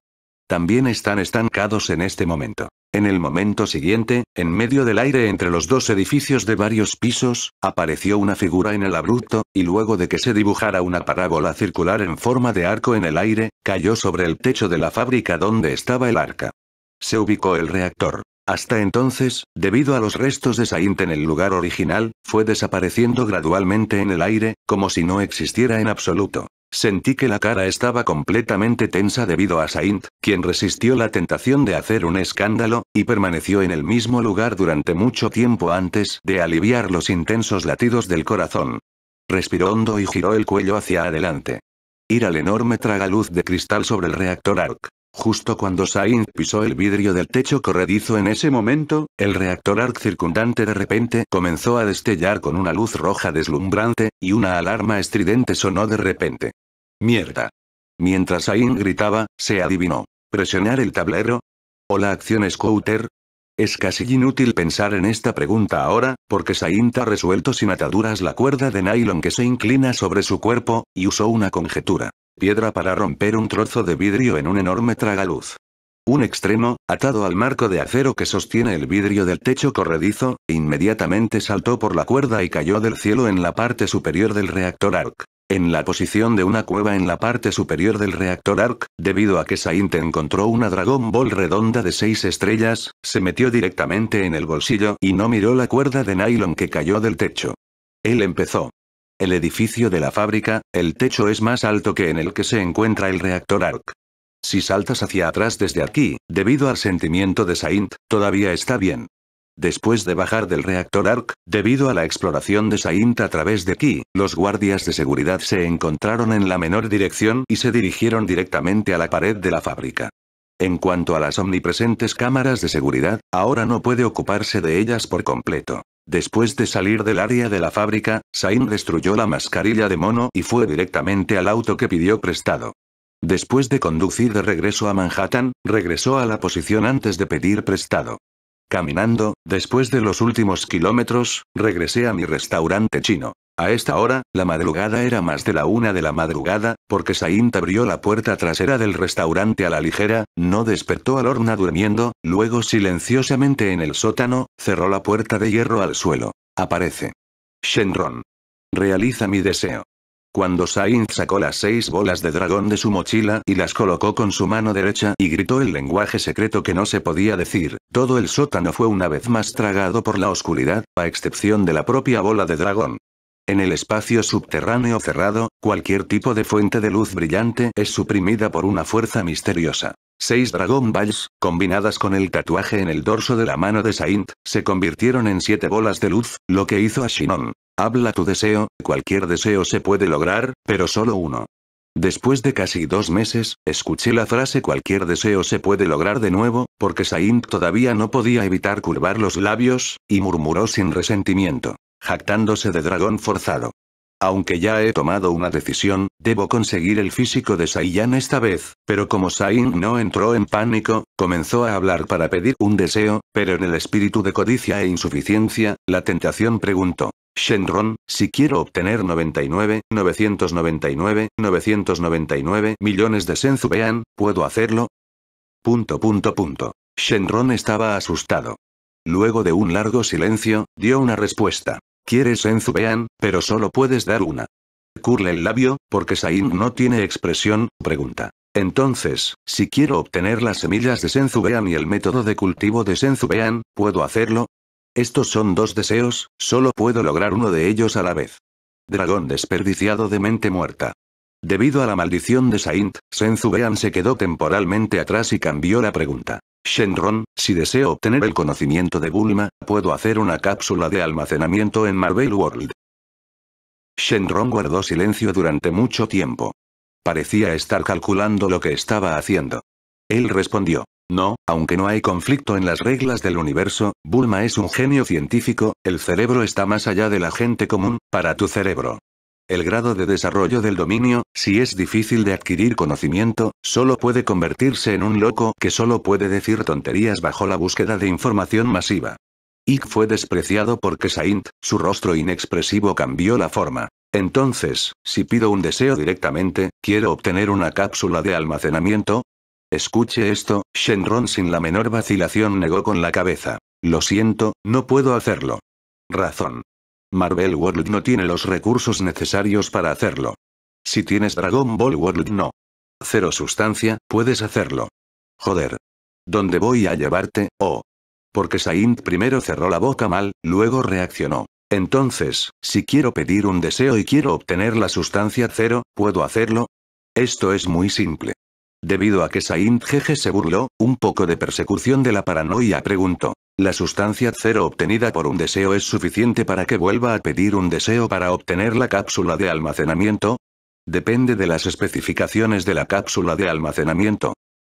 También están estancados en este momento. En el momento siguiente, en medio del aire entre los dos edificios de varios pisos, apareció una figura en el abrupto, y luego de que se dibujara una parábola circular en forma de arco en el aire, cayó sobre el techo de la fábrica donde estaba el arca. Se ubicó el reactor. Hasta entonces, debido a los restos de Saint en el lugar original, fue desapareciendo gradualmente en el aire, como si no existiera en absoluto. Sentí que la cara estaba completamente tensa debido a Saint, quien resistió la tentación de hacer un escándalo, y permaneció en el mismo lugar durante mucho tiempo antes de aliviar los intensos latidos del corazón. Respiró hondo y giró el cuello hacia adelante. Ir al enorme tragaluz de cristal sobre el reactor ARC. Justo cuando Sainz pisó el vidrio del techo corredizo en ese momento, el reactor arc circundante de repente comenzó a destellar con una luz roja deslumbrante, y una alarma estridente sonó de repente. ¡Mierda! Mientras Sain gritaba, se adivinó. ¿Presionar el tablero? ¿O la acción Scooter? Es casi inútil pensar en esta pregunta ahora, porque Saint ha resuelto sin ataduras la cuerda de nylon que se inclina sobre su cuerpo, y usó una conjetura piedra para romper un trozo de vidrio en un enorme tragaluz. Un extremo, atado al marco de acero que sostiene el vidrio del techo corredizo, inmediatamente saltó por la cuerda y cayó del cielo en la parte superior del reactor ARC. En la posición de una cueva en la parte superior del reactor ARC, debido a que Saint encontró una Dragon Ball redonda de seis estrellas, se metió directamente en el bolsillo y no miró la cuerda de nylon que cayó del techo. Él empezó. El edificio de la fábrica, el techo es más alto que en el que se encuentra el reactor ARC. Si saltas hacia atrás desde aquí, debido al sentimiento de Saint, todavía está bien. Después de bajar del reactor ARC, debido a la exploración de Saint a través de aquí, los guardias de seguridad se encontraron en la menor dirección y se dirigieron directamente a la pared de la fábrica. En cuanto a las omnipresentes cámaras de seguridad, ahora no puede ocuparse de ellas por completo. Después de salir del área de la fábrica, Sain destruyó la mascarilla de mono y fue directamente al auto que pidió prestado. Después de conducir de regreso a Manhattan, regresó a la posición antes de pedir prestado. Caminando, después de los últimos kilómetros, regresé a mi restaurante chino. A esta hora, la madrugada era más de la una de la madrugada, porque Saint abrió la puerta trasera del restaurante a la ligera, no despertó al horna durmiendo, luego silenciosamente en el sótano, cerró la puerta de hierro al suelo. Aparece. Shenron. Realiza mi deseo. Cuando Saint sacó las seis bolas de dragón de su mochila y las colocó con su mano derecha y gritó el lenguaje secreto que no se podía decir, todo el sótano fue una vez más tragado por la oscuridad, a excepción de la propia bola de dragón. En el espacio subterráneo cerrado, cualquier tipo de fuente de luz brillante es suprimida por una fuerza misteriosa. Seis Dragon Balls, combinadas con el tatuaje en el dorso de la mano de Saint, se convirtieron en siete bolas de luz, lo que hizo a Shinon. Habla tu deseo, cualquier deseo se puede lograr, pero solo uno. Después de casi dos meses, escuché la frase cualquier deseo se puede lograr de nuevo, porque Saint todavía no podía evitar curvar los labios, y murmuró sin resentimiento jactándose de dragón forzado. Aunque ya he tomado una decisión, debo conseguir el físico de Saiyan esta vez, pero como Sain no entró en pánico, comenzó a hablar para pedir un deseo, pero en el espíritu de codicia e insuficiencia, la tentación preguntó. Shenron, si quiero obtener 99, 999, 999 millones de Senzubean, ¿puedo hacerlo? Punto punto punto. Shenron estaba asustado. Luego de un largo silencio, dio una respuesta. Quieres Enzubean, pero solo puedes dar una. Curle el labio, porque Sain no tiene expresión, pregunta. Entonces, si quiero obtener las semillas de Senzubean y el método de cultivo de Senzubean, ¿puedo hacerlo? Estos son dos deseos, solo puedo lograr uno de ellos a la vez. Dragón desperdiciado de mente muerta. Debido a la maldición de Saint, Senzubean se quedó temporalmente atrás y cambió la pregunta. Shenron, si deseo obtener el conocimiento de Bulma, puedo hacer una cápsula de almacenamiento en Marvel World. Shenron guardó silencio durante mucho tiempo. Parecía estar calculando lo que estaba haciendo. Él respondió. No, aunque no hay conflicto en las reglas del universo, Bulma es un genio científico, el cerebro está más allá de la gente común, para tu cerebro. El grado de desarrollo del dominio, si es difícil de adquirir conocimiento, solo puede convertirse en un loco que solo puede decir tonterías bajo la búsqueda de información masiva. Ick fue despreciado porque Saint, su rostro inexpresivo cambió la forma. Entonces, si pido un deseo directamente, ¿quiero obtener una cápsula de almacenamiento? Escuche esto, Shenron sin la menor vacilación negó con la cabeza. Lo siento, no puedo hacerlo. Razón. Marvel World no tiene los recursos necesarios para hacerlo. Si tienes Dragon Ball World no. Cero sustancia, puedes hacerlo. Joder. ¿Dónde voy a llevarte, oh? Porque Saint primero cerró la boca mal, luego reaccionó. Entonces, si quiero pedir un deseo y quiero obtener la sustancia cero, ¿puedo hacerlo? Esto es muy simple. Debido a que Saint Jeje se burló, un poco de persecución de la paranoia preguntó. La sustancia cero obtenida por un deseo es suficiente para que vuelva a pedir un deseo para obtener la cápsula de almacenamiento. Depende de las especificaciones de la cápsula de almacenamiento.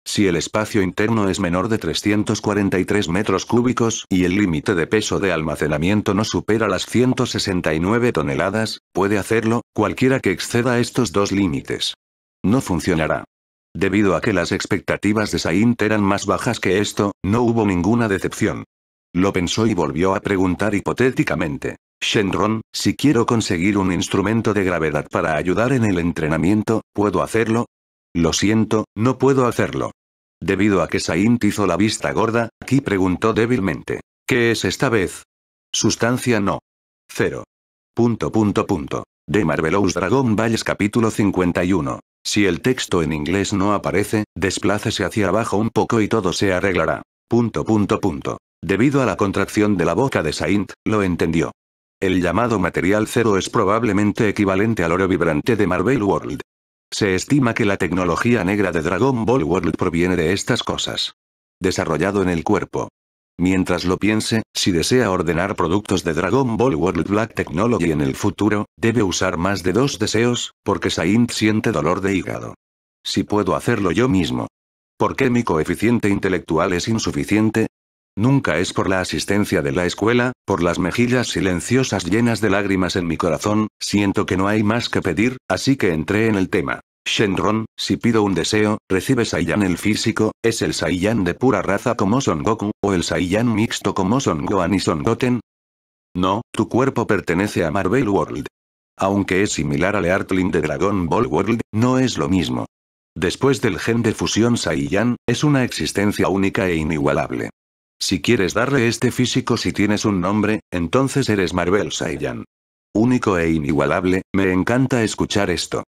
Si el espacio interno es menor de 343 metros cúbicos y el límite de peso de almacenamiento no supera las 169 toneladas, puede hacerlo, cualquiera que exceda estos dos límites. No funcionará. Debido a que las expectativas de Saint eran más bajas que esto, no hubo ninguna decepción. Lo pensó y volvió a preguntar hipotéticamente. Shenron, si quiero conseguir un instrumento de gravedad para ayudar en el entrenamiento, ¿puedo hacerlo? Lo siento, no puedo hacerlo. Debido a que Saint hizo la vista gorda, Ki preguntó débilmente. ¿Qué es esta vez? Sustancia no. Cero. Punto punto punto. De Marvelous Dragon Balls capítulo 51. Si el texto en inglés no aparece, desplácese hacia abajo un poco y todo se arreglará. Punto punto punto. Debido a la contracción de la boca de Saint, lo entendió. El llamado material cero es probablemente equivalente al oro vibrante de Marvel World. Se estima que la tecnología negra de Dragon Ball World proviene de estas cosas. Desarrollado en el cuerpo, Mientras lo piense, si desea ordenar productos de Dragon Ball World Black Technology en el futuro, debe usar más de dos deseos, porque Saint siente dolor de hígado. Si puedo hacerlo yo mismo. ¿Por qué mi coeficiente intelectual es insuficiente? Nunca es por la asistencia de la escuela, por las mejillas silenciosas llenas de lágrimas en mi corazón, siento que no hay más que pedir, así que entré en el tema. Shenron, si pido un deseo, recibe Saiyan el físico, es el Saiyan de pura raza como Son Goku, o el Saiyan mixto como Son Gohan y Son Goten. No, tu cuerpo pertenece a Marvel World. Aunque es similar al Earthling de Dragon Ball World, no es lo mismo. Después del gen de fusión Saiyan, es una existencia única e inigualable. Si quieres darle este físico si tienes un nombre, entonces eres Marvel Saiyan. Único e inigualable, me encanta escuchar esto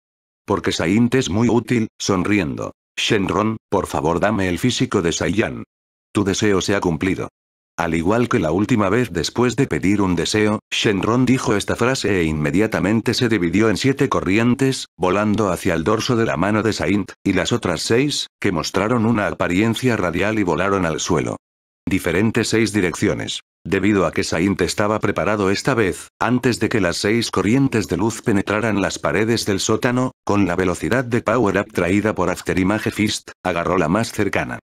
porque Saint es muy útil, sonriendo. Shenron, por favor dame el físico de Saiyan. Tu deseo se ha cumplido. Al igual que la última vez después de pedir un deseo, Shenron dijo esta frase e inmediatamente se dividió en siete corrientes, volando hacia el dorso de la mano de Saint, y las otras seis, que mostraron una apariencia radial y volaron al suelo diferentes seis direcciones. Debido a que Saint estaba preparado esta vez, antes de que las seis corrientes de luz penetraran las paredes del sótano, con la velocidad de power-up traída por Afterimage Fist, agarró la más cercana.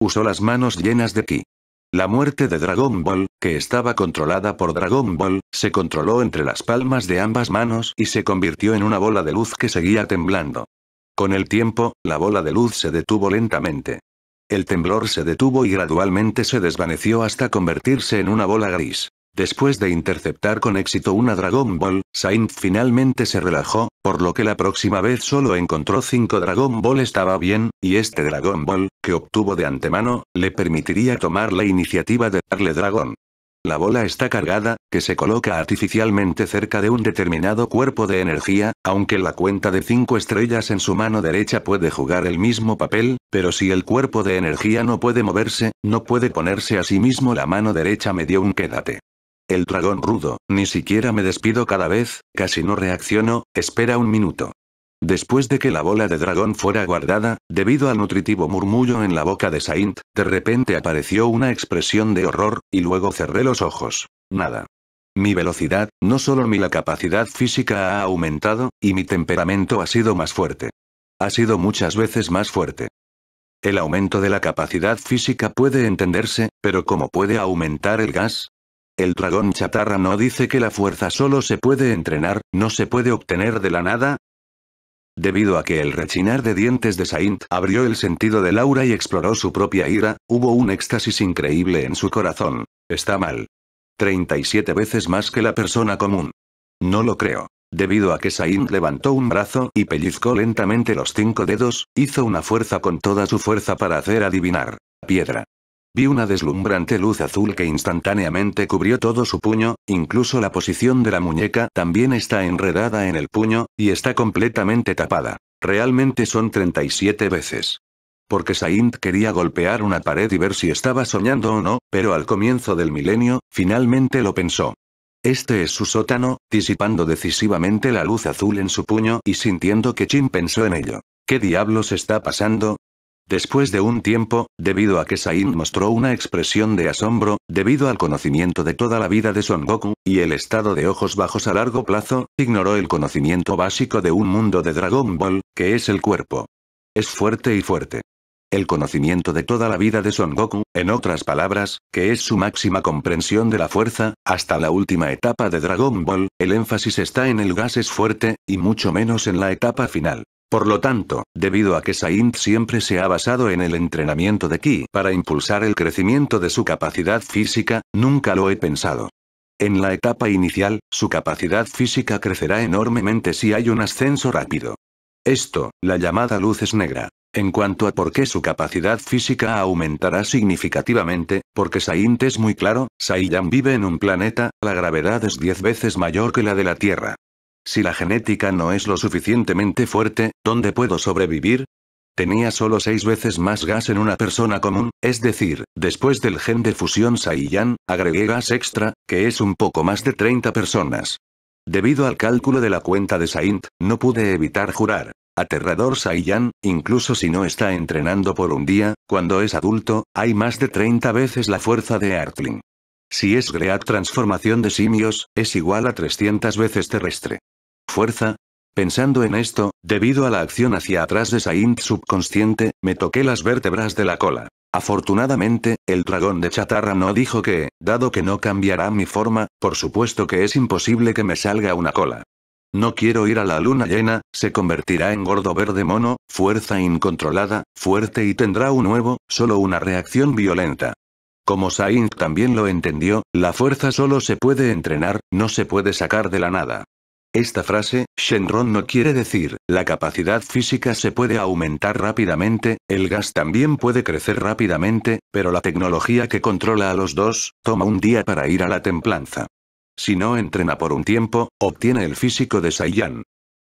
Usó las manos llenas de ki. La muerte de Dragon Ball, que estaba controlada por Dragon Ball, se controló entre las palmas de ambas manos y se convirtió en una bola de luz que seguía temblando. Con el tiempo, la bola de luz se detuvo lentamente. El temblor se detuvo y gradualmente se desvaneció hasta convertirse en una bola gris. Después de interceptar con éxito una Dragon Ball, Saint finalmente se relajó, por lo que la próxima vez solo encontró 5 Dragon Ball estaba bien, y este Dragon Ball, que obtuvo de antemano, le permitiría tomar la iniciativa de darle Dragon. La bola está cargada, que se coloca artificialmente cerca de un determinado cuerpo de energía, aunque la cuenta de cinco estrellas en su mano derecha puede jugar el mismo papel, pero si el cuerpo de energía no puede moverse, no puede ponerse a sí mismo la mano derecha me dio un quédate. El dragón rudo, ni siquiera me despido cada vez, casi no reacciono, espera un minuto. Después de que la bola de dragón fuera guardada, debido al nutritivo murmullo en la boca de Saint, de repente apareció una expresión de horror, y luego cerré los ojos. Nada. Mi velocidad, no solo mi la capacidad física ha aumentado, y mi temperamento ha sido más fuerte. Ha sido muchas veces más fuerte. El aumento de la capacidad física puede entenderse, pero ¿cómo puede aumentar el gas? El dragón chatarra no dice que la fuerza solo se puede entrenar, no se puede obtener de la nada, Debido a que el rechinar de dientes de Saint abrió el sentido de Laura y exploró su propia ira, hubo un éxtasis increíble en su corazón. Está mal. 37 veces más que la persona común. No lo creo. Debido a que Saint levantó un brazo y pellizcó lentamente los cinco dedos, hizo una fuerza con toda su fuerza para hacer adivinar. Piedra. Vi una deslumbrante luz azul que instantáneamente cubrió todo su puño, incluso la posición de la muñeca también está enredada en el puño, y está completamente tapada. Realmente son 37 veces. Porque Saint quería golpear una pared y ver si estaba soñando o no, pero al comienzo del milenio, finalmente lo pensó. Este es su sótano, disipando decisivamente la luz azul en su puño y sintiendo que Chin pensó en ello. ¿Qué diablos está pasando? Después de un tiempo, debido a que Sain mostró una expresión de asombro, debido al conocimiento de toda la vida de Son Goku, y el estado de ojos bajos a largo plazo, ignoró el conocimiento básico de un mundo de Dragon Ball, que es el cuerpo. Es fuerte y fuerte. El conocimiento de toda la vida de Son Goku, en otras palabras, que es su máxima comprensión de la fuerza, hasta la última etapa de Dragon Ball, el énfasis está en el gas es fuerte, y mucho menos en la etapa final. Por lo tanto, debido a que Saint siempre se ha basado en el entrenamiento de Ki para impulsar el crecimiento de su capacidad física, nunca lo he pensado. En la etapa inicial, su capacidad física crecerá enormemente si hay un ascenso rápido. Esto, la llamada luz es negra. En cuanto a por qué su capacidad física aumentará significativamente, porque Saint es muy claro, Saiyan vive en un planeta, la gravedad es 10 veces mayor que la de la Tierra. Si la genética no es lo suficientemente fuerte, ¿dónde puedo sobrevivir? Tenía solo seis veces más gas en una persona común, es decir, después del gen de fusión Saiyan, agregué gas extra, que es un poco más de 30 personas. Debido al cálculo de la cuenta de Saint, no pude evitar jurar. Aterrador Saiyan, incluso si no está entrenando por un día, cuando es adulto, hay más de 30 veces la fuerza de Artling. Si es Great transformación de simios, es igual a 300 veces terrestre fuerza. Pensando en esto, debido a la acción hacia atrás de Saint subconsciente, me toqué las vértebras de la cola. Afortunadamente, el dragón de chatarra no dijo que, dado que no cambiará mi forma, por supuesto que es imposible que me salga una cola. No quiero ir a la luna llena, se convertirá en gordo verde mono, fuerza incontrolada, fuerte y tendrá un nuevo, solo una reacción violenta. Como Saint también lo entendió, la fuerza solo se puede entrenar, no se puede sacar de la nada. Esta frase, Shenron no quiere decir, la capacidad física se puede aumentar rápidamente, el gas también puede crecer rápidamente, pero la tecnología que controla a los dos, toma un día para ir a la templanza. Si no entrena por un tiempo, obtiene el físico de Saiyan.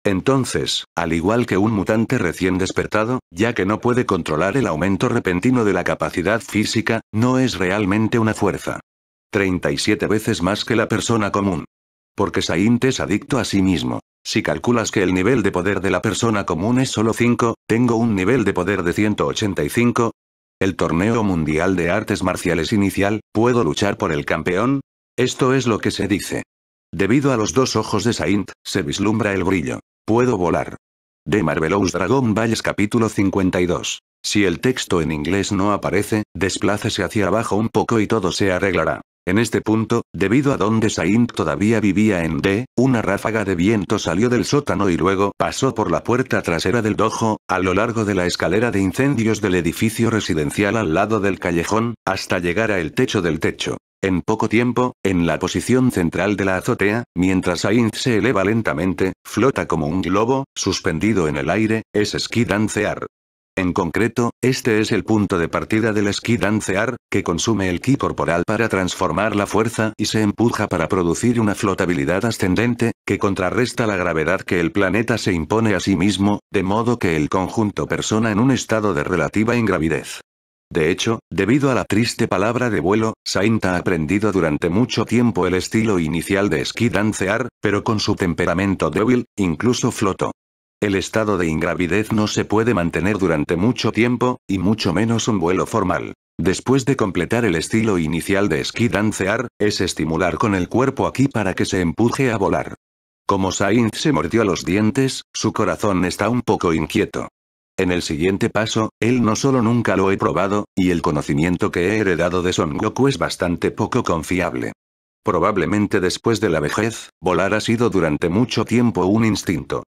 Entonces, al igual que un mutante recién despertado, ya que no puede controlar el aumento repentino de la capacidad física, no es realmente una fuerza. 37 veces más que la persona común. Porque Saint es adicto a sí mismo. Si calculas que el nivel de poder de la persona común es solo 5, tengo un nivel de poder de 185. El torneo mundial de artes marciales inicial, ¿puedo luchar por el campeón? Esto es lo que se dice. Debido a los dos ojos de Saint, se vislumbra el brillo. Puedo volar. De Marvelous Dragon Balls capítulo 52. Si el texto en inglés no aparece, desplácese hacia abajo un poco y todo se arreglará. En este punto, debido a donde Saint todavía vivía en D, una ráfaga de viento salió del sótano y luego pasó por la puerta trasera del dojo, a lo largo de la escalera de incendios del edificio residencial al lado del callejón, hasta llegar al techo del techo. En poco tiempo, en la posición central de la azotea, mientras Saint se eleva lentamente, flota como un globo, suspendido en el aire, es esquí en concreto, este es el punto de partida del esquí dancear, que consume el ki corporal para transformar la fuerza y se empuja para producir una flotabilidad ascendente, que contrarresta la gravedad que el planeta se impone a sí mismo, de modo que el conjunto persona en un estado de relativa ingravidez. De hecho, debido a la triste palabra de vuelo, Saint ha aprendido durante mucho tiempo el estilo inicial de Ski dancear, pero con su temperamento débil, incluso flotó. El estado de ingravidez no se puede mantener durante mucho tiempo, y mucho menos un vuelo formal. Después de completar el estilo inicial de esquí dancear, es estimular con el cuerpo aquí para que se empuje a volar. Como Sainz se mordió los dientes, su corazón está un poco inquieto. En el siguiente paso, él no solo nunca lo he probado, y el conocimiento que he heredado de Son Goku es bastante poco confiable. Probablemente después de la vejez, volar ha sido durante mucho tiempo un instinto.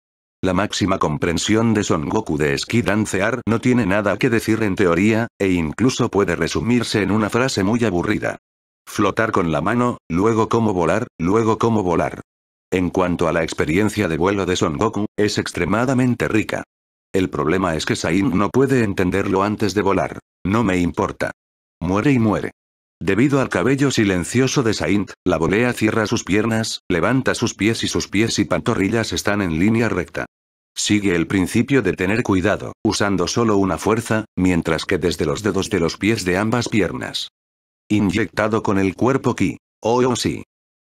La máxima comprensión de Son Goku de esquí dancear no tiene nada que decir en teoría, e incluso puede resumirse en una frase muy aburrida. Flotar con la mano, luego cómo volar, luego cómo volar. En cuanto a la experiencia de vuelo de Son Goku, es extremadamente rica. El problema es que Sain no puede entenderlo antes de volar. No me importa. Muere y muere. Debido al cabello silencioso de Saint, la volea cierra sus piernas, levanta sus pies y sus pies y pantorrillas están en línea recta. Sigue el principio de tener cuidado, usando solo una fuerza, mientras que desde los dedos de los pies de ambas piernas. Inyectado con el cuerpo ki. Oh, oh sí,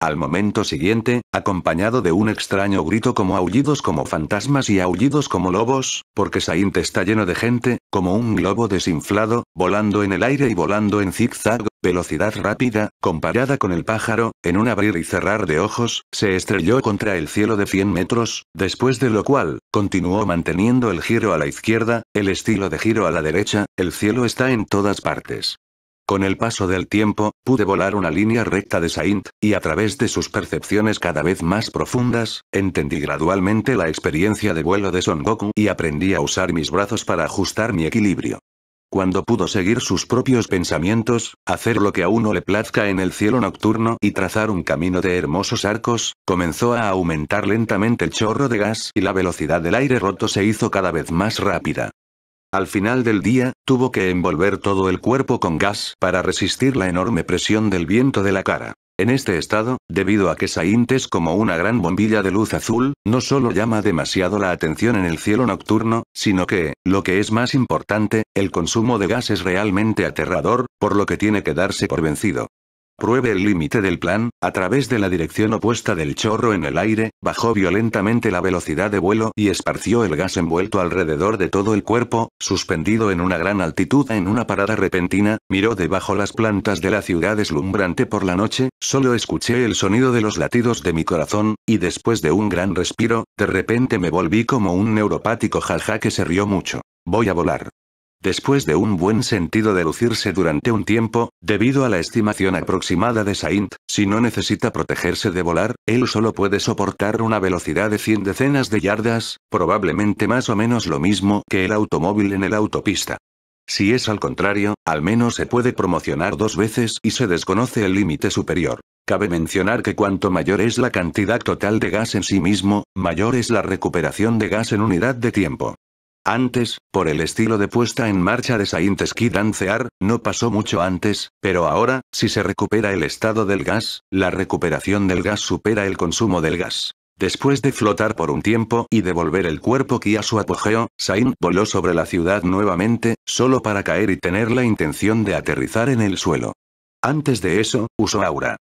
al momento siguiente, acompañado de un extraño grito como aullidos como fantasmas y aullidos como lobos, porque Saint está lleno de gente, como un globo desinflado, volando en el aire y volando en zigzag, velocidad rápida, comparada con el pájaro, en un abrir y cerrar de ojos, se estrelló contra el cielo de 100 metros, después de lo cual, continuó manteniendo el giro a la izquierda, el estilo de giro a la derecha, el cielo está en todas partes. Con el paso del tiempo, pude volar una línea recta de Saint, y a través de sus percepciones cada vez más profundas, entendí gradualmente la experiencia de vuelo de Son Goku y aprendí a usar mis brazos para ajustar mi equilibrio. Cuando pudo seguir sus propios pensamientos, hacer lo que a uno le plazca en el cielo nocturno y trazar un camino de hermosos arcos, comenzó a aumentar lentamente el chorro de gas y la velocidad del aire roto se hizo cada vez más rápida. Al final del día, tuvo que envolver todo el cuerpo con gas para resistir la enorme presión del viento de la cara. En este estado, debido a que es como una gran bombilla de luz azul, no solo llama demasiado la atención en el cielo nocturno, sino que, lo que es más importante, el consumo de gas es realmente aterrador, por lo que tiene que darse por vencido. Pruebe el límite del plan, a través de la dirección opuesta del chorro en el aire, bajó violentamente la velocidad de vuelo y esparció el gas envuelto alrededor de todo el cuerpo, suspendido en una gran altitud en una parada repentina, miró debajo las plantas de la ciudad deslumbrante por la noche, solo escuché el sonido de los latidos de mi corazón, y después de un gran respiro, de repente me volví como un neuropático jaja que se rió mucho. Voy a volar. Después de un buen sentido de lucirse durante un tiempo, debido a la estimación aproximada de Saint, si no necesita protegerse de volar, él solo puede soportar una velocidad de 100 decenas de yardas, probablemente más o menos lo mismo que el automóvil en el autopista. Si es al contrario, al menos se puede promocionar dos veces y se desconoce el límite superior. Cabe mencionar que cuanto mayor es la cantidad total de gas en sí mismo, mayor es la recuperación de gas en unidad de tiempo. Antes, por el estilo de puesta en marcha de Saint-Ski Dancear, no pasó mucho antes, pero ahora, si se recupera el estado del gas, la recuperación del gas supera el consumo del gas. Después de flotar por un tiempo y devolver el cuerpo Ki a su apogeo, Sain voló sobre la ciudad nuevamente, solo para caer y tener la intención de aterrizar en el suelo. Antes de eso, usó aura.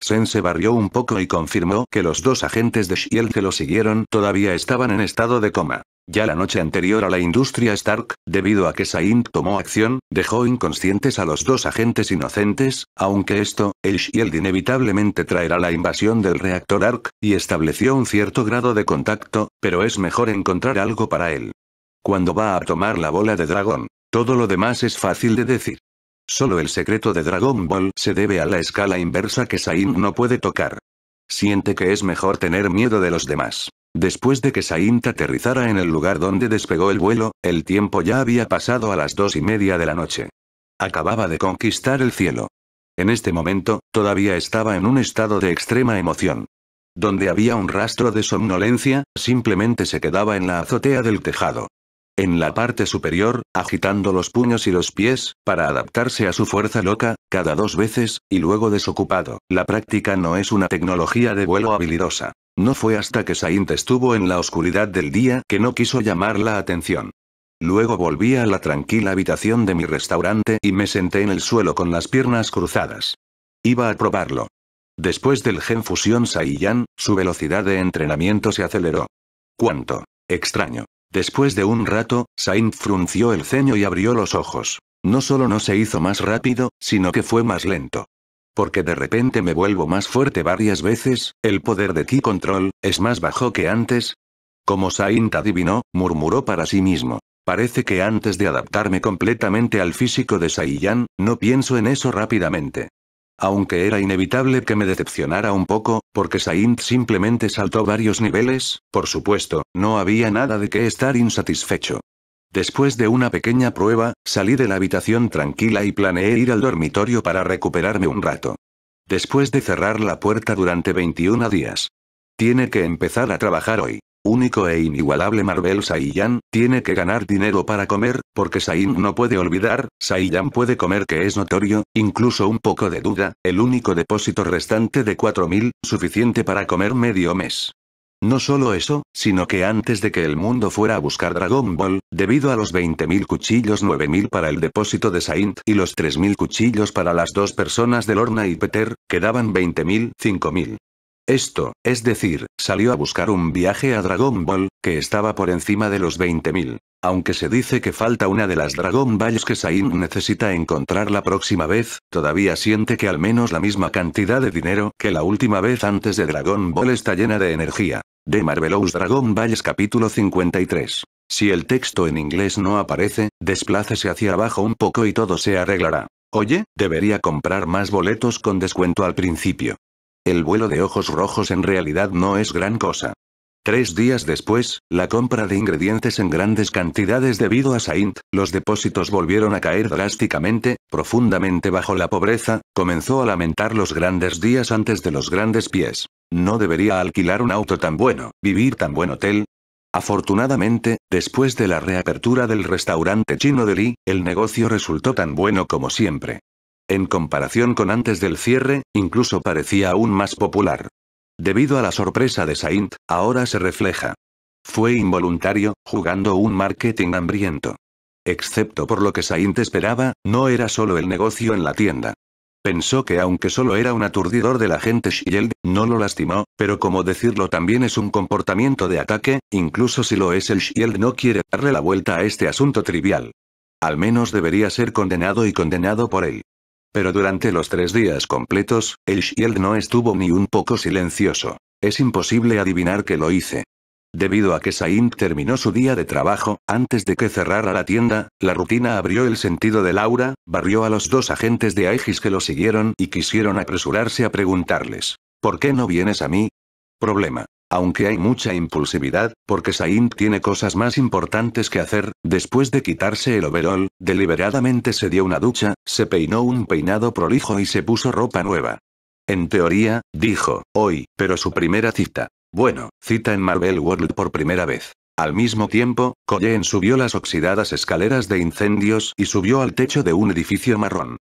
Sen se barrió un poco y confirmó que los dos agentes de Shiel que lo siguieron todavía estaban en estado de coma. Ya la noche anterior a la industria Stark, debido a que Sain tomó acción, dejó inconscientes a los dos agentes inocentes, aunque esto, el Shield inevitablemente traerá la invasión del reactor Ark, y estableció un cierto grado de contacto, pero es mejor encontrar algo para él. Cuando va a tomar la bola de dragón, todo lo demás es fácil de decir. Solo el secreto de Dragon Ball se debe a la escala inversa que Sain no puede tocar. Siente que es mejor tener miedo de los demás. Después de que Saint aterrizara en el lugar donde despegó el vuelo, el tiempo ya había pasado a las dos y media de la noche. Acababa de conquistar el cielo. En este momento, todavía estaba en un estado de extrema emoción. Donde había un rastro de somnolencia, simplemente se quedaba en la azotea del tejado. En la parte superior, agitando los puños y los pies, para adaptarse a su fuerza loca, cada dos veces, y luego desocupado, la práctica no es una tecnología de vuelo habilidosa. No fue hasta que Saint estuvo en la oscuridad del día que no quiso llamar la atención. Luego volví a la tranquila habitación de mi restaurante y me senté en el suelo con las piernas cruzadas. Iba a probarlo. Después del gen fusión Saiyan, su velocidad de entrenamiento se aceleró. ¿Cuánto? Extraño. Después de un rato, Saint frunció el ceño y abrió los ojos. No solo no se hizo más rápido, sino que fue más lento porque de repente me vuelvo más fuerte varias veces, el poder de Ki Control, es más bajo que antes. Como Saint adivinó, murmuró para sí mismo. Parece que antes de adaptarme completamente al físico de Saiyan, no pienso en eso rápidamente. Aunque era inevitable que me decepcionara un poco, porque Saint simplemente saltó varios niveles, por supuesto, no había nada de qué estar insatisfecho. Después de una pequeña prueba, salí de la habitación tranquila y planeé ir al dormitorio para recuperarme un rato. Después de cerrar la puerta durante 21 días. Tiene que empezar a trabajar hoy. Único e inigualable Marvel Saiyan, tiene que ganar dinero para comer, porque Saiyan no puede olvidar, Saiyan puede comer que es notorio, incluso un poco de duda, el único depósito restante de 4.000, suficiente para comer medio mes. No solo eso, sino que antes de que el mundo fuera a buscar Dragon Ball, debido a los 20.000 cuchillos 9.000 para el depósito de Saint y los 3.000 cuchillos para las dos personas de Lorna y Peter, quedaban 20.000, 5.000. Esto, es decir, salió a buscar un viaje a Dragon Ball, que estaba por encima de los 20.000. Aunque se dice que falta una de las Dragon Balls que Sain mm. necesita encontrar la próxima vez, todavía siente que al menos la misma cantidad de dinero que la última vez antes de Dragon Ball está llena de energía. De Marvelous Dragon Balls capítulo 53. Si el texto en inglés no aparece, desplácese hacia abajo un poco y todo se arreglará. Oye, debería comprar más boletos con descuento al principio. El vuelo de ojos rojos en realidad no es gran cosa. Tres días después, la compra de ingredientes en grandes cantidades debido a Saint, los depósitos volvieron a caer drásticamente, profundamente bajo la pobreza, comenzó a lamentar los grandes días antes de los grandes pies. No debería alquilar un auto tan bueno, vivir tan buen hotel, Afortunadamente, después de la reapertura del restaurante chino de Lee, el negocio resultó tan bueno como siempre. En comparación con antes del cierre, incluso parecía aún más popular. Debido a la sorpresa de Saint, ahora se refleja. Fue involuntario, jugando un marketing hambriento. Excepto por lo que Saint esperaba, no era solo el negocio en la tienda. Pensó que aunque solo era un aturdidor de la gente Shield, no lo lastimó, pero como decirlo también es un comportamiento de ataque, incluso si lo es el Shield no quiere darle la vuelta a este asunto trivial. Al menos debería ser condenado y condenado por él. Pero durante los tres días completos, el Shield no estuvo ni un poco silencioso. Es imposible adivinar que lo hice. Debido a que Saint terminó su día de trabajo, antes de que cerrara la tienda, la rutina abrió el sentido de Laura, barrió a los dos agentes de Aegis que lo siguieron y quisieron apresurarse a preguntarles, ¿por qué no vienes a mí? Problema. Aunque hay mucha impulsividad, porque Saint tiene cosas más importantes que hacer, después de quitarse el overol, deliberadamente se dio una ducha, se peinó un peinado prolijo y se puso ropa nueva. En teoría, dijo, hoy, pero su primera cita. Bueno, cita en Marvel World por primera vez. Al mismo tiempo, Coyen subió las oxidadas escaleras de incendios y subió al techo de un edificio marrón.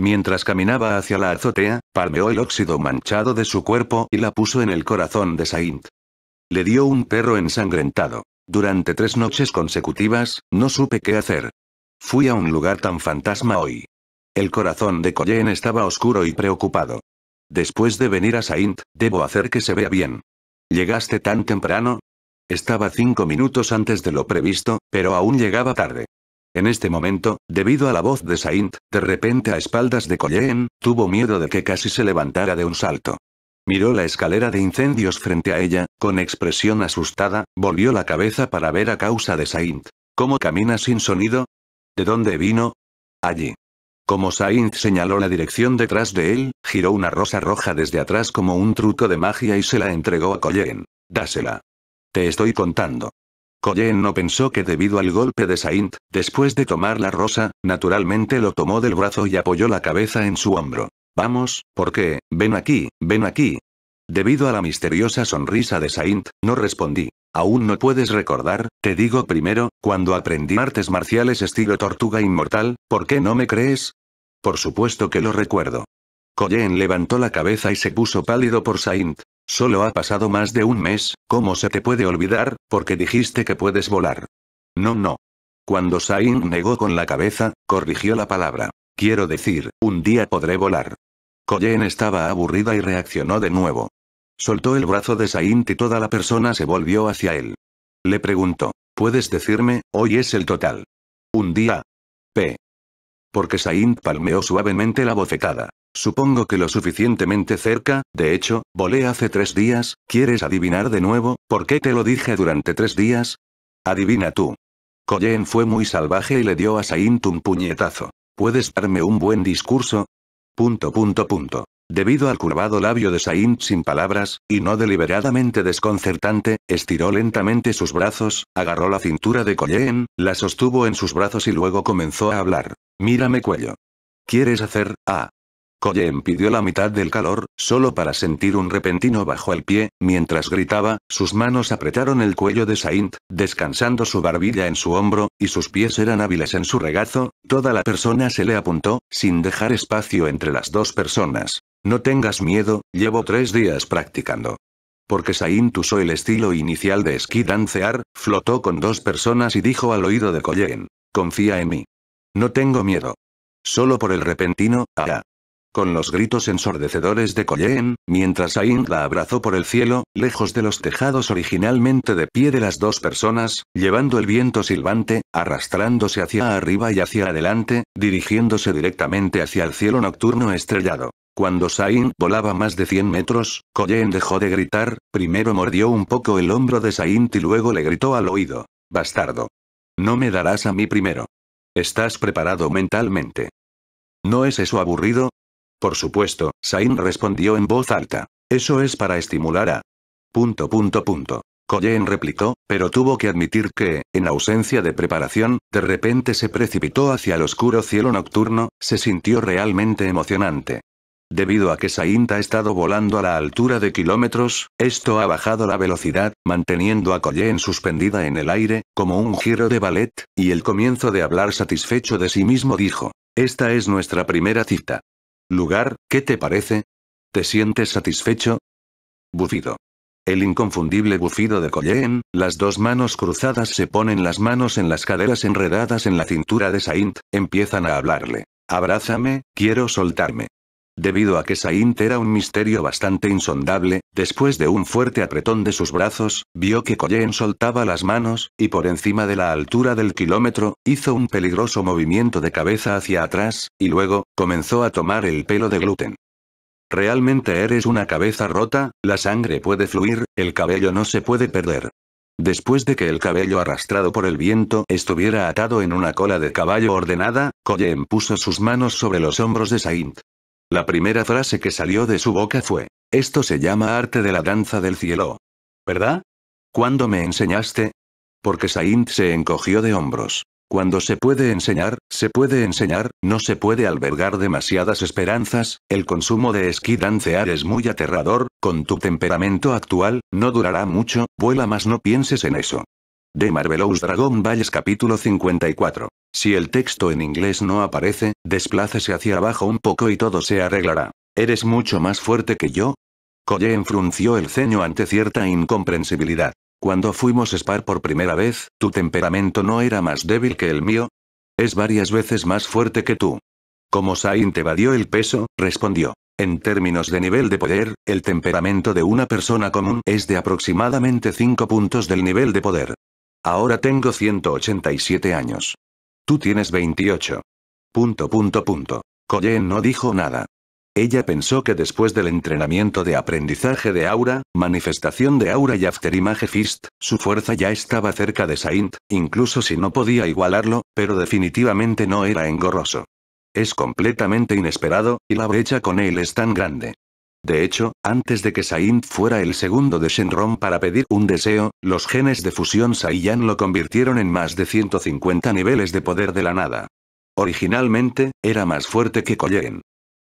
Mientras caminaba hacia la azotea, palmeó el óxido manchado de su cuerpo y la puso en el corazón de Saint. Le dio un perro ensangrentado. Durante tres noches consecutivas, no supe qué hacer. Fui a un lugar tan fantasma hoy. El corazón de Colleen estaba oscuro y preocupado. Después de venir a Saint, debo hacer que se vea bien. ¿Llegaste tan temprano? Estaba cinco minutos antes de lo previsto, pero aún llegaba tarde. En este momento, debido a la voz de Saint, de repente a espaldas de Colleen, tuvo miedo de que casi se levantara de un salto. Miró la escalera de incendios frente a ella, con expresión asustada, volvió la cabeza para ver a causa de Saint. ¿Cómo camina sin sonido? ¿De dónde vino? Allí. Como Saint señaló la dirección detrás de él, giró una rosa roja desde atrás como un truco de magia y se la entregó a Colleen. Dásela. Te estoy contando. Koyen no pensó que debido al golpe de Saint, después de tomar la rosa, naturalmente lo tomó del brazo y apoyó la cabeza en su hombro. Vamos, ¿por qué? ven aquí, ven aquí. Debido a la misteriosa sonrisa de Saint, no respondí. Aún no puedes recordar, te digo primero, cuando aprendí artes marciales estilo tortuga inmortal, ¿por qué no me crees? Por supuesto que lo recuerdo. Koyen levantó la cabeza y se puso pálido por Saint. Solo ha pasado más de un mes, ¿cómo se te puede olvidar, porque dijiste que puedes volar? No, no. Cuando Sain negó con la cabeza, corrigió la palabra. Quiero decir, un día podré volar. Koyen estaba aburrida y reaccionó de nuevo. Soltó el brazo de Saint y toda la persona se volvió hacia él. Le preguntó, ¿puedes decirme, hoy es el total? Un día. P. Porque Saint palmeó suavemente la bofetada. Supongo que lo suficientemente cerca, de hecho, volé hace tres días, ¿quieres adivinar de nuevo, por qué te lo dije durante tres días? Adivina tú. Koyen fue muy salvaje y le dio a Saint un puñetazo. ¿Puedes darme un buen discurso? Punto punto punto. Debido al curvado labio de Saint sin palabras, y no deliberadamente desconcertante, estiró lentamente sus brazos, agarró la cintura de Koyen, la sostuvo en sus brazos y luego comenzó a hablar. Mírame cuello. ¿Quieres hacer, ah, Koyen pidió la mitad del calor, solo para sentir un repentino bajo el pie, mientras gritaba, sus manos apretaron el cuello de Saint, descansando su barbilla en su hombro, y sus pies eran hábiles en su regazo, toda la persona se le apuntó, sin dejar espacio entre las dos personas. No tengas miedo, llevo tres días practicando. Porque Saint usó el estilo inicial de esquí dancear, flotó con dos personas y dijo al oído de Colleen, confía en mí. No tengo miedo. Solo por el repentino, ah. ah". Con los gritos ensordecedores de Colleen, mientras Sain la abrazó por el cielo, lejos de los tejados originalmente de pie de las dos personas, llevando el viento silbante, arrastrándose hacia arriba y hacia adelante, dirigiéndose directamente hacia el cielo nocturno estrellado. Cuando Sain volaba más de 100 metros, Colleen dejó de gritar, primero mordió un poco el hombro de Sain y luego le gritó al oído. Bastardo. No me darás a mí primero. Estás preparado mentalmente. ¿No es eso aburrido? Por supuesto, Sain respondió en voz alta. Eso es para estimular a... Punto punto punto. replicó, pero tuvo que admitir que, en ausencia de preparación, de repente se precipitó hacia el oscuro cielo nocturno, se sintió realmente emocionante. Debido a que Saint ha estado volando a la altura de kilómetros, esto ha bajado la velocidad, manteniendo a Koyen suspendida en el aire, como un giro de ballet, y el comienzo de hablar satisfecho de sí mismo dijo, esta es nuestra primera cita lugar, ¿qué te parece? ¿Te sientes satisfecho? Bufido. El inconfundible bufido de Colleen, las dos manos cruzadas se ponen las manos en las caderas enredadas en la cintura de Saint, empiezan a hablarle. Abrázame, quiero soltarme. Debido a que Saint era un misterio bastante insondable, después de un fuerte apretón de sus brazos, vio que Colleen soltaba las manos, y por encima de la altura del kilómetro, hizo un peligroso movimiento de cabeza hacia atrás, y luego, comenzó a tomar el pelo de gluten. Realmente eres una cabeza rota, la sangre puede fluir, el cabello no se puede perder. Después de que el cabello arrastrado por el viento estuviera atado en una cola de caballo ordenada, Colleen puso sus manos sobre los hombros de Saint. La primera frase que salió de su boca fue, esto se llama arte de la danza del cielo. ¿Verdad? ¿Cuándo me enseñaste? Porque Saint se encogió de hombros. Cuando se puede enseñar, se puede enseñar, no se puede albergar demasiadas esperanzas, el consumo de esquí dancear es muy aterrador, con tu temperamento actual, no durará mucho, vuela más no pienses en eso. De Marvelous Dragon Balls capítulo 54. Si el texto en inglés no aparece, desplácese hacia abajo un poco y todo se arreglará. ¿Eres mucho más fuerte que yo? Koye enfrunció el ceño ante cierta incomprensibilidad. Cuando fuimos Spar por primera vez, ¿tu temperamento no era más débil que el mío? Es varias veces más fuerte que tú. Como Sain te evadió el peso, respondió. En términos de nivel de poder, el temperamento de una persona común es de aproximadamente 5 puntos del nivel de poder. Ahora tengo 187 años. Tú tienes 28. Punto punto punto. no dijo nada. Ella pensó que después del entrenamiento de aprendizaje de aura, manifestación de aura y afterimage fist, su fuerza ya estaba cerca de Saint, incluso si no podía igualarlo, pero definitivamente no era engorroso. Es completamente inesperado, y la brecha con él es tan grande. De hecho, antes de que Saint fuera el segundo de Shenron para pedir un deseo, los genes de fusión Saiyan lo convirtieron en más de 150 niveles de poder de la nada. Originalmente, era más fuerte que Koyen.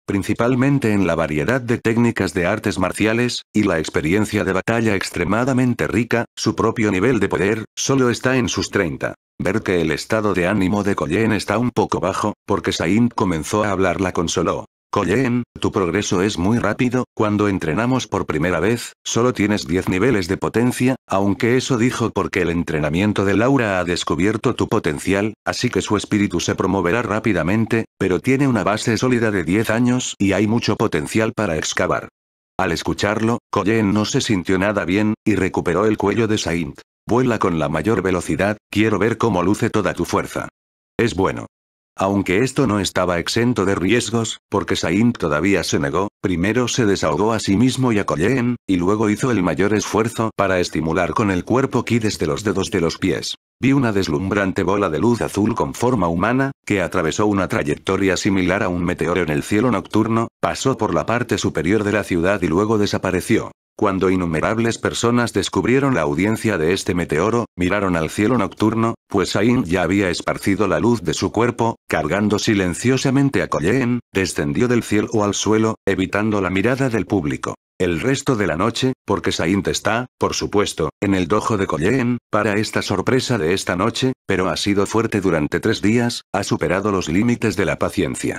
Principalmente en la variedad de técnicas de artes marciales, y la experiencia de batalla extremadamente rica, su propio nivel de poder, solo está en sus 30. Ver que el estado de ánimo de Koyen está un poco bajo, porque Sain comenzó a hablarla consoló. Koyen, tu progreso es muy rápido, cuando entrenamos por primera vez, solo tienes 10 niveles de potencia, aunque eso dijo porque el entrenamiento de Laura ha descubierto tu potencial, así que su espíritu se promoverá rápidamente, pero tiene una base sólida de 10 años y hay mucho potencial para excavar. Al escucharlo, Koyen no se sintió nada bien, y recuperó el cuello de Saint. Vuela con la mayor velocidad, quiero ver cómo luce toda tu fuerza. Es bueno. Aunque esto no estaba exento de riesgos, porque Saint todavía se negó, primero se desahogó a sí mismo y a Colleen, y luego hizo el mayor esfuerzo para estimular con el cuerpo ki desde los dedos de los pies. Vi una deslumbrante bola de luz azul con forma humana, que atravesó una trayectoria similar a un meteoro en el cielo nocturno, pasó por la parte superior de la ciudad y luego desapareció. Cuando innumerables personas descubrieron la audiencia de este meteoro, miraron al cielo nocturno, pues Ain ya había esparcido la luz de su cuerpo, cargando silenciosamente a Colleen, descendió del cielo al suelo, evitando la mirada del público. El resto de la noche, porque Saint está, por supuesto, en el dojo de Colleen, para esta sorpresa de esta noche, pero ha sido fuerte durante tres días, ha superado los límites de la paciencia.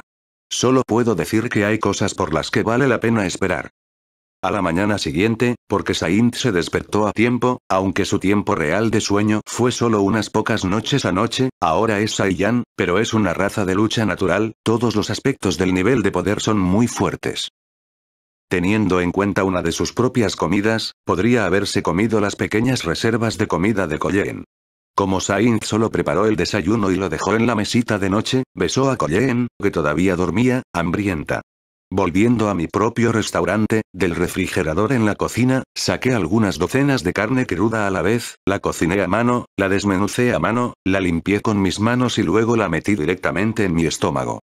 Solo puedo decir que hay cosas por las que vale la pena esperar. A la mañana siguiente, porque Saint se despertó a tiempo, aunque su tiempo real de sueño fue solo unas pocas noches anoche. ahora es Saiyan, pero es una raza de lucha natural, todos los aspectos del nivel de poder son muy fuertes. Teniendo en cuenta una de sus propias comidas, podría haberse comido las pequeñas reservas de comida de Colleen. Como Sainz solo preparó el desayuno y lo dejó en la mesita de noche, besó a Colleen, que todavía dormía, hambrienta. Volviendo a mi propio restaurante, del refrigerador en la cocina, saqué algunas docenas de carne cruda a la vez, la cociné a mano, la desmenucé a mano, la limpié con mis manos y luego la metí directamente en mi estómago.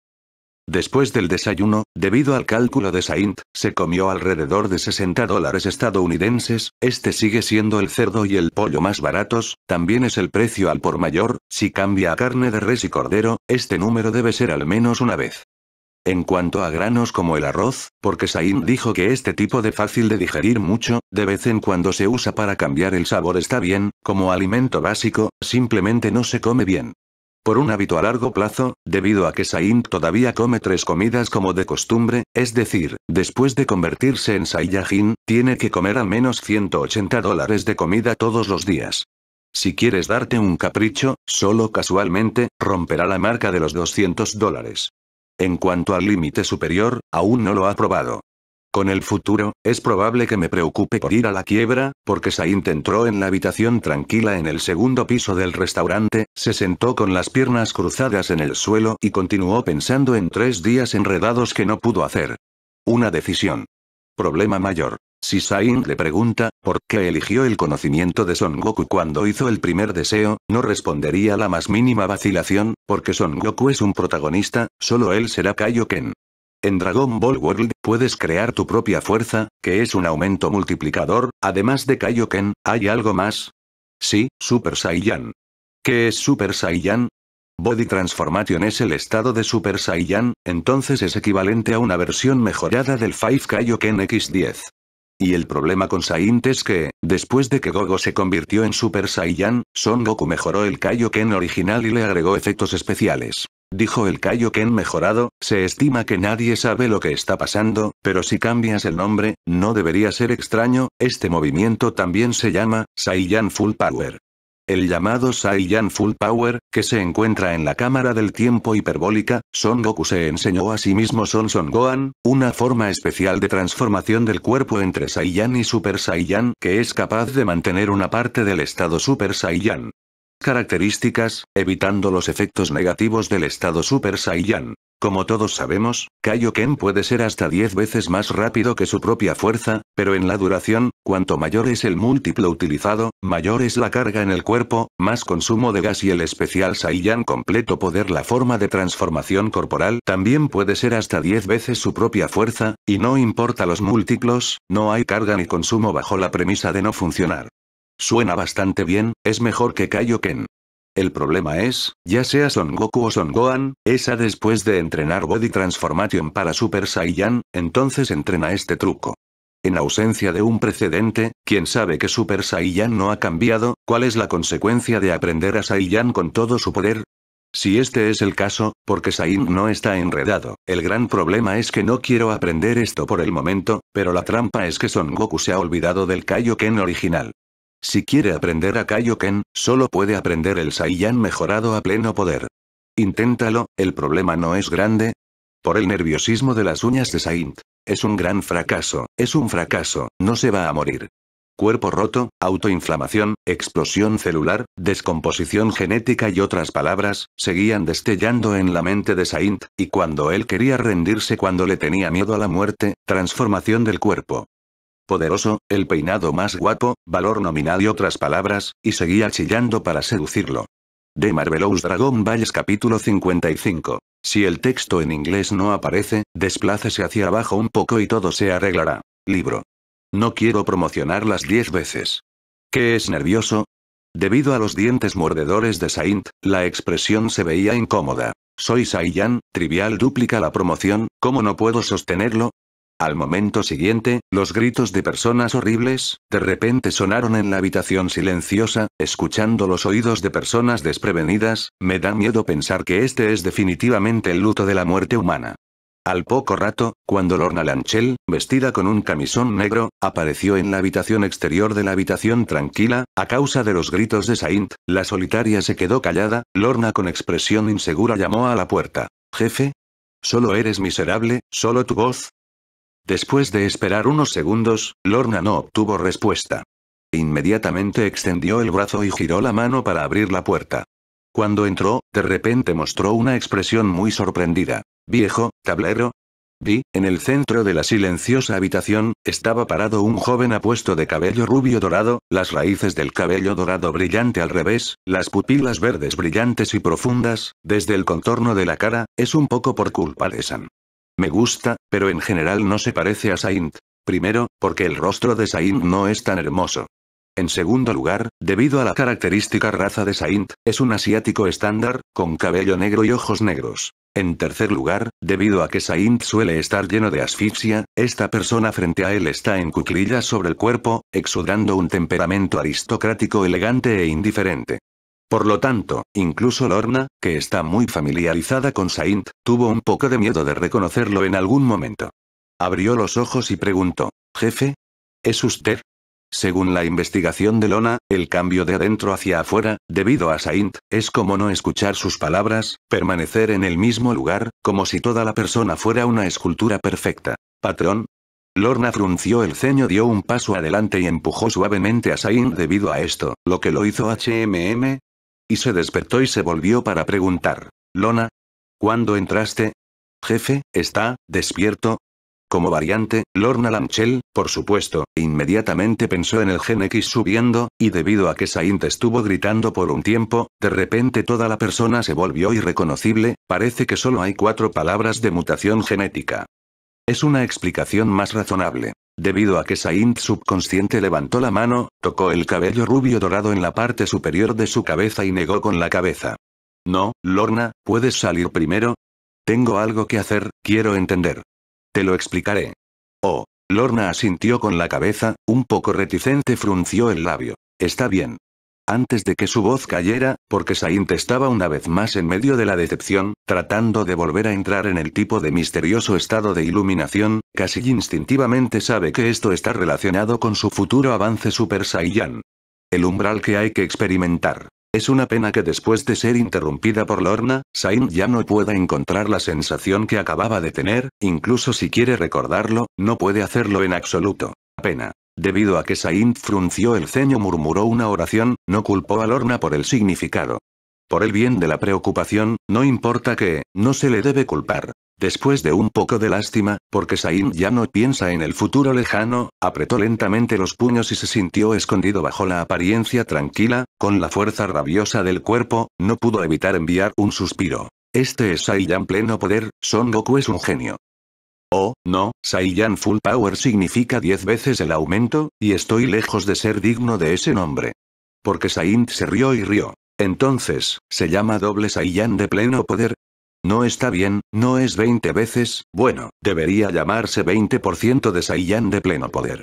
Después del desayuno, debido al cálculo de Saint, se comió alrededor de 60 dólares estadounidenses, este sigue siendo el cerdo y el pollo más baratos, también es el precio al por mayor, si cambia a carne de res y cordero, este número debe ser al menos una vez en cuanto a granos como el arroz, porque Sain dijo que este tipo de fácil de digerir mucho, de vez en cuando se usa para cambiar el sabor está bien, como alimento básico, simplemente no se come bien. Por un hábito a largo plazo, debido a que Sain todavía come tres comidas como de costumbre, es decir, después de convertirse en Saiyajin, tiene que comer al menos 180 dólares de comida todos los días. Si quieres darte un capricho, solo casualmente, romperá la marca de los 200 dólares. En cuanto al límite superior, aún no lo ha probado. Con el futuro, es probable que me preocupe por ir a la quiebra, porque Saint entró en la habitación tranquila en el segundo piso del restaurante, se sentó con las piernas cruzadas en el suelo y continuó pensando en tres días enredados que no pudo hacer. Una decisión. Problema mayor. Si Sain le pregunta, ¿por qué eligió el conocimiento de Son Goku cuando hizo el primer deseo? No respondería la más mínima vacilación, porque Son Goku es un protagonista, solo él será Kaioken. En Dragon Ball World, puedes crear tu propia fuerza, que es un aumento multiplicador, además de Kaioken, ¿hay algo más? Sí, Super Saiyan. ¿Qué es Super Saiyan? Body Transformation es el estado de Super Saiyan, entonces es equivalente a una versión mejorada del 5 Kaioken X10. Y el problema con Saint es que, después de que Gogo se convirtió en Super Saiyan, Son Goku mejoró el Kaioken original y le agregó efectos especiales. Dijo el Kaioken mejorado, se estima que nadie sabe lo que está pasando, pero si cambias el nombre, no debería ser extraño, este movimiento también se llama, Saiyan Full Power el llamado Saiyan Full Power, que se encuentra en la cámara del tiempo hiperbólica, Son Goku se enseñó a sí mismo Son Son Gohan, una forma especial de transformación del cuerpo entre Saiyan y Super Saiyan que es capaz de mantener una parte del estado Super Saiyan. Características, evitando los efectos negativos del estado Super Saiyan. Como todos sabemos, Kaioken puede ser hasta 10 veces más rápido que su propia fuerza, pero en la duración, cuanto mayor es el múltiplo utilizado, mayor es la carga en el cuerpo, más consumo de gas y el especial Saiyan completo poder la forma de transformación corporal también puede ser hasta 10 veces su propia fuerza, y no importa los múltiplos, no hay carga ni consumo bajo la premisa de no funcionar. Suena bastante bien, es mejor que Kaioken. El problema es, ya sea Son Goku o Son Gohan, esa después de entrenar Body Transformation para Super Saiyan, entonces entrena este truco. En ausencia de un precedente, quien sabe que Super Saiyan no ha cambiado, ¿cuál es la consecuencia de aprender a Saiyan con todo su poder? Si este es el caso, porque Saiyan no está enredado, el gran problema es que no quiero aprender esto por el momento, pero la trampa es que Son Goku se ha olvidado del Kaioken original. Si quiere aprender a Kaioken, solo puede aprender el Saiyan mejorado a pleno poder. Inténtalo, el problema no es grande. Por el nerviosismo de las uñas de Saint. Es un gran fracaso, es un fracaso, no se va a morir. Cuerpo roto, autoinflamación, explosión celular, descomposición genética y otras palabras, seguían destellando en la mente de Saint, y cuando él quería rendirse cuando le tenía miedo a la muerte, transformación del cuerpo, poderoso, el peinado más guapo, valor nominal y otras palabras, y seguía chillando para seducirlo. De Marvelous Dragon Balls capítulo 55. Si el texto en inglés no aparece, desplácese hacia abajo un poco y todo se arreglará. Libro. No quiero promocionar las 10 veces. ¿Qué es nervioso? Debido a los dientes mordedores de Saint, la expresión se veía incómoda. Soy Saiyan, trivial duplica la promoción, ¿cómo no puedo sostenerlo? Al momento siguiente, los gritos de personas horribles, de repente sonaron en la habitación silenciosa, escuchando los oídos de personas desprevenidas, me da miedo pensar que este es definitivamente el luto de la muerte humana. Al poco rato, cuando Lorna Lanchel, vestida con un camisón negro, apareció en la habitación exterior de la habitación tranquila, a causa de los gritos de Saint, la solitaria se quedó callada, Lorna con expresión insegura llamó a la puerta. Jefe, Solo eres miserable, solo tu voz, Después de esperar unos segundos, Lorna no obtuvo respuesta. Inmediatamente extendió el brazo y giró la mano para abrir la puerta. Cuando entró, de repente mostró una expresión muy sorprendida. Viejo, tablero. Vi, en el centro de la silenciosa habitación, estaba parado un joven apuesto de cabello rubio dorado, las raíces del cabello dorado brillante al revés, las pupilas verdes brillantes y profundas, desde el contorno de la cara, es un poco por culpa de San. Me gusta, pero en general no se parece a Saint. Primero, porque el rostro de Saint no es tan hermoso. En segundo lugar, debido a la característica raza de Saint, es un asiático estándar, con cabello negro y ojos negros. En tercer lugar, debido a que Saint suele estar lleno de asfixia, esta persona frente a él está en cuclillas sobre el cuerpo, exudando un temperamento aristocrático elegante e indiferente. Por lo tanto, incluso Lorna, que está muy familiarizada con Saint, tuvo un poco de miedo de reconocerlo en algún momento. Abrió los ojos y preguntó, Jefe, ¿es usted? Según la investigación de Lona, el cambio de adentro hacia afuera, debido a Saint, es como no escuchar sus palabras, permanecer en el mismo lugar, como si toda la persona fuera una escultura perfecta. Patrón. Lorna frunció el ceño, dio un paso adelante y empujó suavemente a Saint debido a esto, lo que lo hizo HMM, y se despertó y se volvió para preguntar. Lona. ¿Cuándo entraste? Jefe, ¿está despierto? Como variante, Lorna Lanchel, por supuesto, inmediatamente pensó en el Gen X subiendo, y debido a que Saint estuvo gritando por un tiempo, de repente toda la persona se volvió irreconocible, parece que solo hay cuatro palabras de mutación genética. Es una explicación más razonable. Debido a que Saint subconsciente levantó la mano, tocó el cabello rubio dorado en la parte superior de su cabeza y negó con la cabeza. No, Lorna, ¿puedes salir primero? Tengo algo que hacer, quiero entender. Te lo explicaré. Oh, Lorna asintió con la cabeza, un poco reticente frunció el labio. Está bien antes de que su voz cayera, porque Saint estaba una vez más en medio de la decepción, tratando de volver a entrar en el tipo de misterioso estado de iluminación, casi instintivamente sabe que esto está relacionado con su futuro avance Super Saiyan. El umbral que hay que experimentar. Es una pena que después de ser interrumpida por Lorna, Sain ya no pueda encontrar la sensación que acababa de tener, incluso si quiere recordarlo, no puede hacerlo en absoluto. Pena. Debido a que Saint frunció el ceño murmuró una oración, no culpó a Lorna por el significado. Por el bien de la preocupación, no importa que, no se le debe culpar. Después de un poco de lástima, porque Sain ya no piensa en el futuro lejano, apretó lentamente los puños y se sintió escondido bajo la apariencia tranquila, con la fuerza rabiosa del cuerpo, no pudo evitar enviar un suspiro. Este es en pleno poder, Son Goku es un genio. Oh, no, Saiyan Full Power significa 10 veces el aumento, y estoy lejos de ser digno de ese nombre. Porque Saint se rió y rió. Entonces, ¿se llama doble Saiyan de pleno poder? No está bien, no es 20 veces, bueno, debería llamarse 20% de Saiyan de pleno poder.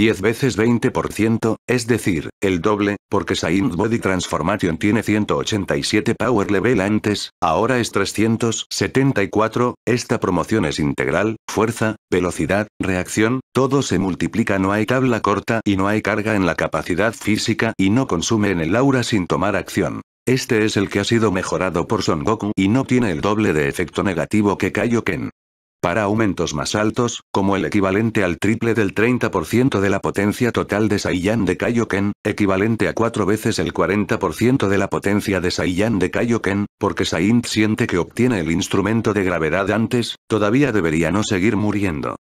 10 veces 20%, es decir, el doble, porque Saint Body Transformation tiene 187 Power Level antes, ahora es 374, esta promoción es integral, fuerza, velocidad, reacción, todo se multiplica no hay tabla corta y no hay carga en la capacidad física y no consume en el aura sin tomar acción. Este es el que ha sido mejorado por Son Goku y no tiene el doble de efecto negativo que Kaioken. Para aumentos más altos, como el equivalente al triple del 30% de la potencia total de Saiyan de Kaioken, equivalente a cuatro veces el 40% de la potencia de Saiyan de Kaioken, porque Saint siente que obtiene el instrumento de gravedad antes, todavía debería no seguir muriendo.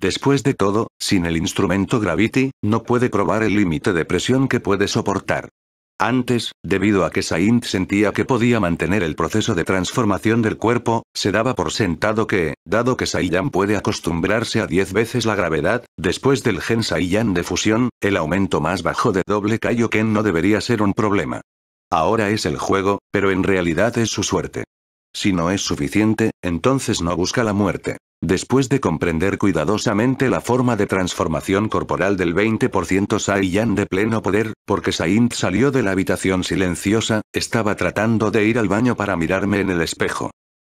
Después de todo, sin el instrumento Gravity, no puede probar el límite de presión que puede soportar. Antes, debido a que Saint sentía que podía mantener el proceso de transformación del cuerpo, se daba por sentado que, dado que Saiyan puede acostumbrarse a 10 veces la gravedad, después del gen Saiyan de fusión, el aumento más bajo de doble Kaioken no debería ser un problema. Ahora es el juego, pero en realidad es su suerte. Si no es suficiente, entonces no busca la muerte. Después de comprender cuidadosamente la forma de transformación corporal del 20% Saiyan de pleno poder, porque Saint salió de la habitación silenciosa, estaba tratando de ir al baño para mirarme en el espejo.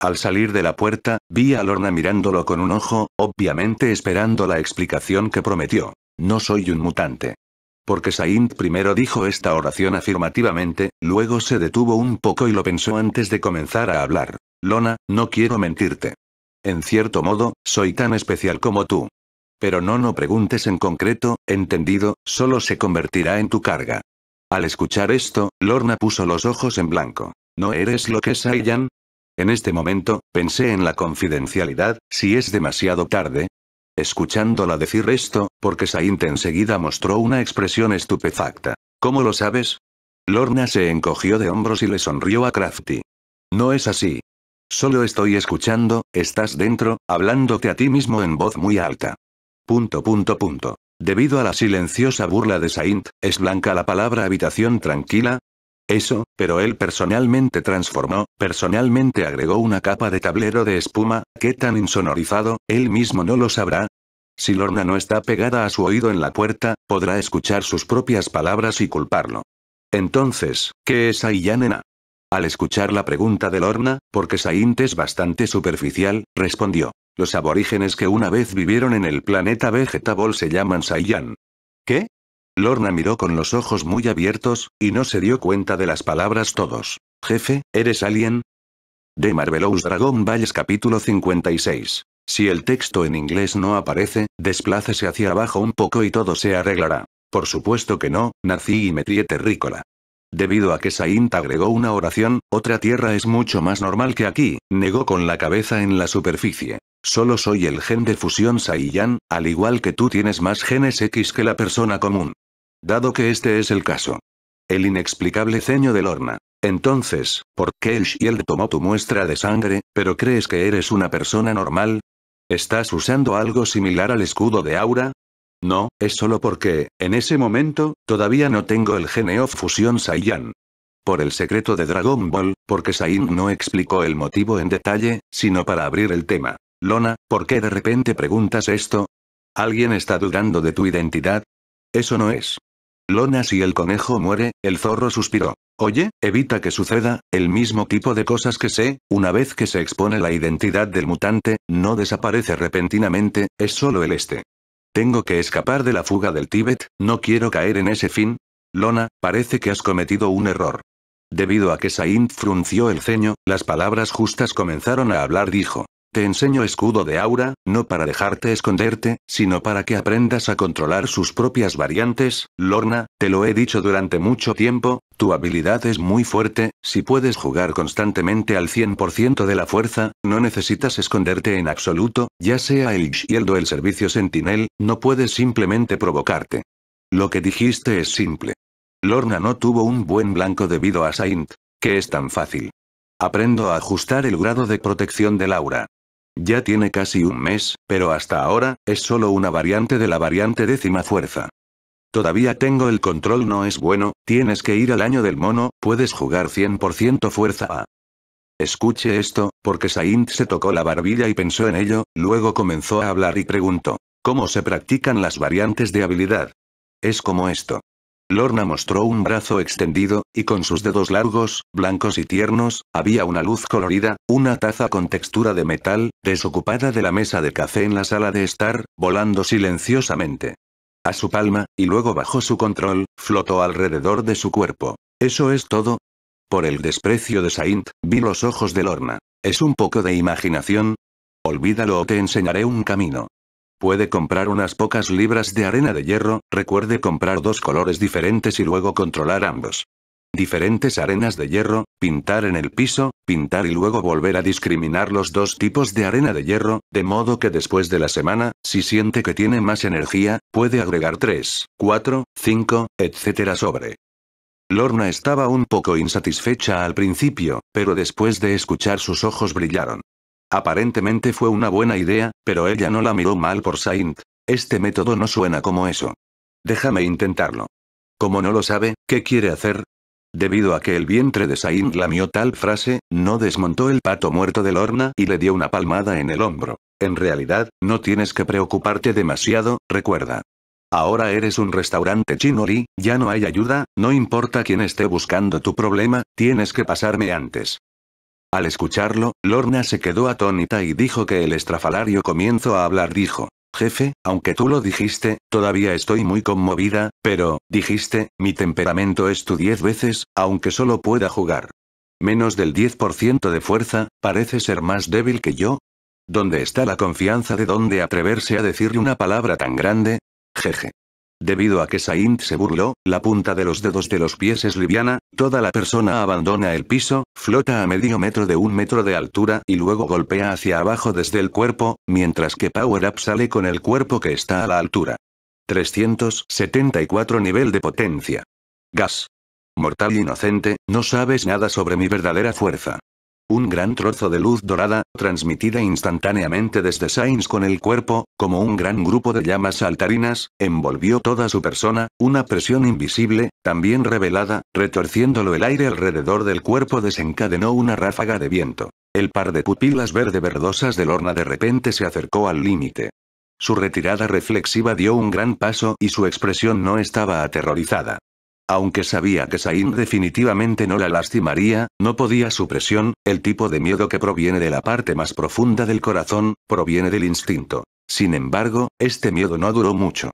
Al salir de la puerta, vi a Lorna mirándolo con un ojo, obviamente esperando la explicación que prometió. No soy un mutante. Porque Saint primero dijo esta oración afirmativamente, luego se detuvo un poco y lo pensó antes de comenzar a hablar. Lorna, no quiero mentirte. En cierto modo, soy tan especial como tú. Pero no no preguntes en concreto, entendido, solo se convertirá en tu carga. Al escuchar esto, Lorna puso los ojos en blanco. ¿No eres lo que es En este momento, pensé en la confidencialidad, si es demasiado tarde. Escuchándola decir esto, porque Sainte enseguida mostró una expresión estupefacta. ¿Cómo lo sabes? Lorna se encogió de hombros y le sonrió a Crafty. No es así, Solo estoy escuchando, estás dentro, hablándote a ti mismo en voz muy alta. Punto punto punto. Debido a la silenciosa burla de Saint, ¿es blanca la palabra habitación tranquila? Eso, pero él personalmente transformó, personalmente agregó una capa de tablero de espuma, ¿qué tan insonorizado, él mismo no lo sabrá? Si Lorna no está pegada a su oído en la puerta, podrá escuchar sus propias palabras y culparlo. Entonces, ¿qué es Ayanena? Al escuchar la pregunta de Lorna, porque Saint es bastante superficial, respondió. Los aborígenes que una vez vivieron en el planeta Vegetabol se llaman Saiyan. ¿Qué? Lorna miró con los ojos muy abiertos, y no se dio cuenta de las palabras todos. Jefe, ¿eres alien? De Marvelous Dragon Balls capítulo 56. Si el texto en inglés no aparece, desplácese hacia abajo un poco y todo se arreglará. Por supuesto que no, nací y me terrícola. Debido a que Saint agregó una oración, otra tierra es mucho más normal que aquí, negó con la cabeza en la superficie. Solo soy el gen de fusión Saiyan, al igual que tú tienes más genes X que la persona común. Dado que este es el caso. El inexplicable ceño de Lorna. Entonces, ¿por qué el Shield tomó tu muestra de sangre, pero crees que eres una persona normal? ¿Estás usando algo similar al escudo de aura? No, es solo porque, en ese momento, todavía no tengo el genio fusión Saiyan. Por el secreto de Dragon Ball, porque Saiyan no explicó el motivo en detalle, sino para abrir el tema. Lona, ¿por qué de repente preguntas esto? ¿Alguien está dudando de tu identidad? Eso no es. Lona si el conejo muere, el zorro suspiró. Oye, evita que suceda, el mismo tipo de cosas que sé, una vez que se expone la identidad del mutante, no desaparece repentinamente, es solo el este. Tengo que escapar de la fuga del Tíbet, no quiero caer en ese fin. Lona, parece que has cometido un error. Debido a que Saint frunció el ceño, las palabras justas comenzaron a hablar, dijo. Te enseño escudo de aura, no para dejarte esconderte, sino para que aprendas a controlar sus propias variantes, Lorna, te lo he dicho durante mucho tiempo, tu habilidad es muy fuerte, si puedes jugar constantemente al 100% de la fuerza, no necesitas esconderte en absoluto, ya sea el shield o el servicio sentinel, no puedes simplemente provocarte. Lo que dijiste es simple. Lorna no tuvo un buen blanco debido a Saint, que es tan fácil. Aprendo a ajustar el grado de protección de Laura. Ya tiene casi un mes, pero hasta ahora, es solo una variante de la variante décima fuerza. Todavía tengo el control no es bueno, tienes que ir al año del mono, puedes jugar 100% fuerza A. Escuche esto, porque Saint se tocó la barbilla y pensó en ello, luego comenzó a hablar y preguntó, ¿cómo se practican las variantes de habilidad? Es como esto. Lorna mostró un brazo extendido, y con sus dedos largos, blancos y tiernos, había una luz colorida, una taza con textura de metal, desocupada de la mesa de café en la sala de estar, volando silenciosamente a su palma, y luego bajo su control, flotó alrededor de su cuerpo. ¿Eso es todo? Por el desprecio de Saint, vi los ojos de Lorna. ¿Es un poco de imaginación? Olvídalo o te enseñaré un camino. Puede comprar unas pocas libras de arena de hierro, recuerde comprar dos colores diferentes y luego controlar ambos diferentes arenas de hierro, pintar en el piso, pintar y luego volver a discriminar los dos tipos de arena de hierro, de modo que después de la semana, si siente que tiene más energía, puede agregar 3, 4, 5, etc. sobre. Lorna estaba un poco insatisfecha al principio, pero después de escuchar sus ojos brillaron. Aparentemente fue una buena idea, pero ella no la miró mal por Saint. Este método no suena como eso. Déjame intentarlo. Como no lo sabe, ¿qué quiere hacer? Debido a que el vientre de Sain lamió tal frase, no desmontó el pato muerto de Lorna y le dio una palmada en el hombro. En realidad, no tienes que preocuparte demasiado, recuerda. Ahora eres un restaurante chinori, ya no hay ayuda, no importa quién esté buscando tu problema, tienes que pasarme antes. Al escucharlo, Lorna se quedó atónita y dijo que el estrafalario comienzo a hablar dijo, Jefe, aunque tú lo dijiste, todavía estoy muy conmovida, pero, dijiste, mi temperamento es tu diez veces, aunque solo pueda jugar. Menos del 10% de fuerza, parece ser más débil que yo. ¿Dónde está la confianza de dónde atreverse a decirle una palabra tan grande? Jeje. Debido a que Saint se burló, la punta de los dedos de los pies es liviana, toda la persona abandona el piso, flota a medio metro de un metro de altura y luego golpea hacia abajo desde el cuerpo, mientras que Power Up sale con el cuerpo que está a la altura. 374 nivel de potencia. Gas. Mortal inocente, no sabes nada sobre mi verdadera fuerza. Un gran trozo de luz dorada, transmitida instantáneamente desde Sainz con el cuerpo, como un gran grupo de llamas saltarinas, envolvió toda su persona, una presión invisible, también revelada, retorciéndolo el aire alrededor del cuerpo desencadenó una ráfaga de viento. El par de pupilas verde verdosas del horna de repente se acercó al límite. Su retirada reflexiva dio un gran paso y su expresión no estaba aterrorizada. Aunque sabía que Sain definitivamente no la lastimaría, no podía su presión, el tipo de miedo que proviene de la parte más profunda del corazón, proviene del instinto. Sin embargo, este miedo no duró mucho.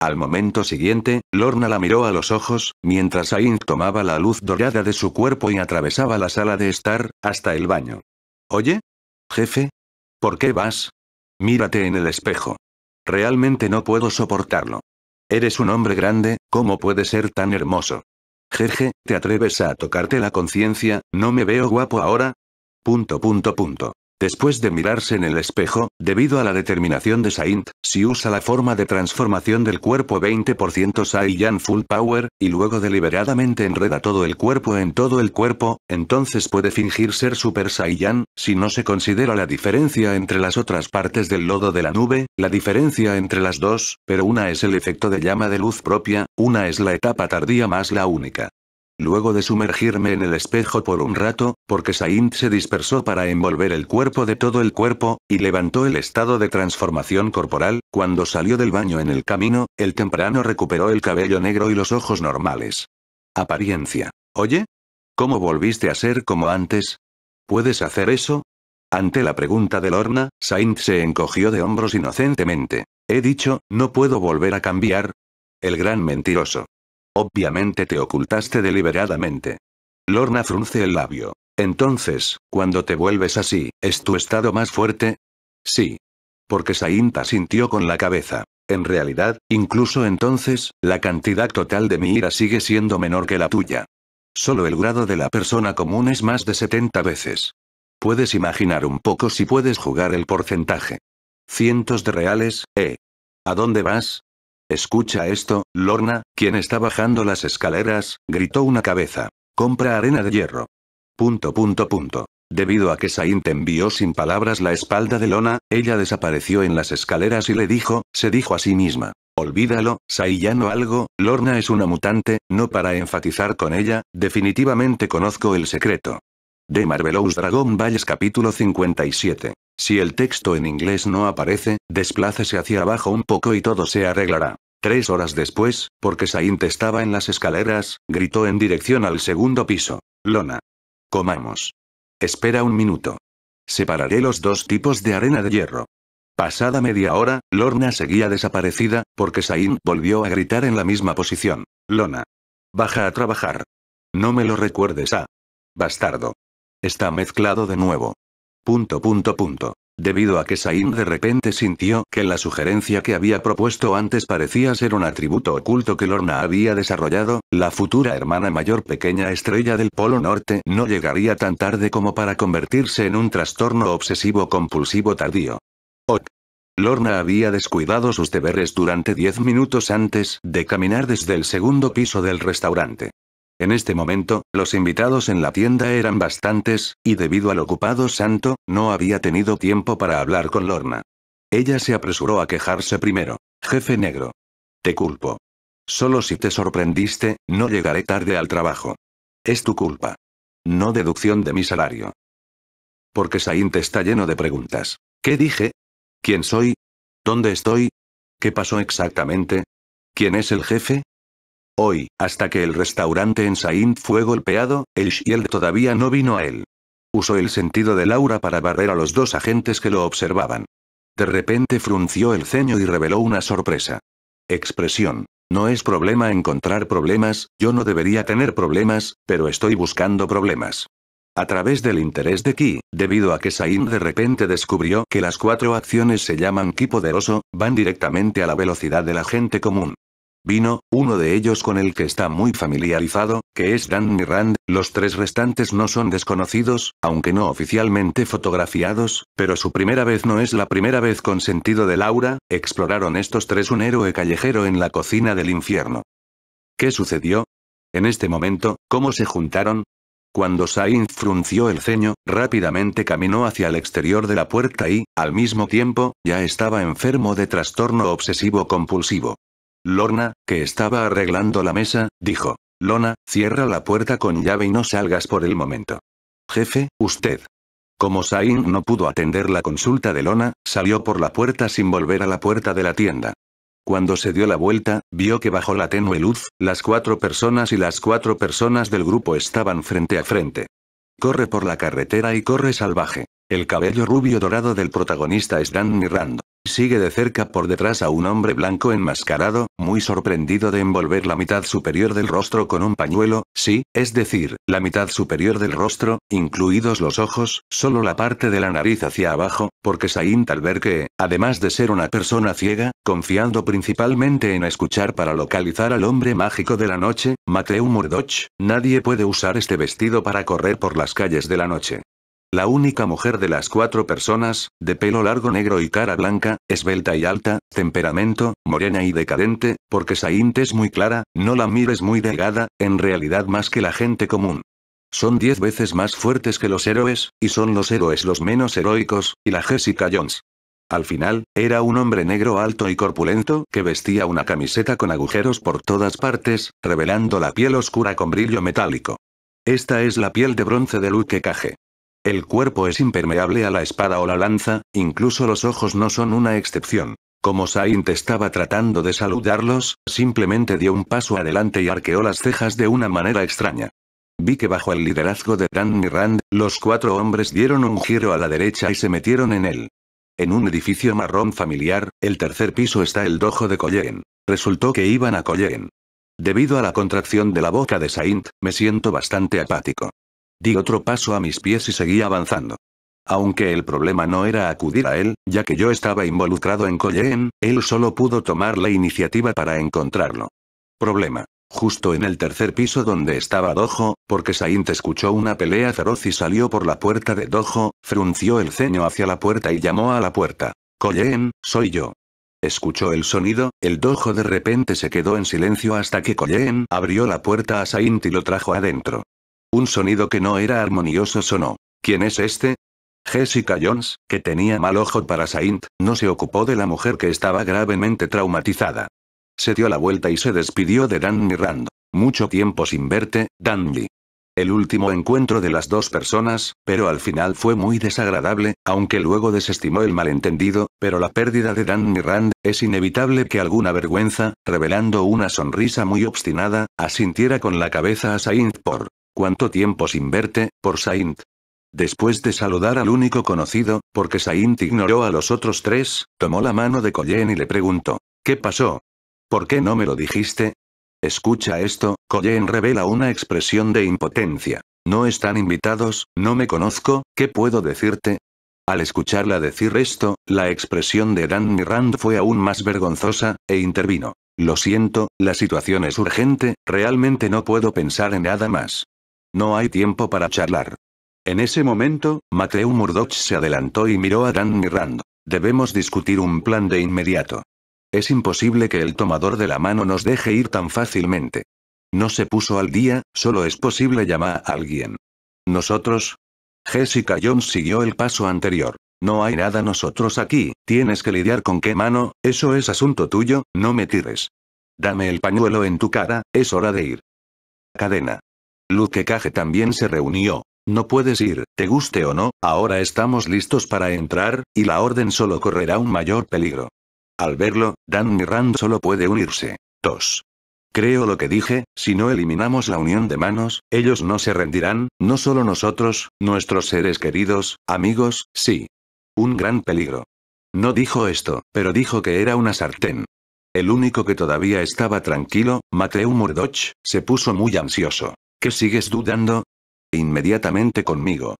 Al momento siguiente, Lorna la miró a los ojos, mientras Sain tomaba la luz dorada de su cuerpo y atravesaba la sala de estar, hasta el baño. ¿Oye? Jefe? ¿Por qué vas? Mírate en el espejo. Realmente no puedo soportarlo. Eres un hombre grande, ¿cómo puede ser tan hermoso? Jeje, ¿te atreves a tocarte la conciencia? ¿No me veo guapo ahora? Punto, punto, punto. Después de mirarse en el espejo, debido a la determinación de Saint, si usa la forma de transformación del cuerpo 20% Saiyan Full Power, y luego deliberadamente enreda todo el cuerpo en todo el cuerpo, entonces puede fingir ser Super Saiyan, si no se considera la diferencia entre las otras partes del lodo de la nube, la diferencia entre las dos, pero una es el efecto de llama de luz propia, una es la etapa tardía más la única luego de sumergirme en el espejo por un rato, porque Saint se dispersó para envolver el cuerpo de todo el cuerpo, y levantó el estado de transformación corporal, cuando salió del baño en el camino, el temprano recuperó el cabello negro y los ojos normales. Apariencia. Oye? ¿Cómo volviste a ser como antes? ¿Puedes hacer eso? Ante la pregunta de Lorna, Saint se encogió de hombros inocentemente. He dicho, no puedo volver a cambiar. El gran mentiroso. Obviamente te ocultaste deliberadamente. Lorna frunce el labio. Entonces, cuando te vuelves así, ¿es tu estado más fuerte? Sí. Porque Sainta sintió con la cabeza. En realidad, incluso entonces, la cantidad total de mi ira sigue siendo menor que la tuya. Solo el grado de la persona común es más de 70 veces. Puedes imaginar un poco si puedes jugar el porcentaje. Cientos de reales, ¿eh? ¿A dónde vas? Escucha esto, Lorna, quien está bajando las escaleras, gritó una cabeza. Compra arena de hierro. Punto punto punto. Debido a que Sainte envió sin palabras la espalda de Lona, ella desapareció en las escaleras y le dijo, se dijo a sí misma. Olvídalo, ya no algo, Lorna es una mutante, no para enfatizar con ella, definitivamente conozco el secreto. De Marvelous Dragon Balls capítulo 57. Si el texto en inglés no aparece, desplácese hacia abajo un poco y todo se arreglará. Tres horas después, porque Saint estaba en las escaleras, gritó en dirección al segundo piso. Lona. Comamos. Espera un minuto. Separaré los dos tipos de arena de hierro. Pasada media hora, Lorna seguía desaparecida, porque Saint volvió a gritar en la misma posición. Lona. Baja a trabajar. No me lo recuerdes a. Ah. Bastardo. Está mezclado de nuevo. Punto punto punto. Debido a que Sain de repente sintió que la sugerencia que había propuesto antes parecía ser un atributo oculto que Lorna había desarrollado, la futura hermana mayor pequeña estrella del Polo Norte no llegaría tan tarde como para convertirse en un trastorno obsesivo compulsivo tardío. Lorna había descuidado sus deberes durante diez minutos antes de caminar desde el segundo piso del restaurante. En este momento, los invitados en la tienda eran bastantes, y debido al ocupado santo, no había tenido tiempo para hablar con Lorna. Ella se apresuró a quejarse primero. Jefe negro. Te culpo. Solo si te sorprendiste, no llegaré tarde al trabajo. Es tu culpa. No deducción de mi salario. Porque Sainte está lleno de preguntas. ¿Qué dije? ¿Quién soy? ¿Dónde estoy? ¿Qué pasó exactamente? ¿Quién es el jefe? Hoy, hasta que el restaurante en Saint fue golpeado, el Shield todavía no vino a él. Usó el sentido de Laura para barrer a los dos agentes que lo observaban. De repente frunció el ceño y reveló una sorpresa. Expresión. No es problema encontrar problemas, yo no debería tener problemas, pero estoy buscando problemas. A través del interés de Ki, debido a que Sain de repente descubrió que las cuatro acciones se llaman Ki poderoso, van directamente a la velocidad de la común. Vino, uno de ellos con el que está muy familiarizado, que es Dan Mirand, los tres restantes no son desconocidos, aunque no oficialmente fotografiados, pero su primera vez no es la primera vez con sentido de Laura, exploraron estos tres un héroe callejero en la cocina del infierno. ¿Qué sucedió? En este momento, ¿cómo se juntaron? Cuando Sainz frunció el ceño, rápidamente caminó hacia el exterior de la puerta y, al mismo tiempo, ya estaba enfermo de trastorno obsesivo compulsivo. Lorna, que estaba arreglando la mesa, dijo. Lona, cierra la puerta con llave y no salgas por el momento. Jefe, usted. Como Sain no pudo atender la consulta de Lona, salió por la puerta sin volver a la puerta de la tienda. Cuando se dio la vuelta, vio que bajo la tenue luz, las cuatro personas y las cuatro personas del grupo estaban frente a frente. Corre por la carretera y corre salvaje. El cabello rubio dorado del protagonista es Dan Sigue de cerca por detrás a un hombre blanco enmascarado, muy sorprendido de envolver la mitad superior del rostro con un pañuelo, sí, es decir, la mitad superior del rostro, incluidos los ojos, solo la parte de la nariz hacia abajo, porque Saint al ver que, además de ser una persona ciega, confiando principalmente en escuchar para localizar al hombre mágico de la noche, Mateo Murdoch, nadie puede usar este vestido para correr por las calles de la noche. La única mujer de las cuatro personas, de pelo largo negro y cara blanca, esbelta y alta, temperamento, morena y decadente, porque Saint es muy clara, no la mires muy delgada, en realidad más que la gente común. Son diez veces más fuertes que los héroes, y son los héroes los menos heroicos, y la Jessica Jones. Al final, era un hombre negro alto y corpulento que vestía una camiseta con agujeros por todas partes, revelando la piel oscura con brillo metálico. Esta es la piel de bronce de Luke Cage. El cuerpo es impermeable a la espada o la lanza, incluso los ojos no son una excepción. Como Saint estaba tratando de saludarlos, simplemente dio un paso adelante y arqueó las cejas de una manera extraña. Vi que bajo el liderazgo de Dan los cuatro hombres dieron un giro a la derecha y se metieron en él. En un edificio marrón familiar, el tercer piso está el dojo de Colleen. Resultó que iban a Colleen. Debido a la contracción de la boca de Saint, me siento bastante apático. Di otro paso a mis pies y seguí avanzando. Aunque el problema no era acudir a él, ya que yo estaba involucrado en Colleen, él solo pudo tomar la iniciativa para encontrarlo. Problema. Justo en el tercer piso donde estaba Dojo, porque Saint escuchó una pelea feroz y salió por la puerta de Dojo, frunció el ceño hacia la puerta y llamó a la puerta. Colleen, soy yo. Escuchó el sonido, el Dojo de repente se quedó en silencio hasta que Colleen abrió la puerta a Saint y lo trajo adentro. Un sonido que no era armonioso sonó. ¿Quién es este? Jessica Jones, que tenía mal ojo para Saint, no se ocupó de la mujer que estaba gravemente traumatizada. Se dio la vuelta y se despidió de Danny Rand. Mucho tiempo sin verte, Danny. El último encuentro de las dos personas, pero al final fue muy desagradable, aunque luego desestimó el malentendido, pero la pérdida de Danny Rand es inevitable que alguna vergüenza, revelando una sonrisa muy obstinada, asintiera con la cabeza a Saint por ¿Cuánto tiempo sin verte, por Saint? Después de saludar al único conocido, porque Saint ignoró a los otros tres, tomó la mano de Colleen y le preguntó, ¿qué pasó? ¿Por qué no me lo dijiste? Escucha esto, Colleen revela una expresión de impotencia. No están invitados, no me conozco, ¿qué puedo decirte? Al escucharla decir esto, la expresión de Dan Rand fue aún más vergonzosa, e intervino. Lo siento, la situación es urgente, realmente no puedo pensar en nada más. No hay tiempo para charlar. En ese momento, Mateo Murdoch se adelantó y miró a Dan Rand. Debemos discutir un plan de inmediato. Es imposible que el tomador de la mano nos deje ir tan fácilmente. No se puso al día, solo es posible llamar a alguien. Nosotros. Jessica Jones siguió el paso anterior. No hay nada nosotros aquí, tienes que lidiar con qué mano, eso es asunto tuyo, no me tires. Dame el pañuelo en tu cara, es hora de ir. Cadena. Luke Cage también se reunió. No puedes ir, te guste o no, ahora estamos listos para entrar, y la orden solo correrá un mayor peligro. Al verlo, Dan Mirand solo puede unirse. tos Creo lo que dije, si no eliminamos la unión de manos, ellos no se rendirán, no solo nosotros, nuestros seres queridos, amigos, sí. Un gran peligro. No dijo esto, pero dijo que era una sartén. El único que todavía estaba tranquilo, Mateo Murdoch, se puso muy ansioso. ¿Qué sigues dudando? Inmediatamente conmigo.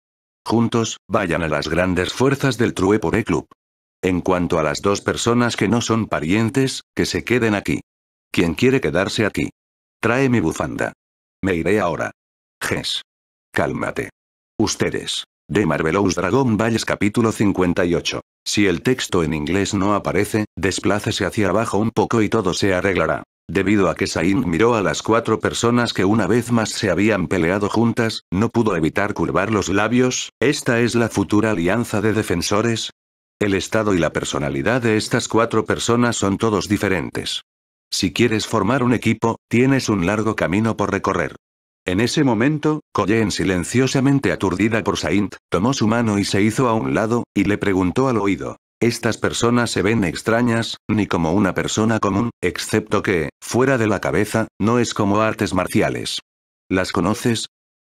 Juntos, vayan a las grandes fuerzas del True Poré Club. En cuanto a las dos personas que no son parientes, que se queden aquí. ¿Quién quiere quedarse aquí. Trae mi bufanda. Me iré ahora. Ges. Cálmate. Ustedes. De Marvelous Dragon Balls capítulo 58. Si el texto en inglés no aparece, desplácese hacia abajo un poco y todo se arreglará. Debido a que Saint miró a las cuatro personas que una vez más se habían peleado juntas, no pudo evitar curvar los labios, ¿esta es la futura alianza de defensores? El estado y la personalidad de estas cuatro personas son todos diferentes. Si quieres formar un equipo, tienes un largo camino por recorrer. En ese momento, en silenciosamente aturdida por Saint, tomó su mano y se hizo a un lado, y le preguntó al oído. Estas personas se ven extrañas, ni como una persona común, excepto que, fuera de la cabeza, no es como artes marciales. ¿Las conoces?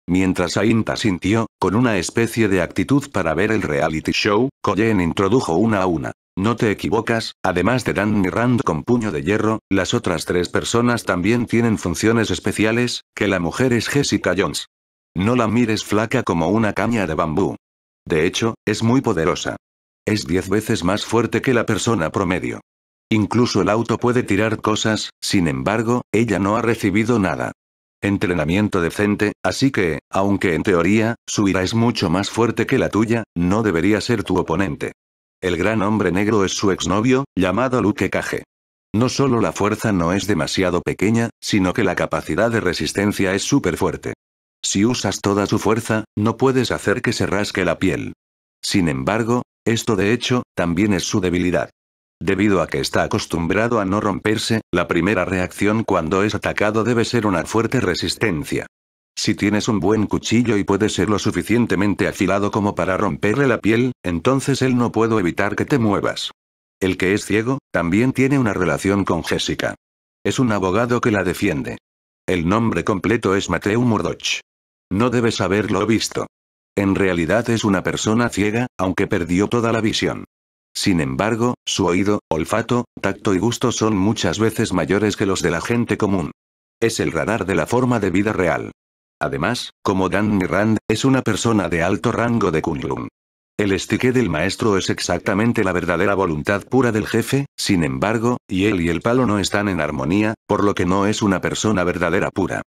Mientras Ainta sintió, con una especie de actitud para ver el reality show, Coyen introdujo una a una. No te equivocas, además de Danny Rand con puño de hierro, las otras tres personas también tienen funciones especiales, que la mujer es Jessica Jones. No la mires flaca como una caña de bambú. De hecho, es muy poderosa. Es 10 veces más fuerte que la persona promedio. Incluso el auto puede tirar cosas, sin embargo, ella no ha recibido nada. Entrenamiento decente, así que, aunque en teoría, su ira es mucho más fuerte que la tuya, no debería ser tu oponente. El gran hombre negro es su exnovio, llamado Luke Cage. No solo la fuerza no es demasiado pequeña, sino que la capacidad de resistencia es súper fuerte. Si usas toda su fuerza, no puedes hacer que se rasque la piel. Sin embargo, esto de hecho, también es su debilidad. Debido a que está acostumbrado a no romperse, la primera reacción cuando es atacado debe ser una fuerte resistencia. Si tienes un buen cuchillo y puede ser lo suficientemente afilado como para romperle la piel, entonces él no puede evitar que te muevas. El que es ciego, también tiene una relación con Jessica. Es un abogado que la defiende. El nombre completo es Mateo Murdoch. No debes haberlo visto. En realidad es una persona ciega, aunque perdió toda la visión. Sin embargo, su oído, olfato, tacto y gusto son muchas veces mayores que los de la gente común. Es el radar de la forma de vida real. Además, como Dan Nirand, es una persona de alto rango de Kunlun. El estique del maestro es exactamente la verdadera voluntad pura del jefe, sin embargo, y él y el palo no están en armonía, por lo que no es una persona verdadera pura.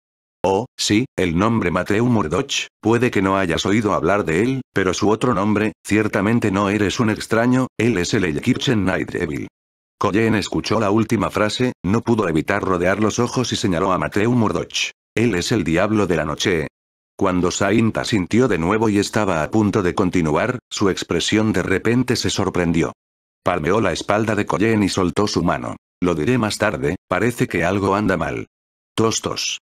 Oh, sí, el nombre Mateo Murdoch, puede que no hayas oído hablar de él, pero su otro nombre, ciertamente no eres un extraño, él es el Kitchen Night Devil. Colleen escuchó la última frase, no pudo evitar rodear los ojos y señaló a Mateo Murdoch. Él es el diablo de la noche. Cuando Sainta sintió de nuevo y estaba a punto de continuar, su expresión de repente se sorprendió. Palmeó la espalda de Colleen y soltó su mano. Lo diré más tarde, parece que algo anda mal. Tostos.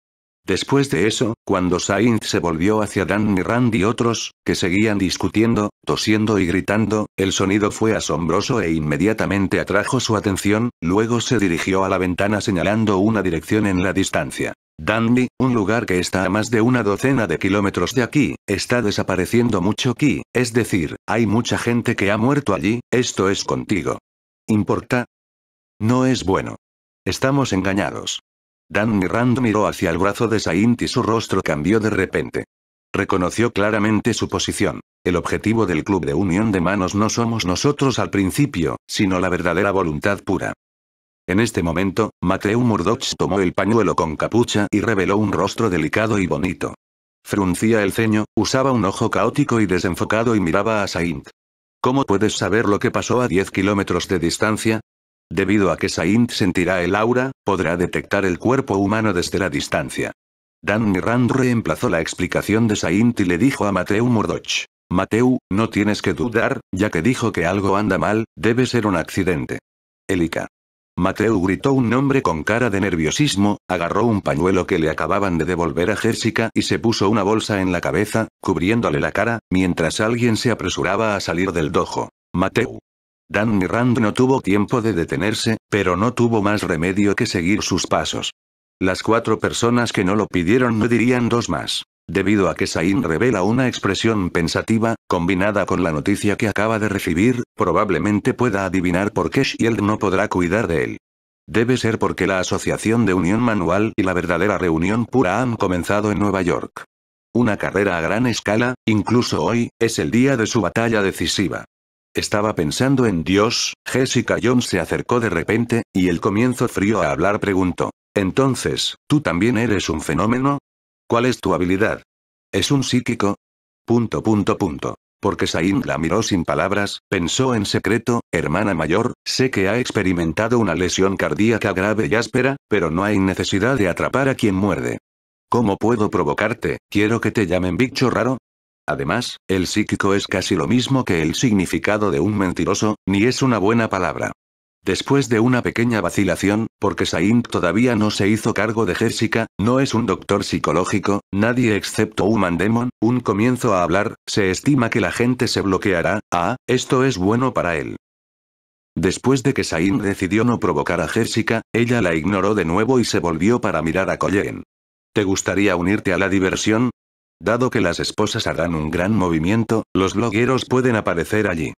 Después de eso, cuando Sainz se volvió hacia Dan y Rand y otros, que seguían discutiendo, tosiendo y gritando, el sonido fue asombroso e inmediatamente atrajo su atención, luego se dirigió a la ventana señalando una dirección en la distancia. «Dandy, un lugar que está a más de una docena de kilómetros de aquí, está desapareciendo mucho aquí, es decir, hay mucha gente que ha muerto allí, esto es contigo. ¿Importa? No es bueno. Estamos engañados. Dan Mirand miró hacia el brazo de Saint y su rostro cambió de repente. Reconoció claramente su posición. El objetivo del Club de Unión de Manos no somos nosotros al principio, sino la verdadera voluntad pura. En este momento, Mateo Murdoch tomó el pañuelo con capucha y reveló un rostro delicado y bonito. Fruncía el ceño, usaba un ojo caótico y desenfocado y miraba a Saint. ¿Cómo puedes saber lo que pasó a 10 kilómetros de distancia? Debido a que Saint sentirá el aura, podrá detectar el cuerpo humano desde la distancia. Dan Mirand reemplazó la explicación de Saint y le dijo a Mateu Murdoch. Mateu, no tienes que dudar, ya que dijo que algo anda mal, debe ser un accidente. Elika. Mateu gritó un nombre con cara de nerviosismo, agarró un pañuelo que le acababan de devolver a Jessica y se puso una bolsa en la cabeza, cubriéndole la cara, mientras alguien se apresuraba a salir del dojo. Mateu. Dan Rand no tuvo tiempo de detenerse, pero no tuvo más remedio que seguir sus pasos. Las cuatro personas que no lo pidieron no dirían dos más. Debido a que Sain revela una expresión pensativa, combinada con la noticia que acaba de recibir, probablemente pueda adivinar por qué Shield no podrá cuidar de él. Debe ser porque la asociación de unión manual y la verdadera reunión pura han comenzado en Nueva York. Una carrera a gran escala, incluso hoy, es el día de su batalla decisiva. Estaba pensando en Dios, Jessica Jones se acercó de repente, y el comienzo frío a hablar preguntó. Entonces, ¿tú también eres un fenómeno? ¿Cuál es tu habilidad? ¿Es un psíquico? Punto punto punto. Porque Sain la miró sin palabras, pensó en secreto, hermana mayor, sé que ha experimentado una lesión cardíaca grave y áspera, pero no hay necesidad de atrapar a quien muerde. ¿Cómo puedo provocarte? ¿Quiero que te llamen bicho raro? Además, el psíquico es casi lo mismo que el significado de un mentiroso, ni es una buena palabra. Después de una pequeña vacilación, porque Saint todavía no se hizo cargo de Jessica, no es un doctor psicológico, nadie excepto Human Demon, un comienzo a hablar, se estima que la gente se bloqueará, ah, esto es bueno para él. Después de que Sain decidió no provocar a Jessica, ella la ignoró de nuevo y se volvió para mirar a Colleen. ¿Te gustaría unirte a la diversión? Dado que las esposas harán un gran movimiento, los blogueros pueden aparecer allí.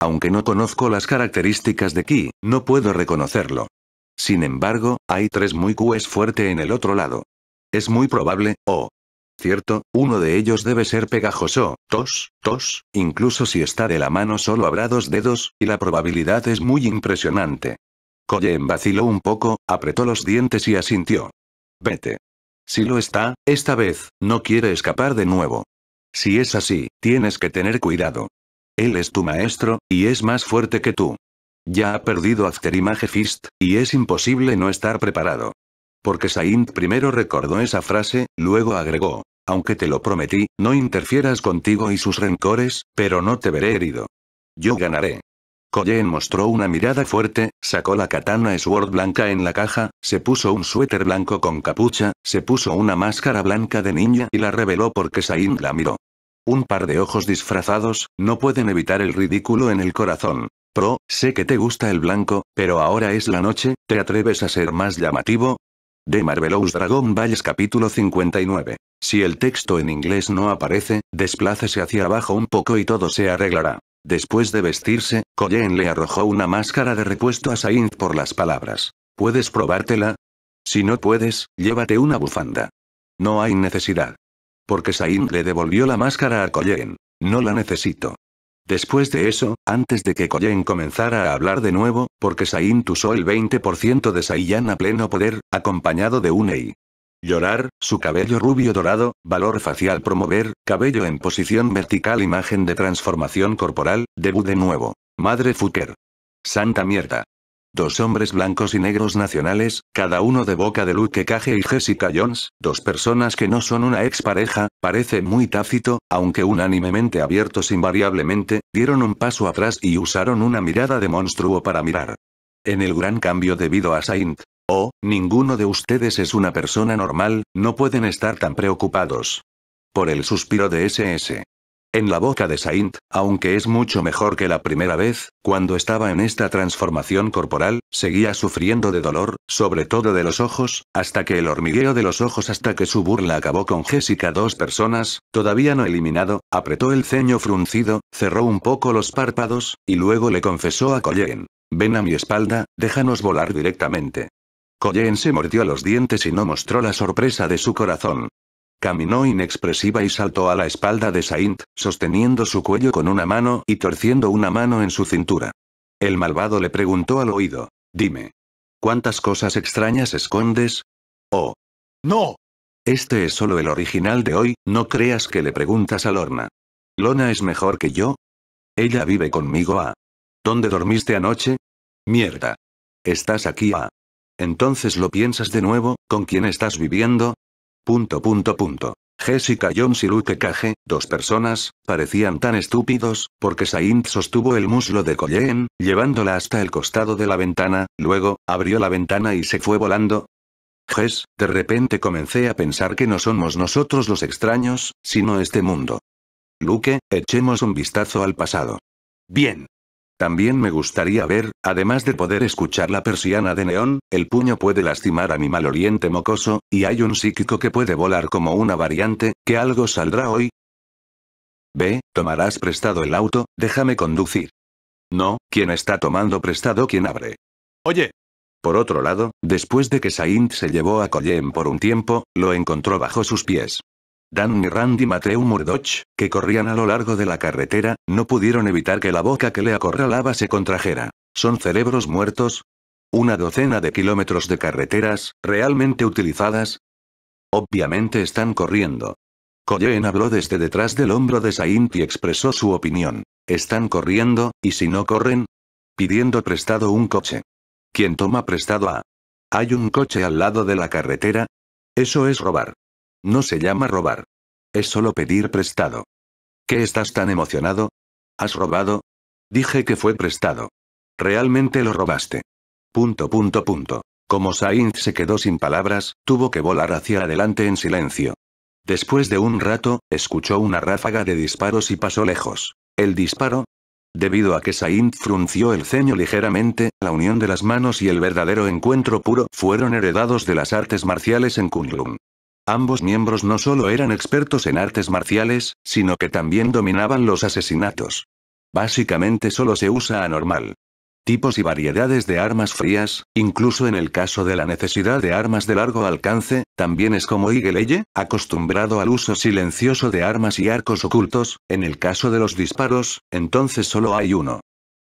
Aunque no conozco las características de Ki, no puedo reconocerlo. Sin embargo, hay tres muy Qs fuerte en el otro lado. Es muy probable, o oh, Cierto, uno de ellos debe ser pegajoso, tos, tos, incluso si está de la mano solo habrá dos dedos, y la probabilidad es muy impresionante. Koyen vaciló un poco, apretó los dientes y asintió. Vete. Si lo está, esta vez, no quiere escapar de nuevo. Si es así, tienes que tener cuidado. Él es tu maestro, y es más fuerte que tú. Ya ha perdido Afterimage Fist, y es imposible no estar preparado. Porque Saint primero recordó esa frase, luego agregó. Aunque te lo prometí, no interfieras contigo y sus rencores, pero no te veré herido. Yo ganaré. Koyen mostró una mirada fuerte, sacó la katana Sword blanca en la caja, se puso un suéter blanco con capucha, se puso una máscara blanca de niña y la reveló porque Sain la miró. Un par de ojos disfrazados, no pueden evitar el ridículo en el corazón. Pro, sé que te gusta el blanco, pero ahora es la noche, ¿te atreves a ser más llamativo? De Marvelous Dragon Balls capítulo 59. Si el texto en inglés no aparece, desplácese hacia abajo un poco y todo se arreglará. Después de vestirse, Koyen le arrojó una máscara de repuesto a Sainz por las palabras. ¿Puedes probártela? Si no puedes, llévate una bufanda. No hay necesidad. Porque Sainz le devolvió la máscara a Koyen. No la necesito. Después de eso, antes de que Koyen comenzara a hablar de nuevo, porque Saint usó el 20% de Saiyan a pleno poder, acompañado de un EI, Llorar, su cabello rubio dorado, valor facial promover, cabello en posición vertical imagen de transformación corporal, debut de nuevo. Madre fucker. Santa mierda. Dos hombres blancos y negros nacionales, cada uno de boca de Luke Cage y Jessica Jones, dos personas que no son una expareja, parece muy tácito, aunque unánimemente abiertos invariablemente, dieron un paso atrás y usaron una mirada de monstruo para mirar. En el gran cambio debido a Saint, Oh, ninguno de ustedes es una persona normal, no pueden estar tan preocupados. Por el suspiro de SS. En la boca de Saint, aunque es mucho mejor que la primera vez, cuando estaba en esta transformación corporal, seguía sufriendo de dolor, sobre todo de los ojos, hasta que el hormigueo de los ojos hasta que su burla acabó con Jessica. Dos personas, todavía no eliminado, apretó el ceño fruncido, cerró un poco los párpados, y luego le confesó a Colleen. Ven a mi espalda, déjanos volar directamente. Colleen se mordió los dientes y no mostró la sorpresa de su corazón. Caminó inexpresiva y saltó a la espalda de Saint, sosteniendo su cuello con una mano y torciendo una mano en su cintura. El malvado le preguntó al oído. Dime. ¿Cuántas cosas extrañas escondes? Oh. No. Este es solo el original de hoy, no creas que le preguntas a Lorna. ¿Lona es mejor que yo? Ella vive conmigo a... ¿Dónde dormiste anoche? Mierda. ¿Estás aquí a... Entonces lo piensas de nuevo, ¿con quién estás viviendo? Punto punto punto. Jessica Jones y Luke Cage, dos personas, parecían tan estúpidos, porque Saint sostuvo el muslo de Colleen, llevándola hasta el costado de la ventana, luego, abrió la ventana y se fue volando. Jess, de repente comencé a pensar que no somos nosotros los extraños, sino este mundo. Luke, echemos un vistazo al pasado. Bien, también me gustaría ver, además de poder escuchar la persiana de neón, el puño puede lastimar a mi mal oriente mocoso, y hay un psíquico que puede volar como una variante, que algo saldrá hoy. Ve, tomarás prestado el auto, déjame conducir. No, quien está tomando prestado quien abre. Oye. Por otro lado, después de que Saint se llevó a Colleen por un tiempo, lo encontró bajo sus pies. Dan y Randy Mateu Murdoch, que corrían a lo largo de la carretera, no pudieron evitar que la boca que le acorralaba se contrajera. ¿Son cerebros muertos? ¿Una docena de kilómetros de carreteras, realmente utilizadas? Obviamente están corriendo. Colleen habló desde detrás del hombro de Saint y expresó su opinión. Están corriendo, y si no corren, pidiendo prestado un coche. ¿Quién toma prestado a? ¿Hay un coche al lado de la carretera? Eso es robar. No se llama robar. Es solo pedir prestado. ¿Qué estás tan emocionado? ¿Has robado? Dije que fue prestado. Realmente lo robaste. Punto, punto, punto. Como Sainz se quedó sin palabras, tuvo que volar hacia adelante en silencio. Después de un rato, escuchó una ráfaga de disparos y pasó lejos. El disparo, Debido a que Sainz frunció el ceño ligeramente, la unión de las manos y el verdadero encuentro puro fueron heredados de las artes marciales en Kunlun. Ambos miembros no solo eran expertos en artes marciales, sino que también dominaban los asesinatos. Básicamente solo se usa anormal. Tipos y variedades de armas frías, incluso en el caso de la necesidad de armas de largo alcance, también es como Igeleye, acostumbrado al uso silencioso de armas y arcos ocultos, en el caso de los disparos, entonces solo hay uno.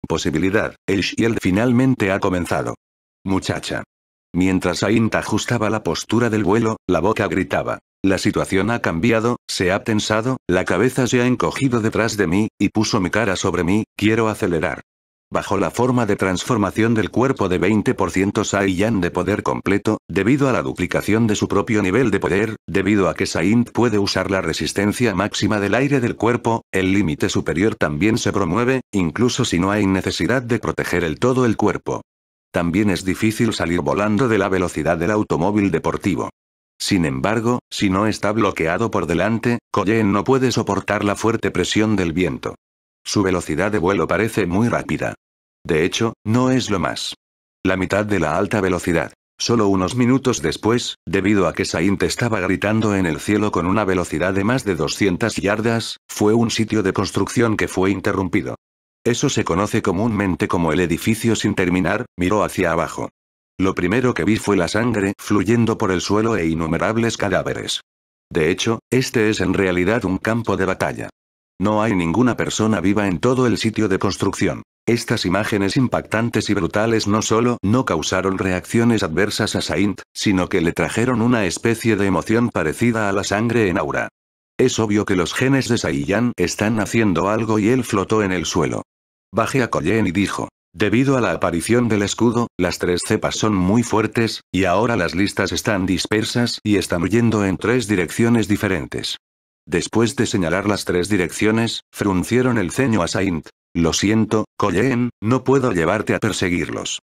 Posibilidad, el shield finalmente ha comenzado. Muchacha. Mientras Saint ajustaba la postura del vuelo, la boca gritaba. La situación ha cambiado, se ha tensado, la cabeza se ha encogido detrás de mí, y puso mi cara sobre mí, quiero acelerar. Bajo la forma de transformación del cuerpo de 20% Saiyan de poder completo, debido a la duplicación de su propio nivel de poder, debido a que Saint puede usar la resistencia máxima del aire del cuerpo, el límite superior también se promueve, incluso si no hay necesidad de proteger el todo el cuerpo. También es difícil salir volando de la velocidad del automóvil deportivo. Sin embargo, si no está bloqueado por delante, Colleen no puede soportar la fuerte presión del viento. Su velocidad de vuelo parece muy rápida. De hecho, no es lo más. La mitad de la alta velocidad. Solo unos minutos después, debido a que Saint estaba gritando en el cielo con una velocidad de más de 200 yardas, fue un sitio de construcción que fue interrumpido. Eso se conoce comúnmente como el edificio sin terminar, miró hacia abajo. Lo primero que vi fue la sangre fluyendo por el suelo e innumerables cadáveres. De hecho, este es en realidad un campo de batalla. No hay ninguna persona viva en todo el sitio de construcción. Estas imágenes impactantes y brutales no solo no causaron reacciones adversas a Saint, sino que le trajeron una especie de emoción parecida a la sangre en aura. Es obvio que los genes de Saiyan están haciendo algo y él flotó en el suelo. Bajé a Colleen y dijo. Debido a la aparición del escudo, las tres cepas son muy fuertes, y ahora las listas están dispersas y están huyendo en tres direcciones diferentes. Después de señalar las tres direcciones, fruncieron el ceño a Saint. Lo siento, Colleen, no puedo llevarte a perseguirlos.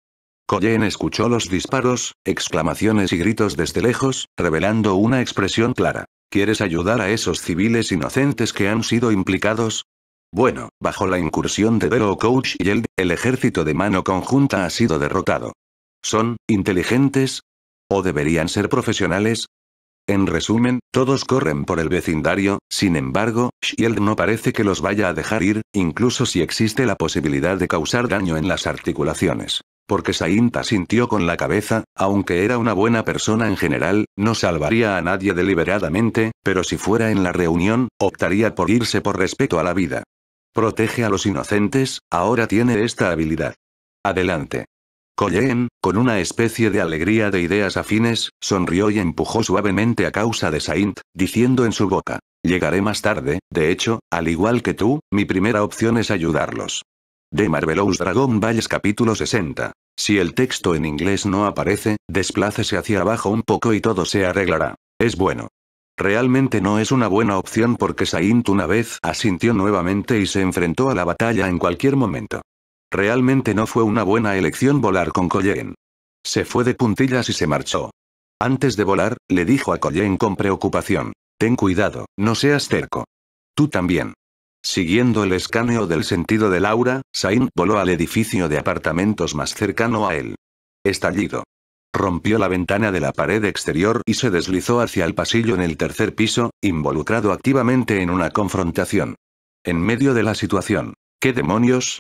Colleen escuchó los disparos, exclamaciones y gritos desde lejos, revelando una expresión clara. ¿Quieres ayudar a esos civiles inocentes que han sido implicados? Bueno, bajo la incursión de Vero Coach y el, el ejército de mano conjunta ha sido derrotado. ¿Son inteligentes? ¿O deberían ser profesionales? En resumen, todos corren por el vecindario, sin embargo, Shield no parece que los vaya a dejar ir, incluso si existe la posibilidad de causar daño en las articulaciones. Porque Sainta sintió con la cabeza, aunque era una buena persona en general, no salvaría a nadie deliberadamente, pero si fuera en la reunión, optaría por irse por respeto a la vida. Protege a los inocentes, ahora tiene esta habilidad. Adelante. Colleen, con una especie de alegría de ideas afines, sonrió y empujó suavemente a causa de Saint, diciendo en su boca, llegaré más tarde, de hecho, al igual que tú, mi primera opción es ayudarlos. De Marvelous Dragon Valles capítulo 60. Si el texto en inglés no aparece, desplácese hacia abajo un poco y todo se arreglará. Es bueno. Realmente no es una buena opción porque Saint una vez asintió nuevamente y se enfrentó a la batalla en cualquier momento. Realmente no fue una buena elección volar con Koyen. Se fue de puntillas y se marchó. Antes de volar, le dijo a Koyen con preocupación. Ten cuidado, no seas cerco. Tú también. Siguiendo el escaneo del sentido de Laura, Saint voló al edificio de apartamentos más cercano a él. Estallido. Rompió la ventana de la pared exterior y se deslizó hacia el pasillo en el tercer piso, involucrado activamente en una confrontación. En medio de la situación. ¿Qué demonios?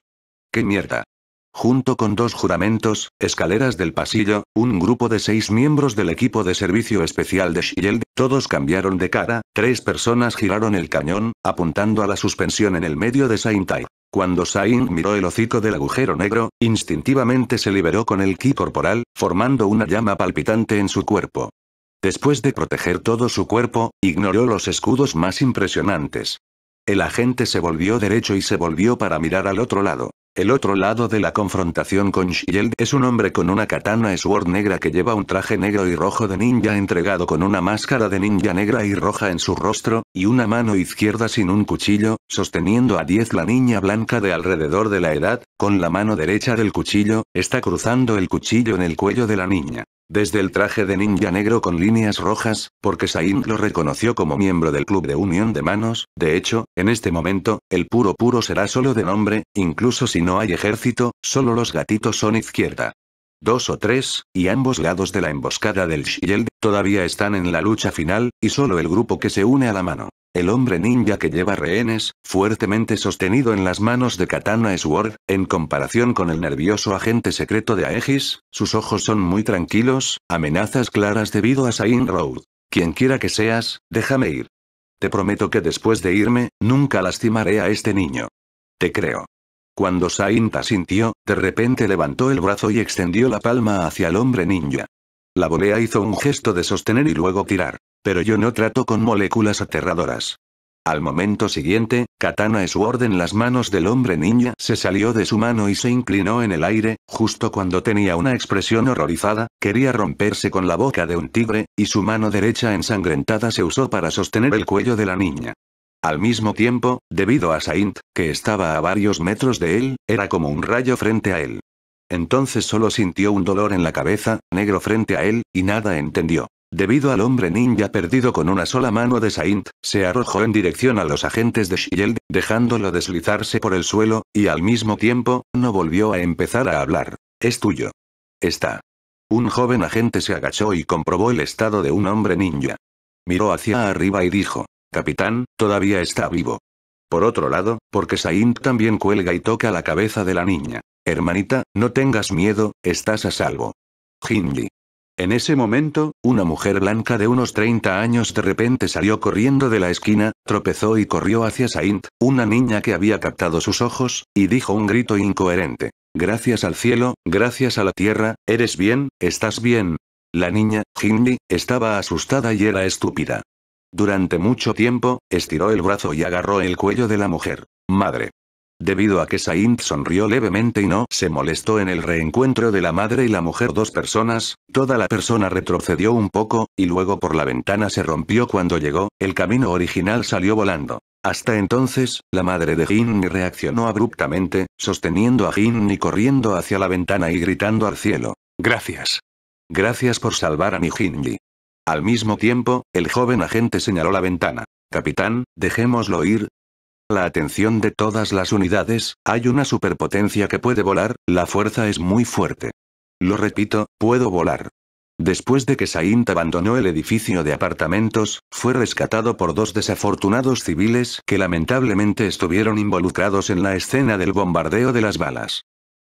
¿Qué mierda? Junto con dos juramentos, escaleras del pasillo, un grupo de seis miembros del equipo de servicio especial de Shield, todos cambiaron de cara, tres personas giraron el cañón, apuntando a la suspensión en el medio de Saintai. Cuando Sain miró el hocico del agujero negro, instintivamente se liberó con el ki corporal, formando una llama palpitante en su cuerpo. Después de proteger todo su cuerpo, ignoró los escudos más impresionantes. El agente se volvió derecho y se volvió para mirar al otro lado. El otro lado de la confrontación con Shield es un hombre con una katana sword negra que lleva un traje negro y rojo de ninja entregado con una máscara de ninja negra y roja en su rostro, y una mano izquierda sin un cuchillo, sosteniendo a 10 la niña blanca de alrededor de la edad, con la mano derecha del cuchillo, está cruzando el cuchillo en el cuello de la niña. Desde el traje de ninja negro con líneas rojas, porque Saint lo reconoció como miembro del club de unión de manos, de hecho, en este momento, el puro puro será solo de nombre, incluso si no hay ejército, solo los gatitos son izquierda. Dos o tres, y ambos lados de la emboscada del Shield, todavía están en la lucha final, y solo el grupo que se une a la mano. El hombre ninja que lleva rehenes, fuertemente sostenido en las manos de Katana Sword, en comparación con el nervioso agente secreto de Aegis, sus ojos son muy tranquilos, amenazas claras debido a Sain Road. Quien quiera que seas, déjame ir. Te prometo que después de irme, nunca lastimaré a este niño. Te creo. Cuando Sainta sintió, de repente levantó el brazo y extendió la palma hacia el hombre ninja. La volea hizo un gesto de sostener y luego tirar pero yo no trato con moléculas aterradoras. Al momento siguiente, Katana su orden las manos del hombre niña se salió de su mano y se inclinó en el aire, justo cuando tenía una expresión horrorizada, quería romperse con la boca de un tigre, y su mano derecha ensangrentada se usó para sostener el cuello de la niña. Al mismo tiempo, debido a Saint, que estaba a varios metros de él, era como un rayo frente a él. Entonces solo sintió un dolor en la cabeza, negro frente a él, y nada entendió. Debido al hombre ninja perdido con una sola mano de Saint, se arrojó en dirección a los agentes de Shield, dejándolo deslizarse por el suelo, y al mismo tiempo, no volvió a empezar a hablar. Es tuyo. Está. Un joven agente se agachó y comprobó el estado de un hombre ninja. Miró hacia arriba y dijo, Capitán, todavía está vivo. Por otro lado, porque Saint también cuelga y toca la cabeza de la niña. Hermanita, no tengas miedo, estás a salvo. Hindi. En ese momento, una mujer blanca de unos 30 años de repente salió corriendo de la esquina, tropezó y corrió hacia Saint, una niña que había captado sus ojos, y dijo un grito incoherente. Gracias al cielo, gracias a la tierra, eres bien, estás bien. La niña, Hindley, estaba asustada y era estúpida. Durante mucho tiempo, estiró el brazo y agarró el cuello de la mujer. Madre. Debido a que Saint sonrió levemente y no se molestó en el reencuentro de la madre y la mujer dos personas, toda la persona retrocedió un poco, y luego por la ventana se rompió cuando llegó, el camino original salió volando. Hasta entonces, la madre de Ginny reaccionó abruptamente, sosteniendo a y corriendo hacia la ventana y gritando al cielo. Gracias. Gracias por salvar a mi Ginny. Al mismo tiempo, el joven agente señaló la ventana. Capitán, dejémoslo ir, la atención de todas las unidades, hay una superpotencia que puede volar, la fuerza es muy fuerte. Lo repito, puedo volar. Después de que Saint abandonó el edificio de apartamentos, fue rescatado por dos desafortunados civiles que lamentablemente estuvieron involucrados en la escena del bombardeo de las balas.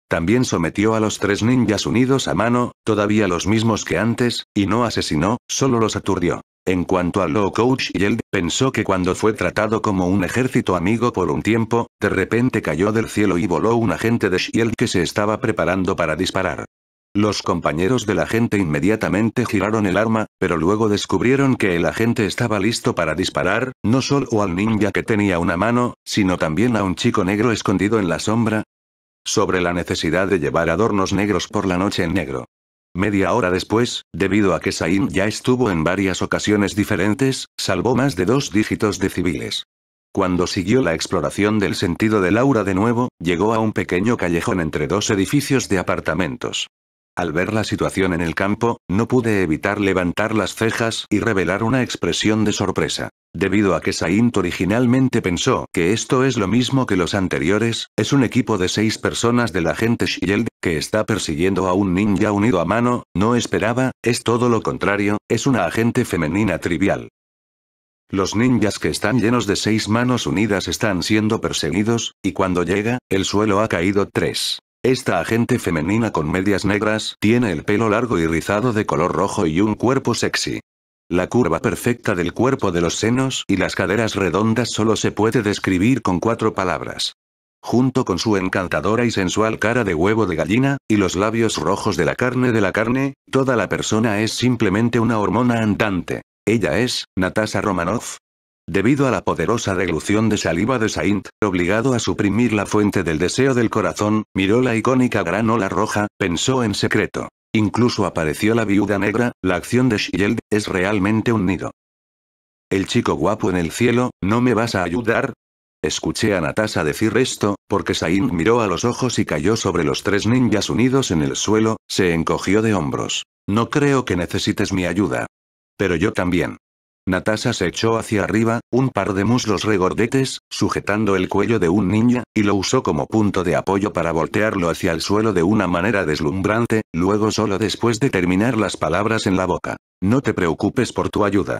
También sometió a los tres ninjas unidos a mano, todavía los mismos que antes, y no asesinó, solo los aturdió. En cuanto a Low Coach él pensó que cuando fue tratado como un ejército amigo por un tiempo, de repente cayó del cielo y voló un agente de Shield que se estaba preparando para disparar. Los compañeros del agente inmediatamente giraron el arma, pero luego descubrieron que el agente estaba listo para disparar, no solo al ninja que tenía una mano, sino también a un chico negro escondido en la sombra. Sobre la necesidad de llevar adornos negros por la noche en negro. Media hora después, debido a que Sain ya estuvo en varias ocasiones diferentes, salvó más de dos dígitos de civiles. Cuando siguió la exploración del sentido de aura de nuevo, llegó a un pequeño callejón entre dos edificios de apartamentos. Al ver la situación en el campo, no pude evitar levantar las cejas y revelar una expresión de sorpresa. Debido a que Saint originalmente pensó que esto es lo mismo que los anteriores, es un equipo de seis personas del agente Shield, que está persiguiendo a un ninja unido a mano, no esperaba, es todo lo contrario, es una agente femenina trivial. Los ninjas que están llenos de seis manos unidas están siendo perseguidos, y cuando llega, el suelo ha caído tres. Esta agente femenina con medias negras tiene el pelo largo y rizado de color rojo y un cuerpo sexy. La curva perfecta del cuerpo de los senos y las caderas redondas solo se puede describir con cuatro palabras. Junto con su encantadora y sensual cara de huevo de gallina, y los labios rojos de la carne de la carne, toda la persona es simplemente una hormona andante. Ella es, Natasha Romanoff. Debido a la poderosa deglución de saliva de Saint, obligado a suprimir la fuente del deseo del corazón, miró la icónica gran ola roja, pensó en secreto. Incluso apareció la viuda negra, la acción de Shield, es realmente un nido. El chico guapo en el cielo, ¿no me vas a ayudar? Escuché a Natasha decir esto, porque Sain miró a los ojos y cayó sobre los tres ninjas unidos en el suelo, se encogió de hombros. No creo que necesites mi ayuda. Pero yo también. Natasha se echó hacia arriba, un par de muslos regordetes, sujetando el cuello de un niño, y lo usó como punto de apoyo para voltearlo hacia el suelo de una manera deslumbrante, luego solo después de terminar las palabras en la boca. No te preocupes por tu ayuda.